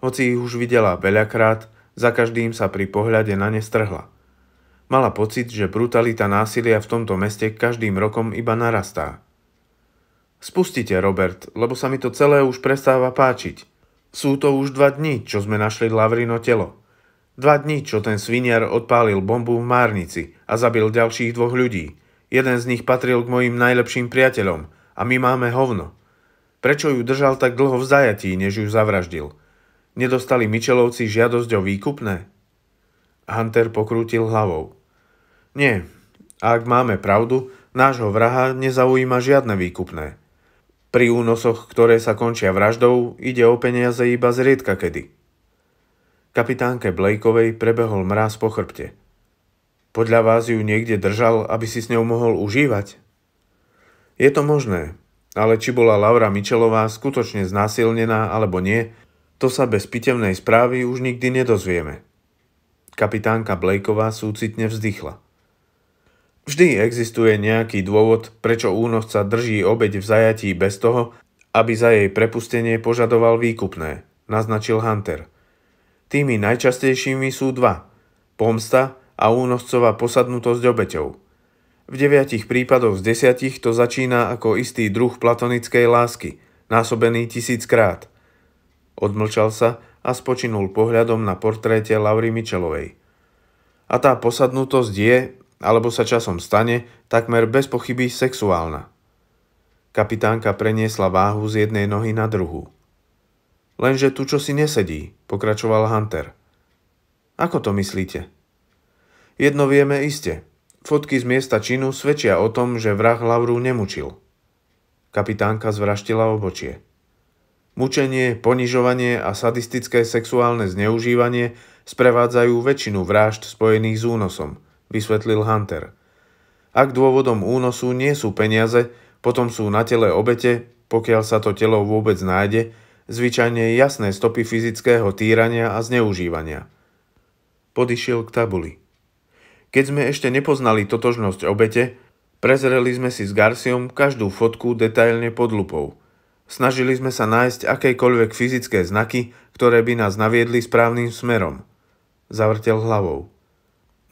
Hoci ich už videla veľakrát, za každým sa pri pohľade na ne strhla – Mala pocit, že brutalita násilia v tomto meste každým rokom iba narastá. Spustite, Robert, lebo sa mi to celé už prestáva páčiť. Sú to už dva dní, čo sme našli Lavrino telo. Dva dní, čo ten sviniar odpálil bombu v Márnici a zabil ďalších dvoch ľudí. Jeden z nich patril k mojim najlepším priateľom a my máme hovno. Prečo ju držal tak dlho v zajatí, než ju zavraždil? Nedostali Mičelovci žiadosť o výkupné? Hunter pokrútil hlavou. Nie, ak máme pravdu, nášho vraha nezaujíma žiadne výkupné. Pri únosoch, ktoré sa končia vraždou, ide o peniaze iba zriedka kedy. Kapitánke Blakeovej prebehol mráz po chrbte. Podľa vás ju niekde držal, aby si s ňou mohol užívať? Je to možné, ale či bola Laura Mičelová skutočne znásilnená alebo nie, to sa bez pitevnej správy už nikdy nedozvieme. Kapitánka Blakeová súcitne vzdychla. Vždy existuje nejaký dôvod, prečo únovca drží obeď v zajatí bez toho, aby za jej prepustenie požadoval výkupné, naznačil Hunter. Tými najčastejšími sú dva. Pomsta a únoscová posadnutosť obeťou. V deviatich prípadoch z desiatich to začína ako istý druh platonickej lásky, násobený tisíckrát. Odmlčal sa a spočinul pohľadom na portréte Laury Mičelovej. A tá posadnutosť je, alebo sa časom stane takmer bez pochyby sexuálna. Kapitánka preniesla váhu z jednej nohy na druhú. Lenže tu čo si nesedí, pokračoval Hunter. Ako to myslíte? Jedno vieme iste. Fotky z miesta činu svedčia o tom, že vrah Lauru nemučil. Kapitánka zvraštila obočie. Mučenie, ponižovanie a sadistické sexuálne zneužívanie sprevádzajú väčšinu vražd spojených s únosom – vysvetlil Hunter. Ak dôvodom únosu nie sú peniaze, potom sú na tele obete, pokiaľ sa to telo vôbec nájde, zvyčajne jasné stopy fyzického týrania a zneužívania. Podišiel k tabuli. Keď sme ešte nepoznali totožnosť obete, prezreli sme si s Garciom každú fotku detailne pod lupou. Snažili sme sa nájsť akékoľvek fyzické znaky, ktoré by nás naviedli správnym smerom. Zavrtel hlavou.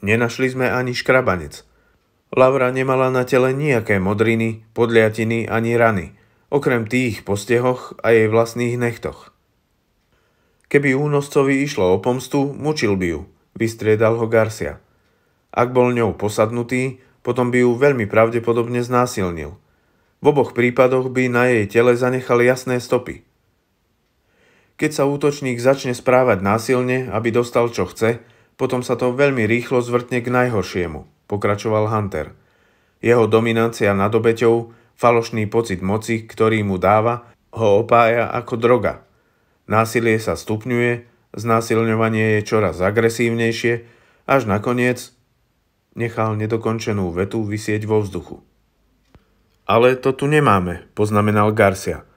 Nenašli sme ani škrabanec. Laura nemala na tele nejaké modriny, podliatiny ani rany, okrem tých postehoch a jej vlastných nechtoch. Keby únoscovi išlo o pomstu, mučil by ju, vystriedal ho Garcia. Ak bol ňou posadnutý, potom by ju veľmi pravdepodobne znásilnil. V oboch prípadoch by na jej tele zanechal jasné stopy. Keď sa útočník začne správať násilne, aby dostal čo chce, potom sa to veľmi rýchlo zvrtne k najhoršiemu, pokračoval Hunter. Jeho dominancia nad obeťou, falošný pocit moci, ktorý mu dáva, ho opája ako droga. Násilie sa stupňuje, znásilňovanie je čoraz agresívnejšie, až nakoniec nechal nedokončenú vetu vysieť vo vzduchu. Ale to tu nemáme, poznamenal Garcia.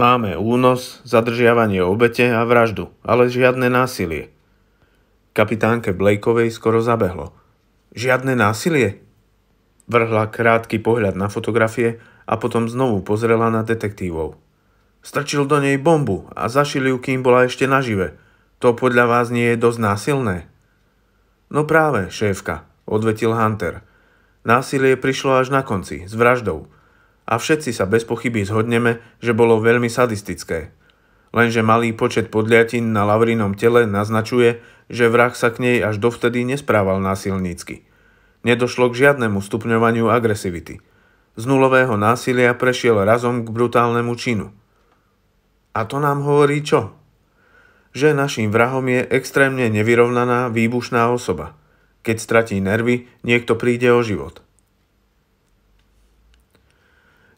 Máme únos, zadržiavanie obete a vraždu, ale žiadne násilie. Kapitánke Blakeovej skoro zabehlo. Žiadne násilie? Vrhla krátky pohľad na fotografie a potom znovu pozrela na detektívov. Strčil do nej bombu a zašili ju, kým bola ešte nažive. To podľa vás nie je dosť násilné? No práve, šéfka, odvetil Hunter. Násilie prišlo až na konci, s vraždou. A všetci sa bez pochyby zhodneme, že bolo veľmi sadistické. Lenže malý počet podliatín na Lavrinom tele naznačuje, že vrah sa k nej až dovtedy nesprával násilnícky. Nedošlo k žiadnemu stupňovaniu agresivity. Z nulového násilia prešiel razom k brutálnemu činu. A to nám hovorí čo? Že našim vrahom je extrémne nevyrovnaná výbušná osoba. Keď stratí nervy, niekto príde o život.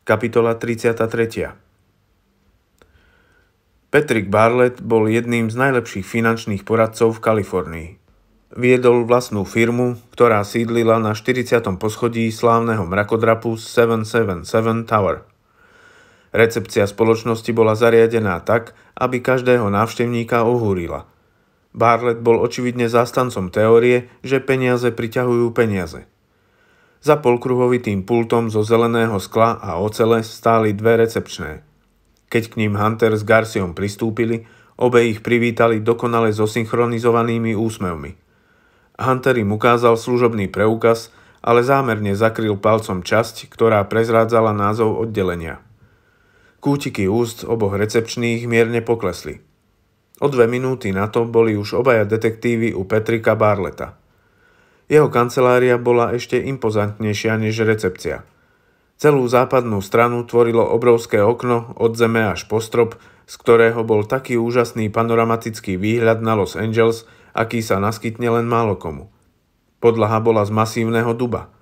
Kapitola 33. Patrick Barlett bol jedným z najlepších finančných poradcov v Kalifornii. Viedol vlastnú firmu, ktorá sídlila na 40. poschodí slávneho mrakodrapu 777 Tower. Recepcia spoločnosti bola zariadená tak, aby každého návštevníka ohúrila. Barlett bol očividne zastancom teórie, že peniaze priťahujú peniaze. Za polkruhovitým pultom zo zeleného skla a ocele stáli dve recepčné – keď k ním Hunter s Garciom pristúpili, obe ich privítali dokonale so synchronizovanými úsmevmi. Hunter im ukázal služobný preukaz, ale zámerne zakryl palcom časť, ktorá prezrádzala názov oddelenia. Kútiky úst oboch recepčných mierne poklesli. O dve minúty na to boli už obaja detektívy u Petrika Barleta. Jeho kancelária bola ešte impozantnejšia než recepcia – Celú západnú stranu tvorilo obrovské okno od zeme až po strop, z ktorého bol taký úžasný panoramatický výhľad na Los Angeles, aký sa naskytne len málo komu. Podlaha bola z masívneho duba.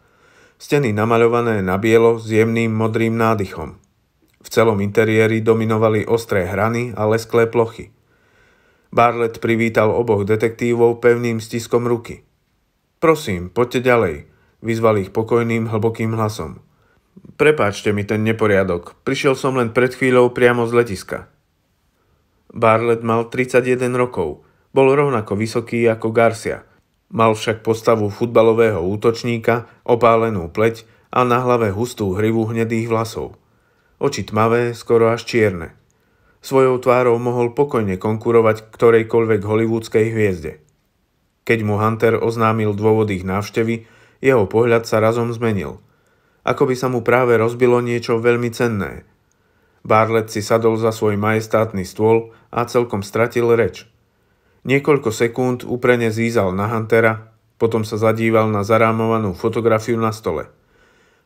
Steny namaľované na bielo s jemným modrým nádychom. V celom interiéri dominovali ostré hrany a lesklé plochy. Barlet privítal oboch detektívov pevným stiskom ruky. Prosím, poďte ďalej, vyzval ich pokojným, hlbokým hlasom. Prepáčte mi ten neporiadok. Prišiel som len pred chvíľou priamo z letiska. Barlet mal 31 rokov. Bol rovnako vysoký ako Garcia. Mal však postavu futbalového útočníka, opálenú pleť a na hlave hustú hrivu hnedých vlasov. Oči tmavé, skoro až čierne. Svojou tvárou mohol pokojne konkurovať ktorejkoľvek hollywoodskej hviezde. Keď mu Hunter oznámil dôvod ich návštevy, jeho pohľad sa razom zmenil – ako by sa mu práve rozbilo niečo veľmi cenné. Barlet si sadol za svoj majestátny stôl a celkom stratil reč. Niekoľko sekúnd úprene zízal na Huntera, potom sa zadíval na zarámovanú fotografiu na stole.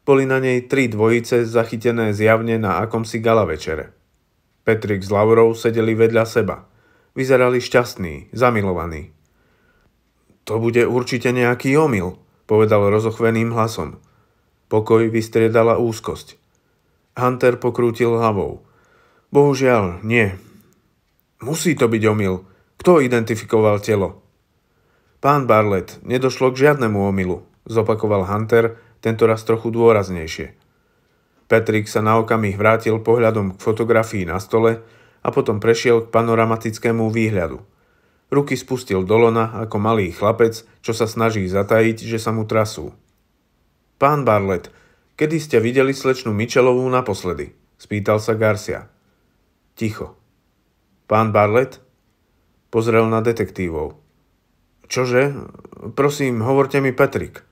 Boli na nej tri dvojice zachytené zjavne na akomsi gala večere. Petrik s Laurou sedeli vedľa seba. Vyzerali šťastní, zamilovaní. To bude určite nejaký omyl, povedal rozochveným hlasom. Pokoj vystriedala úzkosť. Hunter pokrútil hlavou. Bohužiaľ, nie. Musí to byť omyl. Kto identifikoval telo? Pán Barlet, nedošlo k žiadnemu omylu, zopakoval Hunter, tentoraz trochu dôraznejšie. Patrick sa na okamih vrátil pohľadom k fotografii na stole a potom prešiel k panoramatickému výhľadu. Ruky spustil do lona ako malý chlapec, čo sa snaží zatajiť, že sa mu trasú. Pán Barlet, kedy ste videli slečnu Mičelovú naposledy? Spýtal sa Garcia. Ticho. Pán Barlet? Pozrel na detektívov. Čože? Prosím, hovorte mi, Petrik.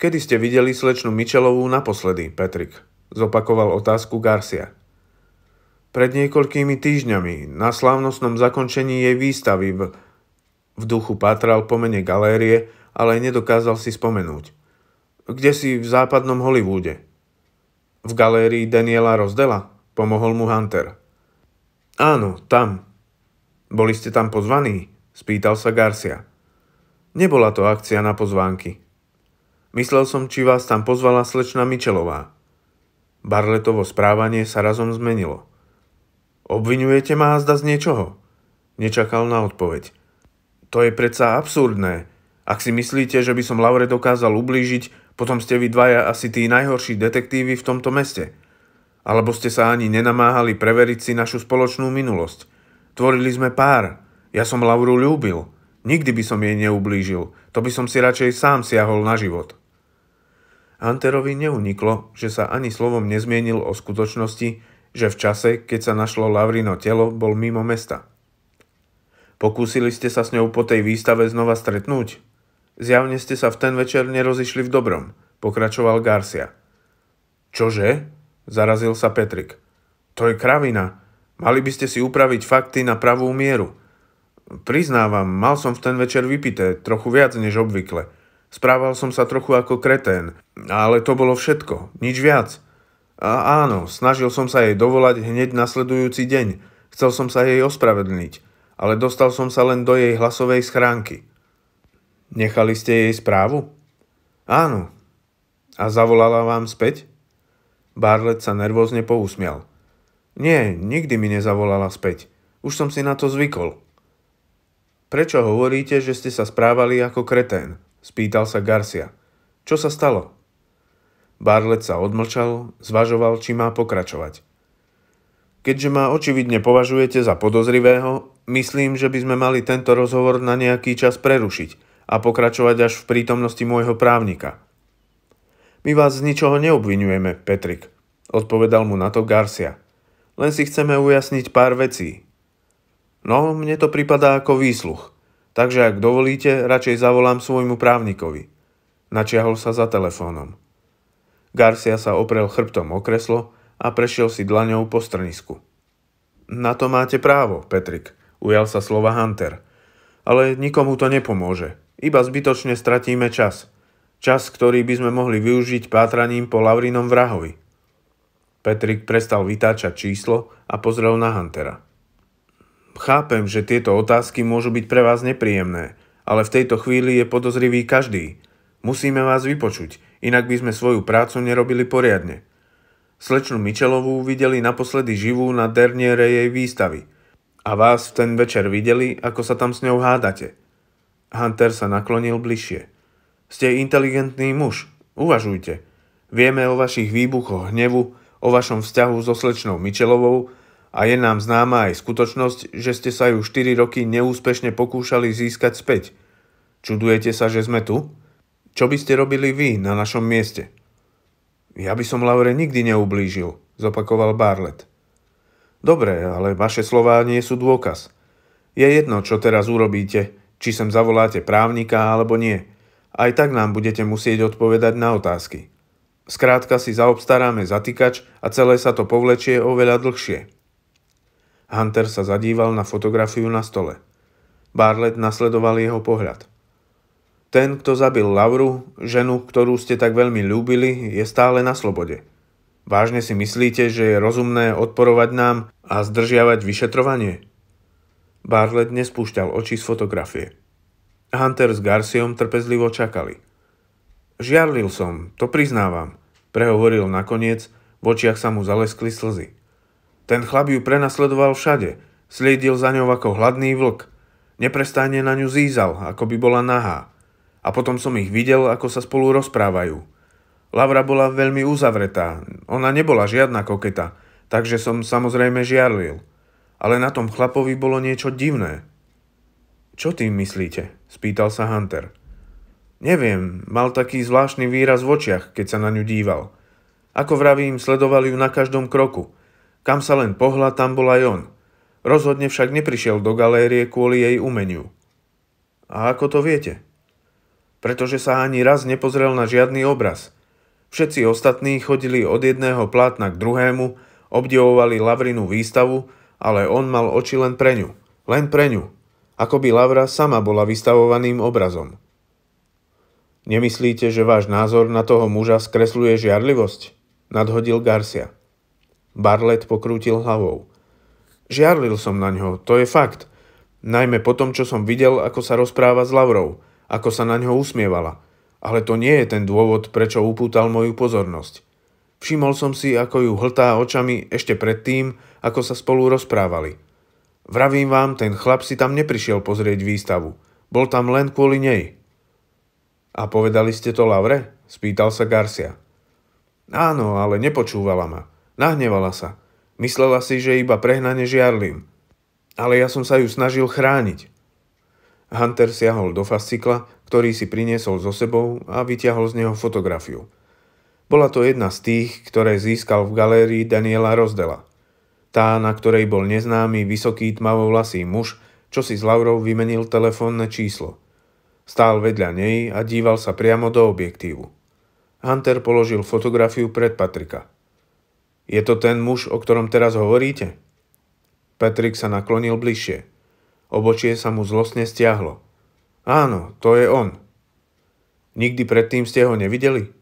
Kedy ste videli slečnu Mičelovú naposledy, Petrik? Zopakoval otázku Garcia. Pred niekoľkými týždňami, na slávnostnom zakončení jej výstavy v... V duchu pátral po mene galérie, ale nedokázal si spomenúť kde si v západnom Hollywoode. V galérii Daniela Rozdela, pomohol mu Hunter. Áno, tam. Boli ste tam pozvaní? Spýtal sa Garcia. Nebola to akcia na pozvánky. Myslel som, či vás tam pozvala slečna Mičelová. Barletovo správanie sa razom zmenilo. Obvinujete ma zda z niečoho? Nečakal na odpoveď. To je predsa absurdné. Ak si myslíte, že by som Laure dokázal ublížiť, potom ste vy dvaja asi tí najhorší detektívy v tomto meste. Alebo ste sa ani nenamáhali preveriť si našu spoločnú minulosť. Tvorili sme pár. Ja som Lauru ľúbil. Nikdy by som jej neublížil. To by som si radšej sám siahol na život. Anterovi neuniklo, že sa ani slovom nezmienil o skutočnosti, že v čase, keď sa našlo Lavrino telo, bol mimo mesta. Pokúsili ste sa s ňou po tej výstave znova stretnúť? Zjavne ste sa v ten večer nerozišli v dobrom, pokračoval Garcia. Čože? Zarazil sa Petrik. To je kravina. Mali by ste si upraviť fakty na pravú mieru. Priznávam, mal som v ten večer vypité, trochu viac než obvykle. Správal som sa trochu ako kretén, ale to bolo všetko, nič viac. A áno, snažil som sa jej dovolať hneď nasledujúci deň. Chcel som sa jej ospravedlniť, ale dostal som sa len do jej hlasovej schránky. Nechali ste jej správu? Áno. A zavolala vám späť? Barlet sa nervózne pousmial. Nie, nikdy mi nezavolala späť. Už som si na to zvykol. Prečo hovoríte, že ste sa správali ako kretén? Spýtal sa Garcia. Čo sa stalo? Barlet sa odmlčal, zvažoval, či má pokračovať. Keďže ma očividne považujete za podozrivého, myslím, že by sme mali tento rozhovor na nejaký čas prerušiť – a pokračovať až v prítomnosti môjho právnika. My vás z ničoho neobvinujeme, Petrik, odpovedal mu na to Garcia. Len si chceme ujasniť pár vecí. No, mne to pripadá ako výsluch, takže ak dovolíte, radšej zavolám svojmu právnikovi. Načiahol sa za telefónom. Garcia sa oprel chrbtom o kreslo a prešiel si dlaňou po strnisku. Na to máte právo, Petrik, ujal sa slova Hunter. Ale nikomu to nepomôže. Iba zbytočne stratíme čas. Čas, ktorý by sme mohli využiť pátraním po Lavrinom vrahovi. Petrik prestal vytáčať číslo a pozrel na Huntera. Chápem, že tieto otázky môžu byť pre vás nepríjemné, ale v tejto chvíli je podozrivý každý. Musíme vás vypočuť, inak by sme svoju prácu nerobili poriadne. Slečnu Mičelovú videli naposledy živú na derniere jej výstavy. A vás v ten večer videli, ako sa tam s ňou hádate – Hunter sa naklonil bližšie. Ste inteligentný muž, uvažujte. Vieme o vašich výbuchoch hnevu, o vašom vzťahu so slečnou Mičelovou a je nám známa aj skutočnosť, že ste sa ju 4 roky neúspešne pokúšali získať späť. Čudujete sa, že sme tu? Čo by ste robili vy na našom mieste? Ja by som Laure nikdy neublížil, zopakoval Barlet. Dobre, ale vaše slová nie sú dôkaz. Je jedno, čo teraz urobíte – či sem zavoláte právnika alebo nie. Aj tak nám budete musieť odpovedať na otázky. Skrátka si zaobstaráme zatýkač a celé sa to povlečie oveľa dlhšie. Hunter sa zadíval na fotografiu na stole. Barlet nasledoval jeho pohľad. Ten, kto zabil Lauru, ženu, ktorú ste tak veľmi ľúbili, je stále na slobode. Vážne si myslíte, že je rozumné odporovať nám a zdržiavať vyšetrovanie? Bartlett nespúšťal oči z fotografie. Hunter s Garciom trpezlivo čakali. Žiarlil som, to priznávam, prehovoril nakoniec, v očiach sa mu zaleskli slzy. Ten chlap ju prenasledoval všade, sliedil za ňou ako hladný vlk. Neprestajne na ňu zízal, ako by bola nahá. A potom som ich videl, ako sa spolu rozprávajú. Lavra bola veľmi uzavretá, ona nebola žiadna koketa, takže som samozrejme žiarlil ale na tom chlapovi bolo niečo divné. Čo tým myslíte? spýtal sa Hunter. Neviem, mal taký zvláštny výraz v očiach, keď sa na ňu díval. Ako vravím, sledovali ju na každom kroku. Kam sa len pohla, tam bol aj on. Rozhodne však neprišiel do galérie kvôli jej umeniu. A ako to viete? Pretože sa ani raz nepozrel na žiadny obraz. Všetci ostatní chodili od jedného plátna k druhému, obdivovali Lavrinu výstavu ale on mal oči len pre ňu. Len pre ňu. Ako by Lavra sama bola vystavovaným obrazom. Nemyslíte, že váš názor na toho muža skresluje žiarlivosť? Nadhodil Garcia. Barlet pokrútil hlavou. Žiarlil som na ňo, to je fakt. Najmä po tom, čo som videl, ako sa rozpráva s Lavrou, ako sa na ňo usmievala. Ale to nie je ten dôvod, prečo upútal moju pozornosť. Všimol som si, ako ju hltá očami ešte predtým, ako sa spolu rozprávali. Vravím vám, ten chlap si tam neprišiel pozrieť výstavu. Bol tam len kvôli nej. A povedali ste to Lavre? Spýtal sa Garcia. Áno, ale nepočúvala ma. Nahnevala sa. Myslela si, že iba prehnane žiarlím. Ale ja som sa ju snažil chrániť. Hunter siahol do fascikla, ktorý si priniesol so sebou a vyťahol z neho fotografiu. Bola to jedna z tých, ktoré získal v galérii Daniela Rozdela. Tá, na ktorej bol neznámy vysoký tmavovlasý muž, čo si s Laurou vymenil telefónne číslo. Stál vedľa nej a díval sa priamo do objektívu. Hunter položil fotografiu pred Patrika. Je to ten muž, o ktorom teraz hovoríte? Patrik sa naklonil bližšie. Obočie sa mu zlostne stiahlo. Áno, to je on. Nikdy predtým ste ho nevideli?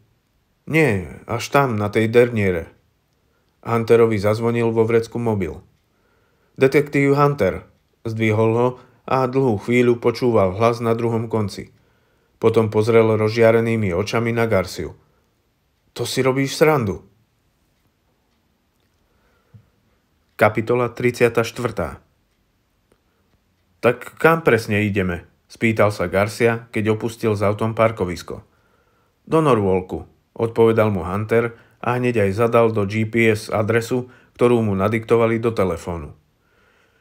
Nie, až tam, na tej derniere. Hunterovi zazvonil vo vrecku mobil. Detektív Hunter, zdvihol ho a dlhú chvíľu počúval hlas na druhom konci. Potom pozrel rozžiarenými očami na Garciu. To si robíš srandu. Kapitola 34. Tak kam presne ideme? Spýtal sa Garcia, keď opustil z autom parkovisko. Do Norwalku, Odpovedal mu Hunter a hneď aj zadal do GPS adresu, ktorú mu nadiktovali do telefónu.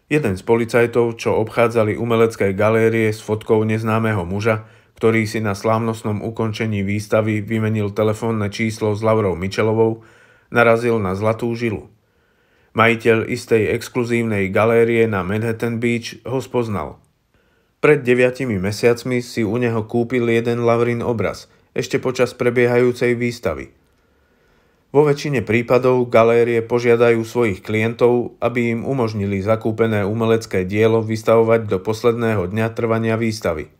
Jeden z policajtov, čo obchádzali umeleckej galérie s fotkou neznámeho muža, ktorý si na slávnostnom ukončení výstavy vymenil telefónne číslo s Laurou Mičelovou, narazil na zlatú žilu. Majiteľ istej exkluzívnej galérie na Manhattan Beach ho spoznal. Pred deviatimi mesiacmi si u neho kúpil jeden Lavrin obraz – ešte počas prebiehajúcej výstavy. Vo väčšine prípadov galérie požiadajú svojich klientov, aby im umožnili zakúpené umelecké dielo vystavovať do posledného dňa trvania výstavy.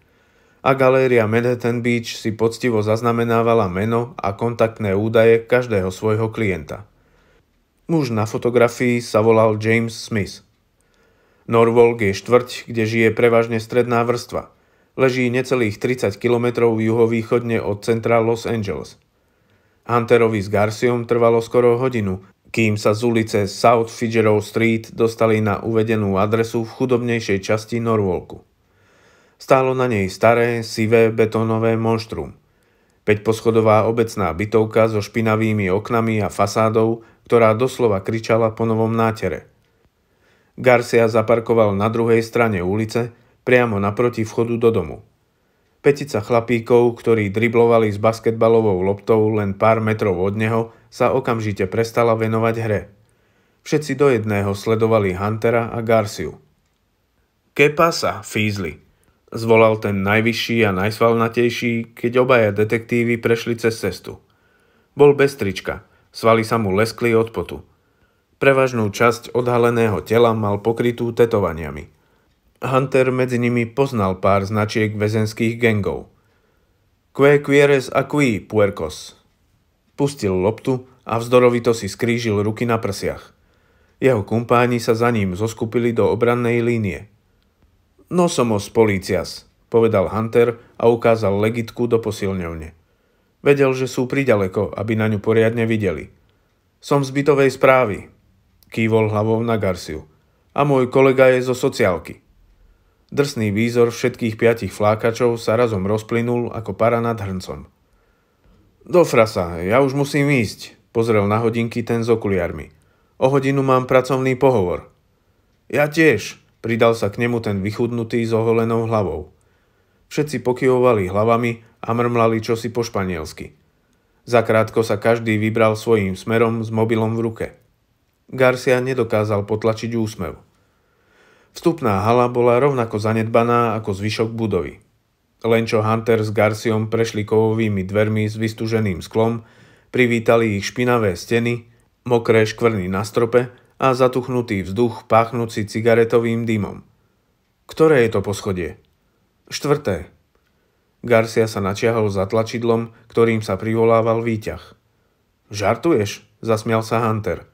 A galéria Manhattan Beach si poctivo zaznamenávala meno a kontaktné údaje každého svojho klienta. Muž na fotografii sa volal James Smith. Norwalk je štvrť, kde žije prevažne stredná vrstva leží necelých 30 km juhovýchodne od centra Los Angeles. Hunterovi s Garciom trvalo skoro hodinu, kým sa z ulice South Fitzgerald Street dostali na uvedenú adresu v chudobnejšej časti Norwalku. Stálo na nej staré, sivé, betónové monštrum. Peťposchodová obecná bytovka so špinavými oknami a fasádou, ktorá doslova kričala po novom nátere. Garcia zaparkoval na druhej strane ulice – priamo naproti vchodu do domu. Petica chlapíkov, ktorí driblovali s basketbalovou loptou len pár metrov od neho, sa okamžite prestala venovať hre. Všetci do jedného sledovali Huntera a Garciu. Kepa sa Fízli, zvolal ten najvyšší a najsvalnatejší, keď obaja detektívy prešli cez cestu. Bol bez trička, svaly sa mu leskli od potu. Prevažnú časť odhaleného tela mal pokrytú tetovaniami – Hunter medzi nimi poznal pár značiek väzenských gengov. Que quieres aqui, puercos? Pustil loptu a vzdorovito si skrížil ruky na prsiach. Jeho kumpáni sa za ním zoskupili do obrannej línie. No somos polícias, povedal Hunter a ukázal legitku do posilňovne. Vedel, že sú pridaleko, aby na ňu poriadne videli. Som z bytovej správy, kývol hlavou na Garciu. A môj kolega je zo sociálky. Drsný výzor všetkých piatich flákačov sa razom rozplynul ako para nad hrncom. Do frasa, ja už musím ísť, pozrel na hodinky ten s okuliarmi. O hodinu mám pracovný pohovor. Ja tiež, pridal sa k nemu ten vychudnutý s oholenou hlavou. Všetci pokyvovali hlavami a mrmlali čosi po španielsky. Zakrátko sa každý vybral svojím smerom s mobilom v ruke. Garcia nedokázal potlačiť úsmev. Vstupná hala bola rovnako zanedbaná ako zvyšok budovy. Len čo Hunter s Garciom prešli kovovými dvermi s vystuženým sklom, privítali ich špinavé steny, mokré škvrny na strope a zatuchnutý vzduch páchnúci cigaretovým dymom. Ktoré je to poschodie? Štvrté. Garcia sa načiahol za tlačidlom, ktorým sa privolával výťah. Žartuješ? Zasmial sa Hunter.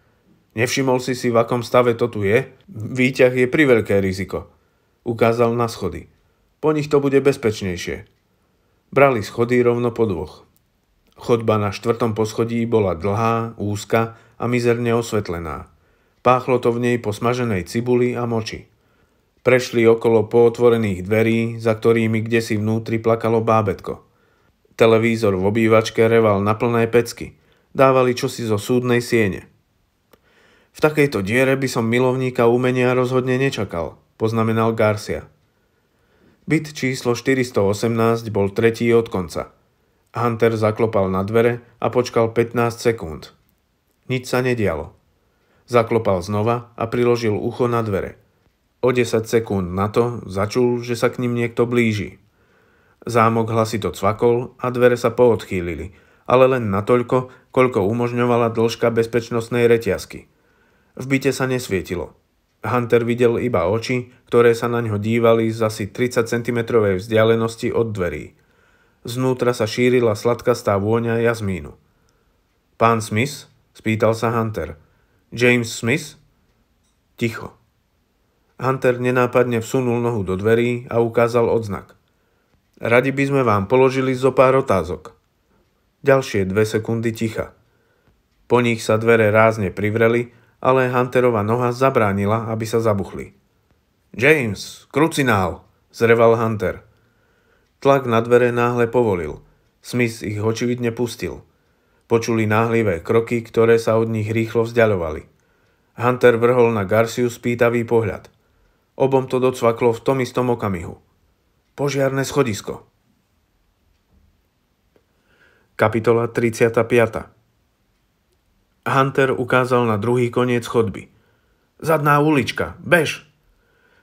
Nevšimol si si, v akom stave to tu je? Výťah je pri veľké riziko. Ukázal na schody. Po nich to bude bezpečnejšie. Brali schody rovno po dvoch. Chodba na štvrtom poschodí bola dlhá, úzka a mizerne osvetlená. Páchlo to v nej po smaženej cibuli a moči. Prešli okolo pootvorených dverí, za ktorými kde si vnútri plakalo bábetko. Televízor v obývačke reval na plné pecky. Dávali čosi zo súdnej siene. V takejto diere by som milovníka umenia rozhodne nečakal, poznamenal Garcia. Byt číslo 418 bol tretí od konca. Hunter zaklopal na dvere a počkal 15 sekúnd. Nič sa nedialo. Zaklopal znova a priložil ucho na dvere. O 10 sekúnd na to začul, že sa k ním niekto blíži. Zámok hlasito cvakol a dvere sa poodchýlili, ale len natoľko, koľko umožňovala dĺžka bezpečnostnej reťazky – v byte sa nesvietilo. Hunter videl iba oči, ktoré sa na ňo dívali z asi 30 cm vzdialenosti od dverí. Znútra sa šírila sladkastá vôňa jazmínu. Pán Smith? spýtal sa Hunter. James Smith? Ticho. Hunter nenápadne vsunul nohu do dverí a ukázal odznak. Radi by sme vám položili zo pár otázok. Ďalšie dve sekundy ticha. Po nich sa dvere rázne privreli ale Hunterova noha zabránila, aby sa zabuchli. James, krucinál, zreval Hunter. Tlak na dvere náhle povolil. Smith ich očividne pustil. Počuli náhlivé kroky, ktoré sa od nich rýchlo vzdialovali. Hunter vrhol na Garciu spýtavý pohľad. Obom to docvaklo v tom istom okamihu. Požiarne schodisko. Kapitola 35. Hunter ukázal na druhý koniec chodby. Zadná ulička, bež!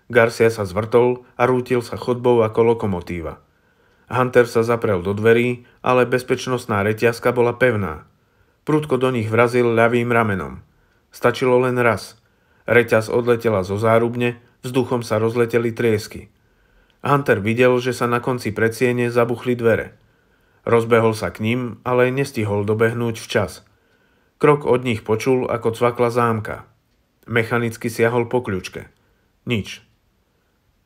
Garcia sa zvrtol a rútil sa chodbou ako lokomotíva. Hunter sa zaprel do dverí, ale bezpečnostná reťazka bola pevná. Prudko do nich vrazil ľavým ramenom. Stačilo len raz. Reťaz odletela zo zárubne, vzduchom sa rozleteli triesky. Hunter videl, že sa na konci predsiene zabuchli dvere. Rozbehol sa k ním, ale nestihol dobehnúť včas. Krok od nich počul, ako cvakla zámka. Mechanicky siahol po kľučke. Nič.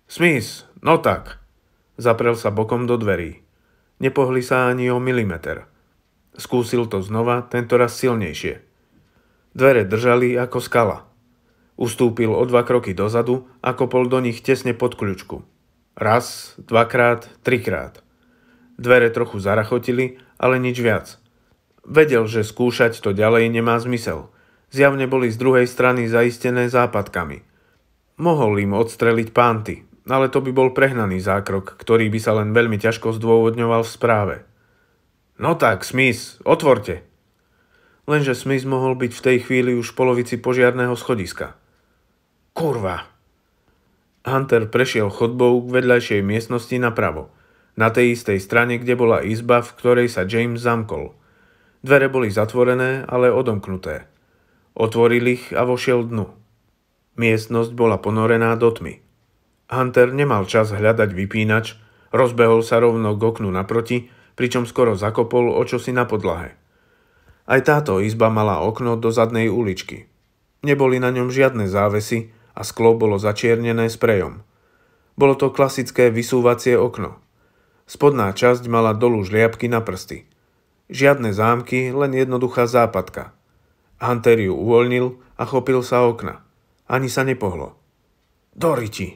Smith, no tak. Zaprel sa bokom do dverí. Nepohli sa ani o milimeter. Skúsil to znova, tentoraz silnejšie. Dvere držali ako skala. Ustúpil o dva kroky dozadu a kopol do nich tesne pod kľučku. Raz, dvakrát, trikrát. Dvere trochu zarachotili, ale nič viac. Vedel, že skúšať to ďalej nemá zmysel. Zjavne boli z druhej strany zaistené západkami. Mohol im odstreliť pánty, ale to by bol prehnaný zákrok, ktorý by sa len veľmi ťažko zdôvodňoval v správe. No tak, Smith, otvorte! Lenže Smith mohol byť v tej chvíli už v polovici požiarného schodiska. Kurva! Hunter prešiel chodbou k vedľajšej miestnosti napravo, na tej istej strane, kde bola izba, v ktorej sa James zamkol – Dvere boli zatvorené, ale odomknuté. Otvoril ich a vošiel dnu. Miestnosť bola ponorená do tmy. Hunter nemal čas hľadať vypínač, rozbehol sa rovno k oknu naproti, pričom skoro zakopol o čosi na podlahe. Aj táto izba mala okno do zadnej uličky. Neboli na ňom žiadne závesy a sklo bolo začiernené sprejom. Bolo to klasické vysúvacie okno. Spodná časť mala dolu žliapky na prsty. Žiadne zámky, len jednoduchá západka. Hunter ju uvoľnil a chopil sa okna. Ani sa nepohlo. Doriti!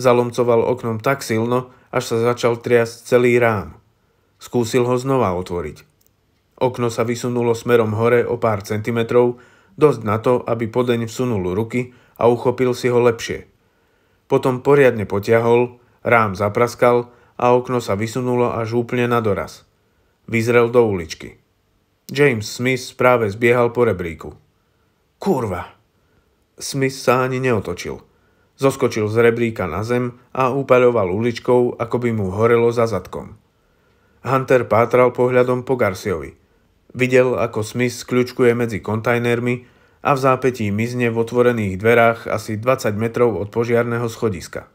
Zalomcoval oknom tak silno, až sa začal triasť celý rám. Skúsil ho znova otvoriť. Okno sa vysunulo smerom hore o pár centimetrov, dosť na to, aby podeň vsunul ruky a uchopil si ho lepšie. Potom poriadne potiahol, rám zapraskal a okno sa vysunulo až úplne na doraz. Vyzrel do uličky. James Smith práve zbiehal po rebríku. Kurva! Smith sa ani neotočil. Zoskočil z rebríka na zem a upaľoval uličkou, ako by mu horelo za zadkom. Hunter pátral pohľadom po Garciovi. Videl, ako Smith skľučkuje medzi kontajnermi a v zápetí mizne v otvorených dverách asi 20 metrov od požiarného schodiska.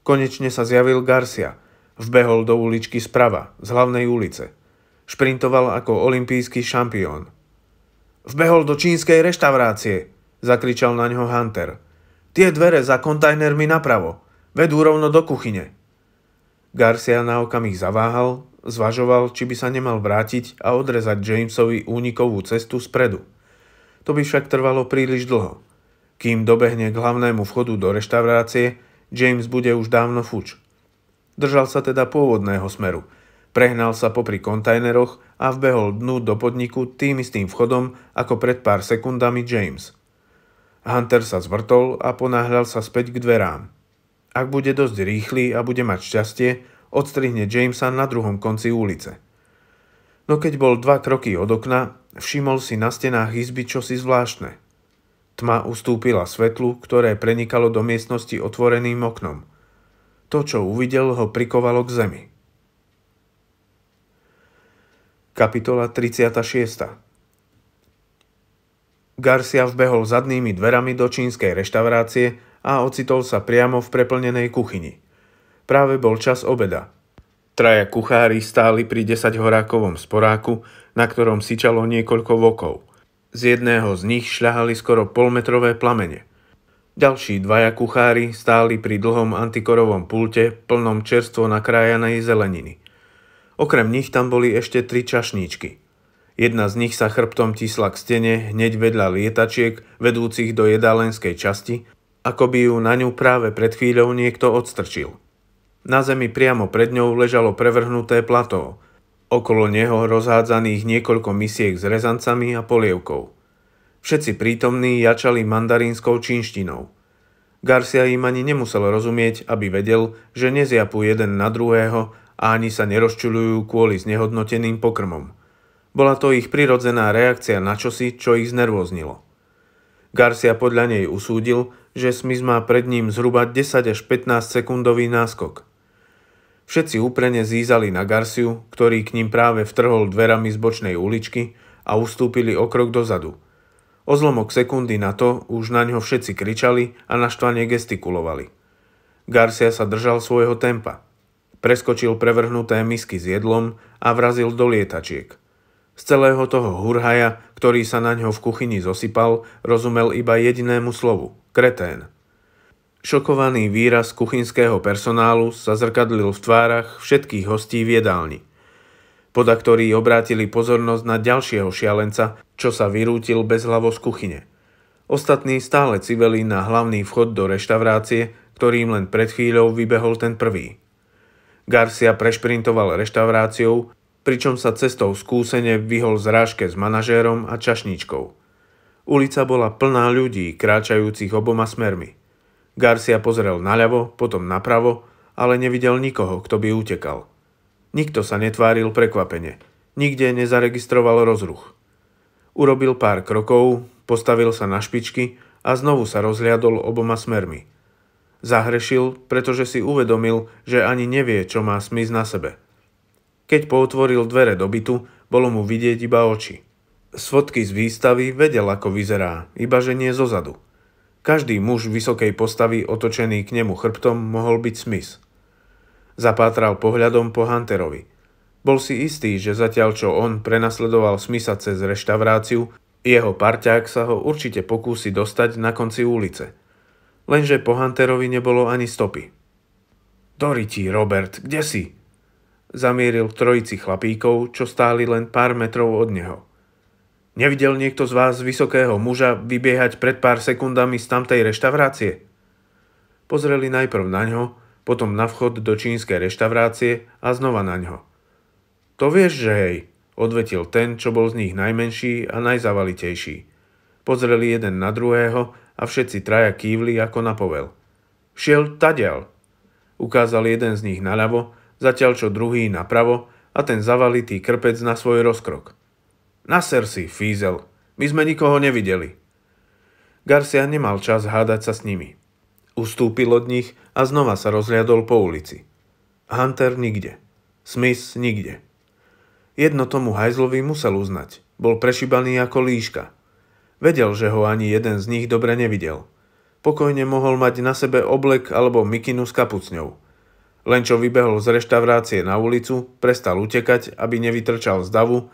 Konečne sa zjavil Garcia. Vbehol do uličky sprava, z hlavnej ulice – Šprintoval ako olimpijský šampión. Vbehol do čínskej reštaurácie, zakričal na ňo Hunter. Tie dvere za kontajnermi napravo, vedú rovno do kuchyne. Garcia na okamih zaváhal, zvažoval, či by sa nemal vrátiť a odrezať Jamesovi únikovú cestu spredu. To by však trvalo príliš dlho. Kým dobehne k hlavnému vchodu do reštaurácie, James bude už dávno fuč. Držal sa teda pôvodného smeru – Prehnal sa popri kontajneroch a vbehol dnu do podniku tým istým vchodom ako pred pár sekundami James. Hunter sa zvrtol a ponáhľal sa späť k dverám. Ak bude dosť rýchly a bude mať šťastie, odstrihne Jamesa na druhom konci ulice. No keď bol dva kroky od okna, všimol si na stenách izby čosi zvláštne. Tma ustúpila svetlu, ktoré prenikalo do miestnosti otvoreným oknom. To, čo uvidel, ho prikovalo k zemi. Kapitola 36 Garcia vbehol zadnými dverami do čínskej reštaurácie a ocitol sa priamo v preplnenej kuchyni. Práve bol čas obeda. Traja kuchári stáli pri desaťhorákovom sporáku, na ktorom sičalo niekoľko vokov. Z jedného z nich šľahali skoro polmetrové plamene. Ďalší dvaja kuchári stáli pri dlhom antikorovom pulte plnom čerstvo nakrájanej zeleniny. Okrem nich tam boli ešte tri čašníčky. Jedna z nich sa chrbtom tisla k stene hneď vedľa lietačiek vedúcich do jedálenskej časti, ako by ju na ňu práve pred chvíľou niekto odstrčil. Na zemi priamo pred ňou ležalo prevrhnuté plato, okolo neho rozhádzaných niekoľko misiek s rezancami a polievkou. Všetci prítomní jačali mandarínskou čínštinou. Garcia im ani nemusel rozumieť, aby vedel, že nezjapú jeden na druhého, a ani sa nerozčulujú kvôli znehodnoteným pokrmom. Bola to ich prirodzená reakcia na čosi, čo ich znervoznilo. Garcia podľa nej usúdil, že Smith má pred ním zhruba 10 až 15 sekundový náskok. Všetci úprene zízali na Garciu, ktorý k ním práve vtrhol dverami z bočnej uličky a ustúpili o krok dozadu. O zlomok sekundy na to už na ňo všetci kričali a naštvane gestikulovali. Garcia sa držal svojho tempa preskočil prevrhnuté misky s jedlom a vrazil do lietačiek. Z celého toho hurhaja, ktorý sa na ňo v kuchyni zosypal, rozumel iba jedinému slovu – kretén. Šokovaný výraz kuchynského personálu sa zrkadlil v tvárach všetkých hostí v jedálni. Poda ktorí obrátili pozornosť na ďalšieho šialenca, čo sa vyrútil bezhlavo z kuchyne. Ostatní stále civeli na hlavný vchod do reštaurácie, ktorým len pred chvíľou vybehol ten prvý. Garcia prešprintoval reštauráciou, pričom sa cestou skúsene vyhol zrážke s manažérom a čašničkou. Ulica bola plná ľudí, kráčajúcich oboma smermi. Garcia pozrel naľavo, potom napravo, ale nevidel nikoho, kto by utekal. Nikto sa netváril prekvapene. Nikde nezaregistroval rozruch. Urobil pár krokov, postavil sa na špičky a znovu sa rozhliadol oboma smermi – Zahrešil, pretože si uvedomil, že ani nevie, čo má smysť na sebe. Keď pootvoril dvere do bytu, bolo mu vidieť iba oči. Z fotky z výstavy vedel, ako vyzerá, iba že nie zozadu. Každý muž vysokej postavy otočený k nemu chrbtom mohol byť smys. Zapátral pohľadom po Hunterovi. Bol si istý, že zatiaľ čo on prenasledoval smysa cez reštauráciu, jeho parťák sa ho určite pokúsi dostať na konci ulice – lenže po Hunterovi nebolo ani stopy. Doriti, Robert, kde si? Zamieril k trojici chlapíkov, čo stáli len pár metrov od neho. Nevidel niekto z vás vysokého muža vybiehať pred pár sekundami z tamtej reštaurácie? Pozreli najprv na ňo, potom na vchod do čínskej reštaurácie a znova na ňo. To vieš, že hej, odvetil ten, čo bol z nich najmenší a najzavalitejší. Pozreli jeden na druhého a všetci traja kývli ako na povel. Šiel tadial. Ukázal jeden z nich naľavo, zatiaľ čo druhý napravo a ten zavalitý krpec na svoj rozkrok. Naser si, fízel, my sme nikoho nevideli. Garcia nemal čas hádať sa s nimi. Ustúpil od nich a znova sa rozliadol po ulici. Hunter nikde. Smith nikde. Jedno tomu hajzlovi musel uznať. Bol prešibaný ako líška – Vedel, že ho ani jeden z nich dobre nevidel. Pokojne mohol mať na sebe oblek alebo mikinu s kapucňou. Len čo vybehol z reštaurácie na ulicu, prestal utekať, aby nevytrčal z davu,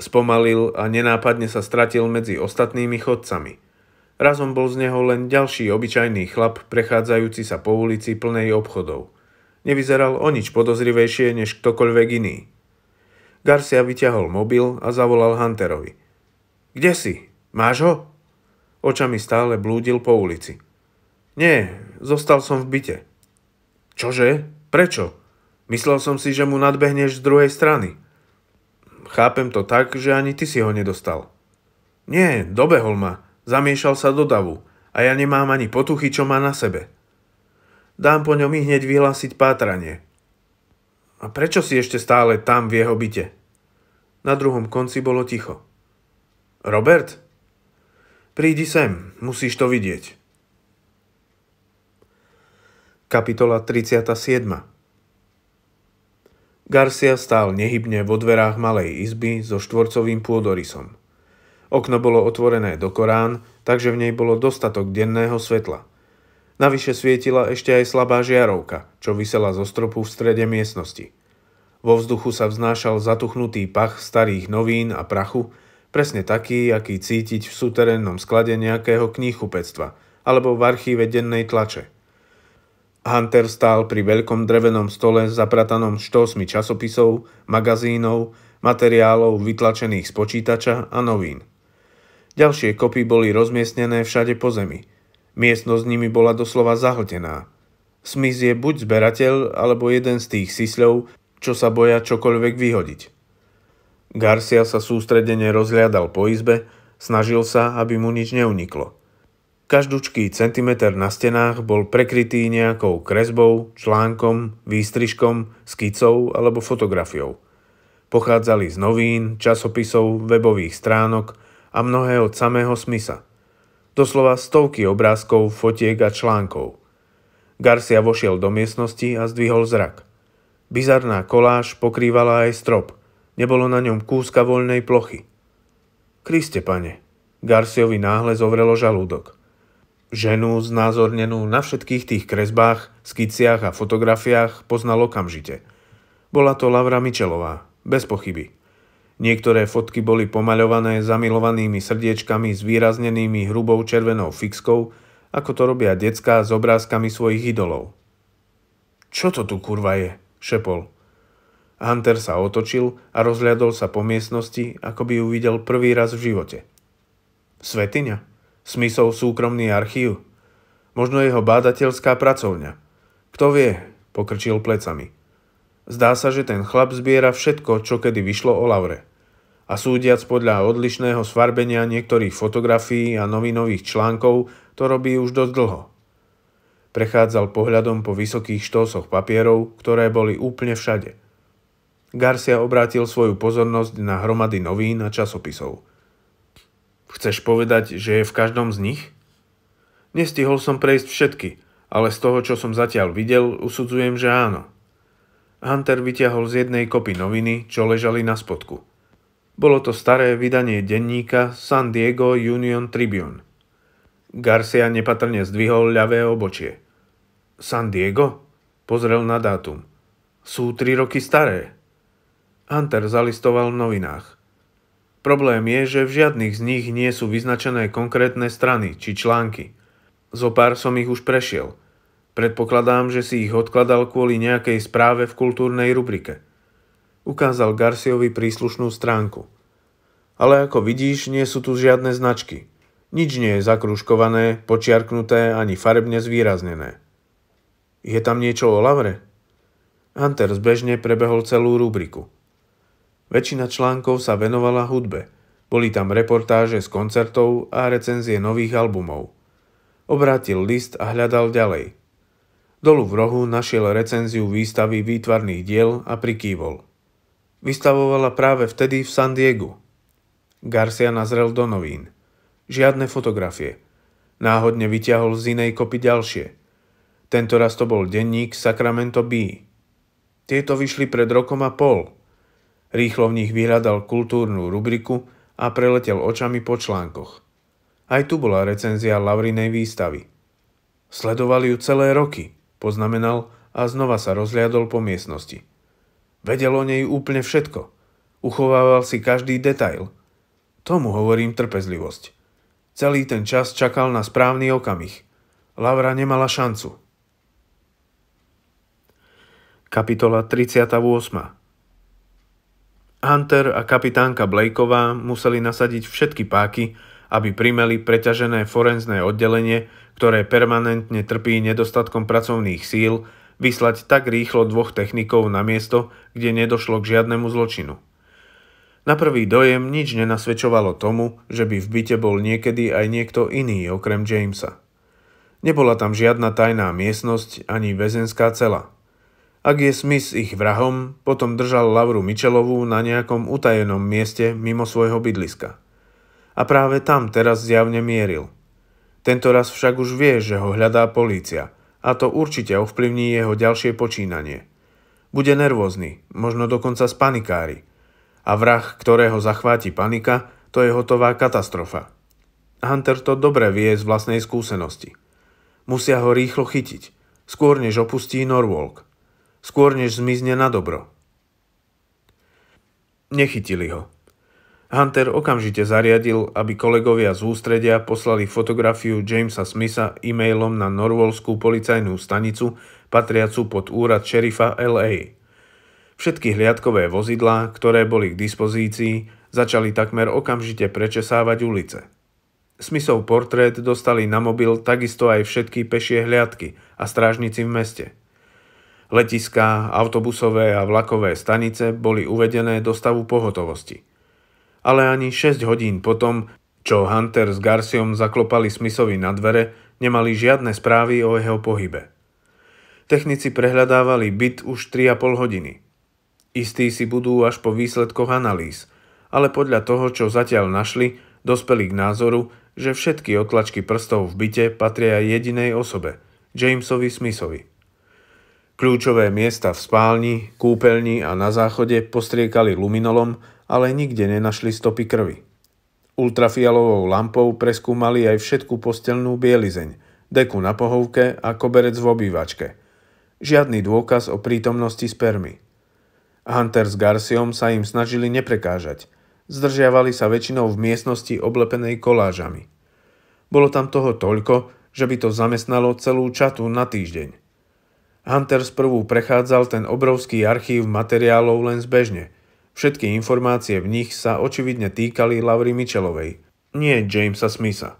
spomalil a nenápadne sa stratil medzi ostatnými chodcami. Razom bol z neho len ďalší obyčajný chlap, prechádzajúci sa po ulici plnej obchodov. Nevyzeral o nič podozrivejšie než ktokoľvek iný. Garcia vyťahol mobil a zavolal Hunterovi. Kde si? Máš ho? Očami stále blúdil po ulici. Nie, zostal som v byte. Čože? Prečo? Myslel som si, že mu nadbehneš z druhej strany. Chápem to tak, že ani ty si ho nedostal. Nie, dobehol ma. Zamiešal sa do davu a ja nemám ani potuchy, čo má na sebe. Dám po ňom i hneď vyhlásiť pátranie. A prečo si ešte stále tam v jeho byte? Na druhom konci bolo ticho. Robert, Prídi sem, musíš to vidieť. Kapitola 37 Garcia stál nehybne vo dverách malej izby so štvorcovým pôdorysom. Okno bolo otvorené do Korán, takže v nej bolo dostatok denného svetla. Navyše svietila ešte aj slabá žiarovka, čo vysela zo stropu v strede miestnosti. Vo vzduchu sa vznášal zatuchnutý pach starých novín a prachu, Presne taký, aký cítiť v suterénnom sklade nejakého knihkupectva alebo v archíve dennej tlače. Hunter stál pri veľkom drevenom stole zapratanom štosmi časopisov, magazínov, materiálov vytlačených z počítača a novín. Ďalšie kopy boli rozmiestnené všade po zemi. Miestnosť nimi bola doslova zahltená. Smith je buď zberateľ, alebo jeden z tých sisľov, čo sa boja čokoľvek vyhodiť. Garcia sa sústredene rozhľadal po izbe, snažil sa, aby mu nič neuniklo. Každúčký centimeter na stenách bol prekrytý nejakou kresbou, článkom, výstrižkom, skicou alebo fotografiou. Pochádzali z novín, časopisov, webových stránok a mnohé od samého Smisa. Doslova stovky obrázkov, fotiek a článkov. Garcia vošiel do miestnosti a zdvihol zrak. Bizarná koláž pokrývala aj strop – Nebolo na ňom kúska voľnej plochy. Kriste, pane, Garciovi náhle zovrelo žalúdok. Ženu, znázornenú na všetkých tých kresbách, skiciach a fotografiách, poznal okamžite. Bola to Lavra Mičelová, bez pochyby. Niektoré fotky boli pomaľované zamilovanými srdiečkami s výraznenými hrubou červenou fixkou, ako to robia decká s obrázkami svojich idolov. Čo to tu kurva je? šepol. Hunter sa otočil a rozhľadol sa po miestnosti, ako by ju videl prvý raz v živote. Svetiňa? Smysov súkromný archív? Možno jeho bádateľská pracovňa? Kto vie, pokrčil plecami. Zdá sa, že ten chlap zbiera všetko, čo kedy vyšlo o Laure. A súdiac podľa odlišného svarbenia niektorých fotografií a novinových článkov, to robí už dosť dlho. Prechádzal pohľadom po vysokých štósoch papierov, ktoré boli úplne všade – Garcia obrátil svoju pozornosť na hromady novín a časopisov. Chceš povedať, že je v každom z nich? Nestihol som prejsť všetky, ale z toho, čo som zatiaľ videl, usudzujem, že áno. Hunter vyťahol z jednej kopy noviny, čo ležali na spodku. Bolo to staré vydanie denníka San Diego Union Tribune. Garcia nepatrne zdvihol ľavé obočie. San Diego? Pozrel na dátum. Sú tri roky staré. Hunter zalistoval v novinách. Problém je, že v žiadnych z nich nie sú vyznačené konkrétne strany či články. Zopár som ich už prešiel. Predpokladám, že si ich odkladal kvôli nejakej správe v kultúrnej rubrike. Ukázal Garciovi príslušnú stránku. Ale ako vidíš, nie sú tu žiadne značky. Nič nie je zakruškované, počiarknuté ani farebne zvýraznené. Je tam niečo o Lavre? Hunter zbežne prebehol celú rubriku. Väčšina článkov sa venovala hudbe. Boli tam reportáže z koncertov a recenzie nových albumov. Obrátil list a hľadal ďalej. Dolu v rohu našiel recenziu výstavy výtvarných diel a prikývol. Vystavovala práve vtedy v San Diego. Garcia nazrel do novín. Žiadne fotografie. Náhodne vyťahol z inej kopy ďalšie. Tentoraz to bol denník Sacramento Bee. Tieto vyšli pred rokom a pol – Rýchlo v nich vyhľadal kultúrnu rubriku a preletel očami po článkoch. Aj tu bola recenzia Laurinej výstavy. Sledovali ju celé roky, poznamenal a znova sa rozliadol po miestnosti. Vedel o nej úplne všetko. Uchovával si každý detail. Tomu hovorím trpezlivosť. Celý ten čas čakal na správny okamih. Lavra nemala šancu. Kapitola 38. Hunter a kapitánka Blakeová museli nasadiť všetky páky, aby primeli preťažené forenzné oddelenie, ktoré permanentne trpí nedostatkom pracovných síl, vyslať tak rýchlo dvoch technikov na miesto, kde nedošlo k žiadnemu zločinu. Na prvý dojem nič nenasvedčovalo tomu, že by v byte bol niekedy aj niekto iný okrem Jamesa. Nebola tam žiadna tajná miestnosť ani väzenská cela – ak je Smith ich vrahom, potom držal Lavru Mičelovú na nejakom utajenom mieste mimo svojho bydliska. A práve tam teraz zjavne mieril. Tento raz však už vie, že ho hľadá polícia a to určite ovplyvní jeho ďalšie počínanie. Bude nervózny, možno dokonca spanikári. A vrah, ktorého zachváti panika, to je hotová katastrofa. Hunter to dobre vie z vlastnej skúsenosti. Musia ho rýchlo chytiť, skôr než opustí Norwalk – skôr než zmizne na dobro. Nechytili ho. Hunter okamžite zariadil, aby kolegovia z ústredia poslali fotografiu Jamesa Smitha e-mailom na norvolskú policajnú stanicu, patriacu pod úrad šerifa LA. Všetky hliadkové vozidlá, ktoré boli k dispozícii, začali takmer okamžite prečesávať ulice. Smithov portrét dostali na mobil takisto aj všetky pešie hliadky a strážnici v meste – Letiská, autobusové a vlakové stanice boli uvedené do stavu pohotovosti. Ale ani 6 hodín potom, čo Hunter s Garciom zaklopali Smithovi na dvere, nemali žiadne správy o jeho pohybe. Technici prehľadávali byt už 3,5 hodiny. Istí si budú až po výsledkoch analýz, ale podľa toho, čo zatiaľ našli, dospeli k názoru, že všetky otlačky prstov v byte patria jedinej osobe, Jamesovi Smithovi. Kľúčové miesta v spálni, kúpeľni a na záchode postriekali luminolom, ale nikde nenašli stopy krvi. Ultrafialovou lampou preskúmali aj všetku postelnú bielizeň, deku na pohovke a koberec v obývačke. Žiadny dôkaz o prítomnosti spermy. Hunter s Garciom sa im snažili neprekážať. Zdržiavali sa väčšinou v miestnosti oblepenej kolážami. Bolo tam toho toľko, že by to zamestnalo celú čatu na týždeň. Hunter sprvu prechádzal ten obrovský archív materiálov len zbežne. Všetky informácie v nich sa očividne týkali Lavry Mitchellovej, nie Jamesa Smitha.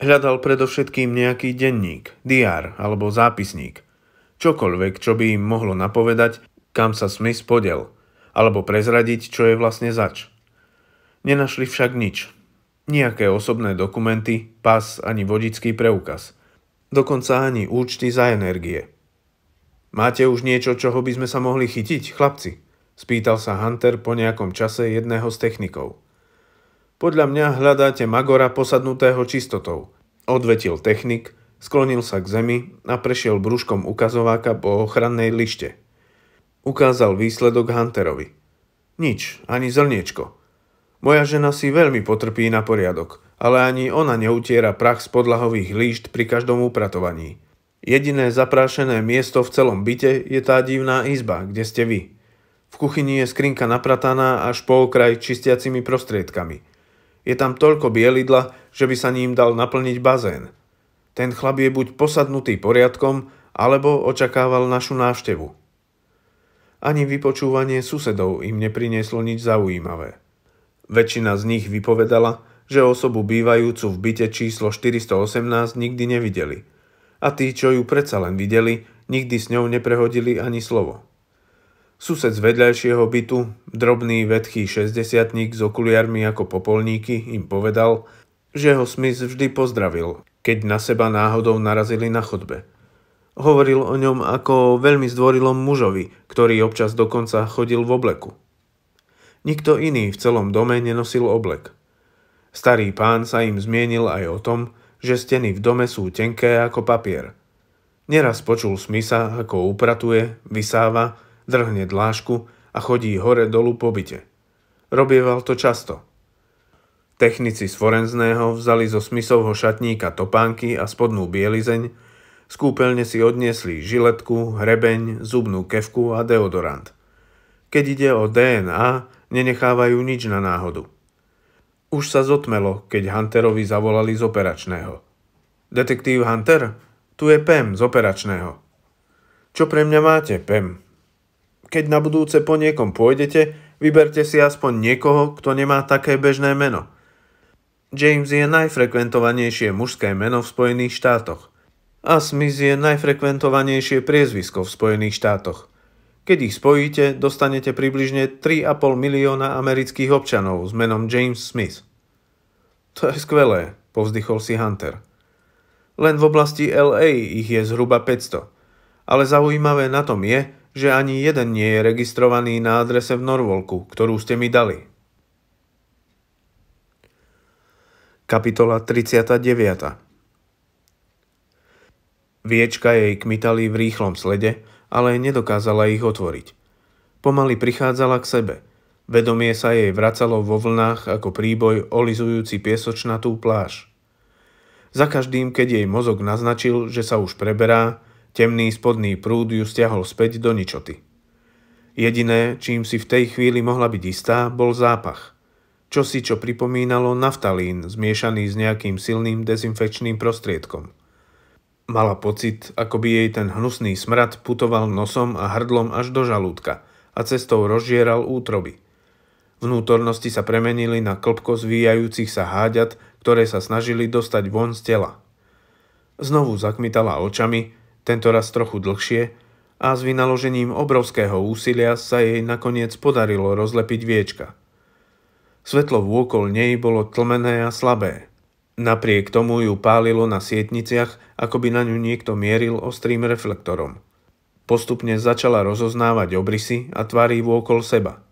Hľadal predovšetkým nejaký denník, diár alebo zápisník. Čokoľvek, čo by im mohlo napovedať, kam sa Smith podel, alebo prezradiť, čo je vlastne zač. Nenašli však nič. Nejaké osobné dokumenty, pas ani vodický preukaz. Dokonca ani účty za energie. Máte už niečo, čoho by sme sa mohli chytiť, chlapci? Spýtal sa Hunter po nejakom čase jedného z technikov. Podľa mňa hľadáte Magora posadnutého čistotou, odvetil technik, sklonil sa k zemi a prešiel brúškom ukazováka po ochrannej lište. Ukázal výsledok Hunterovi. Nič, ani zrniečko. Moja žena si veľmi potrpí na poriadok, ale ani ona neutiera prach z podlahových líšt pri každom upratovaní. Jediné zaprášené miesto v celom byte je tá divná izba, kde ste vy. V kuchyni je skrinka naprataná až po okraj čistiacimi prostriedkami. Je tam toľko bielidla, že by sa ním dal naplniť bazén. Ten chlap je buď posadnutý poriadkom, alebo očakával našu návštevu. Ani vypočúvanie susedov im neprinieslo nič zaujímavé. Väčšina z nich vypovedala, že osobu bývajúcu v byte číslo 418 nikdy nevideli a tí, čo ju predsa len videli, nikdy s ňou neprehodili ani slovo. Sused z vedľajšieho bytu, drobný vedchý šesťdesiatník s okuliarmi ako popolníky, im povedal, že ho Smith vždy pozdravil, keď na seba náhodou narazili na chodbe. Hovoril o ňom ako o veľmi zdvorilom mužovi, ktorý občas dokonca chodil v obleku. Nikto iný v celom dome nenosil oblek. Starý pán sa im zmienil aj o tom, že steny v dome sú tenké ako papier. Neraz počul Smisa, ako upratuje, vysáva, drhne dlášku a chodí hore-dolu po byte. Robieval to často. Technici z forenzného vzali zo Smisovho šatníka topánky a spodnú bielizeň, z kúpeľne si odniesli žiletku, hrebeň, zubnú kevku a deodorant. Keď ide o DNA, nenechávajú nič na náhodu. Už sa zotmelo, keď Hunterovi zavolali z operačného. Detektív Hunter, tu je Pem z operačného. Čo pre mňa máte, Pem? Keď na budúce po niekom pôjdete, vyberte si aspoň niekoho, kto nemá také bežné meno. James je najfrekventovanejšie mužské meno v Spojených štátoch. A Smith je najfrekventovanejšie priezvisko v Spojených štátoch – keď ich spojíte, dostanete približne 3,5 milióna amerických občanov s menom James Smith. To je skvelé, povzdychol si Hunter. Len v oblasti LA ich je zhruba 500. Ale zaujímavé na tom je, že ani jeden nie je registrovaný na adrese v Norvolku, ktorú ste mi dali. Kapitola 39 Viečka jej kmitali v rýchlom slede, ale nedokázala ich otvoriť. Pomaly prichádzala k sebe. Vedomie sa jej vracalo vo vlnách ako príboj olizujúci piesočnatú pláž. Za každým, keď jej mozog naznačil, že sa už preberá, temný spodný prúd ju stiahol späť do ničoty. Jediné, čím si v tej chvíli mohla byť istá, bol zápach – čosi, čo pripomínalo naftalín zmiešaný s nejakým silným dezinfekčným prostriedkom. Mala pocit, ako by jej ten hnusný smrad putoval nosom a hrdlom až do žalúdka a cestou rozžieral útroby. Vnútornosti sa premenili na klpko zvíjajúcich sa háďat, ktoré sa snažili dostať von z tela. Znovu zakmitala očami, tentoraz trochu dlhšie, a s vynaložením obrovského úsilia sa jej nakoniec podarilo rozlepiť viečka. Svetlo vôkol nej bolo tlmené a slabé – Napriek tomu ju pálilo na sietniciach, ako by na ňu niekto mieril ostrým reflektorom. Postupne začala rozoznávať obrysy a tvary vôkol seba.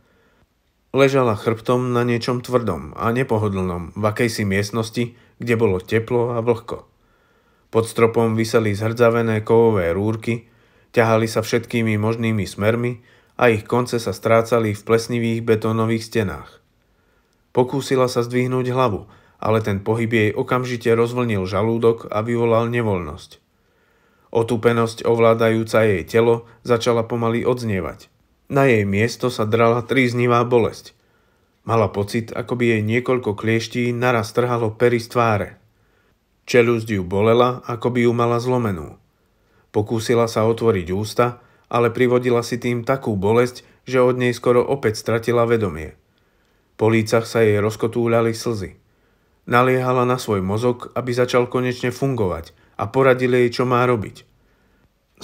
Ležala chrbtom na niečom tvrdom a nepohodlnom v akejsi miestnosti, kde bolo teplo a vlhko. Pod stropom vyseli zhrdzavené kovové rúrky, ťahali sa všetkými možnými smermi a ich konce sa strácali v plesnivých betónových stenách. Pokúsila sa zdvihnúť hlavu – ale ten pohyb jej okamžite rozvlnil žalúdok a vyvolal nevoľnosť. Otúpenosť ovládajúca jej telo začala pomaly odznievať. Na jej miesto sa drala tríznivá bolesť. Mala pocit, ako by jej niekoľko klieští naraz trhalo pery z tváre. Čelúzd ju bolela, ako by ju mala zlomenú. Pokúsila sa otvoriť ústa, ale privodila si tým takú bolesť, že od nej skoro opäť stratila vedomie. Po lícach sa jej rozkotúľali slzy. Naliehala na svoj mozog, aby začal konečne fungovať a poradili jej, čo má robiť.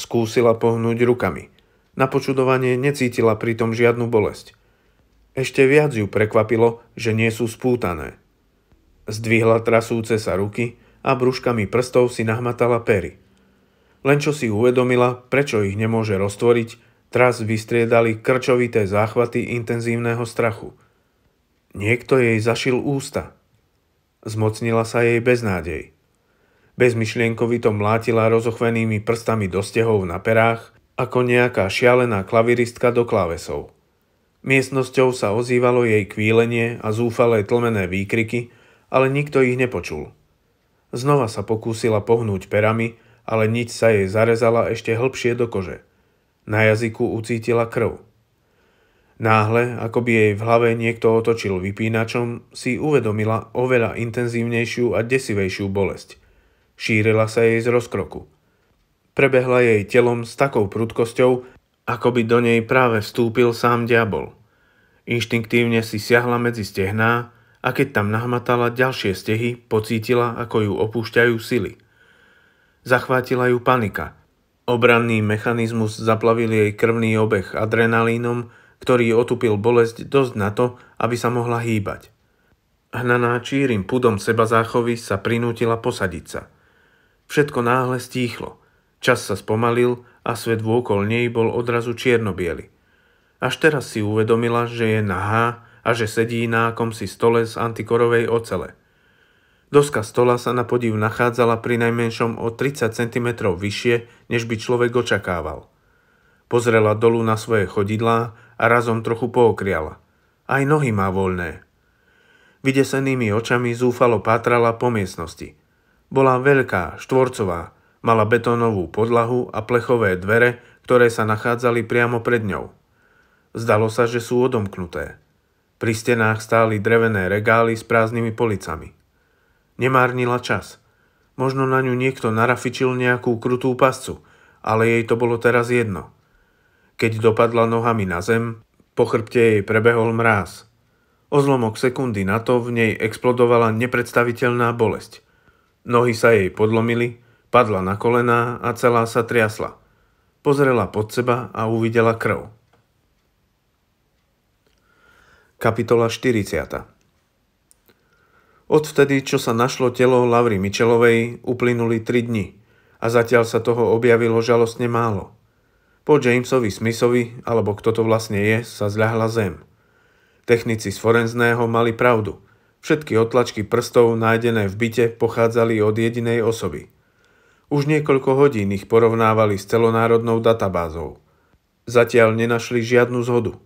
Skúsila pohnúť rukami. Na počudovanie necítila pritom žiadnu bolesť. Ešte viac ju prekvapilo, že nie sú spútané. Zdvihla trasúce sa ruky a brúškami prstov si nahmatala pery. Len čo si uvedomila, prečo ich nemôže roztvoriť, tras vystriedali krčovité záchvaty intenzívneho strachu. Niekto jej zašil ústa – Zmocnila sa jej beznádej. Bezmyšlienkovito mlátila rozochvenými prstami do stehov na perách, ako nejaká šialená klaviristka do klávesov. Miestnosťou sa ozývalo jej kvílenie a zúfalé tlmené výkriky, ale nikto ich nepočul. Znova sa pokúsila pohnúť perami, ale nič sa jej zarezala ešte hlbšie do kože. Na jazyku ucítila krv. Náhle, ako by jej v hlave niekto otočil vypínačom, si uvedomila oveľa intenzívnejšiu a desivejšiu bolesť. Šírila sa jej z rozkroku. Prebehla jej telom s takou prudkosťou, ako by do nej práve vstúpil sám diabol. Inštinktívne si siahla medzi stehná a keď tam nahmatala ďalšie stehy, pocítila, ako ju opúšťajú sily. Zachvátila ju panika. Obranný mechanizmus zaplavil jej krvný obeh adrenalínom, ktorý otupil bolesť dosť na to, aby sa mohla hýbať. Hnaná čírim pudom seba záchovy sa prinútila posadiť sa. Všetko náhle stíchlo. Čas sa spomalil a svet vôkol nej bol odrazu čiernobiely. Až teraz si uvedomila, že je nahá a že sedí na akomsi stole z antikorovej ocele – Doska stola sa na podiv nachádzala pri najmenšom o 30 cm vyššie, než by človek očakával. Pozrela dolu na svoje chodidlá a razom trochu pookriala. Aj nohy má voľné. Vydesenými očami zúfalo pátrala po miestnosti. Bola veľká, štvorcová, mala betónovú podlahu a plechové dvere, ktoré sa nachádzali priamo pred ňou. Zdalo sa, že sú odomknuté. Pri stenách stáli drevené regály s prázdnymi policami. Nemárnila čas. Možno na ňu niekto narafičil nejakú krutú pascu, ale jej to bolo teraz jedno – keď dopadla nohami na zem, po chrbte jej prebehol mráz. O zlomok sekundy na to v nej explodovala nepredstaviteľná bolesť. Nohy sa jej podlomili, padla na kolená a celá sa triasla. Pozrela pod seba a uvidela krv. Kapitola 40 Odvtedy, čo sa našlo telo Lavry Mičelovej, uplynuli tri dni a zatiaľ sa toho objavilo žalostne málo – po Jamesovi Smithovi, alebo kto to vlastne je, sa zľahla zem. Technici z forenzného mali pravdu. Všetky otlačky prstov nájdené v byte pochádzali od jedinej osoby. Už niekoľko hodín ich porovnávali s celonárodnou databázou. Zatiaľ nenašli žiadnu zhodu.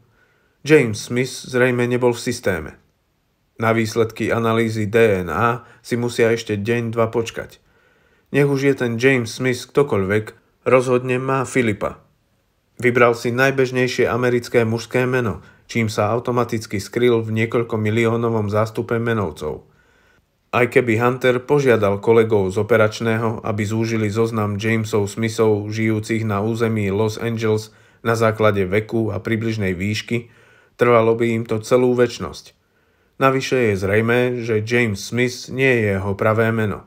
James Smith zrejme nebol v systéme. Na výsledky analýzy DNA si musia ešte deň, dva počkať. Nech už je ten James Smith ktokoľvek, rozhodne má Filipa, Vybral si najbežnejšie americké mužské meno, čím sa automaticky skryl v niekoľko miliónovom zástupe menovcov. Aj keby Hunter požiadal kolegov z operačného, aby zúžili zoznam Jamesov Smithov žijúcich na území Los Angeles na základe veku a približnej výšky, trvalo by im to celú väčnosť. Navyše je zrejme, že James Smith nie je jeho pravé meno.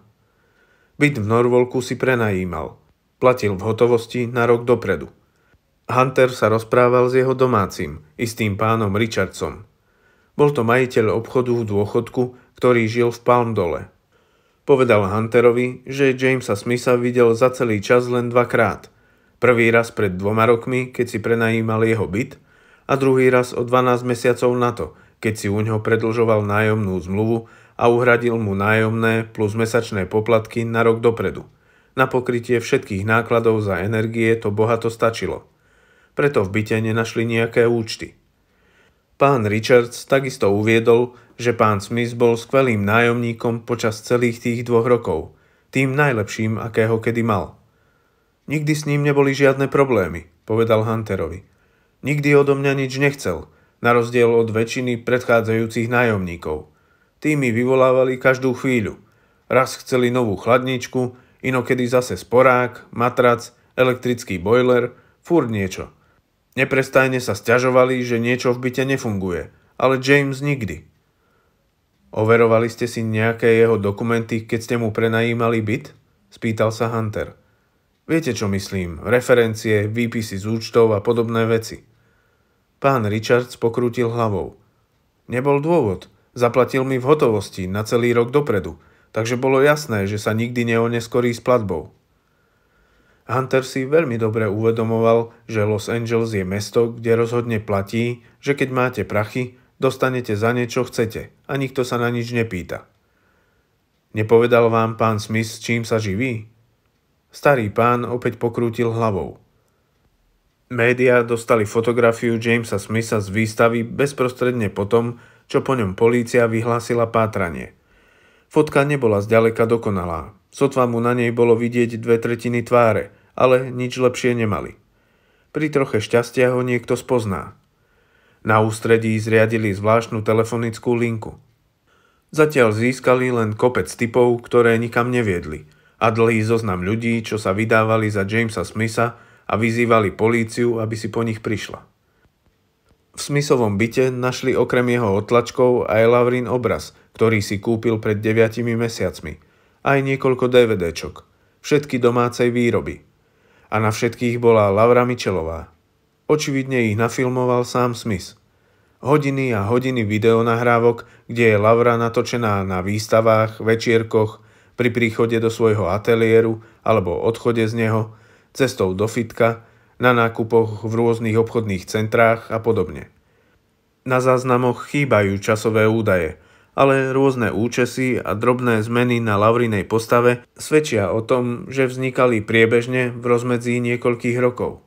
Byt v Norvolku si prenajímal. Platil v hotovosti na rok dopredu. Hunter sa rozprával s jeho domácim, istým pánom Richardsom. Bol to majiteľ obchodu v dôchodku, ktorý žil v Palmdole. Povedal Hunterovi, že Jamesa Smitha videl za celý čas len dvakrát. Prvý raz pred dvoma rokmi, keď si prenajímal jeho byt, a druhý raz o 12 mesiacov na to, keď si u neho predlžoval nájomnú zmluvu a uhradil mu nájomné plus mesačné poplatky na rok dopredu. Na pokrytie všetkých nákladov za energie to bohato stačilo – preto v byte nenašli nejaké účty. Pán Richards takisto uviedol, že pán Smith bol skvelým nájomníkom počas celých tých dvoch rokov, tým najlepším, akého kedy mal. Nikdy s ním neboli žiadne problémy, povedal Hunterovi. Nikdy odo mňa nič nechcel, na rozdiel od väčšiny predchádzajúcich nájomníkov. Tí mi vyvolávali každú chvíľu. Raz chceli novú chladničku, inokedy zase sporák, matrac, elektrický boiler, furt niečo – Neprestajne sa stiažovali, že niečo v byte nefunguje, ale James nikdy. Overovali ste si nejaké jeho dokumenty, keď ste mu prenajímali byt? Spýtal sa Hunter. Viete, čo myslím? Referencie, výpisy z účtov a podobné veci. Pán Richards pokrútil hlavou. Nebol dôvod. Zaplatil mi v hotovosti na celý rok dopredu, takže bolo jasné, že sa nikdy neoneskorí s platbou. Hunter si veľmi dobre uvedomoval, že Los Angeles je mesto, kde rozhodne platí, že keď máte prachy, dostanete za niečo chcete a nikto sa na nič nepýta. Nepovedal vám pán Smith, čím sa živí? Starý pán opäť pokrútil hlavou. Média dostali fotografiu Jamesa Smitha z výstavy bezprostredne potom, čo po ňom polícia vyhlásila pátranie. Fotka nebola zďaleka dokonalá. Sotva mu na nej bolo vidieť dve tretiny tváre – ale nič lepšie nemali. Pri troche šťastia ho niekto spozná. Na ústredí zriadili zvláštnu telefonickú linku. Zatiaľ získali len kopec typov, ktoré nikam neviedli a dlhý zoznam ľudí, čo sa vydávali za Jamesa Smitha a vyzývali políciu, aby si po nich prišla. V Smithovom byte našli okrem jeho otlačkov aj Lavrin obraz, ktorý si kúpil pred deviatimi mesiacmi. Aj niekoľko DVDčok. Všetky domácej výroby a na všetkých bola Laura Mičelová. Očividne ich nafilmoval sám Smith. Hodiny a hodiny videonahrávok, kde je Laura natočená na výstavách, večierkoch, pri príchode do svojho ateliéru alebo odchode z neho, cestou do fitka, na nákupoch v rôznych obchodných centrách a podobne. Na záznamoch chýbajú časové údaje – ale rôzne účesy a drobné zmeny na Lavrinej postave svedčia o tom, že vznikali priebežne v rozmedzi niekoľkých rokov.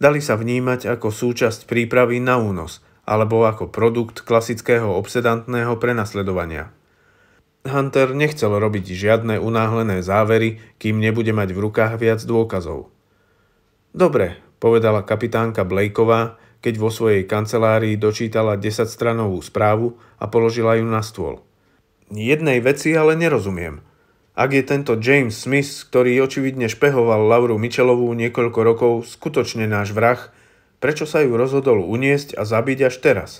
Dali sa vnímať ako súčasť prípravy na únos alebo ako produkt klasického obsedantného prenasledovania. Hunter nechcel robiť žiadne unáhlené závery, kým nebude mať v rukách viac dôkazov. Dobre, povedala kapitánka Blakeová, keď vo svojej kancelárii dočítala 10-stranovú správu a položila ju na stôl. Jednej veci ale nerozumiem. Ak je tento James Smith, ktorý očividne špehoval Lauru Michelovú niekoľko rokov, skutočne náš vrah, prečo sa ju rozhodol uniesť a zabiť až teraz?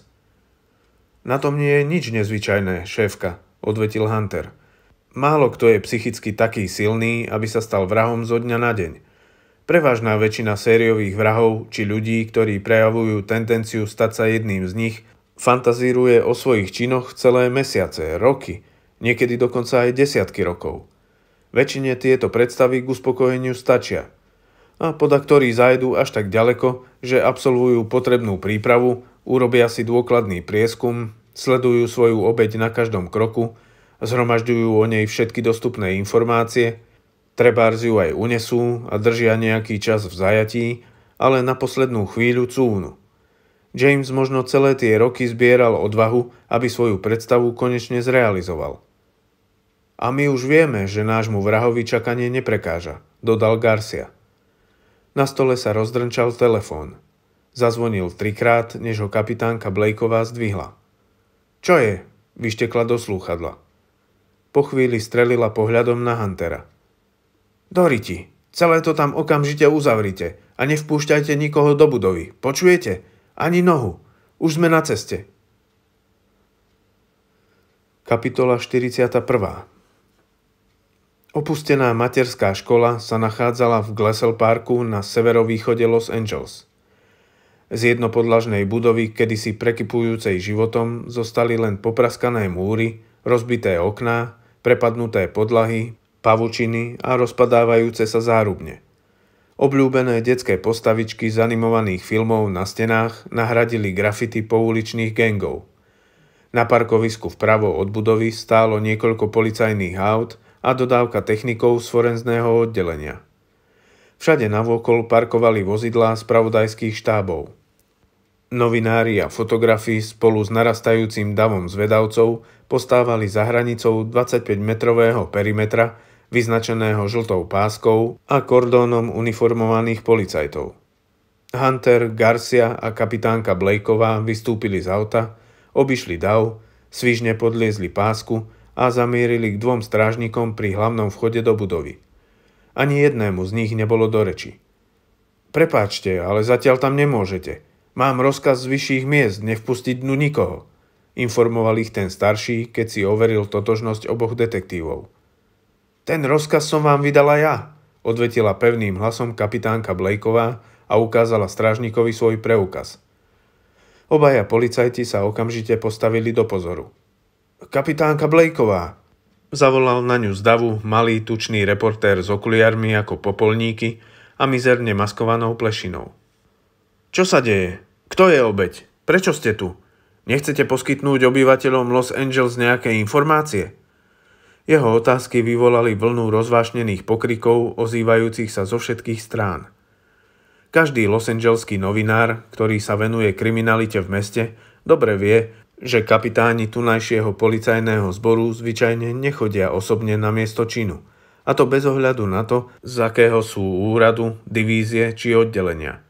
Na tom nie je nič nezvyčajné, šéfka, odvetil Hunter. Málo kto je psychicky taký silný, aby sa stal vrahom zo dňa na deň – Prevažná väčšina sériových vrahov či ľudí, ktorí prejavujú tendenciu stať sa jedným z nich, fantazíruje o svojich činoch celé mesiace, roky, niekedy dokonca aj desiatky rokov. Väčšine tieto predstavy k uspokojeniu stačia a poda ktorí zajdu až tak ďaleko, že absolvujú potrebnú prípravu, urobia si dôkladný prieskum, sledujú svoju obeď na každom kroku, zhromažďujú o nej všetky dostupné informácie – Trebárs ju aj unesú a držia nejaký čas v zajatí, ale na poslednú chvíľu cúvnu. James možno celé tie roky zbieral odvahu, aby svoju predstavu konečne zrealizoval. A my už vieme, že nášmu vrahovi čakanie neprekáža, dodal Garcia. Na stole sa rozdrnčal telefón. Zazvonil trikrát, než ho kapitánka Blakeová zdvihla. Čo je? vyštekla do slúchadla. Po chvíli strelila pohľadom na Huntera. Doriti, celé to tam okamžite uzavrite a nevpúšťajte nikoho do budovy. Počujete? Ani nohu. Už sme na ceste. Kapitola 41. Opustená materská škola sa nachádzala v Glesel Parku na severovýchode Los Angeles. Z jednopodlažnej budovy, kedysi prekypujúcej životom, zostali len popraskané múry, rozbité okná, prepadnuté podlahy, pavučiny a rozpadávajúce sa zárubne. Obľúbené detské postavičky z animovaných filmov na stenách nahradili grafity pouličných gengov. Na parkovisku vpravo od budovy stálo niekoľko policajných aut a dodávka technikov z forenzného oddelenia. Všade navokol parkovali vozidlá spravodajských štábov. Novinári a fotografi spolu s narastajúcim davom zvedavcov postávali za hranicou 25-metrového perimetra, vyznačeného žltou páskou a kordónom uniformovaných policajtov. Hunter, Garcia a kapitánka Blakeová vystúpili z auta, obišli dav, svižne podliezli pásku a zamierili k dvom strážnikom pri hlavnom vchode do budovy. Ani jednému z nich nebolo do reči. Prepáčte, ale zatiaľ tam nemôžete. Mám rozkaz z vyšších miest nevpustiť dnu nikoho, informoval ich ten starší, keď si overil totožnosť oboch detektívov. Ten rozkaz som vám vydala ja, odvetila pevným hlasom kapitánka Blakeová a ukázala strážnikovi svoj preukaz. Obaja policajti sa okamžite postavili do pozoru. Kapitánka Blakeová, zavolal na ňu zdavu malý tučný reportér s okuliarmi ako popolníky a mizerne maskovanou plešinou. Čo sa deje? Kto je obeď? Prečo ste tu? Nechcete poskytnúť obyvateľom Los Angeles nejaké informácie? Jeho otázky vyvolali vlnu rozvášnených pokrikov, ozývajúcich sa zo všetkých strán. Každý losenželský novinár, ktorý sa venuje kriminalite v meste, dobre vie, že kapitáni tunajšieho policajného zboru zvyčajne nechodia osobne na miesto činu, a to bez ohľadu na to, z akého sú úradu, divízie či oddelenia.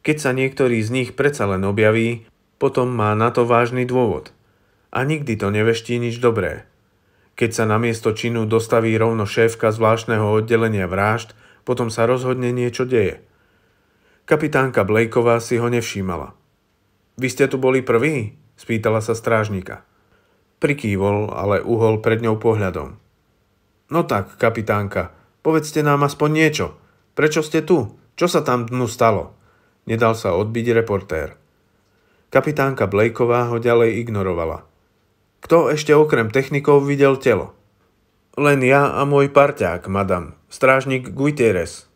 Keď sa niektorý z nich predsa len objaví, potom má na to vážny dôvod. A nikdy to neveští nič dobré. Keď sa na miesto činu dostaví rovno šéfka zvláštneho oddelenia vražd, potom sa rozhodne niečo deje. Kapitánka Blakeová si ho nevšímala. Vy ste tu boli prví? spýtala sa strážnika. Prikývol, ale uhol pred ňou pohľadom. No tak, kapitánka, povedzte nám aspoň niečo. Prečo ste tu? Čo sa tam dnu stalo? Nedal sa odbiť reportér. Kapitánka Blakeová ho ďalej ignorovala. Kto ešte okrem technikov videl telo? Len ja a môj parťák, madam, strážnik Guitieres.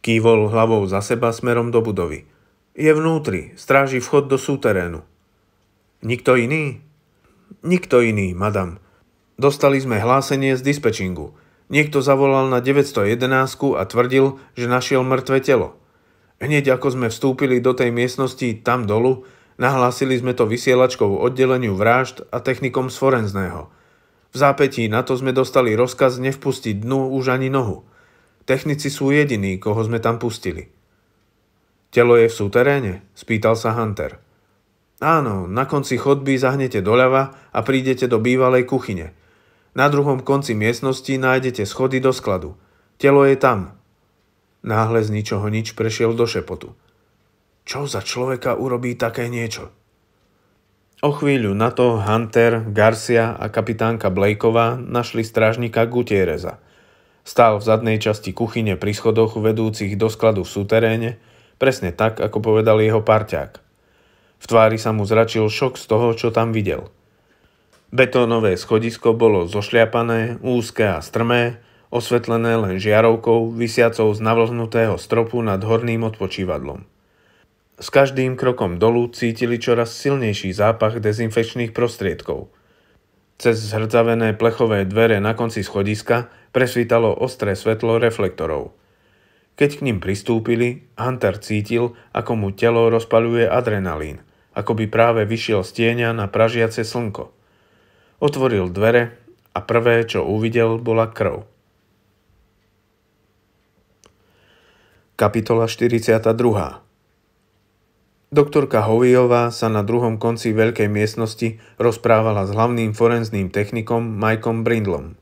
Kývol hlavou za seba smerom do budovy. Je vnútri, stráži vchod do súterénu. Nikto iný? Nikto iný, madam. Dostali sme hlásenie z dispečingu. Niekto zavolal na 911 a tvrdil, že našiel mŕtve telo. Hneď ako sme vstúpili do tej miestnosti tam dolu, Nahlásili sme to vysielačkou oddeleniu vražd a technikom z forenzného. V zápetí na to sme dostali rozkaz nevpustiť dnu už ani nohu. Technici sú jediní, koho sme tam pustili. Telo je v súteréne? Spýtal sa Hunter. Áno, na konci chodby zahnete doľava a prídete do bývalej kuchyne. Na druhom konci miestnosti nájdete schody do skladu. Telo je tam. Náhle z ničoho nič prešiel do šepotu. Čo za človeka urobí také niečo? O chvíľu na to Hunter, Garcia a kapitánka Blakeová našli strážnika Gutiereza. Stál v zadnej časti kuchyne pri schodoch vedúcich do skladu v súteréne, presne tak, ako povedal jeho parťák. V tvári sa mu zračil šok z toho, čo tam videl. Betónové schodisko bolo zošliapané, úzke a strmé, osvetlené len žiarovkou, vysiacou z navlhnutého stropu nad horným odpočívadlom. S každým krokom dolu cítili čoraz silnejší zápach dezinfekčných prostriedkov. Cez zhrdzavené plechové dvere na konci schodiska presvítalo ostré svetlo reflektorov. Keď k ním pristúpili, Hunter cítil, ako mu telo rozpaľuje adrenalín, ako by práve vyšiel z tieňa na pražiace slnko. Otvoril dvere a prvé, čo uvidel, bola krv. Kapitola 42 Doktorka Hoviová sa na druhom konci veľkej miestnosti rozprávala s hlavným forenzným technikom Mikeom Brindlom.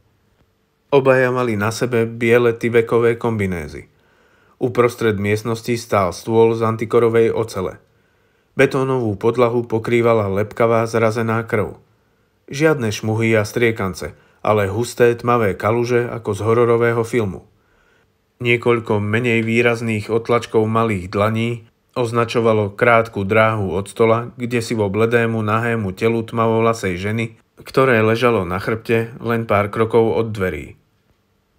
Obaja mali na sebe biele tyvekové kombinézy. Uprostred miestnosti stál stôl z antikorovej ocele. Betónovú podlahu pokrývala lepkavá zrazená krv. Žiadne šmuhy a striekance, ale husté tmavé kaluže ako z hororového filmu. Niekoľko menej výrazných otlačkov malých dlaní označovalo krátku dráhu od stola, kde si vo bledému, nahému telu tmavovlasej ženy, ktoré ležalo na chrbte len pár krokov od dverí.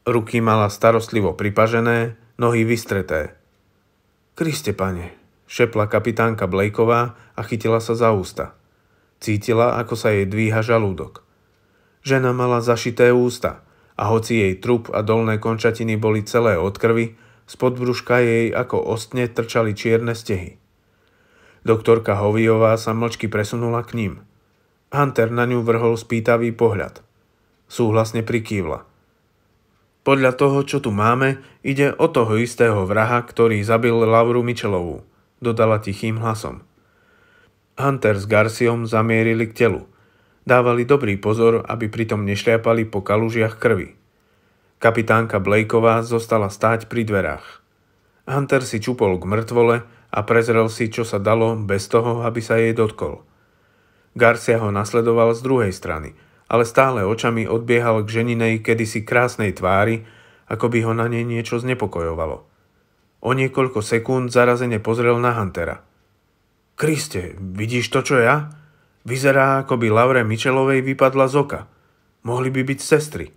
Ruky mala starostlivo pripažené, nohy vystreté. Kriste, pane, šepla kapitánka Blakeová a chytila sa za ústa. Cítila, ako sa jej dvíha žalúdok. Žena mala zašité ústa a hoci jej trup a dolné končatiny boli celé od krvi, Spod brúška jej ako ostne trčali čierne stehy. Doktorka Hoviová sa mlčky presunula k ním. Hunter na ňu vrhol spýtavý pohľad. Súhlasne prikývla. Podľa toho, čo tu máme, ide o toho istého vraha, ktorý zabil Lauru Mičelovú, dodala tichým hlasom. Hunter s Garciom zamierili k telu. Dávali dobrý pozor, aby pritom nešľapali po kalužiach krvi. Kapitánka Blakeová zostala stáť pri dverách. Hunter si čupol k mŕtvole a prezrel si, čo sa dalo, bez toho, aby sa jej dotkol. Garcia ho nasledoval z druhej strany, ale stále očami odbiehal k ženinej kedysi krásnej tvári, ako by ho na nej niečo znepokojovalo. O niekoľko sekúnd zarazene pozrel na Huntera. Kriste, vidíš to, čo ja? Vyzerá, ako by Laure Michelovej vypadla z oka. Mohli by byť sestry.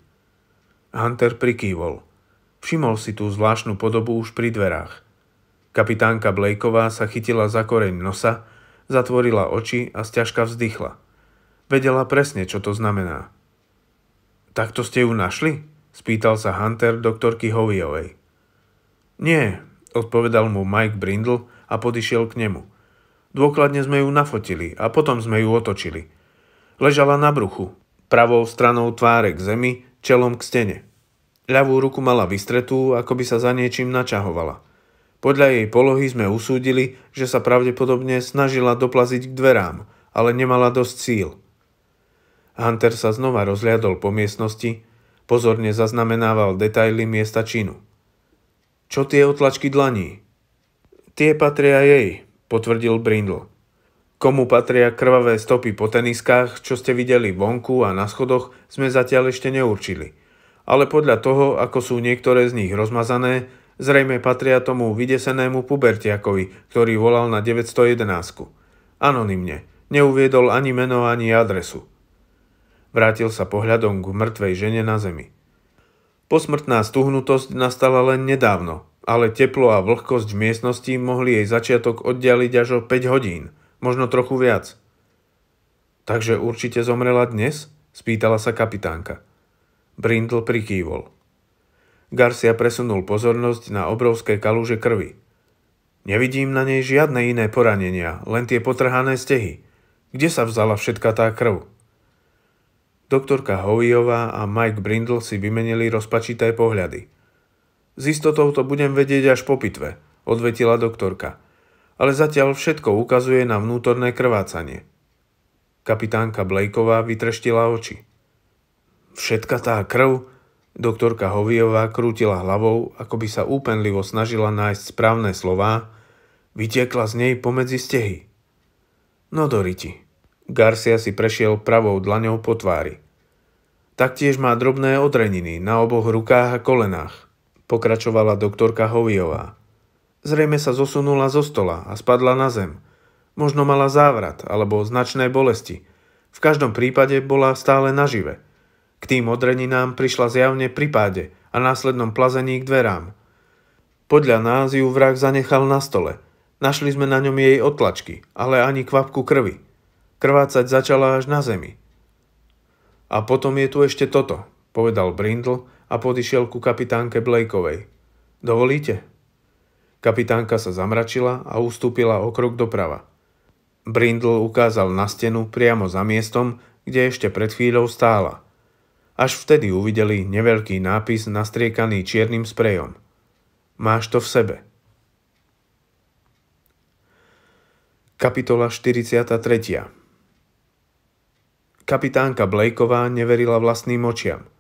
Hunter prikývol. Všimol si tú zvláštnu podobu už pri dverách. Kapitánka Blakeová sa chytila za koreň nosa, zatvorila oči a stiažka vzdychla. Vedela presne, čo to znamená. Takto ste ju našli? spýtal sa Hunter doktorky Hoviovej. Nie, odpovedal mu Mike Brindle a podišiel k nemu. Dôkladne sme ju nafotili a potom sme ju otočili. Ležala na bruchu, pravou stranou tvárek k zemi čelom k stene. Ľavú ruku mala vystretú, ako by sa za niečím načahovala. Podľa jej polohy sme usúdili, že sa pravdepodobne snažila doplaziť k dverám, ale nemala dosť síl. Hunter sa znova rozliadol po miestnosti, pozorne zaznamenával detaily miesta činu. Čo tie otlačky dlaní? Tie patria jej, potvrdil Brindle. Komu patria krvavé stopy po teniskách, čo ste videli vonku a na schodoch, sme zatiaľ ešte neurčili. Ale podľa toho, ako sú niektoré z nich rozmazané, zrejme patria tomu vydesenému pubertiakovi, ktorý volal na 911. Anonymne. Neuviedol ani meno, ani adresu. Vrátil sa pohľadom k mŕtvej žene na zemi. Posmrtná stuhnutosť nastala len nedávno, ale teplo a vlhkosť v miestnosti mohli jej začiatok oddialiť až o 5 hodín – možno trochu viac. Takže určite zomrela dnes? spýtala sa kapitánka. Brindle prikývol. Garcia presunul pozornosť na obrovské kalúže krvi. Nevidím na nej žiadne iné poranenia, len tie potrhané stehy. Kde sa vzala všetka tá krv? Doktorka Hoviová a Mike Brindle si vymenili rozpačité pohľady. Z istotou to budem vedieť až po pitve, odvetila doktorka ale zatiaľ všetko ukazuje na vnútorné krvácanie. Kapitánka Blakeová vytreštila oči. Všetka tá krv, doktorka Hoviová krútila hlavou, ako by sa úpenlivo snažila nájsť správne slová, vytiekla z nej pomedzi stehy. No doriti. Garcia si prešiel pravou dlaňou po tvári. Taktiež má drobné odreniny na oboch rukách a kolenách, pokračovala doktorka Hoviová. Zrejme sa zosunula zo stola a spadla na zem. Možno mala závrat alebo značné bolesti. V každom prípade bola stále nažive. K tým odreninám prišla zjavne pri páde a následnom plazení k dverám. Podľa nás ju vrah zanechal na stole. Našli sme na ňom jej otlačky, ale ani kvapku krvi. Krvácať začala až na zemi. A potom je tu ešte toto, povedal Brindle a podišiel ku kapitánke Blakeovej. Dovolíte? Kapitánka sa zamračila a ustúpila o krok doprava. Brindle ukázal na stenu priamo za miestom, kde ešte pred chvíľou stála. Až vtedy uvideli neveľký nápis nastriekaný čiernym sprejom. Máš to v sebe. Kapitola 43 Kapitánka Blakeová neverila vlastným očiam –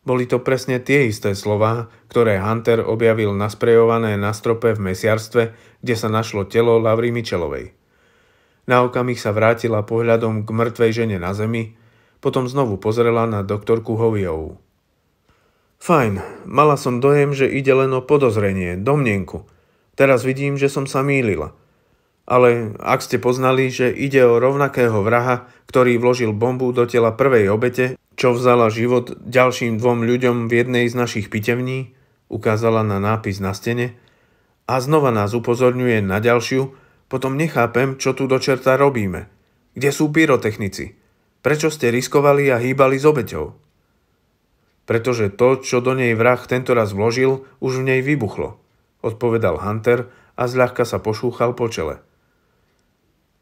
boli to presne tie isté slová, ktoré Hunter objavil nasprejované na strope v mesiarstve, kde sa našlo telo Lavry Mičelovej. Na okamih sa vrátila pohľadom k mŕtvej žene na zemi, potom znovu pozrela na doktorku Hoviovú. Fajn, mala som dojem, že ide len o podozrenie, domnenku. Teraz vidím, že som sa mýlila ale ak ste poznali, že ide o rovnakého vraha, ktorý vložil bombu do tela prvej obete, čo vzala život ďalším dvom ľuďom v jednej z našich pitevní, ukázala na nápis na stene, a znova nás upozorňuje na ďalšiu, potom nechápem, čo tu do čerta robíme. Kde sú pyrotechnici? Prečo ste riskovali a hýbali s obeťou? Pretože to, čo do nej vrah tento raz vložil, už v nej vybuchlo, odpovedal Hunter a zľahka sa pošúchal po čele.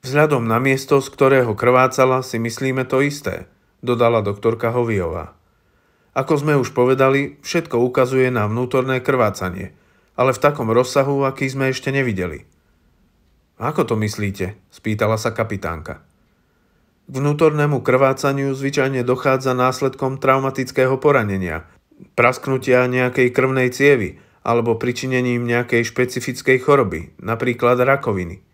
Vzhľadom na miesto, z ktorého krvácala, si myslíme to isté, dodala doktorka Hoviová. Ako sme už povedali, všetko ukazuje na vnútorné krvácanie, ale v takom rozsahu, aký sme ešte nevideli. Ako to myslíte? spýtala sa kapitánka. K vnútornému krvácaniu zvyčajne dochádza následkom traumatického poranenia, prasknutia nejakej krvnej cievy alebo pričinením nejakej špecifickej choroby, napríklad rakoviny.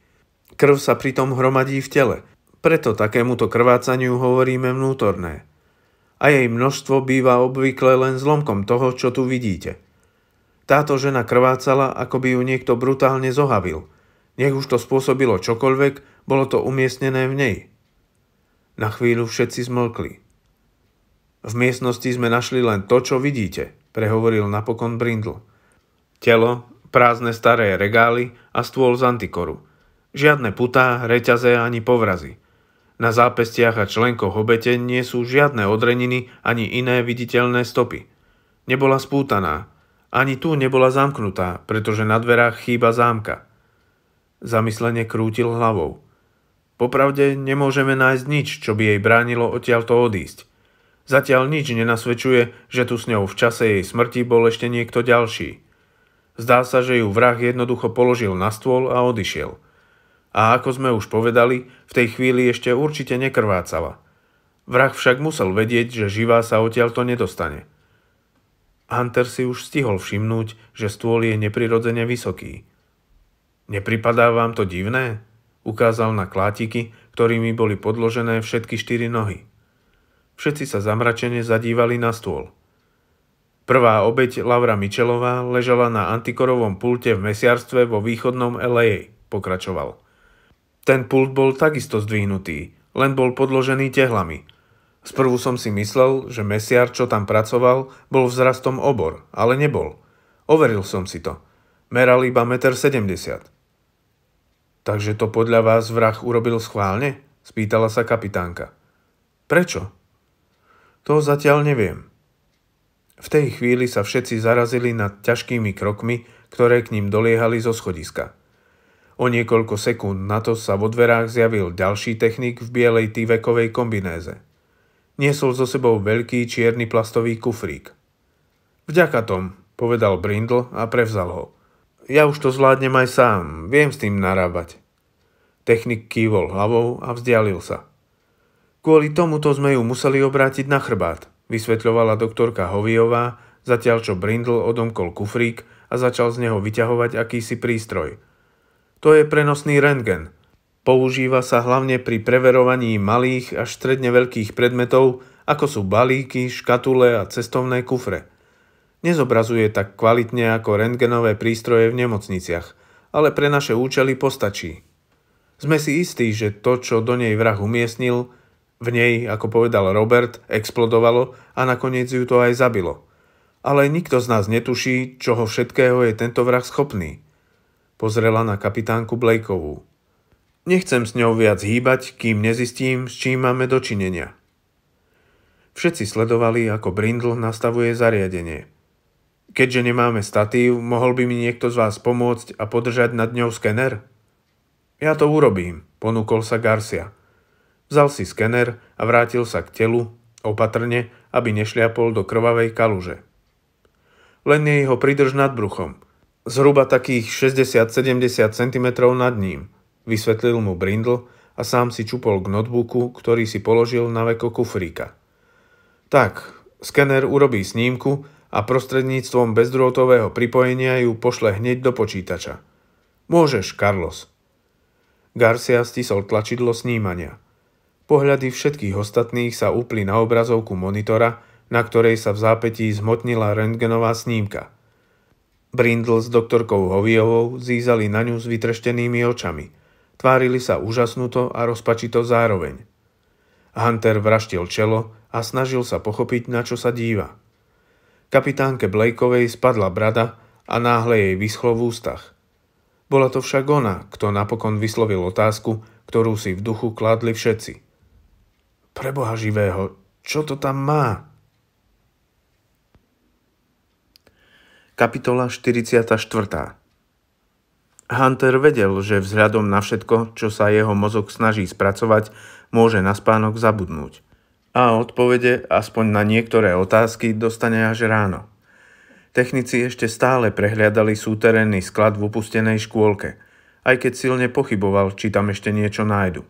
Krv sa pritom hromadí v tele, preto takémuto krvácaniu hovoríme vnútorné. A jej množstvo býva obvykle len zlomkom toho, čo tu vidíte. Táto žena krvácala, ako by ju niekto brutálne zohavil. Nech už to spôsobilo čokoľvek, bolo to umiestnené v nej. Na chvíľu všetci zmlkli. V miestnosti sme našli len to, čo vidíte, prehovoril napokon Brindl. Telo, prázdne staré regály a stôl z antikoru – Žiadne putá, reťaze ani povrazy. Na zápestiach a členkoch obete nie sú žiadne odreniny ani iné viditeľné stopy. Nebola spútaná, ani tu nebola zamknutá, pretože na dverách chýba zámka. Zamyslenie krútil hlavou. Popravde nemôžeme nájsť nič, čo by jej bránilo odtiaľto odísť. Zatiaľ nič nenasvedčuje, že tu s ňou v čase jej smrti bol ešte niekto ďalší. Zdá sa, že ju vrah jednoducho položil na stôl a odišiel – a ako sme už povedali, v tej chvíli ešte určite nekrvácala. Vrah však musel vedieť, že živá sa odtiaľto nedostane. Hunter si už stihol všimnúť, že stôl je neprirodzene vysoký. Nepripadá vám to divné? Ukázal na klátiky, ktorými boli podložené všetky štyri nohy. Všetci sa zamračene zadívali na stôl. Prvá obeď Laura Mičelová ležala na antikorovom pulte v mesiarstve vo východnom LA, pokračoval. Ten pult bol takisto zdvihnutý, len bol podložený tehlami. Sprvu som si myslel, že mesiar, čo tam pracoval, bol vzrastom obor, ale nebol. Overil som si to. Meral iba 1,70 m. Takže to podľa vás vrah urobil schválne? Spýtala sa kapitánka. Prečo? To zatiaľ neviem. V tej chvíli sa všetci zarazili nad ťažkými krokmi, ktoré k ním doliehali zo schodiska. O niekoľko sekúnd na to sa vo dverách zjavil ďalší technik v bielej tývekovej kombinéze. Niesol so sebou veľký čierny plastový kufrík. Vďaka tom, povedal Brindl a prevzal ho. Ja už to zvládnem aj sám, viem s tým narábať. Technik kývol hlavou a vzdialil sa. Kvôli tomuto sme ju museli obrátiť na chrbát, vysvetľovala doktorka Hoviová, zatiaľ čo Brindl odomkol kufrík a začal z neho vyťahovať akýsi prístroj – to je prenosný rentgen. Používa sa hlavne pri preverovaní malých až stredne veľkých predmetov, ako sú balíky, škatule a cestovné kufre. Nezobrazuje tak kvalitne ako rentgenové prístroje v nemocniciach, ale pre naše účely postačí. Sme si istí, že to, čo do nej vrah umiestnil, v nej, ako povedal Robert, explodovalo a nakoniec ju to aj zabilo. Ale nikto z nás netuší, čoho všetkého je tento vrah schopný. Pozrela na kapitánku Blakeovú. Nechcem s ňou viac hýbať, kým nezistím, s čím máme dočinenia. Všetci sledovali, ako Brindl nastavuje zariadenie. Keďže nemáme statív, mohol by mi niekto z vás pomôcť a podržať nad ňou skener? Ja to urobím, ponúkol sa Garcia. Vzal si skener a vrátil sa k telu, opatrne, aby nešliapol do krvavej kaluže. Len jej ho pridrž nad bruchom, Zhruba takých 60-70 cm nad ním, vysvetlil mu Brindl a sám si čupol k notebooku, ktorý si položil na veko kufríka. Tak, skener urobí snímku a prostredníctvom bezdrôtového pripojenia ju pošle hneď do počítača. Môžeš, Carlos. Garcia stisol tlačidlo snímania. Pohľady všetkých ostatných sa upli na obrazovku monitora, na ktorej sa v zápetí zmotnila rentgenová snímka – Brindl s doktorkou Hoviovou zízali na ňu s vytreštenými očami. Tvárili sa úžasnuto a rozpačito zároveň. Hunter vraštil čelo a snažil sa pochopiť, na čo sa díva. Kapitánke Blakeovej spadla brada a náhle jej vyschlo v ústach. Bola to však ona, kto napokon vyslovil otázku, ktorú si v duchu kladli všetci. Preboha živého, čo to tam má? Kapitola 44. Hunter vedel, že vzhľadom na všetko, čo sa jeho mozog snaží spracovať, môže na spánok zabudnúť. A odpovede aspoň na niektoré otázky dostane až ráno. Technici ešte stále prehliadali súterénny sklad v opustenej škôlke, aj keď silne pochyboval, či tam ešte niečo nájdu.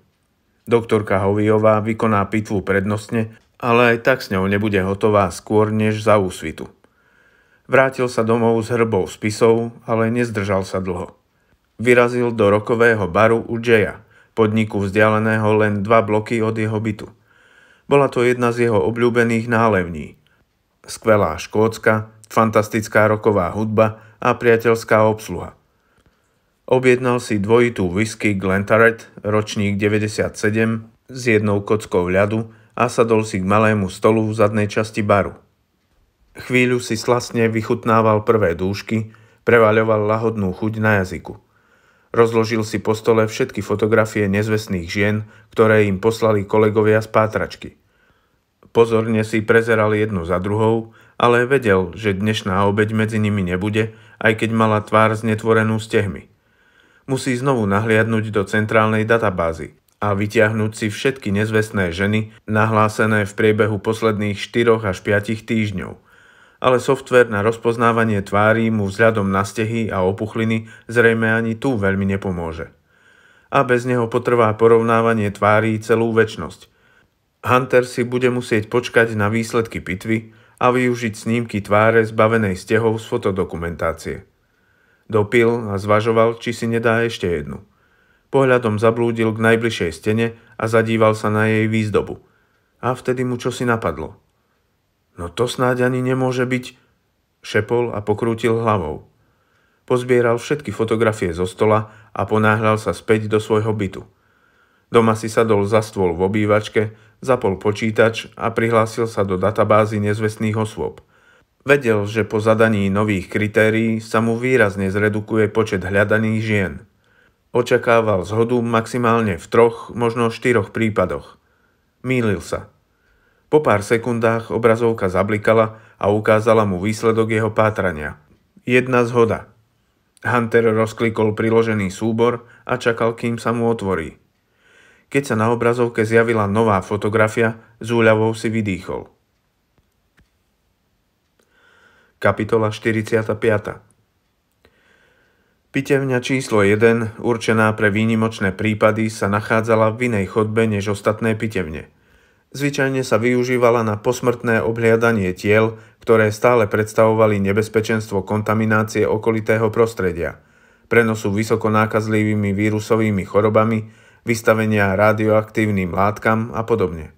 Doktorka Hoviová vykoná pitvu prednostne, ale aj tak s ňou nebude hotová skôr než za úsvitu. Vrátil sa domov s hrbou spisov, ale nezdržal sa dlho. Vyrazil do rokového baru u Jaya, podniku vzdialeného len dva bloky od jeho bytu. Bola to jedna z jeho obľúbených nálevní. Skvelá škótska, fantastická roková hudba a priateľská obsluha. Objednal si dvojitú whisky Glentaret, ročník 97, s jednou kockou ľadu a sadol si k malému stolu v zadnej časti baru. Chvíľu si slasne vychutnával prvé dúšky, prevaľoval lahodnú chuť na jazyku. Rozložil si po stole všetky fotografie nezvestných žien, ktoré im poslali kolegovia z pátračky. Pozorne si prezeral jednu za druhou, ale vedel, že dnešná obeď medzi nimi nebude, aj keď mala tvár znetvorenú stehmi. Musí znovu nahliadnúť do centrálnej databázy a vyťahnuť si všetky nezvestné ženy nahlásené v priebehu posledných 4 až 5 týždňov ale software na rozpoznávanie tvári mu vzhľadom na stehy a opuchliny zrejme ani tu veľmi nepomôže. A bez neho potrvá porovnávanie tvári celú väčnosť. Hunter si bude musieť počkať na výsledky pitvy a využiť snímky tváre zbavenej stehov z fotodokumentácie. Dopil a zvažoval, či si nedá ešte jednu. Pohľadom zablúdil k najbližšej stene a zadíval sa na jej výzdobu. A vtedy mu čosi napadlo – No to snáď ani nemôže byť, šepol a pokrútil hlavou. Pozbieral všetky fotografie zo stola a ponáhľal sa späť do svojho bytu. Doma si sadol za stôl v obývačke, zapol počítač a prihlásil sa do databázy nezvestných osôb. Vedel, že po zadaní nových kritérií sa mu výrazne zredukuje počet hľadaných žien. Očakával zhodu maximálne v troch, možno štyroch prípadoch. Mýlil sa. Po pár sekundách obrazovka zablikala a ukázala mu výsledok jeho pátrania. Jedna zhoda. Hunter rozklikol priložený súbor a čakal, kým sa mu otvorí. Keď sa na obrazovke zjavila nová fotografia, z úľavou si vydýchol. Kapitola 45. Pitevňa číslo 1, určená pre výnimočné prípady, sa nachádzala v inej chodbe než ostatné pitevne – zvyčajne sa využívala na posmrtné obhliadanie tiel, ktoré stále predstavovali nebezpečenstvo kontaminácie okolitého prostredia, prenosu vysokonákazlivými vírusovými chorobami, vystavenia radioaktívnym látkam a podobne.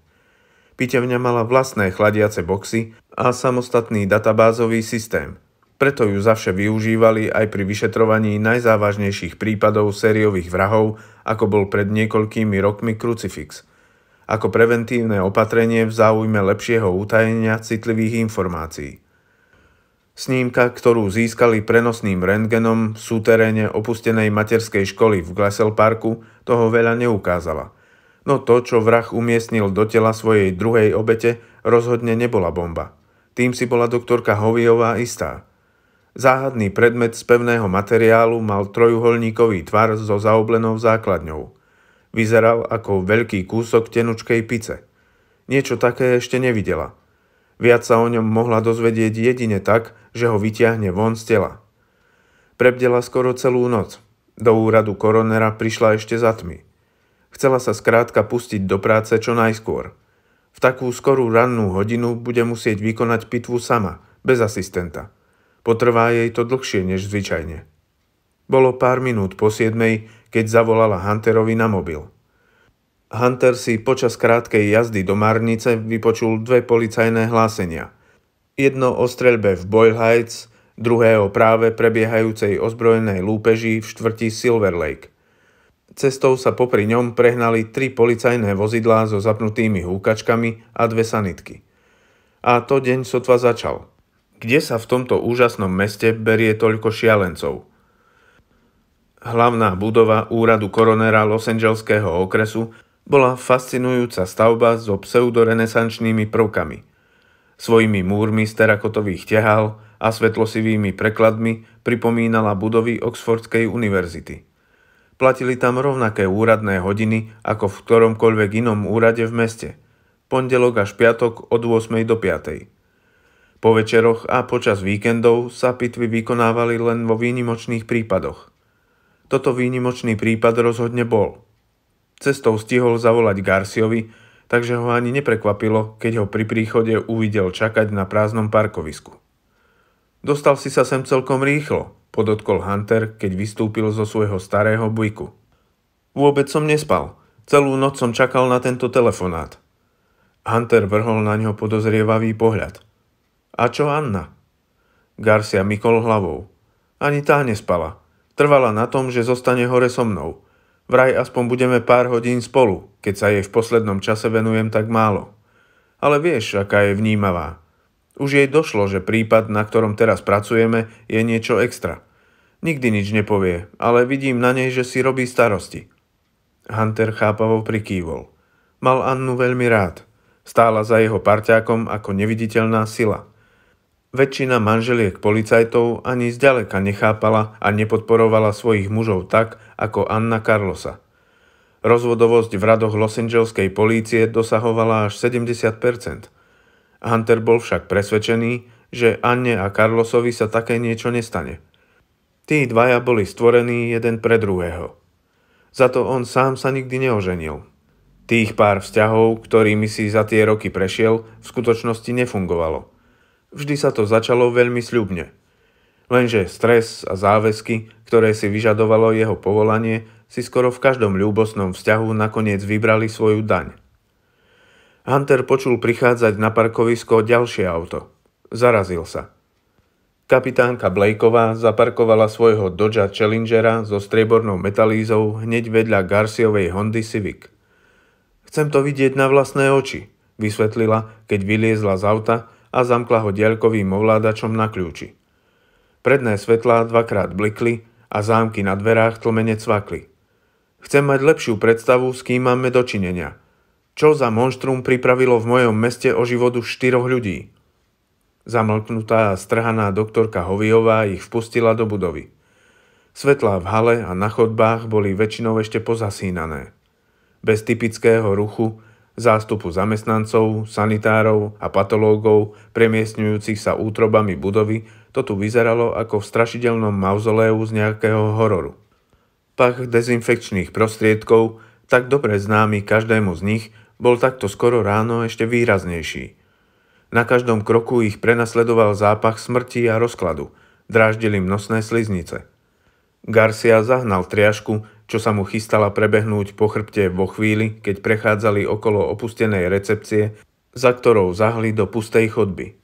Pitevňa mala vlastné chladiace boxy a samostatný databázový systém. Preto ju zavše využívali aj pri vyšetrovaní najzávažnejších prípadov sériových vrahov, ako bol pred niekoľkými rokmi krucifix – ako preventívne opatrenie v záujme lepšieho utajenia citlivých informácií. Snímka, ktorú získali prenosným rentgenom v súteréne opustenej materskej školy v Glassel Parku, toho veľa neukázala. No to, čo vrah umiestnil do tela svojej druhej obete, rozhodne nebola bomba. Tým si bola doktorka Hoviová istá. Záhadný predmet z pevného materiálu mal trojuholníkový tvar so zaoblenou základňou – Vyzeral ako veľký kúsok tenučkej pice. Niečo také ešte nevidela. Viac sa o ňom mohla dozvedieť jedine tak, že ho vyťahne von z tela. Prebdela skoro celú noc. Do úradu koronera prišla ešte za tmy. Chcela sa skrátka pustiť do práce čo najskôr. V takú skorú rannú hodinu bude musieť vykonať pitvu sama, bez asistenta. Potrvá jej to dlhšie než zvyčajne. Bolo pár minút po siedmej, keď zavolala Hunterovi na mobil. Hunter si počas krátkej jazdy do Marnice vypočul dve policajné hlásenia. Jedno o streľbe v Boyle Heights, druhé o práve prebiehajúcej ozbrojenej lúpeži v štvrti Silver Lake. Cestou sa popri ňom prehnali tri policajné vozidlá so zapnutými húkačkami a dve sanitky. A to deň sotva začal. Kde sa v tomto úžasnom meste berie toľko šialencov – hlavná budova úradu koronera Los Angeleského okresu, bola fascinujúca stavba so pseudorenesančnými prvkami. Svojimi múrmi z terakotových tehál a svetlosivými prekladmi pripomínala budovy Oxfordskej univerzity. Platili tam rovnaké úradné hodiny ako v ktoromkoľvek inom úrade v meste. Pondelok až piatok od 8. do 5. Po večeroch a počas víkendov sa pitvy vykonávali len vo výnimočných prípadoch toto výnimočný prípad rozhodne bol. Cestou stihol zavolať Garciovi, takže ho ani neprekvapilo, keď ho pri príchode uvidel čakať na prázdnom parkovisku. Dostal si sa sem celkom rýchlo, podotkol Hunter, keď vystúpil zo svojho starého bujku. Vôbec som nespal. Celú noc som čakal na tento telefonát. Hunter vrhol na ňo podozrievavý pohľad. A čo Anna? Garcia mykol hlavou. Ani tá nespala. Trvala na tom, že zostane hore so mnou. Vraj aspoň budeme pár hodín spolu, keď sa jej v poslednom čase venujem tak málo. Ale vieš, aká je vnímavá. Už jej došlo, že prípad, na ktorom teraz pracujeme, je niečo extra. Nikdy nič nepovie, ale vidím na nej, že si robí starosti. Hunter chápavo prikývol. Mal Annu veľmi rád. Stála za jeho parťákom ako neviditeľná sila – Väčšina manželiek policajtov ani zďaleka nechápala a nepodporovala svojich mužov tak, ako Anna Carlosa. Rozvodovosť v radoch Los Angeleskej polície dosahovala až 70%. Hunter bol však presvedčený, že Anne a Carlosovi sa také niečo nestane. Tí dvaja boli stvorení jeden pre druhého. Za to on sám sa nikdy neoženil. Tých pár vzťahov, ktorými si za tie roky prešiel, v skutočnosti nefungovalo – Vždy sa to začalo veľmi sľubne. Lenže stres a záväzky, ktoré si vyžadovalo jeho povolanie, si skoro v každom ľúbosnom vzťahu nakoniec vybrali svoju daň. Hunter počul prichádzať na parkovisko ďalšie auto. Zarazil sa. Kapitánka Blakeová zaparkovala svojho Dodge Challengera so striebornou metalízou hneď vedľa Garciovej Hondy Civic. Chcem to vidieť na vlastné oči, vysvetlila, keď vyliezla z auta a zamkla ho diaľkovým ovládačom na kľúči. Predné svetlá dvakrát blikli a zámky na dverách tlmene cvakli. Chcem mať lepšiu predstavu, s kým máme dočinenia. Čo za monštrum pripravilo v mojom meste o životu štyroch ľudí? Zamlknutá a strhaná doktorka Hoviová ich vpustila do budovy. Svetlá v hale a na chodbách boli väčšinou ešte pozasínané. Bez typického ruchu zástupu zamestnancov, sanitárov a patológov, premiestňujúcich sa útrobami budovy, to tu vyzeralo ako v strašidelnom mauzoléu z nejakého hororu. Pach dezinfekčných prostriedkov, tak dobre známy každému z nich, bol takto skoro ráno ešte výraznejší. Na každom kroku ich prenasledoval zápach smrti a rozkladu, dráždili nosné sliznice. Garcia zahnal triašku, čo sa mu chystala prebehnúť po chrbte vo chvíli, keď prechádzali okolo opustenej recepcie, za ktorou zahli do pustej chodby.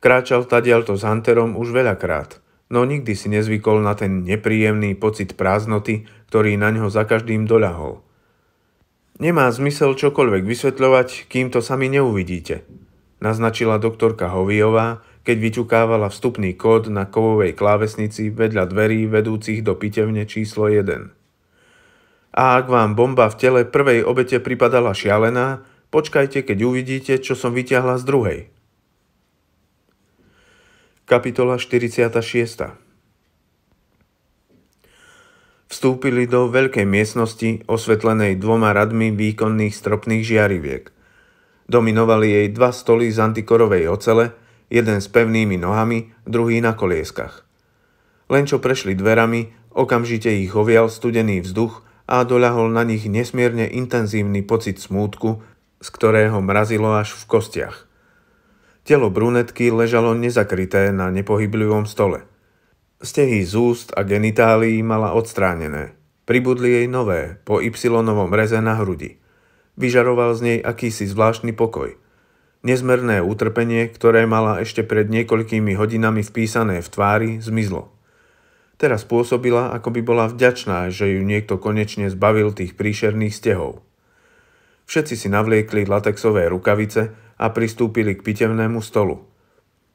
Kráčal tadialto s Hunterom už veľakrát, no nikdy si nezvykol na ten nepríjemný pocit prázdnoty, ktorý na ňo za každým doľahol. Nemá zmysel čokoľvek vysvetľovať, kým to sami neuvidíte, naznačila doktorka Hoviová, keď vyťukávala vstupný kód na kovovej klávesnici vedľa dverí vedúcich do pitevne číslo 1. A ak vám bomba v tele prvej obete pripadala šialená, počkajte, keď uvidíte, čo som vyťahla z druhej. Kapitola 46 Vstúpili do veľkej miestnosti, osvetlenej dvoma radmi výkonných stropných žiariviek. Dominovali jej dva stoly z antikorovej ocele, jeden s pevnými nohami, druhý na kolieskach. Len čo prešli dverami, okamžite ich ovial studený vzduch a doľahol na nich nesmierne intenzívny pocit smútku, z ktorého mrazilo až v kostiach. Telo brunetky ležalo nezakryté na nepohyblivom stole. Stehy z úst a genitálií mala odstránené. Pribudli jej nové, po Y-novom reze na hrudi. Vyžaroval z nej akýsi zvláštny pokoj – Nezmerné utrpenie, ktoré mala ešte pred niekoľkými hodinami vpísané v tvári, zmizlo. Teraz pôsobila, ako by bola vďačná, že ju niekto konečne zbavil tých príšerných stehov. Všetci si navliekli latexové rukavice a pristúpili k pitevnému stolu.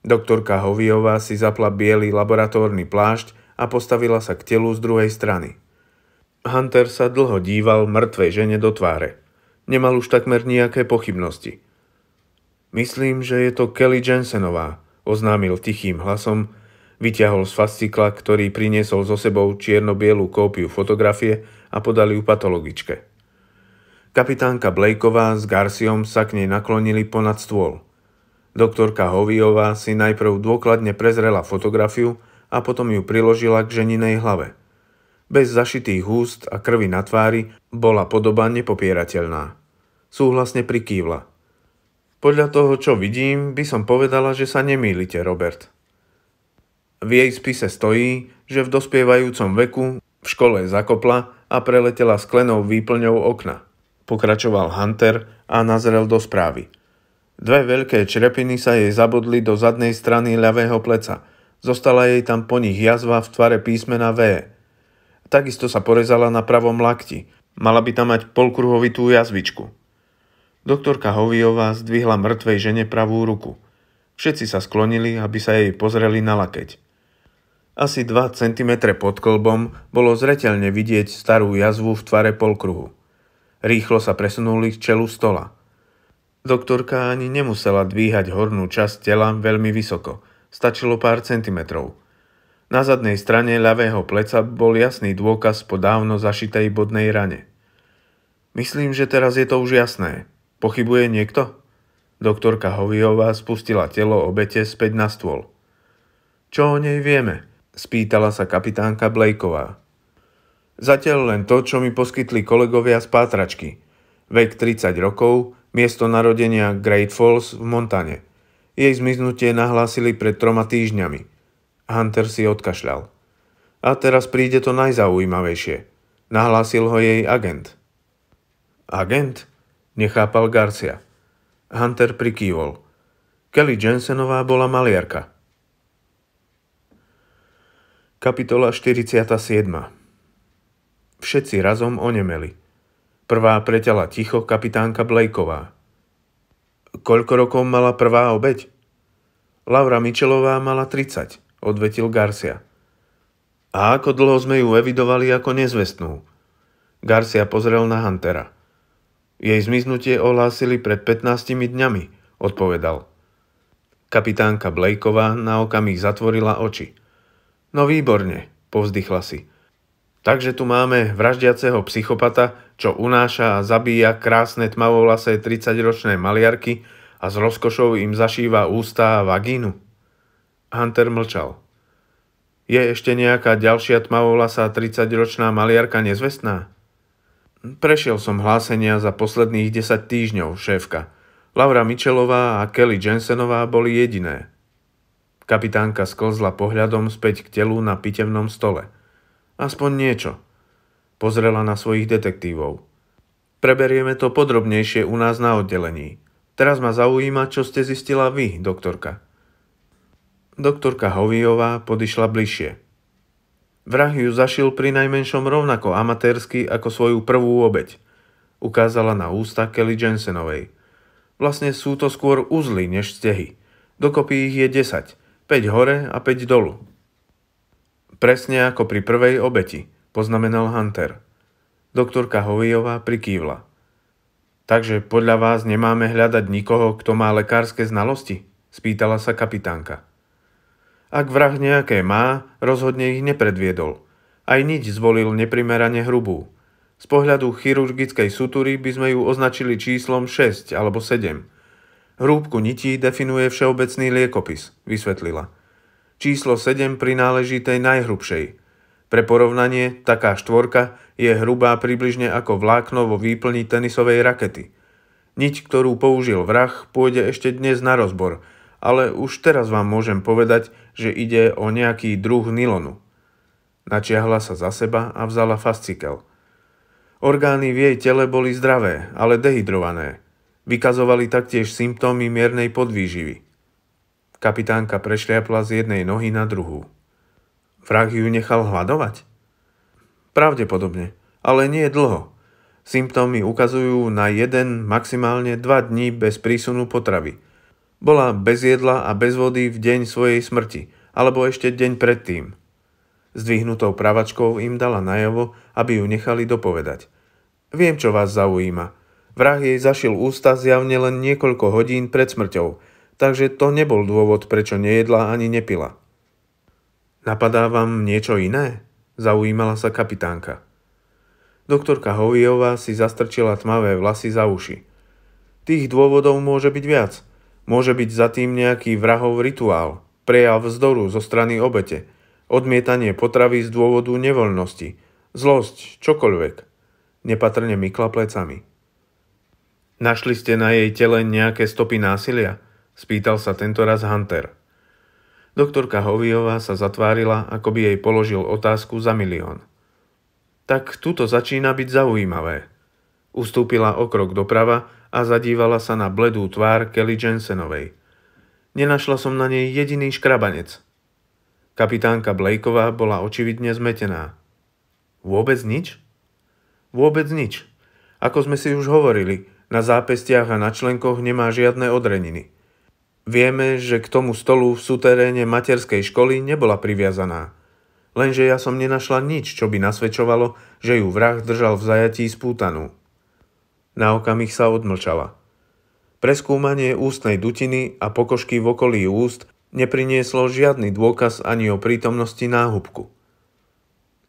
Doktorka Hoviová si zapla biely laboratórny plášť a postavila sa k telu z druhej strany. Hunter sa dlho díval mŕtvej žene do tváre. Nemal už takmer nejaké pochybnosti. Myslím, že je to Kelly Jensenová, oznámil tichým hlasom, Vyťahol z fascikla, ktorý priniesol so sebou čierno-bielú kópiu fotografie a podal ju patologičke. Kapitánka Blakeová s Garciom sa k nej naklonili ponad stôl. Doktorka Hoviová si najprv dôkladne prezrela fotografiu a potom ju priložila k ženinej hlave. Bez zašitých úst a krvi na tvári bola podoba nepopierateľná. Súhlasne prikývla. Podľa toho, čo vidím, by som povedala, že sa nemýlite, Robert – v jej spise stojí, že v dospievajúcom veku v škole zakopla a preletela sklenou výplňou okna. Pokračoval Hunter a nazrel do správy. Dve veľké črepiny sa jej zabodli do zadnej strany ľavého pleca. Zostala jej tam po nich jazva v tvare písmena V. Takisto sa porezala na pravom lakti. Mala by tam mať polkruhovitú jazvičku. Doktorka Hoviová zdvihla mŕtvej žene pravú ruku. Všetci sa sklonili, aby sa jej pozreli na lakeť. Asi 2 cm pod kolbom bolo zretelne vidieť starú jazvu v tvare polkruhu. Rýchlo sa presunuli k čelu stola. Doktorka ani nemusela dvíhať hornú časť tela veľmi vysoko, stačilo pár centimetrov. Na zadnej strane ľavého pleca bol jasný dôkaz po dávno zašitej bodnej rane. Myslím, že teraz je to už jasné. Pochybuje niekto? Doktorka Hoviová spustila telo obete späť na stôl. Čo o nej vieme? spýtala sa kapitánka Blakeová. Zatiaľ len to, čo mi poskytli kolegovia z pátračky. Vek 30 rokov, miesto narodenia Great Falls v Montane. Jej zmiznutie nahlásili pred troma týždňami. Hunter si odkašľal. A teraz príde to najzaujímavejšie. Nahlásil ho jej agent. Agent? Nechápal Garcia. Hunter prikývol. Kelly Jensenová bola maliarka. Kapitola 47. Všetci razom onemeli. Prvá preťala ticho kapitánka Blakeová. Koľko rokov mala prvá obeď? Laura Mičelová mala 30, odvetil Garcia. A ako dlho sme ju evidovali ako nezvestnú? Garcia pozrel na Huntera. Jej zmiznutie ohlásili pred 15 dňami, odpovedal. Kapitánka Blakeová na okamih zatvorila oči – No výborne, povzdychla si. Takže tu máme vraždiaceho psychopata, čo unáša a zabíja krásne tmavovlasé 30-ročné maliarky a s rozkošou im zašíva ústa a vagínu. Hunter mlčal. Je ešte nejaká ďalšia tmavovlasá 30-ročná maliarka nezvestná? Prešiel som hlásenia za posledných 10 týždňov, šéfka. Laura Mičelová a Kelly Jensenová boli jediné – Kapitánka sklzla pohľadom späť k telu na pitevnom stole. Aspoň niečo. Pozrela na svojich detektívov. Preberieme to podrobnejšie u nás na oddelení. Teraz ma zaujíma, čo ste zistila vy, doktorka. Doktorka Hovijová podišla bližšie. Vrah ju zašil pri najmenšom rovnako amatérsky ako svoju prvú obeď. Ukázala na ústa Kelly Jensenovej. Vlastne sú to skôr uzly než stehy. Dokopy ich je 10 5 hore a 5 dolu. Presne ako pri prvej obeti, poznamenal Hunter. Doktorka Hovijová prikývla. Takže podľa vás nemáme hľadať nikoho, kto má lekárske znalosti? Spýtala sa kapitánka. Ak vrah nejaké má, rozhodne ich nepredviedol. Aj nič zvolil neprimerane hrubú. Z pohľadu chirurgickej sutúry by sme ju označili číslom 6 alebo 7. Hrúbku nití definuje všeobecný liekopis, vysvetlila. Číslo 7 prináleží tej najhrubšej. Pre porovnanie, taká štvorka je hrubá približne ako vlákno vo výplni tenisovej rakety. Niť, ktorú použil vrah, pôjde ešte dnes na rozbor, ale už teraz vám môžem povedať, že ide o nejaký druh nylonu. Načiahla sa za seba a vzala fascikel. Orgány v jej tele boli zdravé, ale dehydrované – Vykazovali taktiež symptómy miernej podvýživy. Kapitánka prešliapla z jednej nohy na druhú. Vrah ju nechal hľadovať? Pravdepodobne, ale nie dlho. Symptómy ukazujú na jeden, maximálne dva dní bez prísunu potravy. Bola bez jedla a bez vody v deň svojej smrti, alebo ešte deň predtým. Zdvihnutou pravačkou im dala najavo, aby ju nechali dopovedať. Viem, čo vás zaujíma – Vrah jej zašil ústa zjavne len niekoľko hodín pred smrťou, takže to nebol dôvod, prečo nejedla ani nepila. Napadá vám niečo iné? Zaujímala sa kapitánka. Doktorka Hoviová si zastrčila tmavé vlasy za uši. Tých dôvodov môže byť viac. Môže byť za tým nejaký vrahov rituál, prejav vzdoru zo strany obete, odmietanie potravy z dôvodu nevoľnosti, zlosť, čokoľvek. Nepatrne mykla plecami. Našli ste na jej tele nejaké stopy násilia? Spýtal sa tentoraz Hunter. Doktorka Hoviová sa zatvárila, ako by jej položil otázku za milión. Tak tuto začína byť zaujímavé. Ustúpila o krok doprava a zadívala sa na bledú tvár Kelly Jensenovej. Nenašla som na nej jediný škrabanec. Kapitánka Blakeová bola očividne zmetená. Vôbec nič? Vôbec nič. Ako sme si už hovorili, na zápestiach a na členkoch nemá žiadne odreniny. Vieme, že k tomu stolu v suteréne materskej školy nebola priviazaná. Lenže ja som nenašla nič, čo by nasvedčovalo, že ju vrah držal v zajatí spútanú. Na okamih sa odmlčala. Preskúmanie ústnej dutiny a pokožky v okolí úst neprinieslo žiadny dôkaz ani o prítomnosti náhubku.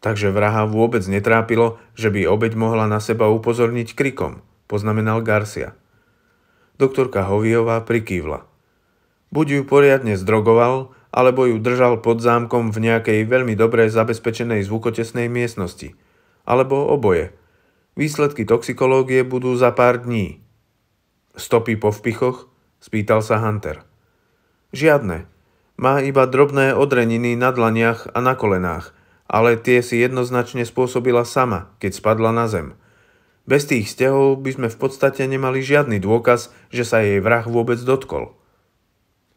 Takže vraha vôbec netrápilo, že by obeď mohla na seba upozorniť krikom – poznamenal Garcia. Doktorka Hoviová prikývla. Buď ju poriadne zdrogoval, alebo ju držal pod zámkom v nejakej veľmi dobre zabezpečenej zvukotesnej miestnosti. Alebo oboje. Výsledky toxikológie budú za pár dní. Stopy po vpichoch? Spýtal sa Hunter. Žiadne. Má iba drobné odreniny na dlaniach a na kolenách, ale tie si jednoznačne spôsobila sama, keď spadla na zem – bez tých stehov by sme v podstate nemali žiadny dôkaz, že sa jej vrah vôbec dotkol.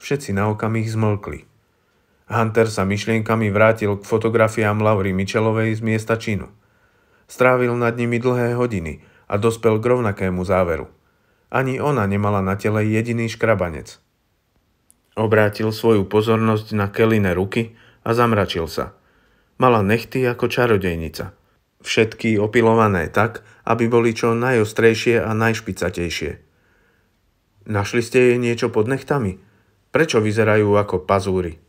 Všetci na okamih zmlkli. Hunter sa myšlienkami vrátil k fotografiám Laury Michelovej z miesta činu. Strávil nad nimi dlhé hodiny a dospel k rovnakému záveru. Ani ona nemala na tele jediný škrabanec. Obrátil svoju pozornosť na Kellyne ruky a zamračil sa. Mala nechty ako čarodejnica – všetky opilované tak, aby boli čo najostrejšie a najšpicatejšie. Našli ste jej niečo pod nechtami? Prečo vyzerajú ako pazúry?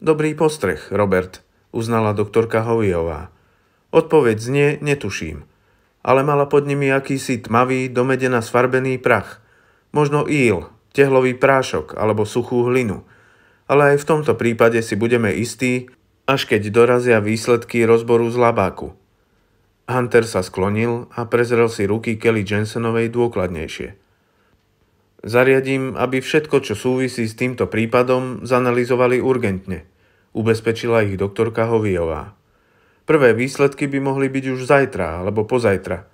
Dobrý postreh, Robert, uznala doktorka Hoviová. Odpoveď znie, netuším. Ale mala pod nimi akýsi tmavý, domedená sfarbený prach. Možno íl, tehlový prášok alebo suchú hlinu. Ale aj v tomto prípade si budeme istí, až keď dorazia výsledky rozboru z labáku – Hunter sa sklonil a prezrel si ruky Kelly Jensenovej dôkladnejšie. Zariadím, aby všetko, čo súvisí s týmto prípadom, zanalizovali urgentne, ubezpečila ich doktorka Hoviová. Prvé výsledky by mohli byť už zajtra alebo pozajtra.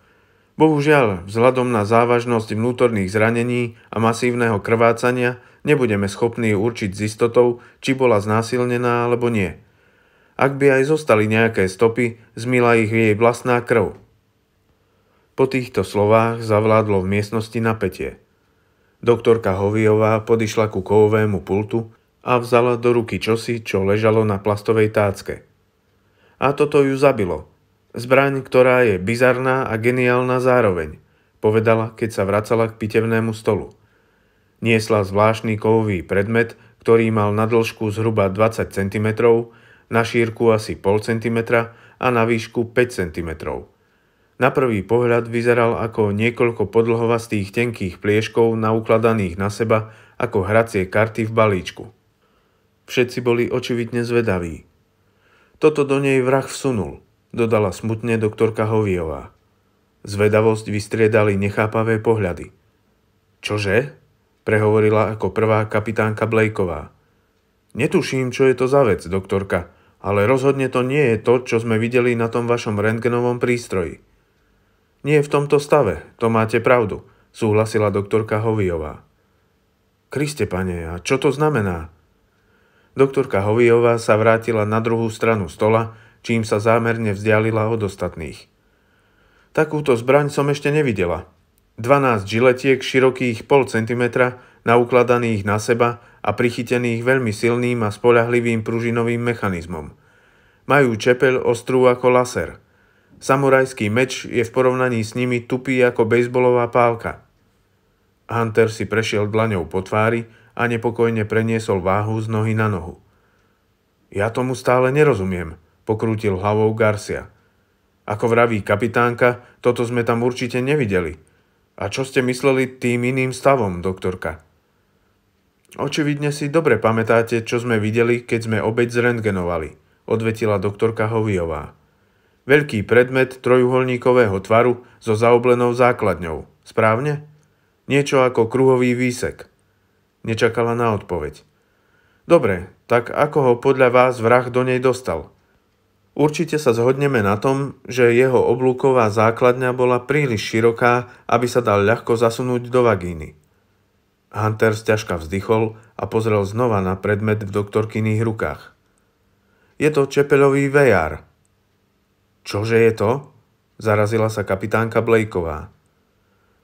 Bohužiaľ, vzhľadom na závažnosť vnútorných zranení a masívneho krvácania nebudeme schopní určiť s istotou, či bola znásilnená alebo nie – ak by aj zostali nejaké stopy, zmila ich jej vlastná krv. Po týchto slovách zavládlo v miestnosti napätie. Doktorka Hoviová podišla ku kovovému pultu a vzala do ruky čosi, čo ležalo na plastovej tácke. A toto ju zabilo. Zbraň, ktorá je bizarná a geniálna zároveň, povedala, keď sa vracala k pitevnému stolu. Niesla zvláštny kovový predmet, ktorý mal na dĺžku zhruba 20 cm na šírku asi 0,5 cm a na výšku 5 cm. Na prvý pohľad vyzeral ako niekoľko podlhovastých tenkých plieškov naukladaných na seba ako hracie karty v balíčku. Všetci boli očividne zvedaví. Toto do nej vrah vsunul, dodala smutne doktorka Hoviová. Zvedavosť vystriedali nechápavé pohľady. Čože? prehovorila ako prvá kapitánka Blejková. Netuším, čo je to za vec, doktorka, ale rozhodne to nie je to, čo sme videli na tom vašom rentgenovom prístroji. Nie v tomto stave, to máte pravdu, súhlasila doktorka Hoviová. Kriste, pane, a čo to znamená? Doktorka Hoviová sa vrátila na druhú stranu stola, čím sa zámerne vzdialila od ostatných. Takúto zbraň som ešte nevidela. 12 žiletiek širokých pol centimetra, naukladaných na seba a prichytených veľmi silným a spolahlivým pružinovým mechanizmom. Majú čepel ostrú ako laser. Samurajský meč je v porovnaní s nimi tupý ako bejsbolová pálka. Hunter si prešiel dlaňou po tvári a nepokojne preniesol váhu z nohy na nohu. Ja tomu stále nerozumiem, pokrútil hlavou Garcia. Ako vraví kapitánka, toto sme tam určite nevideli. A čo ste mysleli tým iným stavom, doktorka? Očividne si dobre pamätáte, čo sme videli, keď sme obeď zrentgenovali, odvetila doktorka Hoviová. Veľký predmet trojuholníkového tvaru so zaoblenou základňou, správne? Niečo ako kruhový výsek. Nečakala na odpoveď. Dobre, tak ako ho podľa vás vrah do nej dostal? Určite sa zhodneme na tom, že jeho oblúková základňa bola príliš široká, aby sa dal ľahko zasunúť do vagíny. Hunter zťažka vzdychol a pozrel znova na predmet v doktorkyných rukách. Je to čepelový vejar. Čože je to? Zarazila sa kapitánka Blejková.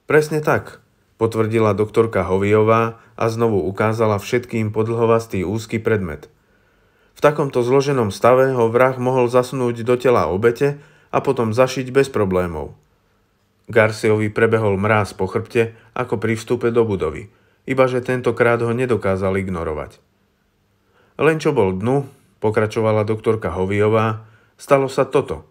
Presne tak, potvrdila doktorka Hoviová a znovu ukázala všetkým podlhovastý úzky predmet. V takomto zloženom stave ho vrah mohol zasunúť do tela obete a potom zašiť bez problémov. Garciovi prebehol mráz po chrbte, ako pri vstupe do budovy – iba že tentokrát ho nedokázal ignorovať. Len čo bol dnu, pokračovala doktorka Hoviová, stalo sa toto.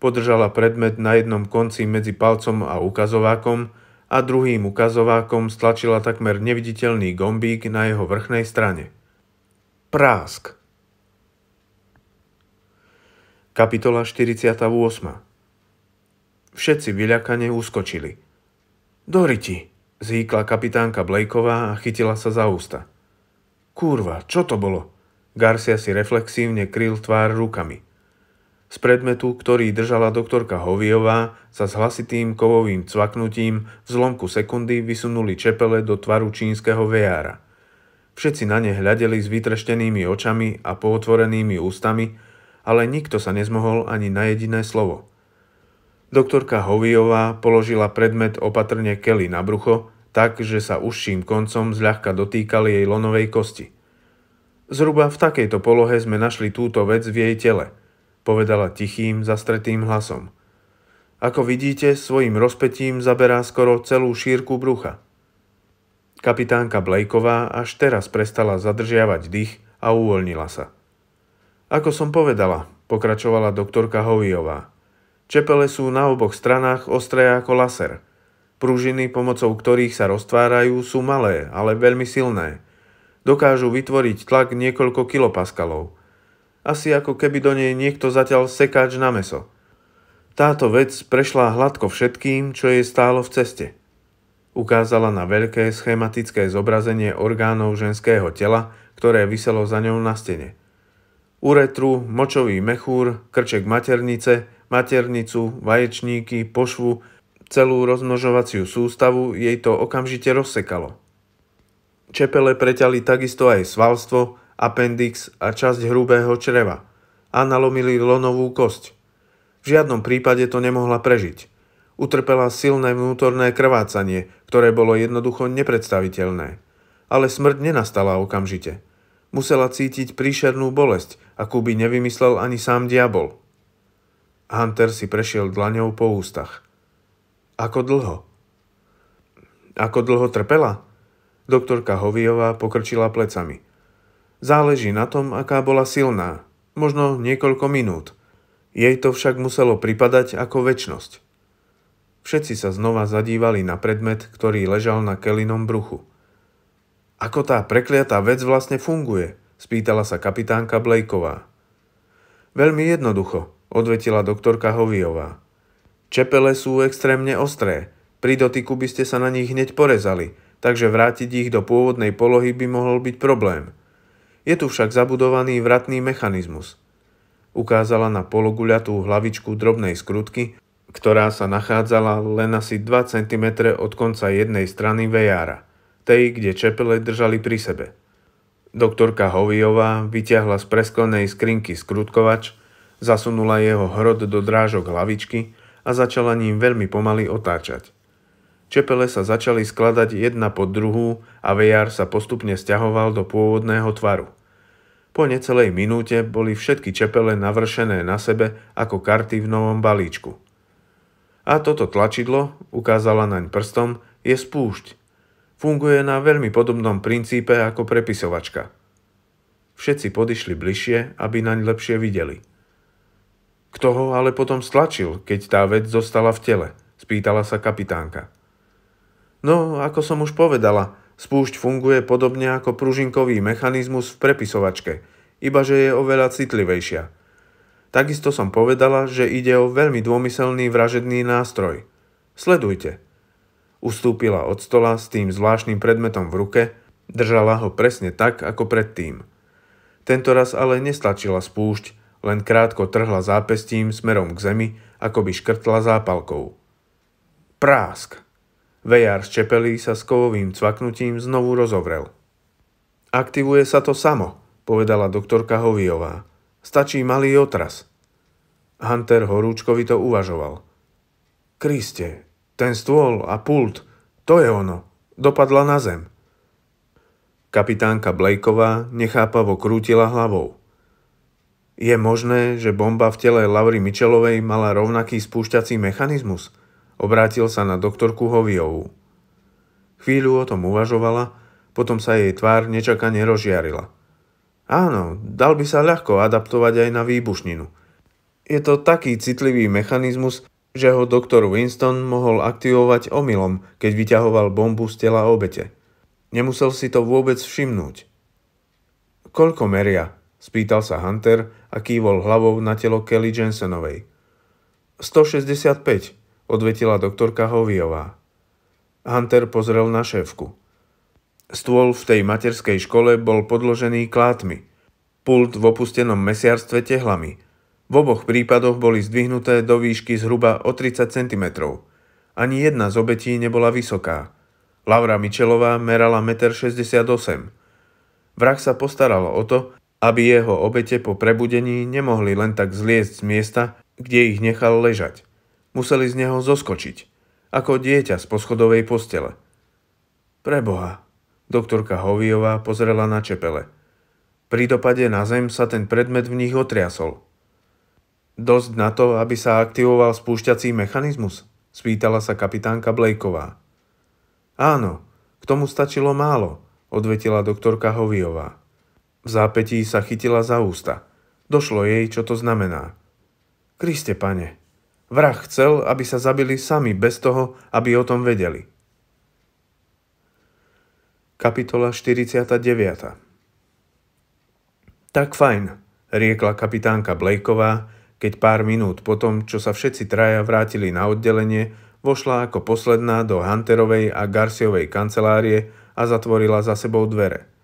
Podržala predmet na jednom konci medzi palcom a ukazovákom a druhým ukazovákom stlačila takmer neviditeľný gombík na jeho vrchnej strane. Prásk. Kapitola 48 Všetci vyľakane uskočili. Doriti! Zíkla kapitánka Blakeová a chytila sa za ústa. Kurva, čo to bolo? Garcia si reflexívne kryl tvár rukami. Z predmetu, ktorý držala doktorka Hoviová, sa s hlasitým kovovým cvaknutím v zlomku sekundy vysunuli čepele do tvaru čínskeho vejára. Všetci na ne hľadeli s vytreštenými očami a pootvorenými ústami, ale nikto sa nezmohol ani na jediné slovo – Doktorka Hoviová položila predmet opatrne Kelly na brucho, tak, že sa užším koncom zľahka dotýkali jej lonovej kosti. Zhruba v takejto polohe sme našli túto vec v jej tele, povedala tichým, zastretým hlasom. Ako vidíte, svojim rozpetím zaberá skoro celú šírku brucha. Kapitánka Blakeová až teraz prestala zadržiavať dých a uvoľnila sa. Ako som povedala, pokračovala doktorka Hoviová, Čepele sú na oboch stranách ostré ako laser. Pružiny, pomocou ktorých sa roztvárajú, sú malé, ale veľmi silné. Dokážu vytvoriť tlak niekoľko kilopaskalov. Asi ako keby do nej niekto zatiaľ sekáč na meso. Táto vec prešla hladko všetkým, čo jej stálo v ceste. Ukázala na veľké schematické zobrazenie orgánov ženského tela, ktoré vyselo za ňou na stene. Uretru, močový mechúr, krček maternice – maternicu, vaječníky, pošvu, celú rozmnožovaciu sústavu jej to okamžite rozsekalo. Čepele preťali takisto aj svalstvo, appendix a časť hrubého čreva a nalomili lonovú kosť. V žiadnom prípade to nemohla prežiť. Utrpela silné vnútorné krvácanie, ktoré bolo jednoducho nepredstaviteľné. Ale smrť nenastala okamžite. Musela cítiť príšernú bolesť, akú by nevymyslel ani sám diabol – Hunter si prešiel dlaňou po ústach. Ako dlho? Ako dlho trpela? Doktorka Hoviová pokrčila plecami. Záleží na tom, aká bola silná. Možno niekoľko minút. Jej to však muselo pripadať ako väčnosť. Všetci sa znova zadívali na predmet, ktorý ležal na Kelinom bruchu. Ako tá prekliatá vec vlastne funguje? spýtala sa kapitánka Blejková. Veľmi jednoducho, odvetila doktorka Hoviová. Čepele sú extrémne ostré. Pri dotyku by ste sa na nich hneď porezali, takže vrátiť ich do pôvodnej polohy by mohol byť problém. Je tu však zabudovaný vratný mechanizmus. Ukázala na pologuľatú hlavičku drobnej skrutky, ktorá sa nachádzala len asi 2 cm od konca jednej strany vejára, tej, kde čepele držali pri sebe. Doktorka Hoviová vyťahla z presklenej skrinky skrutkovač, Zasunula jeho hrod do drážok hlavičky a začala ním veľmi pomaly otáčať. Čepele sa začali skladať jedna pod druhú a vejar sa postupne stiahoval do pôvodného tvaru. Po necelej minúte boli všetky čepele navršené na sebe ako karty v novom balíčku. A toto tlačidlo, ukázala naň prstom, je spúšť. Funguje na veľmi podobnom princípe ako prepisovačka. Všetci podišli bližšie, aby naň lepšie videli. Kto ho ale potom stlačil, keď tá vec zostala v tele? Spýtala sa kapitánka. No, ako som už povedala, spúšť funguje podobne ako pružinkový mechanizmus v prepisovačke, iba že je oveľa citlivejšia. Takisto som povedala, že ide o veľmi dômyselný vražedný nástroj. Sledujte. Ustúpila od stola s tým zvláštnym predmetom v ruke, držala ho presne tak, ako predtým. Tento raz ale nestačila spúšť, len krátko trhla zápestím smerom k zemi, ako by škrtla zápalkou. Prásk! Vejár z čepelí sa s kovovým cvaknutím znovu rozovrel. Aktivuje sa to samo, povedala doktorka Hoviová. Stačí malý otras. Hunter horúčkovito uvažoval. Kriste, ten stôl a pult, to je ono. Dopadla na zem. Kapitánka Blakeová nechápavo krútila hlavou. Je možné, že bomba v tele Laury Mičelovej mala rovnaký spúšťací mechanizmus? Obrátil sa na doktorku Hoviovú. Chvíľu o tom uvažovala, potom sa jej tvár nečakane rozžiarila. Áno, dal by sa ľahko adaptovať aj na výbušninu. Je to taký citlivý mechanizmus, že ho doktor Winston mohol aktivovať omylom, keď vyťahoval bombu z tela obete. Nemusel si to vôbec všimnúť. Koľko meria? spýtal sa Hunter a kývol hlavou na telo Kelly Jensenovej. 165, odvetila doktorka Hoviová. Hunter pozrel na šéfku. Stôl v tej materskej škole bol podložený klátmi, pult v opustenom mesiarstve tehlami. V oboch prípadoch boli zdvihnuté do výšky zhruba o 30 cm. Ani jedna z obetí nebola vysoká. Laura Mičelová merala 1,68 m. Vrah sa postaral o to, aby jeho obete po prebudení nemohli len tak zliesť z miesta, kde ich nechal ležať. Museli z neho zoskočiť, ako dieťa z poschodovej postele. Preboha, doktorka Hoviová pozrela na čepele. Pri dopade na zem sa ten predmet v nich otriasol. Dosť na to, aby sa aktivoval spúšťací mechanizmus? spýtala sa kapitánka Blejková. Áno, k tomu stačilo málo, odvetila doktorka Hoviová. V zápetí sa chytila za ústa. Došlo jej, čo to znamená. Kriste, pane, vrah chcel, aby sa zabili sami bez toho, aby o tom vedeli. Kapitola 49 Tak fajn, riekla kapitánka Blakeová, keď pár minút potom, čo sa všetci traja vrátili na oddelenie, vošla ako posledná do Hunterovej a Garciovej kancelárie a zatvorila za sebou dvere.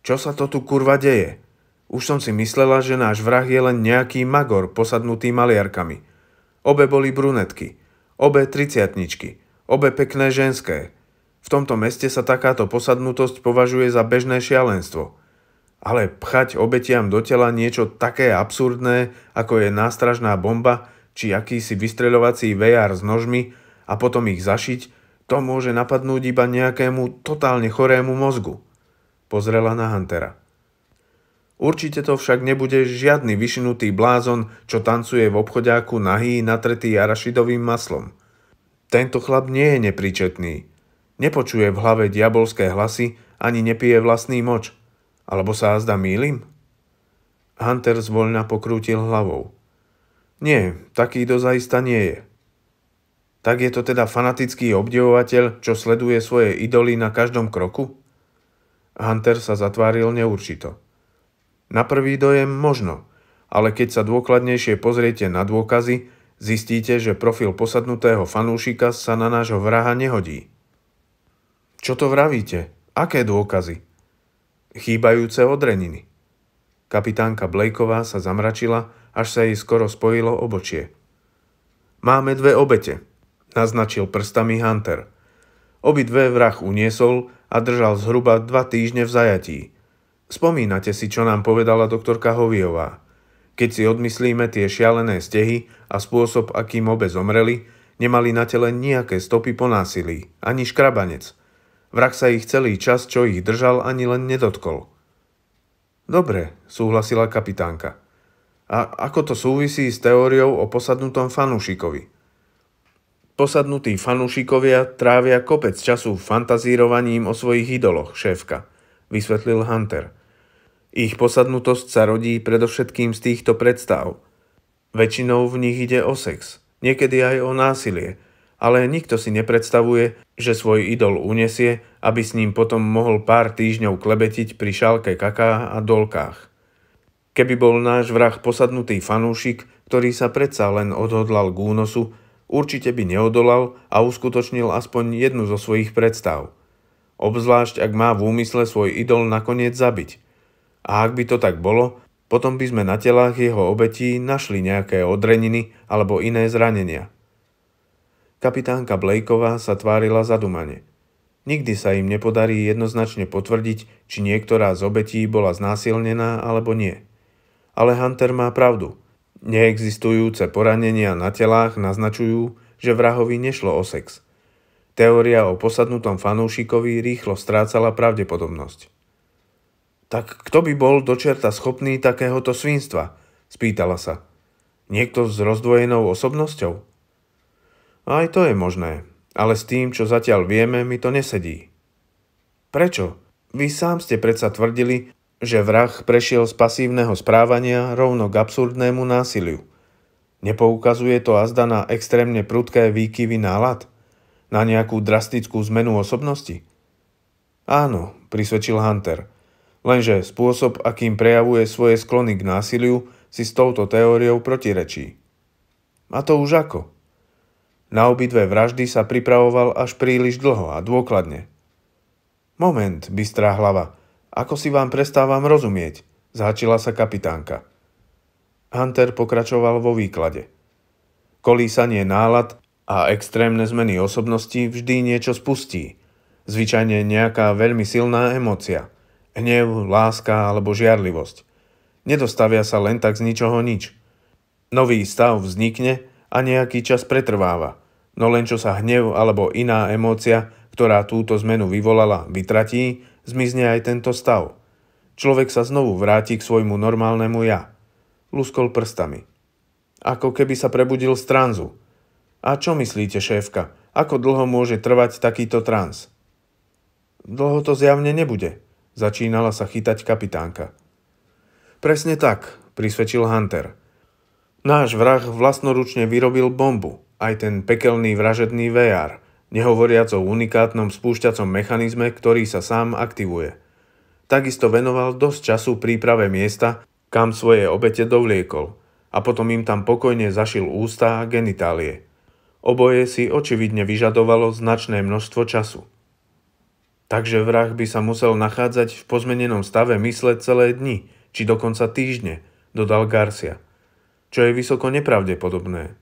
Čo sa to tu kurva deje? Už som si myslela, že náš vrah je len nejaký magor posadnutý maliarkami. Obe boli brunetky. Obe triciatničky. Obe pekné ženské. V tomto meste sa takáto posadnutosť považuje za bežné šialenstvo. Ale pchať obetiam do tela niečo také absurdné, ako je nástražná bomba či akýsi vystreľovací VR s nožmi a potom ich zašiť, to môže napadnúť iba nejakému totálne chorému mozgu pozrela na Huntera. Určite to však nebude žiadny vyšinutý blázon, čo tancuje v obchodáku nahý, natretý arašidovým maslom. Tento chlap nie je nepríčetný. Nepočuje v hlave diabolské hlasy, ani nepije vlastný moč. Alebo sa azda mýlim? Hunter zvoľna pokrútil hlavou. Nie, taký dozaista nie je. Tak je to teda fanatický obdivovateľ, čo sleduje svoje idoly na každom kroku? Hunter sa zatváril neurčito. Na prvý dojem možno, ale keď sa dôkladnejšie pozriete na dôkazy, zistíte, že profil posadnutého fanúšika sa na nášho vraha nehodí. Čo to vravíte? Aké dôkazy? Chýbajúce odreniny. Kapitánka Blakeová sa zamračila, až sa jej skoro spojilo obočie. Máme dve obete, naznačil prstami Hunter. Obidve vrah uniesol a držal zhruba dva týždne v zajatí. Spomínate si, čo nám povedala doktorka Hoviová. Keď si odmyslíme tie šialené stehy a spôsob, akým obe zomreli, nemali na tele nejaké stopy po násilí, ani škrabanec. Vrak sa ich celý čas, čo ich držal, ani len nedotkol. Dobre, súhlasila kapitánka. A ako to súvisí s teóriou o posadnutom fanúšikovi? Posadnutí fanúšikovia trávia kopec času fantazírovaním o svojich idoloch, šéfka, vysvetlil Hunter. Ich posadnutosť sa rodí predovšetkým z týchto predstav. Väčšinou v nich ide o sex, niekedy aj o násilie, ale nikto si nepredstavuje, že svoj idol unesie, aby s ním potom mohol pár týždňov klebetiť pri šálke kaká a dolkách. Keby bol náš vrah posadnutý fanúšik, ktorý sa predsa len odhodlal k únosu, určite by neodolal a uskutočnil aspoň jednu zo svojich predstav. Obzvlášť, ak má v úmysle svoj idol nakoniec zabiť. A ak by to tak bolo, potom by sme na telách jeho obetí našli nejaké odreniny alebo iné zranenia. Kapitánka Blakeová sa tvárila zadumane. Nikdy sa im nepodarí jednoznačne potvrdiť, či niektorá z obetí bola znásilnená alebo nie. Ale Hunter má pravdu – Neexistujúce poranenia na telách naznačujú, že vrahovi nešlo o sex. Teória o posadnutom fanúšikovi rýchlo strácala pravdepodobnosť. Tak kto by bol do čerta schopný takéhoto svinstva? spýtala sa. Niekto s rozdvojenou osobnosťou? Aj to je možné, ale s tým, čo zatiaľ vieme, mi to nesedí. Prečo? Vy sám ste predsa tvrdili, že vrah prešiel z pasívneho správania rovno k absurdnému násiliu. Nepoukazuje to azda na extrémne prudké výkyvy nálad? Na nejakú drastickú zmenu osobnosti? Áno, prisvedčil Hunter. Lenže spôsob, akým prejavuje svoje sklony k násiliu, si s touto teóriou protirečí. A to už ako? Na obidve vraždy sa pripravoval až príliš dlho a dôkladne. Moment, bystrá hlava – ako si vám prestávam rozumieť? Zhačila sa kapitánka. Hunter pokračoval vo výklade. Kolísanie nálad a extrémne zmeny osobnosti vždy niečo spustí. Zvyčajne nejaká veľmi silná emócia. Hnev, láska alebo žiarlivosť. Nedostavia sa len tak z ničoho nič. Nový stav vznikne a nejaký čas pretrváva. No len čo sa hnev alebo iná emócia, ktorá túto zmenu vyvolala, vytratí, zmizne aj tento stav. Človek sa znovu vráti k svojmu normálnemu ja. Luskol prstami. Ako keby sa prebudil z tranzu. A čo myslíte, šéfka? Ako dlho môže trvať takýto trans? Dlho to zjavne nebude, začínala sa chytať kapitánka. Presne tak, prisvedčil Hunter. Náš vrah vlastnoručne vyrobil bombu, aj ten pekelný vražedný VR – nehovoriac o unikátnom spúšťacom mechanizme, ktorý sa sám aktivuje. Takisto venoval dosť času príprave miesta, kam svoje obete dovliekol a potom im tam pokojne zašil ústa a genitálie. Oboje si očividne vyžadovalo značné množstvo času. Takže vrah by sa musel nachádzať v pozmenenom stave mysle celé dni, či dokonca týždne, dodal Garcia. Čo je vysoko nepravdepodobné.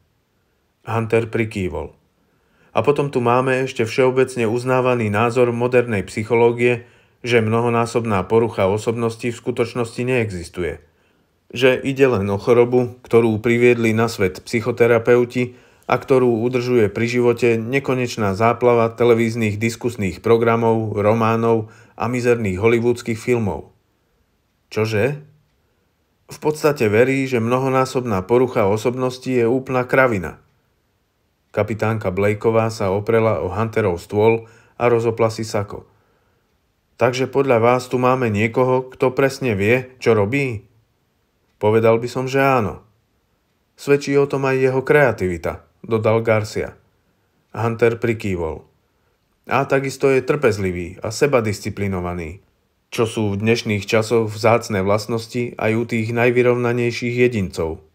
Hunter prikývol. A potom tu máme ešte všeobecne uznávaný názor modernej psychológie, že mnohonásobná porucha osobnosti v skutočnosti neexistuje. Že ide len o chorobu, ktorú priviedli na svet psychoterapeuti a ktorú udržuje pri živote nekonečná záplava televíznych diskusných programov, románov a mizerných hollywoodských filmov. Čože? V podstate verí, že mnohonásobná porucha osobnosti je úplná kravina – Kapitánka Blakeová sa oprela o Hunterov stôl a rozopla si sako. Takže podľa vás tu máme niekoho, kto presne vie, čo robí? Povedal by som, že áno. Svedčí o tom aj jeho kreativita, dodal Garcia. Hunter prikývol. A takisto je trpezlivý a sebadisciplinovaný, čo sú v dnešných časoch vzácne vlastnosti aj u tých najvyrovnanejších jedincov –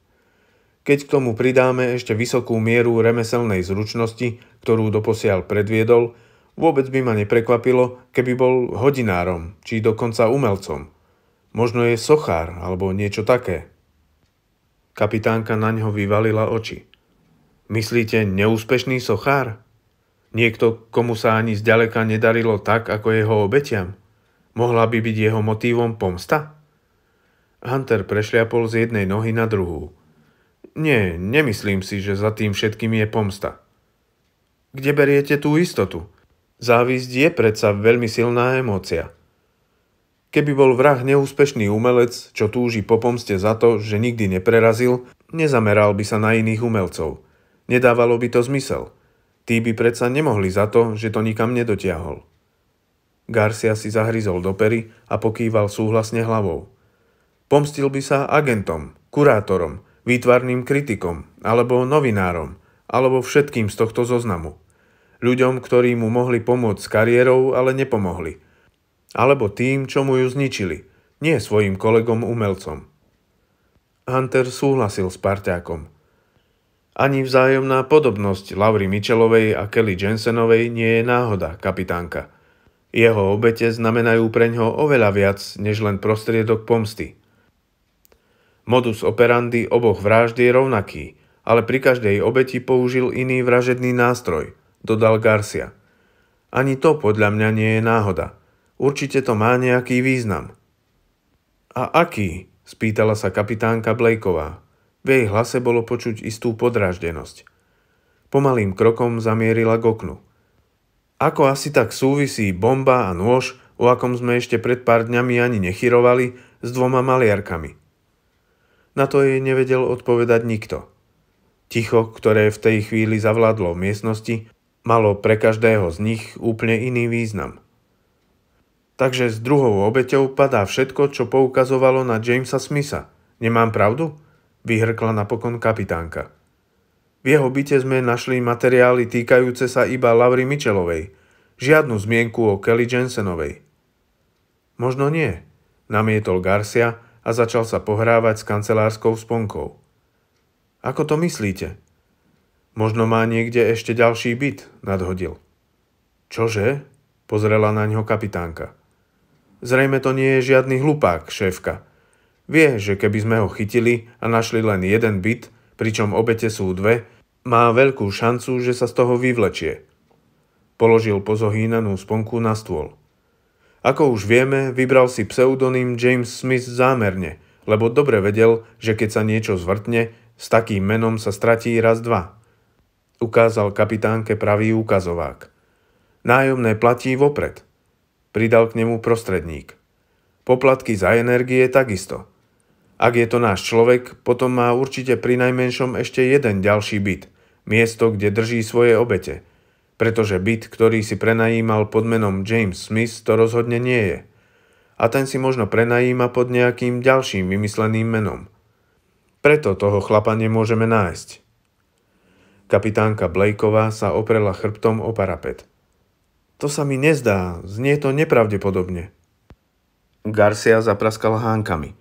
keď k tomu pridáme ešte vysokú mieru remeselnej zručnosti, ktorú doposiaľ predviedol, vôbec by ma neprekvapilo, keby bol hodinárom, či dokonca umelcom. Možno je sochár alebo niečo také. Kapitánka na ňo vyvalila oči. Myslíte neúspešný sochár? Niekto, komu sa ani zďaleka nedarilo tak, ako jeho obetiam? Mohla by byť jeho motívom pomsta? Hunter prešliapol z jednej nohy na druhú. Nie, nemyslím si, že za tým všetkým je pomsta. Kde beriete tú istotu? Závisť je predsa veľmi silná emócia. Keby bol vrah neúspešný umelec, čo túži po pomste za to, že nikdy neprerazil, nezameral by sa na iných umelcov. Nedávalo by to zmysel. Tí by predsa nemohli za to, že to nikam nedotiahol. Garcia si zahryzol do pery a pokýval súhlasne hlavou. Pomstil by sa agentom, kurátorom, výtvarným kritikom, alebo novinárom, alebo všetkým z tohto zoznamu. Ľuďom, ktorí mu mohli pomôcť s kariérou, ale nepomohli. Alebo tým, čo mu ju zničili, nie svojim kolegom umelcom. Hunter súhlasil s parťákom. Ani vzájomná podobnosť Laury Mitchellovej a Kelly Jensenovej nie je náhoda, kapitánka. Jeho obete znamenajú preňho oveľa viac, než len prostriedok pomsty – Modus operandi oboch vražd je rovnaký, ale pri každej obeti použil iný vražedný nástroj, dodal Garcia. Ani to podľa mňa nie je náhoda. Určite to má nejaký význam. A aký? spýtala sa kapitánka Blakeová. V jej hlase bolo počuť istú podráždenosť. Pomalým krokom zamierila k oknu. Ako asi tak súvisí bomba a nôž, o akom sme ešte pred pár dňami ani nechyrovali, s dvoma maliarkami – na to jej nevedel odpovedať nikto. Ticho, ktoré v tej chvíli zavládlo v miestnosti, malo pre každého z nich úplne iný význam. Takže s druhou obeťou padá všetko, čo poukazovalo na Jamesa Smitha. Nemám pravdu? Vyhrkla napokon kapitánka. V jeho byte sme našli materiály týkajúce sa iba Laury Mitchellovej, žiadnu zmienku o Kelly Jensenovej. Možno nie, namietol Garcia a začal sa pohrávať s kancelárskou sponkou. Ako to myslíte? Možno má niekde ešte ďalší byt, nadhodil. Čože? Pozrela na ňo kapitánka. Zrejme to nie je žiadny hlupák, šéfka. Vie, že keby sme ho chytili a našli len jeden byt, pričom obete sú dve, má veľkú šancu, že sa z toho vyvlečie. Položil pozohýnanú sponku na stôl. Ako už vieme, vybral si pseudonym James Smith zámerne, lebo dobre vedel, že keď sa niečo zvrtne, s takým menom sa stratí raz dva. Ukázal kapitánke pravý ukazovák. Nájomné platí vopred. Pridal k nemu prostredník. Poplatky za energie takisto. Ak je to náš človek, potom má určite pri najmenšom ešte jeden ďalší byt, miesto, kde drží svoje obete – pretože byt, ktorý si prenajímal pod menom James Smith, to rozhodne nie je. A ten si možno prenajíma pod nejakým ďalším vymysleným menom. Preto toho chlapa nemôžeme nájsť. Kapitánka Blakeová sa oprela chrbtom o parapet. To sa mi nezdá, znie to nepravdepodobne. Garcia zapraskal hánkami.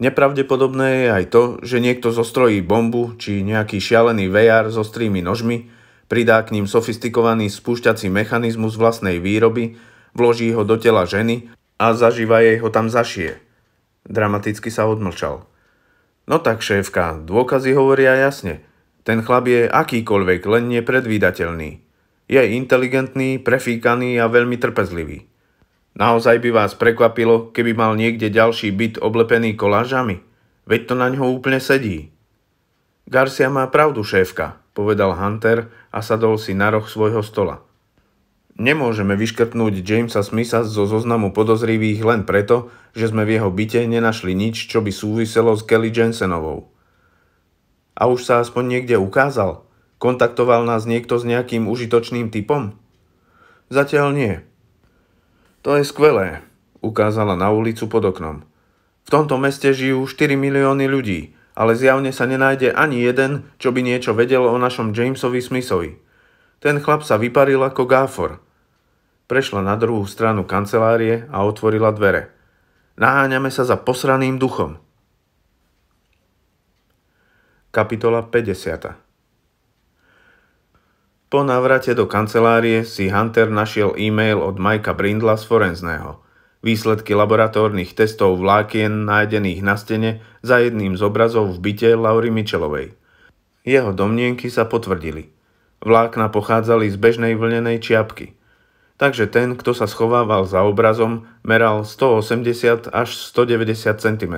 Nepravdepodobné je aj to, že niekto zostrojí bombu či nejaký šialený vejar s ostrými nožmi, Pridá k ním sofistikovaný spúšťací mechanizmus vlastnej výroby, vloží ho do tela ženy a zažíva jej ho tam zašie. Dramaticky sa odmlčal. No tak, šéfka, dôkazy hovoria jasne. Ten chlap je akýkoľvek, len nepredvídateľný. Je inteligentný, prefíkaný a veľmi trpezlivý. Naozaj by vás prekvapilo, keby mal niekde ďalší byt oblepený kolážami? Veď to na ňo úplne sedí. Garcia má pravdu, šéfka, povedal Hunter a sadol si na roh svojho stola. Nemôžeme vyškrtnúť Jamesa Smitha zo zoznamu podozrivých len preto, že sme v jeho byte nenašli nič, čo by súviselo s Kelly Jensenovou. A už sa aspoň niekde ukázal? Kontaktoval nás niekto s nejakým užitočným typom? Zatiaľ nie. To je skvelé, ukázala na ulicu pod oknom. V tomto meste žijú 4 milióny ľudí ale zjavne sa nenájde ani jeden, čo by niečo vedel o našom Jamesovi Smithovi. Ten chlap sa vyparil ako gáfor. Prešla na druhú stranu kancelárie a otvorila dvere. Naháňame sa za posraným duchom. Kapitola 50 Po návrate do kancelárie si Hunter našiel e-mail od Majka Brindla z Forenzného – Výsledky laboratórnych testov vlákien nájdených na stene za jedným z obrazov v byte Laury Mičelovej. Jeho domnienky sa potvrdili. Vlákna pochádzali z bežnej vlnenej čiapky. Takže ten, kto sa schovával za obrazom, meral 180 až 190 cm.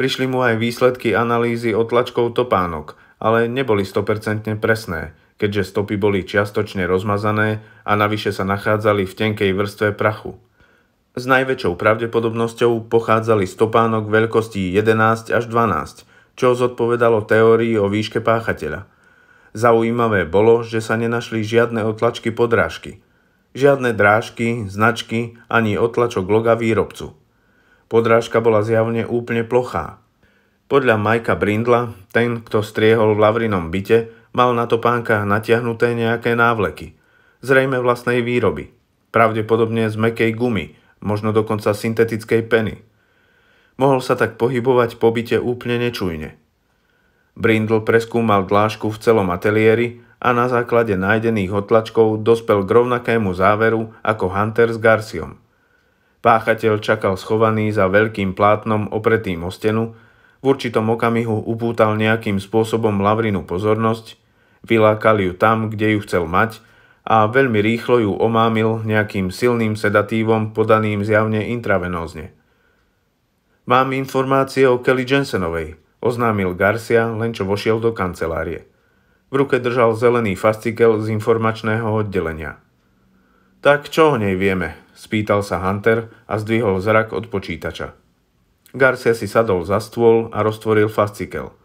Prišli mu aj výsledky analýzy otlačkov topánok, ale neboli 100% presné, keďže stopy boli čiastočne rozmazané a navyše sa nachádzali v tenkej vrstve prachu. S najväčšou pravdepodobnosťou pochádzali stopánok veľkosti 11 až 12, čo zodpovedalo teórii o výške páchateľa. Zaujímavé bolo, že sa nenašli žiadne otlačky podrážky. Žiadne drážky, značky ani otlačok loga výrobcu. Podrážka bola zjavne úplne plochá. Podľa Majka Brindla, ten, kto striehol v Lavrinom byte, mal na topánkach natiahnuté nejaké návleky. Zrejme vlastnej výroby. Pravdepodobne z mekej gumy – možno dokonca syntetickej peny. Mohol sa tak pohybovať po byte úplne nečujne. Brindle preskúmal dlášku v celom ateliéri a na základe nájdených otlačkov dospel k rovnakému záveru ako Hunter s Garciom. Páchateľ čakal schovaný za veľkým plátnom opretým o stenu, v určitom okamihu upútal nejakým spôsobom Lavrinu pozornosť, vylákal ju tam, kde ju chcel mať – a veľmi rýchlo ju omámil nejakým silným sedatívom podaným zjavne intravenózne. Mám informácie o Kelly Jensenovej, oznámil Garcia, len čo vošiel do kancelárie. V ruke držal zelený fascikel z informačného oddelenia. Tak čo o nej vieme? spýtal sa Hunter a zdvihol zrak od počítača. Garcia si sadol za stôl a roztvoril fascikel –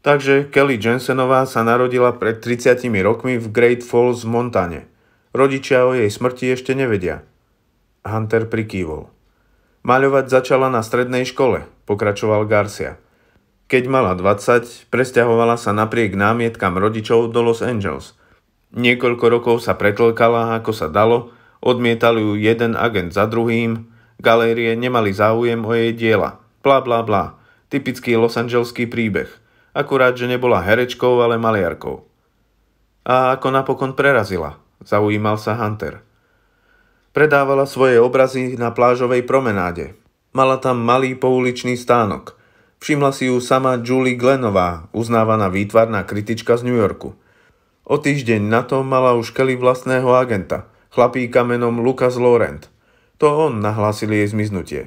Takže Kelly Jensenová sa narodila pred 30 rokmi v Great Falls, v Montane. Rodičia o jej smrti ešte nevedia. Hunter prikývol. Maľovať začala na strednej škole, pokračoval Garcia. Keď mala 20, presťahovala sa napriek námietkam rodičov do Los Angeles. Niekoľko rokov sa pretlkala, ako sa dalo, odmietali ju jeden agent za druhým, galérie nemali záujem o jej diela, bla bla bla, typický losangelský príbeh akurát, že nebola herečkou, ale maliarkou. A ako napokon prerazila, zaujímal sa Hunter. Predávala svoje obrazy na plážovej promenáde. Mala tam malý pouličný stánok. Všimla si ju sama Julie Glenová, uznávaná výtvarná kritička z New Yorku. O týždeň na to mala už Kelly vlastného agenta, chlapíka menom Lucas Laurent. To on nahlásil jej zmiznutie.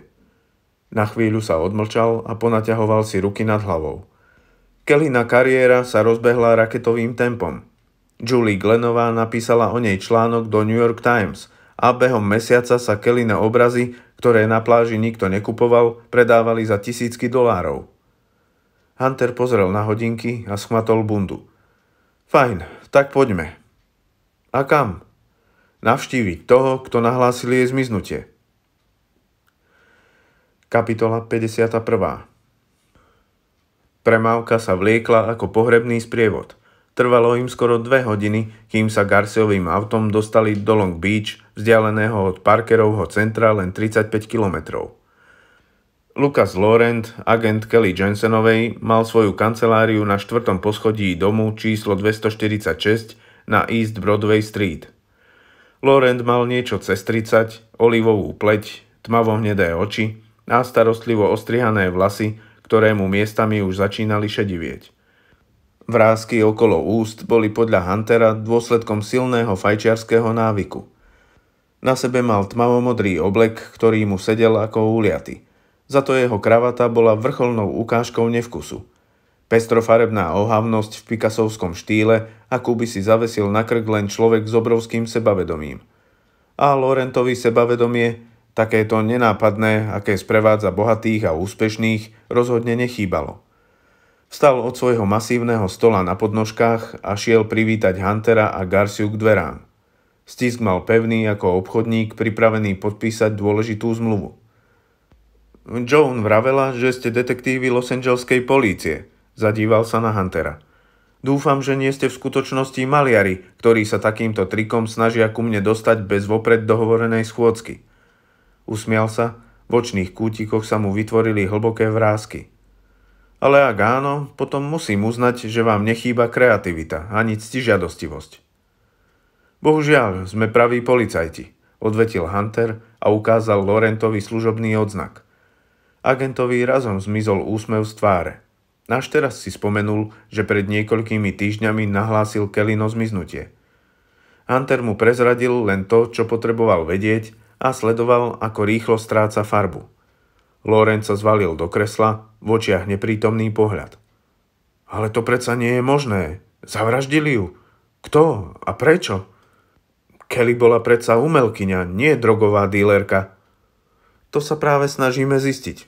Na chvíľu sa odmlčal a ponaťahoval si ruky nad hlavou. Kellyna kariéra sa rozbehla raketovým tempom. Julie Glenová napísala o nej článok do New York Times a behom mesiaca sa Kellyne obrazy, ktoré na pláži nikto nekupoval, predávali za tisícky dolárov. Hunter pozrel na hodinky a schmatol bundu. Fajn, tak poďme. A kam? Navštíviť toho, kto nahlásil jej zmiznutie. Kapitola 51. Premávka sa vliekla ako pohrebný sprievod. Trvalo im skoro dve hodiny, kým sa Garciovým autom dostali do Long Beach, vzdialeného od Parkerovho centra len 35 kilometrov. Lucas Laurent, agent Kelly Jensenovej, mal svoju kanceláriu na štvrtom poschodí domu číslo 246 na East Broadway Street. Laurent mal niečo cez 30, olivovú pleť, tmavo hnedé oči a starostlivo ostrihané vlasy, ktorému miestami už začínali šedivieť. Vrázky okolo úst boli podľa Huntera dôsledkom silného fajčiarského návyku. Na sebe mal tmavomodrý oblek, ktorý mu sedel ako uliaty. Za to jeho kravata bola vrcholnou ukážkou nevkusu. Pestrofarebná ohavnosť v pikasovskom štýle, akú by si zavesil na krk len človek s obrovským sebavedomím. A Lorentovi sebavedomie Takéto nenápadné, aké sprevádza bohatých a úspešných, rozhodne nechýbalo. Vstal od svojho masívneho stola na podnožkách a šiel privítať Huntera a Garciu k dverám. Stisk mal pevný ako obchodník pripravený podpísať dôležitú zmluvu. Joan vravela, že ste detektívy Los Angeleskej polície. Zadíval sa na Huntera. Dúfam, že nie ste v skutočnosti maliari, ktorí sa takýmto trikom snažia ku mne dostať bez vopred dohovorenej schôdzky. Usmial sa, v očných kútikoch sa mu vytvorili hlboké vrázky. Ale ak áno, potom musím uznať, že vám nechýba kreativita ani ctižiadostivosť. Bohužiaľ, sme praví policajti, odvetil Hunter a ukázal Lorentovi služobný odznak. Agentovi razom zmizol úsmev z tváre. Náš teraz si spomenul, že pred niekoľkými týždňami nahlásil Kellyno zmiznutie. Hunter mu prezradil len to, čo potreboval vedieť a sledoval, ako rýchlo stráca farbu. Lorenz sa zvalil do kresla, v očiach neprítomný pohľad. Ale to predsa nie je možné. Zavraždili ju. Kto a prečo? Kelly bola predsa umelkyňa, nie drogová dílerka. To sa práve snažíme zistiť.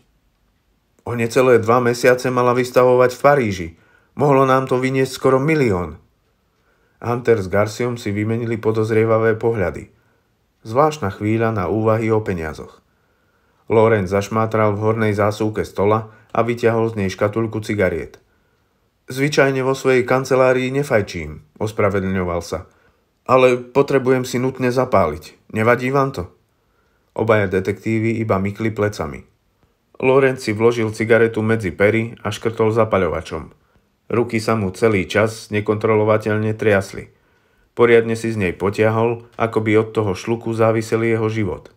O necelé dva mesiace mala vystavovať v Paríži. Mohlo nám to vyniesť skoro milión. Hunter s Garciom si vymenili podozrievavé pohľady. Zvláštna chvíľa na úvahy o peniazoch. Lorenz zašmátral v hornej zásuvke stola a vyťahol z nej škatulku cigariet. Zvyčajne vo svojej kancelárii nefajčím, ospravedlňoval sa. Ale potrebujem si nutne zapáliť. Nevadí vám to? Obaja detektívy iba mykli plecami. Lorenz si vložil cigaretu medzi pery a škrtol zapaľovačom. Ruky sa mu celý čas nekontrolovateľne triasli. Poriadne si z nej potiahol, ako by od toho šluku závisel jeho život.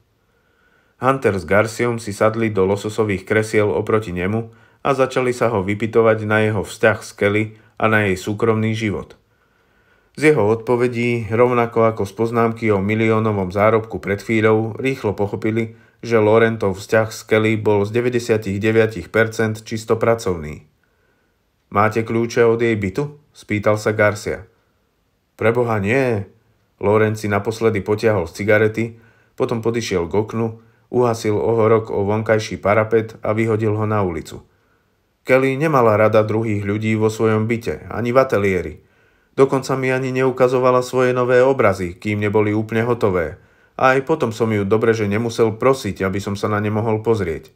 Hunter s Garciom si sadli do lososových kresiel oproti nemu a začali sa ho vypitovať na jeho vzťah s Kelly a na jej súkromný život. Z jeho odpovedí, rovnako ako z poznámky o miliónovom zárobku pred chvíľou, rýchlo pochopili, že Lorentov vzťah s Kelly bol z 99% čisto pracovný. Máte kľúče od jej bytu? spýtal sa Garcia. Preboha nie. Lorenci naposledy potiahol z cigarety, potom podišiel k oknu, uhasil ohorok o vonkajší parapet a vyhodil ho na ulicu. Kelly nemala rada druhých ľudí vo svojom byte, ani v ateliéri. Dokonca mi ani neukazovala svoje nové obrazy, kým neboli úplne hotové. A aj potom som ju dobre, že nemusel prosiť, aby som sa na ne mohol pozrieť.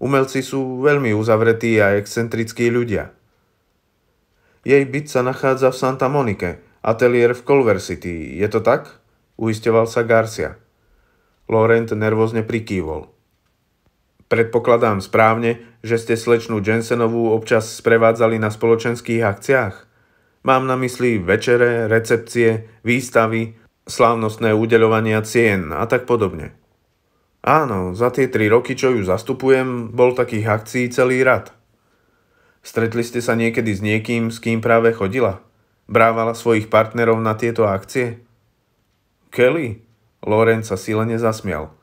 Umelci sú veľmi uzavretí a excentrickí ľudia. Jej byt sa nachádza v Santa Monike – ateliér v Culver City, je to tak? Uistoval sa Garcia. Laurent nervózne prikývol. Predpokladám správne, že ste slečnú Jensenovú občas sprevádzali na spoločenských akciách. Mám na mysli večere, recepcie, výstavy, slávnostné udeľovania cien a tak podobne. Áno, za tie tri roky, čo ju zastupujem, bol takých akcií celý rad. Stretli ste sa niekedy s niekým, s kým práve chodila? brávala svojich partnerov na tieto akcie? Kelly, Loren sa silene zasmial.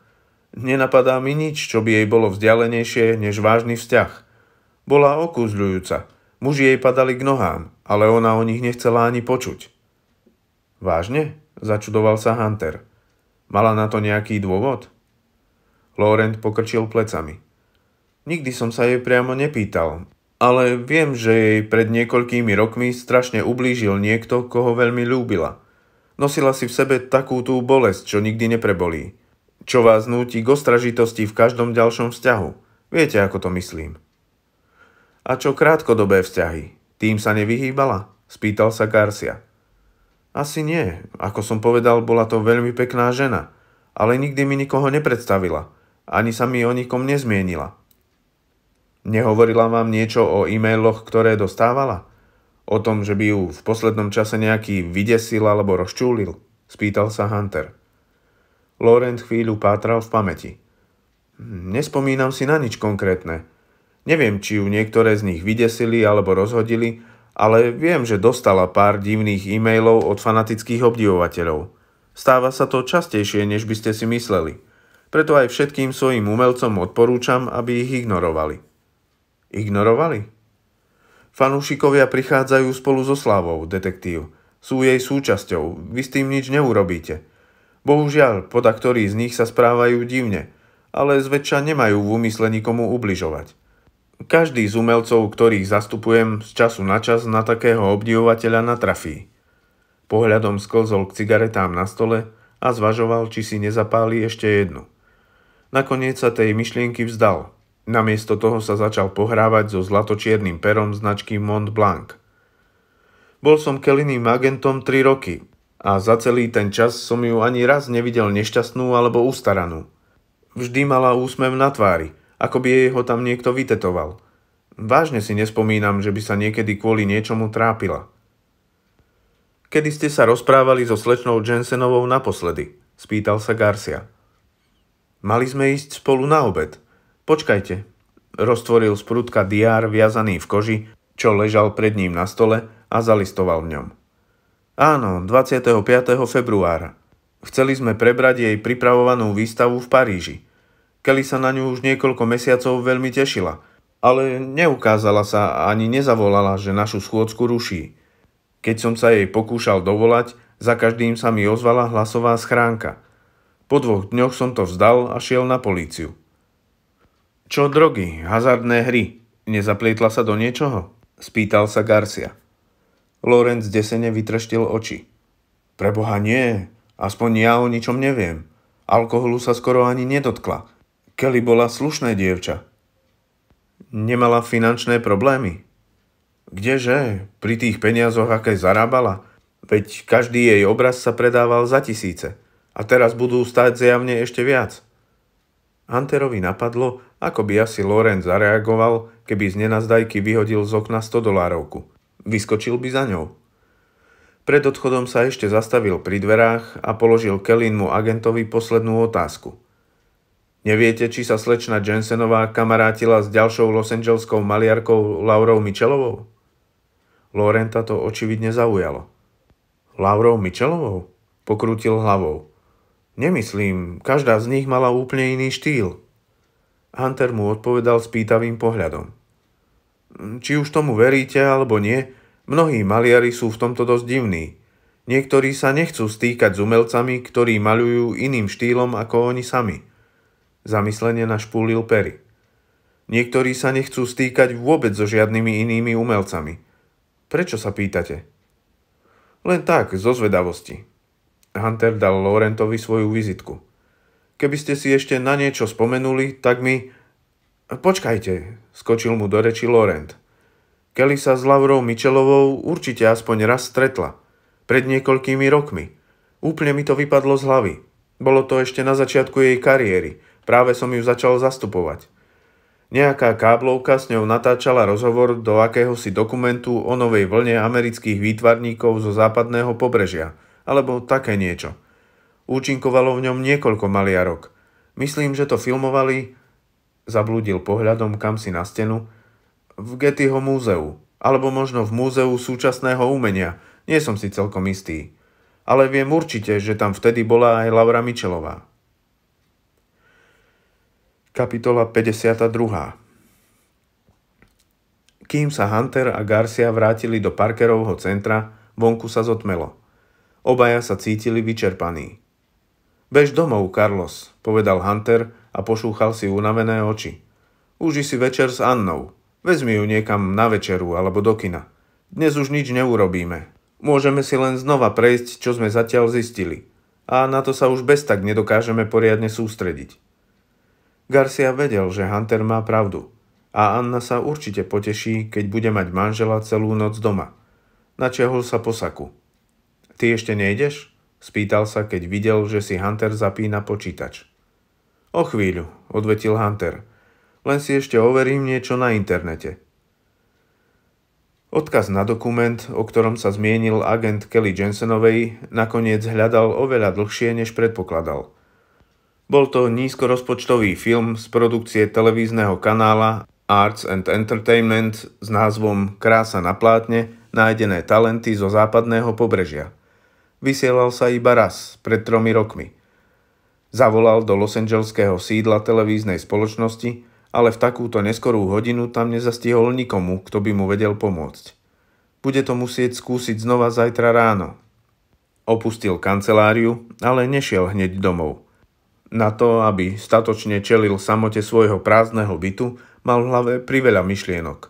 Nenapadá mi nič, čo by jej bolo vzdialenejšie než vážny vzťah. Bola okúzľujúca. Muži jej padali k nohám, ale ona o nich nechcela ani počuť. Vážne? Začudoval sa Hunter. Mala na to nejaký dôvod? Laurent pokrčil plecami. Nikdy som sa jej priamo nepýtal, ale viem, že jej pred niekoľkými rokmi strašne ublížil niekto, koho veľmi ľúbila. Nosila si v sebe takú tú bolesť, čo nikdy neprebolí. Čo vás núti k ostražitosti v každom ďalšom vzťahu. Viete, ako to myslím. A čo krátkodobé vzťahy? Tým sa nevyhýbala? Spýtal sa Garcia. Asi nie. Ako som povedal, bola to veľmi pekná žena. Ale nikdy mi nikoho nepredstavila. Ani sa mi o nikom nezmienila. Nehovorila vám niečo o e-mailoch, ktoré dostávala? O tom, že by ju v poslednom čase nejaký vydesil alebo rozčúlil? Spýtal sa Hunter. Laurent chvíľu pátral v pamäti. Nespomínam si na nič konkrétne. Neviem, či ju niektoré z nich vydesili alebo rozhodili, ale viem, že dostala pár divných e-mailov od fanatických obdivovateľov. Stáva sa to častejšie, než by ste si mysleli. Preto aj všetkým svojim umelcom odporúčam, aby ich ignorovali. Ignorovali? Fanúšikovia prichádzajú spolu so Slávou, detektív. Sú jej súčasťou, vy s tým nič neurobíte. Bohužiaľ, poda ktorí z nich sa správajú divne, ale zväčša nemajú v úmysle nikomu ubližovať. Každý z umelcov, ktorých zastupujem, z času na čas na takého obdivovateľa natrafí. Pohľadom sklzol k cigaretám na stole a zvažoval, či si nezapáli ešte jednu. Nakoniec sa tej myšlienky vzdal – Namiesto toho sa začal pohrávať so zlatočiernym perom značky Mont Blanc. Bol som Kellyným agentom 3 roky a za celý ten čas som ju ani raz nevidel nešťastnú alebo ustaranú. Vždy mala úsmev na tvári, ako by jej ho tam niekto vytetoval. Vážne si nespomínam, že by sa niekedy kvôli niečomu trápila. Kedy ste sa rozprávali so slečnou Jensenovou naposledy? Spýtal sa Garcia. Mali sme ísť spolu na obed – Počkajte, roztvoril z prúdka diár viazaný v koži, čo ležal pred ním na stole a zalistoval v ňom. Áno, 25. februára. Chceli sme prebrať jej pripravovanú výstavu v Paríži. Kelly sa na ňu už niekoľko mesiacov veľmi tešila, ale neukázala sa ani nezavolala, že našu schôdzku ruší. Keď som sa jej pokúšal dovolať, za každým sa mi ozvala hlasová schránka. Po dvoch dňoch som to vzdal a šiel na políciu. Čo drogy, hazardné hry? Nezaplietla sa do niečoho? Spýtal sa Garcia. Lorenz desene vytrštil oči. Preboha nie, aspoň ja o ničom neviem. Alkoholu sa skoro ani nedotkla. Kelly bola slušné dievča. Nemala finančné problémy? Kdeže, pri tých peniazoch, aké zarábala? Veď každý jej obraz sa predával za tisíce. A teraz budú stáť zjavne ešte viac. Anterovi napadlo, ako by asi Loren zareagoval, keby z nenazdajky vyhodil z okna 100 dolárovku. Vyskočil by za ňou. Pred odchodom sa ešte zastavil pri dverách a položil mu agentovi poslednú otázku. Neviete, či sa slečna Jensenová kamarátila s ďalšou los Angeleskou maliarkou Laurou Michelovou? Lorenta to očividne zaujalo. Laurou Michelovou? Pokrútil hlavou. Nemyslím, každá z nich mala úplne iný štýl. Hunter mu odpovedal s pýtavým pohľadom. Či už tomu veríte alebo nie, mnohí maliari sú v tomto dosť divní. Niektorí sa nechcú stýkať s umelcami, ktorí maľujú iným štýlom ako oni sami. Zamyslenie našpúlil Perry. Niektorí sa nechcú stýkať vôbec so žiadnymi inými umelcami. Prečo sa pýtate? Len tak, zo zvedavosti, Hunter dal Laurentovi svoju vizitku. Keby ste si ešte na niečo spomenuli, tak mi... Počkajte, skočil mu do reči Laurent. Kelly sa s Lavrou Michelovou určite aspoň raz stretla. Pred niekoľkými rokmi. Úplne mi to vypadlo z hlavy. Bolo to ešte na začiatku jej kariéry. Práve som ju začal zastupovať. Nejaká káblovka s ňou natáčala rozhovor do akéhosi dokumentu o novej vlne amerických výtvarníkov zo západného pobrežia – alebo také niečo. Účinkovalo v ňom niekoľko maliarok. Myslím, že to filmovali, zablúdil pohľadom kam si na stenu, v Gettyho múzeu, alebo možno v múzeu súčasného umenia, nie som si celkom istý. Ale viem určite, že tam vtedy bola aj Laura Mičelová. Kapitola 52 Kým sa Hunter a Garcia vrátili do Parkerovho centra, vonku sa zotmelo. Obaja sa cítili vyčerpaní. Bež domov, Carlos, povedal Hunter a pošúchal si unavené oči. Uži si večer s Annou. Vezmi ju niekam na večeru alebo do kina. Dnes už nič neurobíme. Môžeme si len znova prejsť, čo sme zatiaľ zistili. A na to sa už bez tak nedokážeme poriadne sústrediť. Garcia vedel, že Hunter má pravdu. A Anna sa určite poteší, keď bude mať manžela celú noc doma. Načiahol sa po saku. Ty ešte nejdeš? Spýtal sa, keď videl, že si Hunter zapína počítač. O chvíľu, odvetil Hunter. Len si ešte overím niečo na internete. Odkaz na dokument, o ktorom sa zmienil agent Kelly Jensenovej, nakoniec hľadal oveľa dlhšie, než predpokladal. Bol to nízkorozpočtový film z produkcie televízneho kanála Arts and Entertainment s názvom Krása na plátne, nájdené talenty zo západného pobrežia vysielal sa iba raz, pred tromi rokmi. Zavolal do Angeleského sídla televíznej spoločnosti, ale v takúto neskorú hodinu tam nezastihol nikomu, kto by mu vedel pomôcť. Bude to musieť skúsiť znova zajtra ráno. Opustil kanceláriu, ale nešiel hneď domov. Na to, aby statočne čelil samote svojho prázdneho bytu, mal v hlave priveľa myšlienok.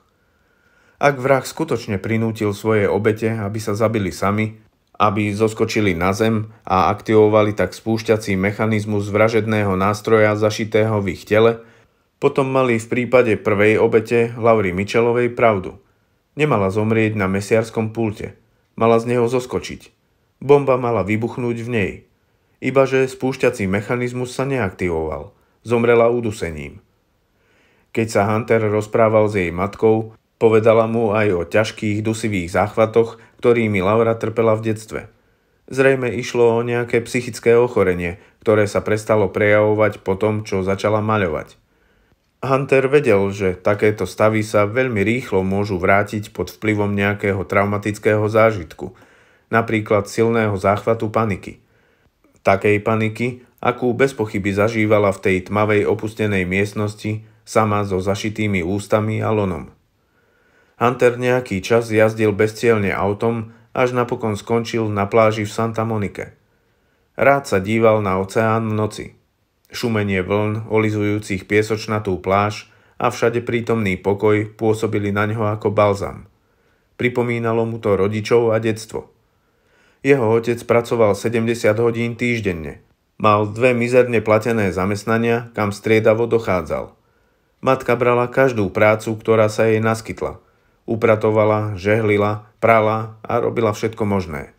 Ak vrah skutočne prinútil svoje obete, aby sa zabili sami, aby zoskočili na zem a aktivovali tak spúšťací mechanizmus vražedného nástroja zašitého v ich tele, potom mali v prípade prvej obete Laury Mičelovej pravdu. Nemala zomrieť na mesiarskom pulte. Mala z neho zoskočiť. Bomba mala vybuchnúť v nej. Ibaže spúšťací mechanizmus sa neaktivoval. Zomrela udusením. Keď sa Hunter rozprával s jej matkou, povedala mu aj o ťažkých dusivých záchvatoch ktorými Laura trpela v detstve. Zrejme išlo o nejaké psychické ochorenie, ktoré sa prestalo prejavovať po tom, čo začala maľovať. Hunter vedel, že takéto stavy sa veľmi rýchlo môžu vrátiť pod vplyvom nejakého traumatického zážitku, napríklad silného záchvatu paniky. Takej paniky, akú bez pochyby zažívala v tej tmavej opustenej miestnosti sama so zašitými ústami a lonom. Hunter nejaký čas jazdil bezcielne autom, až napokon skončil na pláži v Santa Monike. Rád sa díval na oceán v noci. Šumenie vln, olizujúcich piesočnatú pláž a všade prítomný pokoj pôsobili na neho ako balzam. Pripomínalo mu to rodičov a detstvo. Jeho otec pracoval 70 hodín týždenne. Mal dve mizerne platené zamestnania, kam striedavo dochádzal. Matka brala každú prácu, ktorá sa jej naskytla – Upratovala, žehlila, prala a robila všetko možné.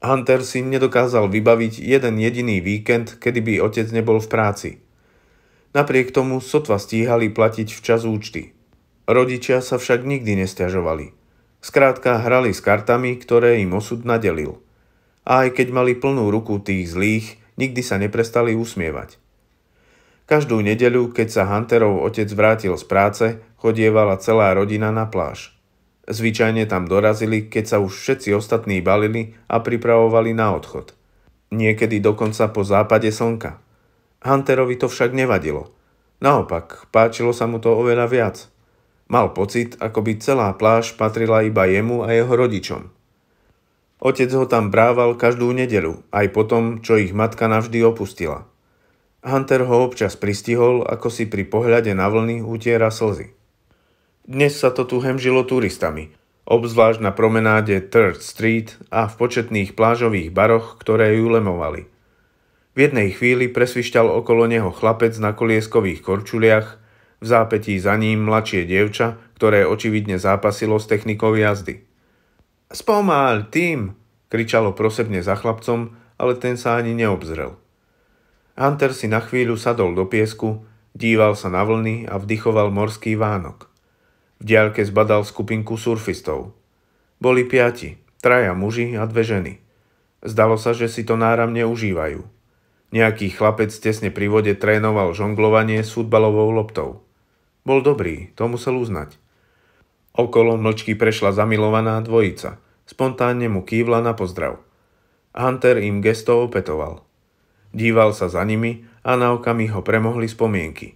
Hunter si nedokázal vybaviť jeden jediný víkend, kedy by otec nebol v práci. Napriek tomu sotva stíhali platiť včas účty. Rodičia sa však nikdy nestiažovali. Skrátka hrali s kartami, ktoré im osud nadelil. A aj keď mali plnú ruku tých zlých, nikdy sa neprestali usmievať. Každú nedeľu, keď sa Hunterov otec vrátil z práce, chodievala celá rodina na pláž. Zvyčajne tam dorazili, keď sa už všetci ostatní balili a pripravovali na odchod. Niekedy dokonca po západe slnka. Hunterovi to však nevadilo. Naopak, páčilo sa mu to oveľa viac. Mal pocit, ako by celá pláž patrila iba jemu a jeho rodičom. Otec ho tam brával každú nedelu, aj potom, čo ich matka navždy opustila. Hunter ho občas pristihol, ako si pri pohľade na vlny utiera slzy. Dnes sa to tu hemžilo turistami, obzvlášť na promenáde Third Street a v početných plážových baroch, ktoré ju lemovali. V jednej chvíli presvišťal okolo neho chlapec na kolieskových korčuliach, v zápetí za ním mladšie dievča, ktoré očividne zápasilo s technikou jazdy. Spomal, tým! kričalo prosebne za chlapcom, ale ten sa ani neobzrel. Hunter si na chvíľu sadol do piesku, díval sa na vlny a vdychoval morský vánok. V diaľke zbadal skupinku surfistov. Boli piati, traja muži a dve ženy. Zdalo sa, že si to náramne užívajú. Nejaký chlapec tesne pri vode trénoval žonglovanie s futbalovou loptou. Bol dobrý, to musel uznať. Okolo mlčky prešla zamilovaná dvojica. Spontánne mu kývla na pozdrav. Hunter im gesto opetoval. Díval sa za nimi a na okami ho premohli spomienky.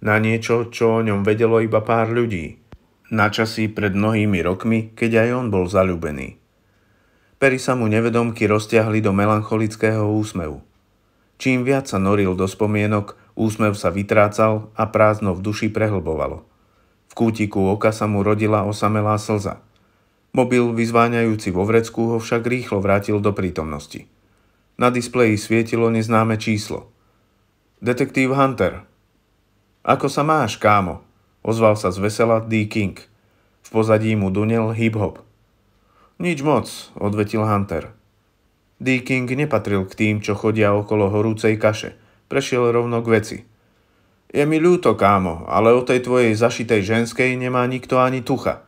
Na niečo, čo o ňom vedelo iba pár ľudí – na časí pred mnohými rokmi, keď aj on bol zalúbený. Pery sa mu nevedomky roztiahli do melancholického úsmevu. Čím viac sa noril do spomienok, úsmev sa vytrácal a prázdno v duši prehlbovalo. V kútiku oka sa mu rodila osamelá slza. Mobil vyzváňajúci vo vrecku ho však rýchlo vrátil do prítomnosti. Na displeji svietilo neznáme číslo. Detektív Hunter. Ako sa máš, kámo? Ozval sa z vesela D. King. V pozadí mu dunel hip-hop. Nič moc, odvetil Hunter. D. King nepatril k tým, čo chodia okolo horúcej kaše. Prešiel rovno k veci. Je mi ľúto, kámo, ale o tej tvojej zašitej ženskej nemá nikto ani tucha.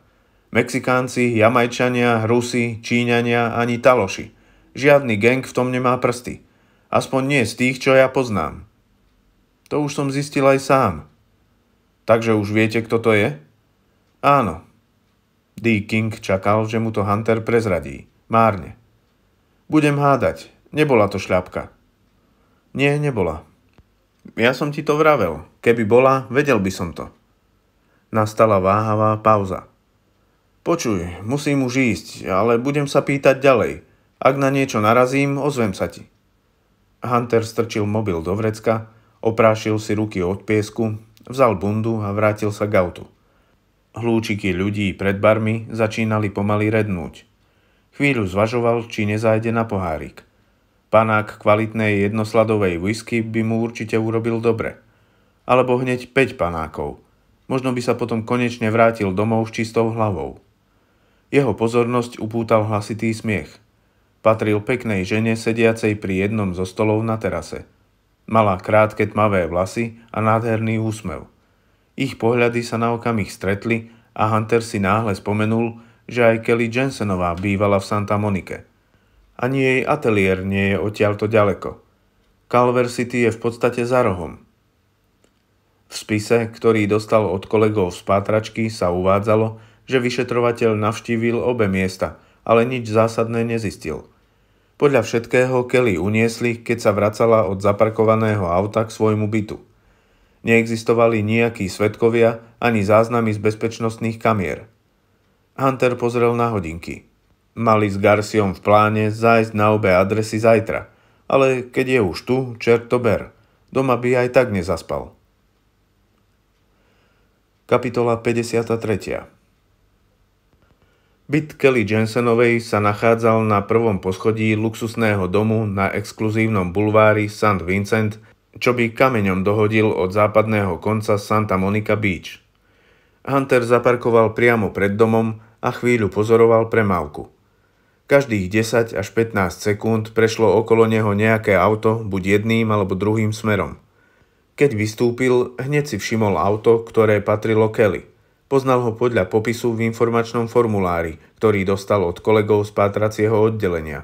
Mexikánci, Jamajčania, Rusi, Číňania ani Taloši. Žiadny gang v tom nemá prsty. Aspoň nie z tých, čo ja poznám. To už som zistil aj sám. Takže už viete, kto to je? Áno. D. King čakal, že mu to Hunter prezradí. Márne. Budem hádať. Nebola to šľapka. Nie, nebola. Ja som ti to vravel. Keby bola, vedel by som to. Nastala váhavá pauza. Počuj, musím už ísť, ale budem sa pýtať ďalej. Ak na niečo narazím, ozvem sa ti. Hunter strčil mobil do vrecka, oprášil si ruky od piesku, Vzal bundu a vrátil sa k autu. Hlúčiky ľudí pred barmi začínali pomaly rednúť. Chvíľu zvažoval, či nezajde na pohárik. Panák kvalitnej jednosladovej whisky by mu určite urobil dobre. Alebo hneď 5 panákov. Možno by sa potom konečne vrátil domov s čistou hlavou. Jeho pozornosť upútal hlasitý smiech patril peknej žene sediacej pri jednom zo stolov na terase. Mala krátke tmavé vlasy a nádherný úsmev. Ich pohľady sa na okamih stretli a Hunter si náhle spomenul, že aj Kelly Jensenová bývala v Santa Monike. Ani jej ateliér nie je odtiaľto ďaleko. Calver City je v podstate za rohom. V spise, ktorý dostal od kolegov z pátračky, sa uvádzalo, že vyšetrovateľ navštívil obe miesta, ale nič zásadné nezistil – podľa všetkého Kelly uniesli, keď sa vracala od zaparkovaného auta k svojmu bytu. Neexistovali nejakí svetkovia ani záznamy z bezpečnostných kamier. Hunter pozrel na hodinky. Mali s Garciom v pláne zájsť na obe adresy zajtra, ale keď je už tu, čert to ber. Doma by aj tak nezaspal. Kapitola 53. Byt Kelly Jensenovej sa nachádzal na prvom poschodí luxusného domu na exkluzívnom bulvári St. Vincent, čo by kameňom dohodil od západného konca Santa Monica Beach. Hunter zaparkoval priamo pred domom a chvíľu pozoroval premávku. Každých 10 až 15 sekúnd prešlo okolo neho nejaké auto buď jedným alebo druhým smerom. Keď vystúpil, hneď si všimol auto, ktoré patrilo Kelly. Poznal ho podľa popisu v informačnom formulári, ktorý dostal od kolegov z pátracieho oddelenia.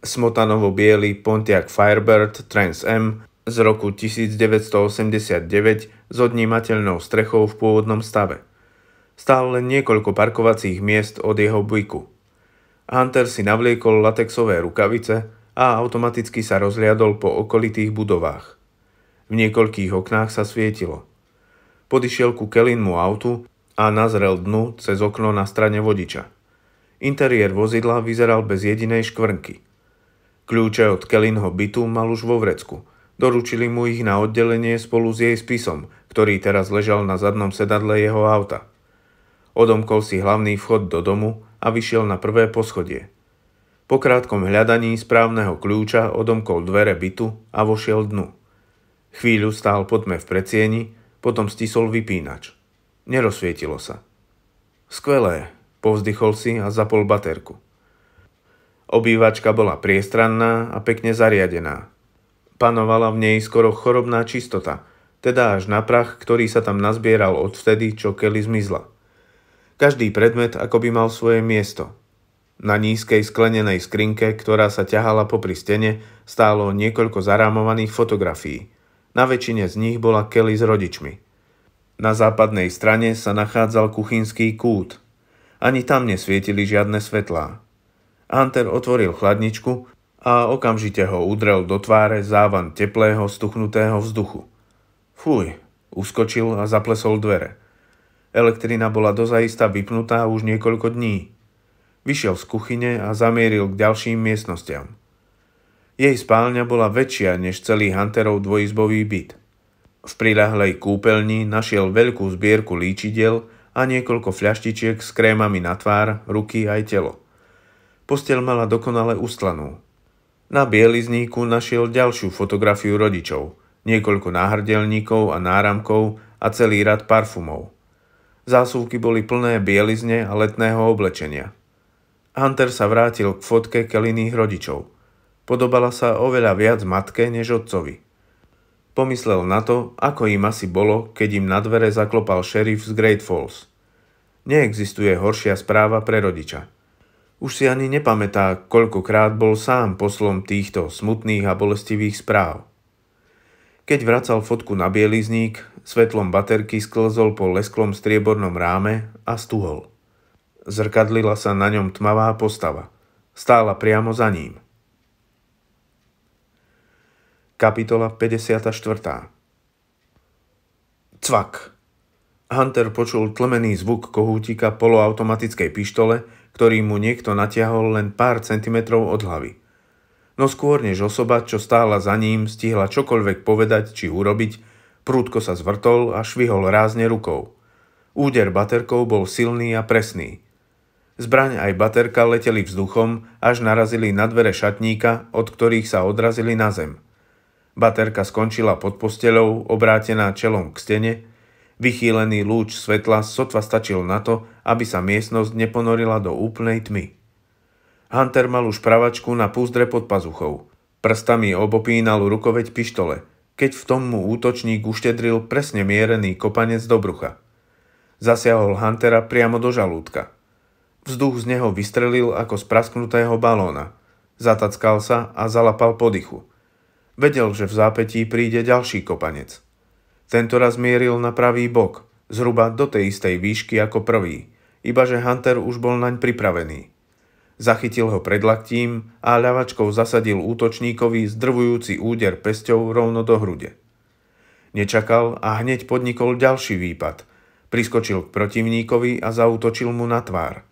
Smotanovo biely Pontiac Firebird Trans M z roku 1989 s odnímateľnou strechou v pôvodnom stave. Stál len niekoľko parkovacích miest od jeho bujku. Hunter si navliekol latexové rukavice a automaticky sa rozliadol po okolitých budovách. V niekoľkých oknách sa svietilo. Podišiel ku Kellynmu autu a nazrel dnu cez okno na strane vodiča. Interiér vozidla vyzeral bez jedinej škvrnky. Kľúče od Kelinho bytu mal už vo vrecku. Doručili mu ich na oddelenie spolu s jej spisom, ktorý teraz ležal na zadnom sedadle jeho auta. Odomkol si hlavný vchod do domu a vyšiel na prvé poschodie. Po krátkom hľadaní správneho kľúča odomkol dvere bytu a vošiel dnu. Chvíľu stál potme v predsieni, potom stisol vypínač. Nerozsvietilo sa. Skvelé, povzdychol si a zapol baterku. Obývačka bola priestranná a pekne zariadená. Panovala v nej skoro chorobná čistota, teda až na prach, ktorý sa tam nazbieral odvtedy, čo Kelly zmizla. Každý predmet akoby mal svoje miesto. Na nízkej sklenenej skrinke, ktorá sa ťahala popri stene, stálo niekoľko zarámovaných fotografií. Na väčšine z nich bola Kelly s rodičmi – na západnej strane sa nachádzal kuchynský kút. Ani tam nesvietili žiadne svetlá. Hunter otvoril chladničku a okamžite ho udrel do tváre závan teplého, stuchnutého vzduchu. Fuj, uskočil a zaplesol dvere. Elektrina bola dozaista vypnutá už niekoľko dní. Vyšiel z kuchyne a zamieril k ďalším miestnostiam. Jej spálňa bola väčšia než celý Hunterov dvojizbový byt. V prilahlej kúpeľni našiel veľkú zbierku líčidel a niekoľko fľaštičiek s krémami na tvár, ruky aj telo. Postel mala dokonale ustlanú. Na bielizníku našiel ďalšiu fotografiu rodičov, niekoľko náhrdelníkov a náramkov a celý rad parfumov. Zásuvky boli plné bielizne a letného oblečenia. Hunter sa vrátil k fotke Kellyných rodičov. Podobala sa oveľa viac matke než otcovi. Pomyslel na to, ako im asi bolo, keď im na dvere zaklopal šerif z Great Falls. Neexistuje horšia správa pre rodiča. Už si ani nepamätá, koľkokrát bol sám poslom týchto smutných a bolestivých správ. Keď vracal fotku na bielizník, svetlom baterky sklzol po lesklom striebornom ráme a stuhol. Zrkadlila sa na ňom tmavá postava. Stála priamo za ním – Kapitola 54. Cvak. Hunter počul tlmený zvuk kohútika poloautomatickej pištole, ktorý mu niekto natiahol len pár centimetrov od hlavy. No skôr než osoba, čo stála za ním, stihla čokoľvek povedať či urobiť, prúdko sa zvrtol a švihol rázne rukou. Úder baterkou bol silný a presný. Zbraň aj baterka leteli vzduchom, až narazili na dvere šatníka, od ktorých sa odrazili na zem. Baterka skončila pod posteľou, obrátená čelom k stene. Vychýlený lúč svetla sotva stačil na to, aby sa miestnosť neponorila do úplnej tmy. Hunter mal už pravačku na púzdre pod pazuchou. Prstami obopínal rukoveď pištole, keď v tom mu útočník uštedril presne mierený kopanec do brucha. Zasiahol Huntera priamo do žalúdka. Vzduch z neho vystrelil ako z prasknutého balóna. Zatackal sa a zalapal po dychu. Vedel, že v zápetí príde ďalší kopanec. Tentoraz mieril na pravý bok, zhruba do tej istej výšky ako prvý, iba že Hunter už bol naň pripravený. Zachytil ho pred laktím a ľavačkou zasadil útočníkovi zdrvujúci úder pesťou rovno do hrude. Nečakal a hneď podnikol ďalší výpad. Priskočil k protivníkovi a zautočil mu na tvár.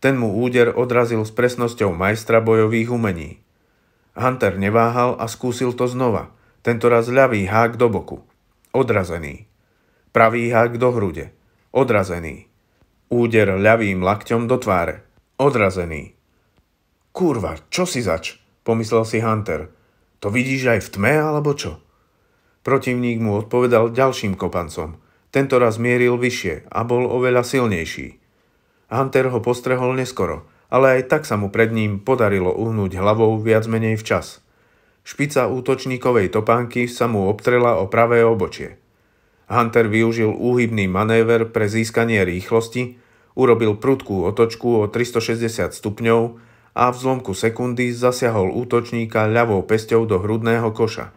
Ten mu úder odrazil s presnosťou majstra bojových umení. Hunter neváhal a skúsil to znova. Tentoraz ľavý hák do boku. Odrazený. Pravý hák do hrude. Odrazený. Úder ľavým lakťom do tváre. Odrazený. Kurva, čo si zač? Pomyslel si Hunter. To vidíš aj v tme, alebo čo? Protivník mu odpovedal ďalším kopancom. Tento raz mieril vyššie a bol oveľa silnejší. Hunter ho postrehol neskoro – ale aj tak sa mu pred ním podarilo uhnúť hlavou viac menej včas. Špica útočníkovej topánky sa mu obtrela o pravé obočie. Hunter využil úhybný manéver pre získanie rýchlosti, urobil prudkú otočku o 360 stupňov a v zlomku sekundy zasiahol útočníka ľavou pesťou do hrudného koša.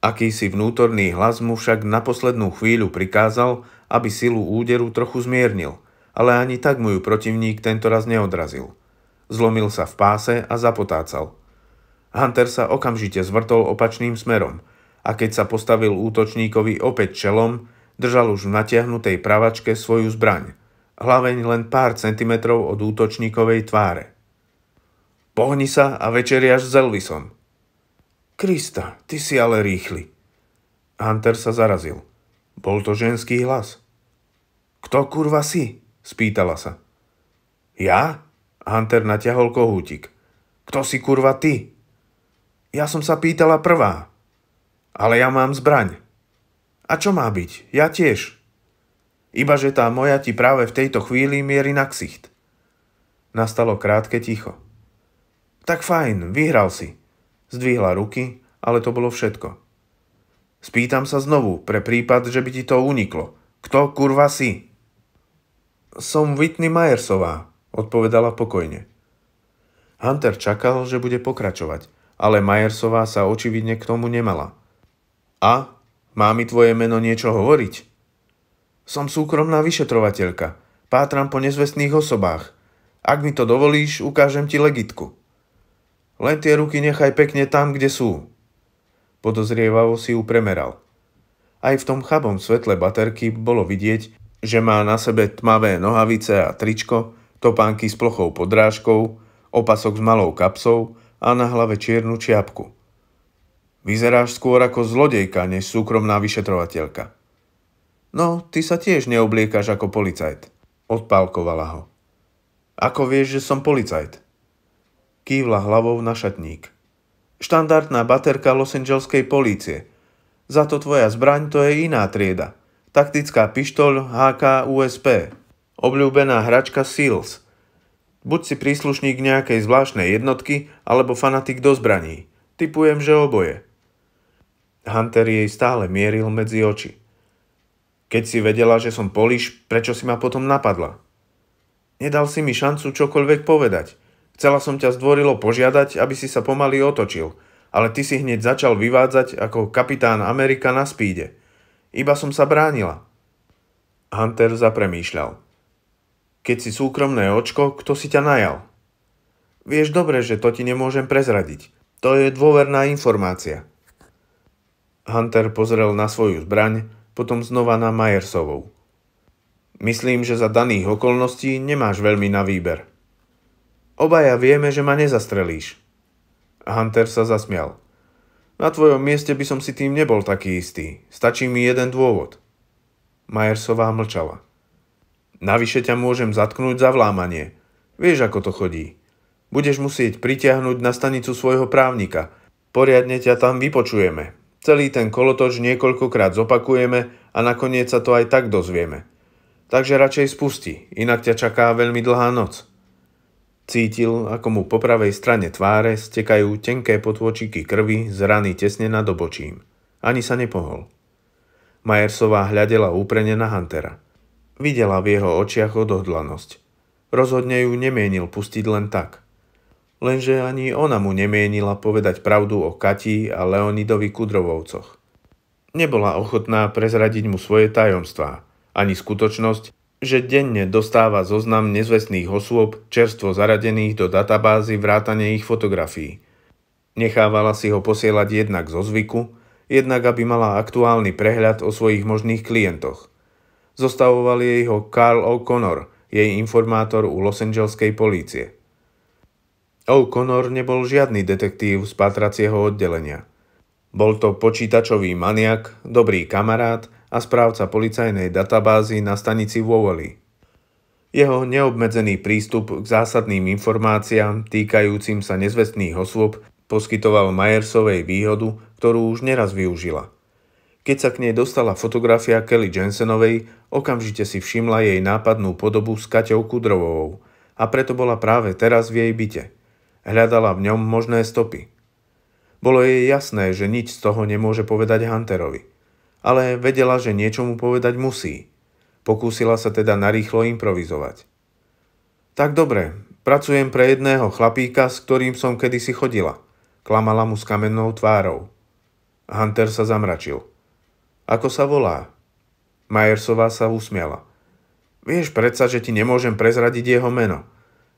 Akýsi vnútorný hlas mu však na poslednú chvíľu prikázal, aby silu úderu trochu zmiernil – ale ani tak mu ju protivník tento raz neodrazil. Zlomil sa v páse a zapotácal. Hunter sa okamžite zvrtol opačným smerom a keď sa postavil útočníkovi opäť čelom, držal už v natiahnutej pravačke svoju zbraň, hlaveň len pár centimetrov od útočníkovej tváre. Pohni sa a večeriaš s Elvisom. Krista, ty si ale rýchly. Hunter sa zarazil. Bol to ženský hlas. Kto kurva si? Spýtala sa. Ja? Hunter natiahol kohútik. Kto si kurva ty? Ja som sa pýtala prvá. Ale ja mám zbraň. A čo má byť? Ja tiež. že tá moja ti práve v tejto chvíli mierí na ksicht. Nastalo krátke ticho. Tak fajn, vyhral si. Zdvihla ruky, ale to bolo všetko. Spýtam sa znovu, pre prípad, že by ti to uniklo. Kto kurva si? Som Whitney Myersová, odpovedala pokojne. Hunter čakal, že bude pokračovať, ale Myersová sa očividne k tomu nemala. A? Má mi tvoje meno niečo hovoriť? Som súkromná vyšetrovateľka. Pátram po nezvestných osobách. Ak mi to dovolíš, ukážem ti legitku. Len tie ruky nechaj pekne tam, kde sú. Podozrievavo si ju premeral. Aj v tom chabom svetle baterky bolo vidieť, že má na sebe tmavé nohavice a tričko, topánky s plochou podrážkou, opasok s malou kapsou a na hlave čiernu čiapku. Vyzeráš skôr ako zlodejka, než súkromná vyšetrovateľka. No, ty sa tiež neobliekaš ako policajt. Odpálkovala ho. Ako vieš, že som policajt? Kývla hlavou na šatník. Štandardná baterka Los Angeleskej polície. Za to tvoja zbraň to je iná trieda. Taktická pištoľ HK-USP. Obľúbená hračka SEALS. Buď si príslušník nejakej zvláštnej jednotky, alebo fanatik do zbraní. Typujem, že oboje. Hunter jej stále mieril medzi oči. Keď si vedela, že som Poliš, prečo si ma potom napadla? Nedal si mi šancu čokoľvek povedať. Chcela som ťa zdvorilo požiadať, aby si sa pomaly otočil, ale ty si hneď začal vyvádzať ako kapitán Amerika na spíde. Iba som sa bránila. Hunter zapremýšľal. Keď si súkromné očko, kto si ťa najal? Vieš dobre, že to ti nemôžem prezradiť. To je dôverná informácia. Hunter pozrel na svoju zbraň, potom znova na Majersovou. Myslím, že za daných okolností nemáš veľmi na výber. Obaja vieme, že ma nezastrelíš. Hunter sa zasmial. Na tvojom mieste by som si tým nebol taký istý. Stačí mi jeden dôvod. Majersová mlčala. Navyše ťa môžem zatknúť za vlámanie. Vieš, ako to chodí. Budeš musieť pritiahnuť na stanicu svojho právnika. Poriadne ťa tam vypočujeme. Celý ten kolotoč niekoľkokrát zopakujeme a nakoniec sa to aj tak dozvieme. Takže radšej spusti, inak ťa čaká veľmi dlhá noc. Cítil, ako mu po pravej strane tváre stekajú tenké potvočíky krvi z rany tesne nad obočím. Ani sa nepohol. Majersová hľadela úprene na Huntera. Videla v jeho očiach odhodlanosť. Rozhodne ju nemienil pustiť len tak. Lenže ani ona mu nemienila povedať pravdu o Kati a Leonidovi Kudrovovcoch. Nebola ochotná prezradiť mu svoje tajomstvá, ani skutočnosť, že denne dostáva zoznam nezvestných osôb čerstvo zaradených do databázy vrátane ich fotografií. Nechávala si ho posielať jednak zo zvyku, jednak aby mala aktuálny prehľad o svojich možných klientoch. Zostavoval jej ho Carl O'Connor, jej informátor u Los Angeleskej polície. O'Connor nebol žiadny detektív z patracieho oddelenia. Bol to počítačový maniak, dobrý kamarát a správca policajnej databázy na stanici Vovoli. Jeho neobmedzený prístup k zásadným informáciám týkajúcim sa nezvestných osôb poskytoval Majersovej výhodu, ktorú už neraz využila. Keď sa k nej dostala fotografia Kelly Jensenovej, okamžite si všimla jej nápadnú podobu s Kaťou Kudrovou a preto bola práve teraz v jej byte. Hľadala v ňom možné stopy. Bolo jej jasné, že nič z toho nemôže povedať Hunterovi ale vedela, že niečo mu povedať musí. Pokúsila sa teda narýchlo improvizovať. Tak dobre, pracujem pre jedného chlapíka, s ktorým som kedysi chodila. Klamala mu s kamennou tvárou. Hunter sa zamračil. Ako sa volá? Majersová sa usmiala. Vieš predsa, že ti nemôžem prezradiť jeho meno.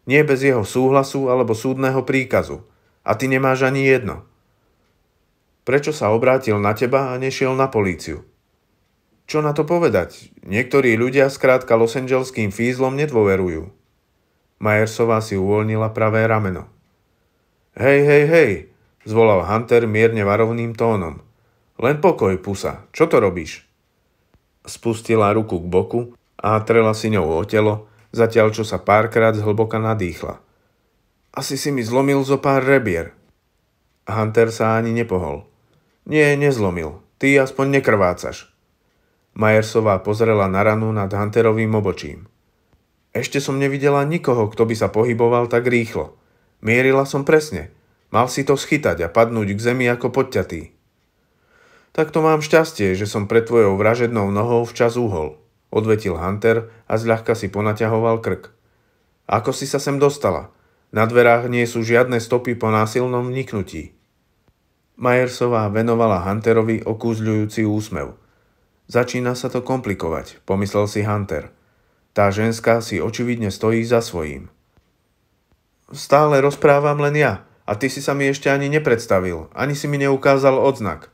Nie bez jeho súhlasu alebo súdneho príkazu. A ty nemáš ani jedno. Prečo sa obrátil na teba a nešiel na políciu? Čo na to povedať? Niektorí ľudia skrátka Los Angeleským fízlom nedôverujú. Majersová si uvoľnila pravé rameno. Hej, hej, hej, zvolal Hunter mierne varovným tónom. Len pokoj, pusa, čo to robíš? Spustila ruku k boku a trela si ňou o telo, zatiaľ čo sa párkrát zhlboka nadýchla. Asi si mi zlomil zo pár rebier. Hunter sa ani nepohol. Nie, nezlomil. Ty aspoň nekrvácaš. Majersová pozrela na ranu nad Hunterovým obočím. Ešte som nevidela nikoho, kto by sa pohyboval tak rýchlo. Mierila som presne. Mal si to schytať a padnúť k zemi ako podťatý. Tak to mám šťastie, že som pred tvojou vražednou nohou včas uhol, odvetil Hunter a zľahka si ponaťahoval krk. Ako si sa sem dostala? Na dverách nie sú žiadne stopy po násilnom vniknutí. Majersová venovala Hunterovi okúzľujúci úsmev. Začína sa to komplikovať, pomyslel si Hunter. Tá ženská si očividne stojí za svojím. Stále rozprávam len ja a ty si sa mi ešte ani nepredstavil, ani si mi neukázal odznak.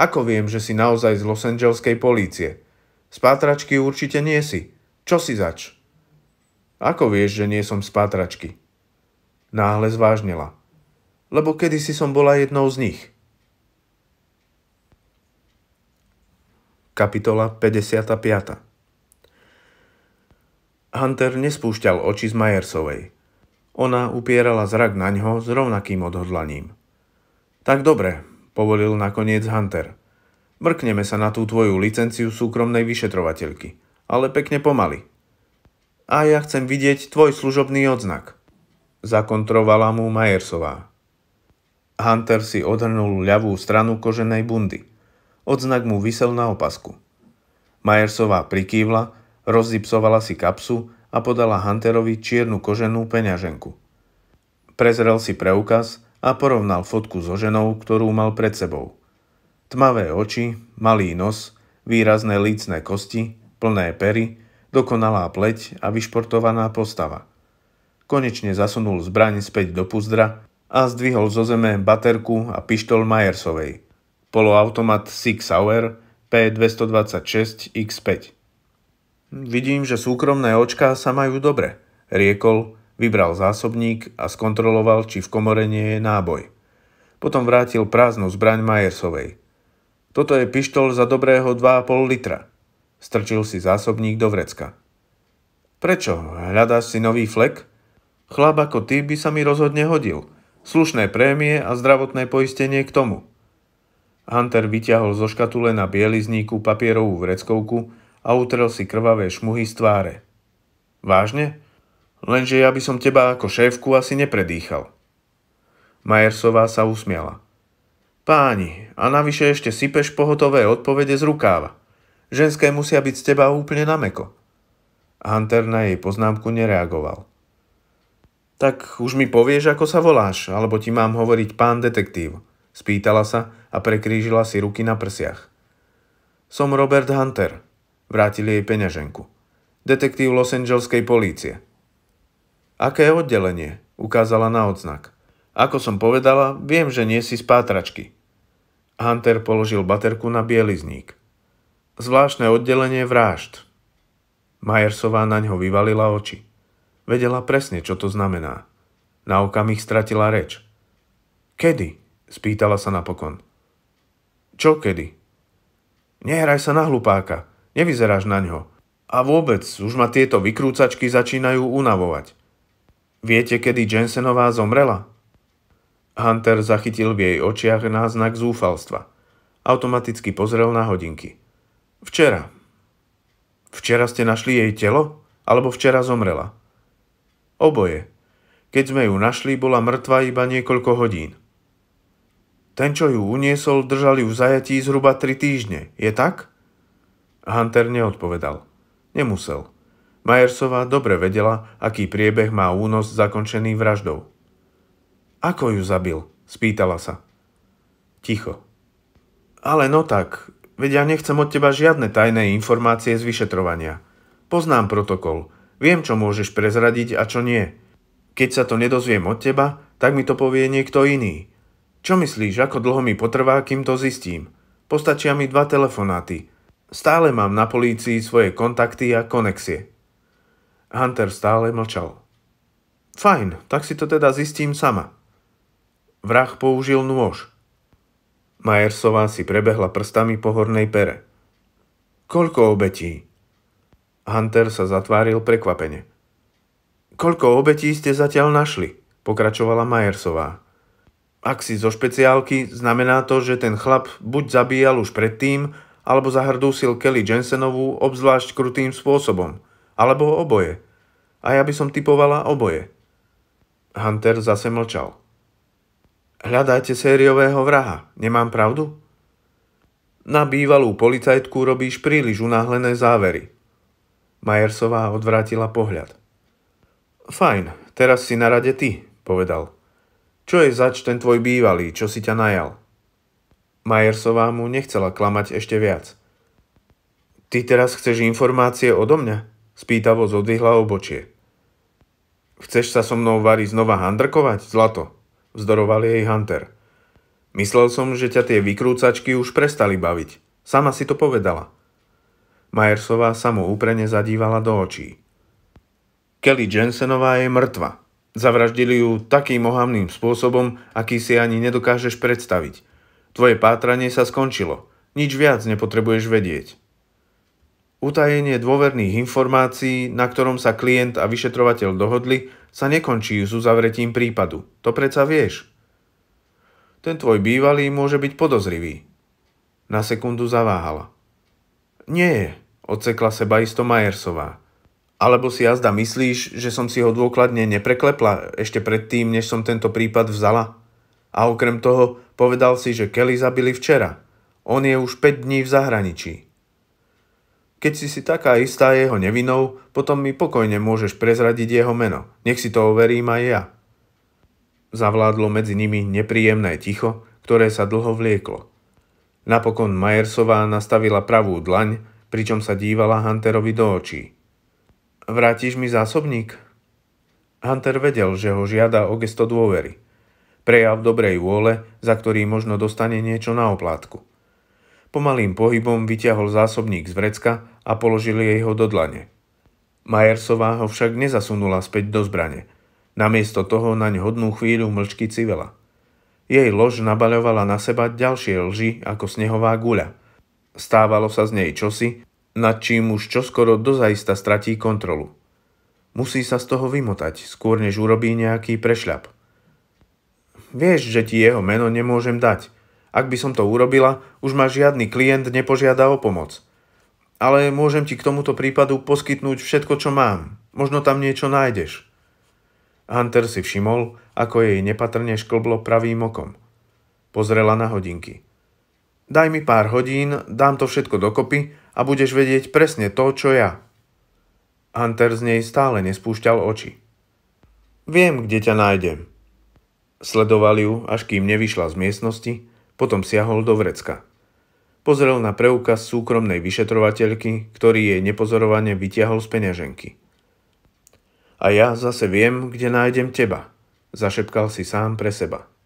Ako viem, že si naozaj z Los Angeleskej polície? Spátračky určite nie si. Čo si zač? Ako vieš, že nie som spátračky? Náhle zvážnila. Lebo kedysi som bola jednou z nich – Kapitola 55 Hunter nespúšťal oči z Majersovej. Ona upierala zrak na ňo s rovnakým odhodlaním. Tak dobre, povolil nakoniec Hunter. Mrkneme sa na tú tvoju licenciu súkromnej vyšetrovateľky, ale pekne pomaly. A ja chcem vidieť tvoj služobný odznak. Zakontrovala mu Majersová. Hunter si odhrnul ľavú stranu koženej bundy odznak mu vysel na opasku. Majersová prikývla, rozzipsovala si kapsu a podala Hunterovi čiernu koženú peňaženku. Prezrel si preukaz a porovnal fotku so ženou, ktorú mal pred sebou. Tmavé oči, malý nos, výrazné lícne kosti, plné pery, dokonalá pleť a vyšportovaná postava. Konečne zasunul zbraň späť do puzdra a zdvihol zo zeme baterku a pištol Majersovej – poloautomat Six Hour P226 X5. Vidím, že súkromné očka sa majú dobre, riekol, vybral zásobník a skontroloval, či v komore nie je náboj. Potom vrátil prázdnu zbraň Majersovej. Toto je pištol za dobrého 2,5 litra. Strčil si zásobník do vrecka. Prečo? Hľadáš si nový flek? Chlap ako ty by sa mi rozhodne hodil. Slušné prémie a zdravotné poistenie k tomu. Hunter vyťahol zo škatule na bielizníku papierovú vreckovku a utrel si krvavé šmuhy z tváre. Vážne? Lenže ja by som teba ako šéfku asi nepredýchal. Majersová sa usmiala. Páni, a navyše ešte sypeš pohotové odpovede z rukáva. Ženské musia byť z teba úplne na meko. Hunter na jej poznámku nereagoval. Tak už mi povieš, ako sa voláš, alebo ti mám hovoriť pán detektív, spýtala sa, a prekrížila si ruky na prsiach. Som Robert Hunter. Vrátili jej peňaženku. Detektív Los Angeleskej polície. Aké oddelenie? Ukázala na odznak. Ako som povedala, viem, že nie si z pátračky. Hunter položil baterku na bielizník. Zvláštne oddelenie vrážd. Majersová na ňo vyvalila oči. Vedela presne, čo to znamená. Na ich stratila reč. Kedy? spýtala sa napokon. Čo kedy? Nehraj sa na hlupáka, nevyzeráš na ňo. A vôbec, už ma tieto vykrúcačky začínajú unavovať. Viete, kedy Jensenová zomrela? Hunter zachytil v jej očiach náznak zúfalstva. Automaticky pozrel na hodinky. Včera. Včera ste našli jej telo? Alebo včera zomrela? Oboje. Keď sme ju našli, bola mŕtva iba niekoľko hodín. Ten, čo ju uniesol, držali ju v zajatí zhruba 3 týždne. Je tak? Hunter neodpovedal. Nemusel. Majersová dobre vedela, aký priebeh má únos zakončený vraždou. Ako ju zabil? Spýtala sa. Ticho. Ale no tak, veď ja nechcem od teba žiadne tajné informácie z vyšetrovania. Poznám protokol. Viem, čo môžeš prezradiť a čo nie. Keď sa to nedozviem od teba, tak mi to povie niekto iný. Čo myslíš, ako dlho mi potrvá, kým to zistím? Postačia mi dva telefonáty. Stále mám na polícii svoje kontakty a konexie. Hunter stále mlčal. Fajn, tak si to teda zistím sama. Vrah použil nôž. Majersová si prebehla prstami po hornej pere. Koľko obetí? Hunter sa zatváril prekvapene. Koľko obetí ste zatiaľ našli? Pokračovala Majersová. Ak si zo špeciálky, znamená to, že ten chlap buď zabíjal už predtým, alebo zahrdúsil Kelly Jensenovú obzvlášť krutým spôsobom. Alebo oboje. A ja by som typovala oboje. Hunter zase mlčal. Hľadáte sériového vraha, nemám pravdu? Na bývalú policajtku robíš príliš unáhlené závery. Majersová odvrátila pohľad. Fajn, teraz si na rade ty, povedal. Čo je zač ten tvoj bývalý, čo si ťa najal? Majersová mu nechcela klamať ešte viac. Ty teraz chceš informácie odo mňa? Spýtavo zodvihla obočie. Chceš sa so mnou Vary znova handrkovať, zlato? Vzdoroval jej Hunter. Myslel som, že ťa tie vykrúcačky už prestali baviť. Sama si to povedala. Majersová sa mu úprene zadívala do očí. Kelly Jensenová je mŕtva, Zavraždili ju takým ohamným spôsobom, aký si ani nedokážeš predstaviť. Tvoje pátranie sa skončilo. Nič viac nepotrebuješ vedieť. Utajenie dôverných informácií, na ktorom sa klient a vyšetrovateľ dohodli, sa nekončí s uzavretím prípadu. To predsa vieš. Ten tvoj bývalý môže byť podozrivý. Na sekundu zaváhala. Nie, odsekla seba isto Majersová. Alebo si jazda myslíš, že som si ho dôkladne nepreklepla ešte predtým, než som tento prípad vzala? A okrem toho povedal si, že Kelly zabili včera. On je už 5 dní v zahraničí. Keď si si taká istá jeho nevinou, potom mi pokojne môžeš prezradiť jeho meno. Nech si to overím aj ja. Zavládlo medzi nimi nepríjemné ticho, ktoré sa dlho vlieklo. Napokon Majersová nastavila pravú dlaň, pričom sa dívala Hunterovi do očí. Vrátiš mi zásobník? Hunter vedel, že ho žiada o gesto dôvery. Prejav dobrej vôle, za ktorý možno dostane niečo na oplátku. Pomalým pohybom vyťahol zásobník z vrecka a položil jej ho do dlane. Majersová ho však nezasunula späť do zbrane. Namiesto toho naň hodnú chvíľu mlčky civela. Jej lož nabaľovala na seba ďalšie lži ako snehová guľa. Stávalo sa z nej čosi, nad čím už čoskoro dozaista stratí kontrolu. Musí sa z toho vymotať, skôr než urobí nejaký prešľap. Vieš, že ti jeho meno nemôžem dať. Ak by som to urobila, už ma žiadny klient nepožiada o pomoc. Ale môžem ti k tomuto prípadu poskytnúť všetko, čo mám. Možno tam niečo nájdeš. Hunter si všimol, ako jej nepatrne šklblo pravým okom. Pozrela na hodinky. Daj mi pár hodín, dám to všetko dokopy a budeš vedieť presne to, čo ja. Hunter z nej stále nespúšťal oči. Viem, kde ťa nájdem. Sledoval ju, až kým nevyšla z miestnosti, potom siahol do vrecka. Pozrel na preukaz súkromnej vyšetrovateľky, ktorý jej nepozorovane vytiahol z peňaženky. A ja zase viem, kde nájdem teba, zašepkal si sám pre seba.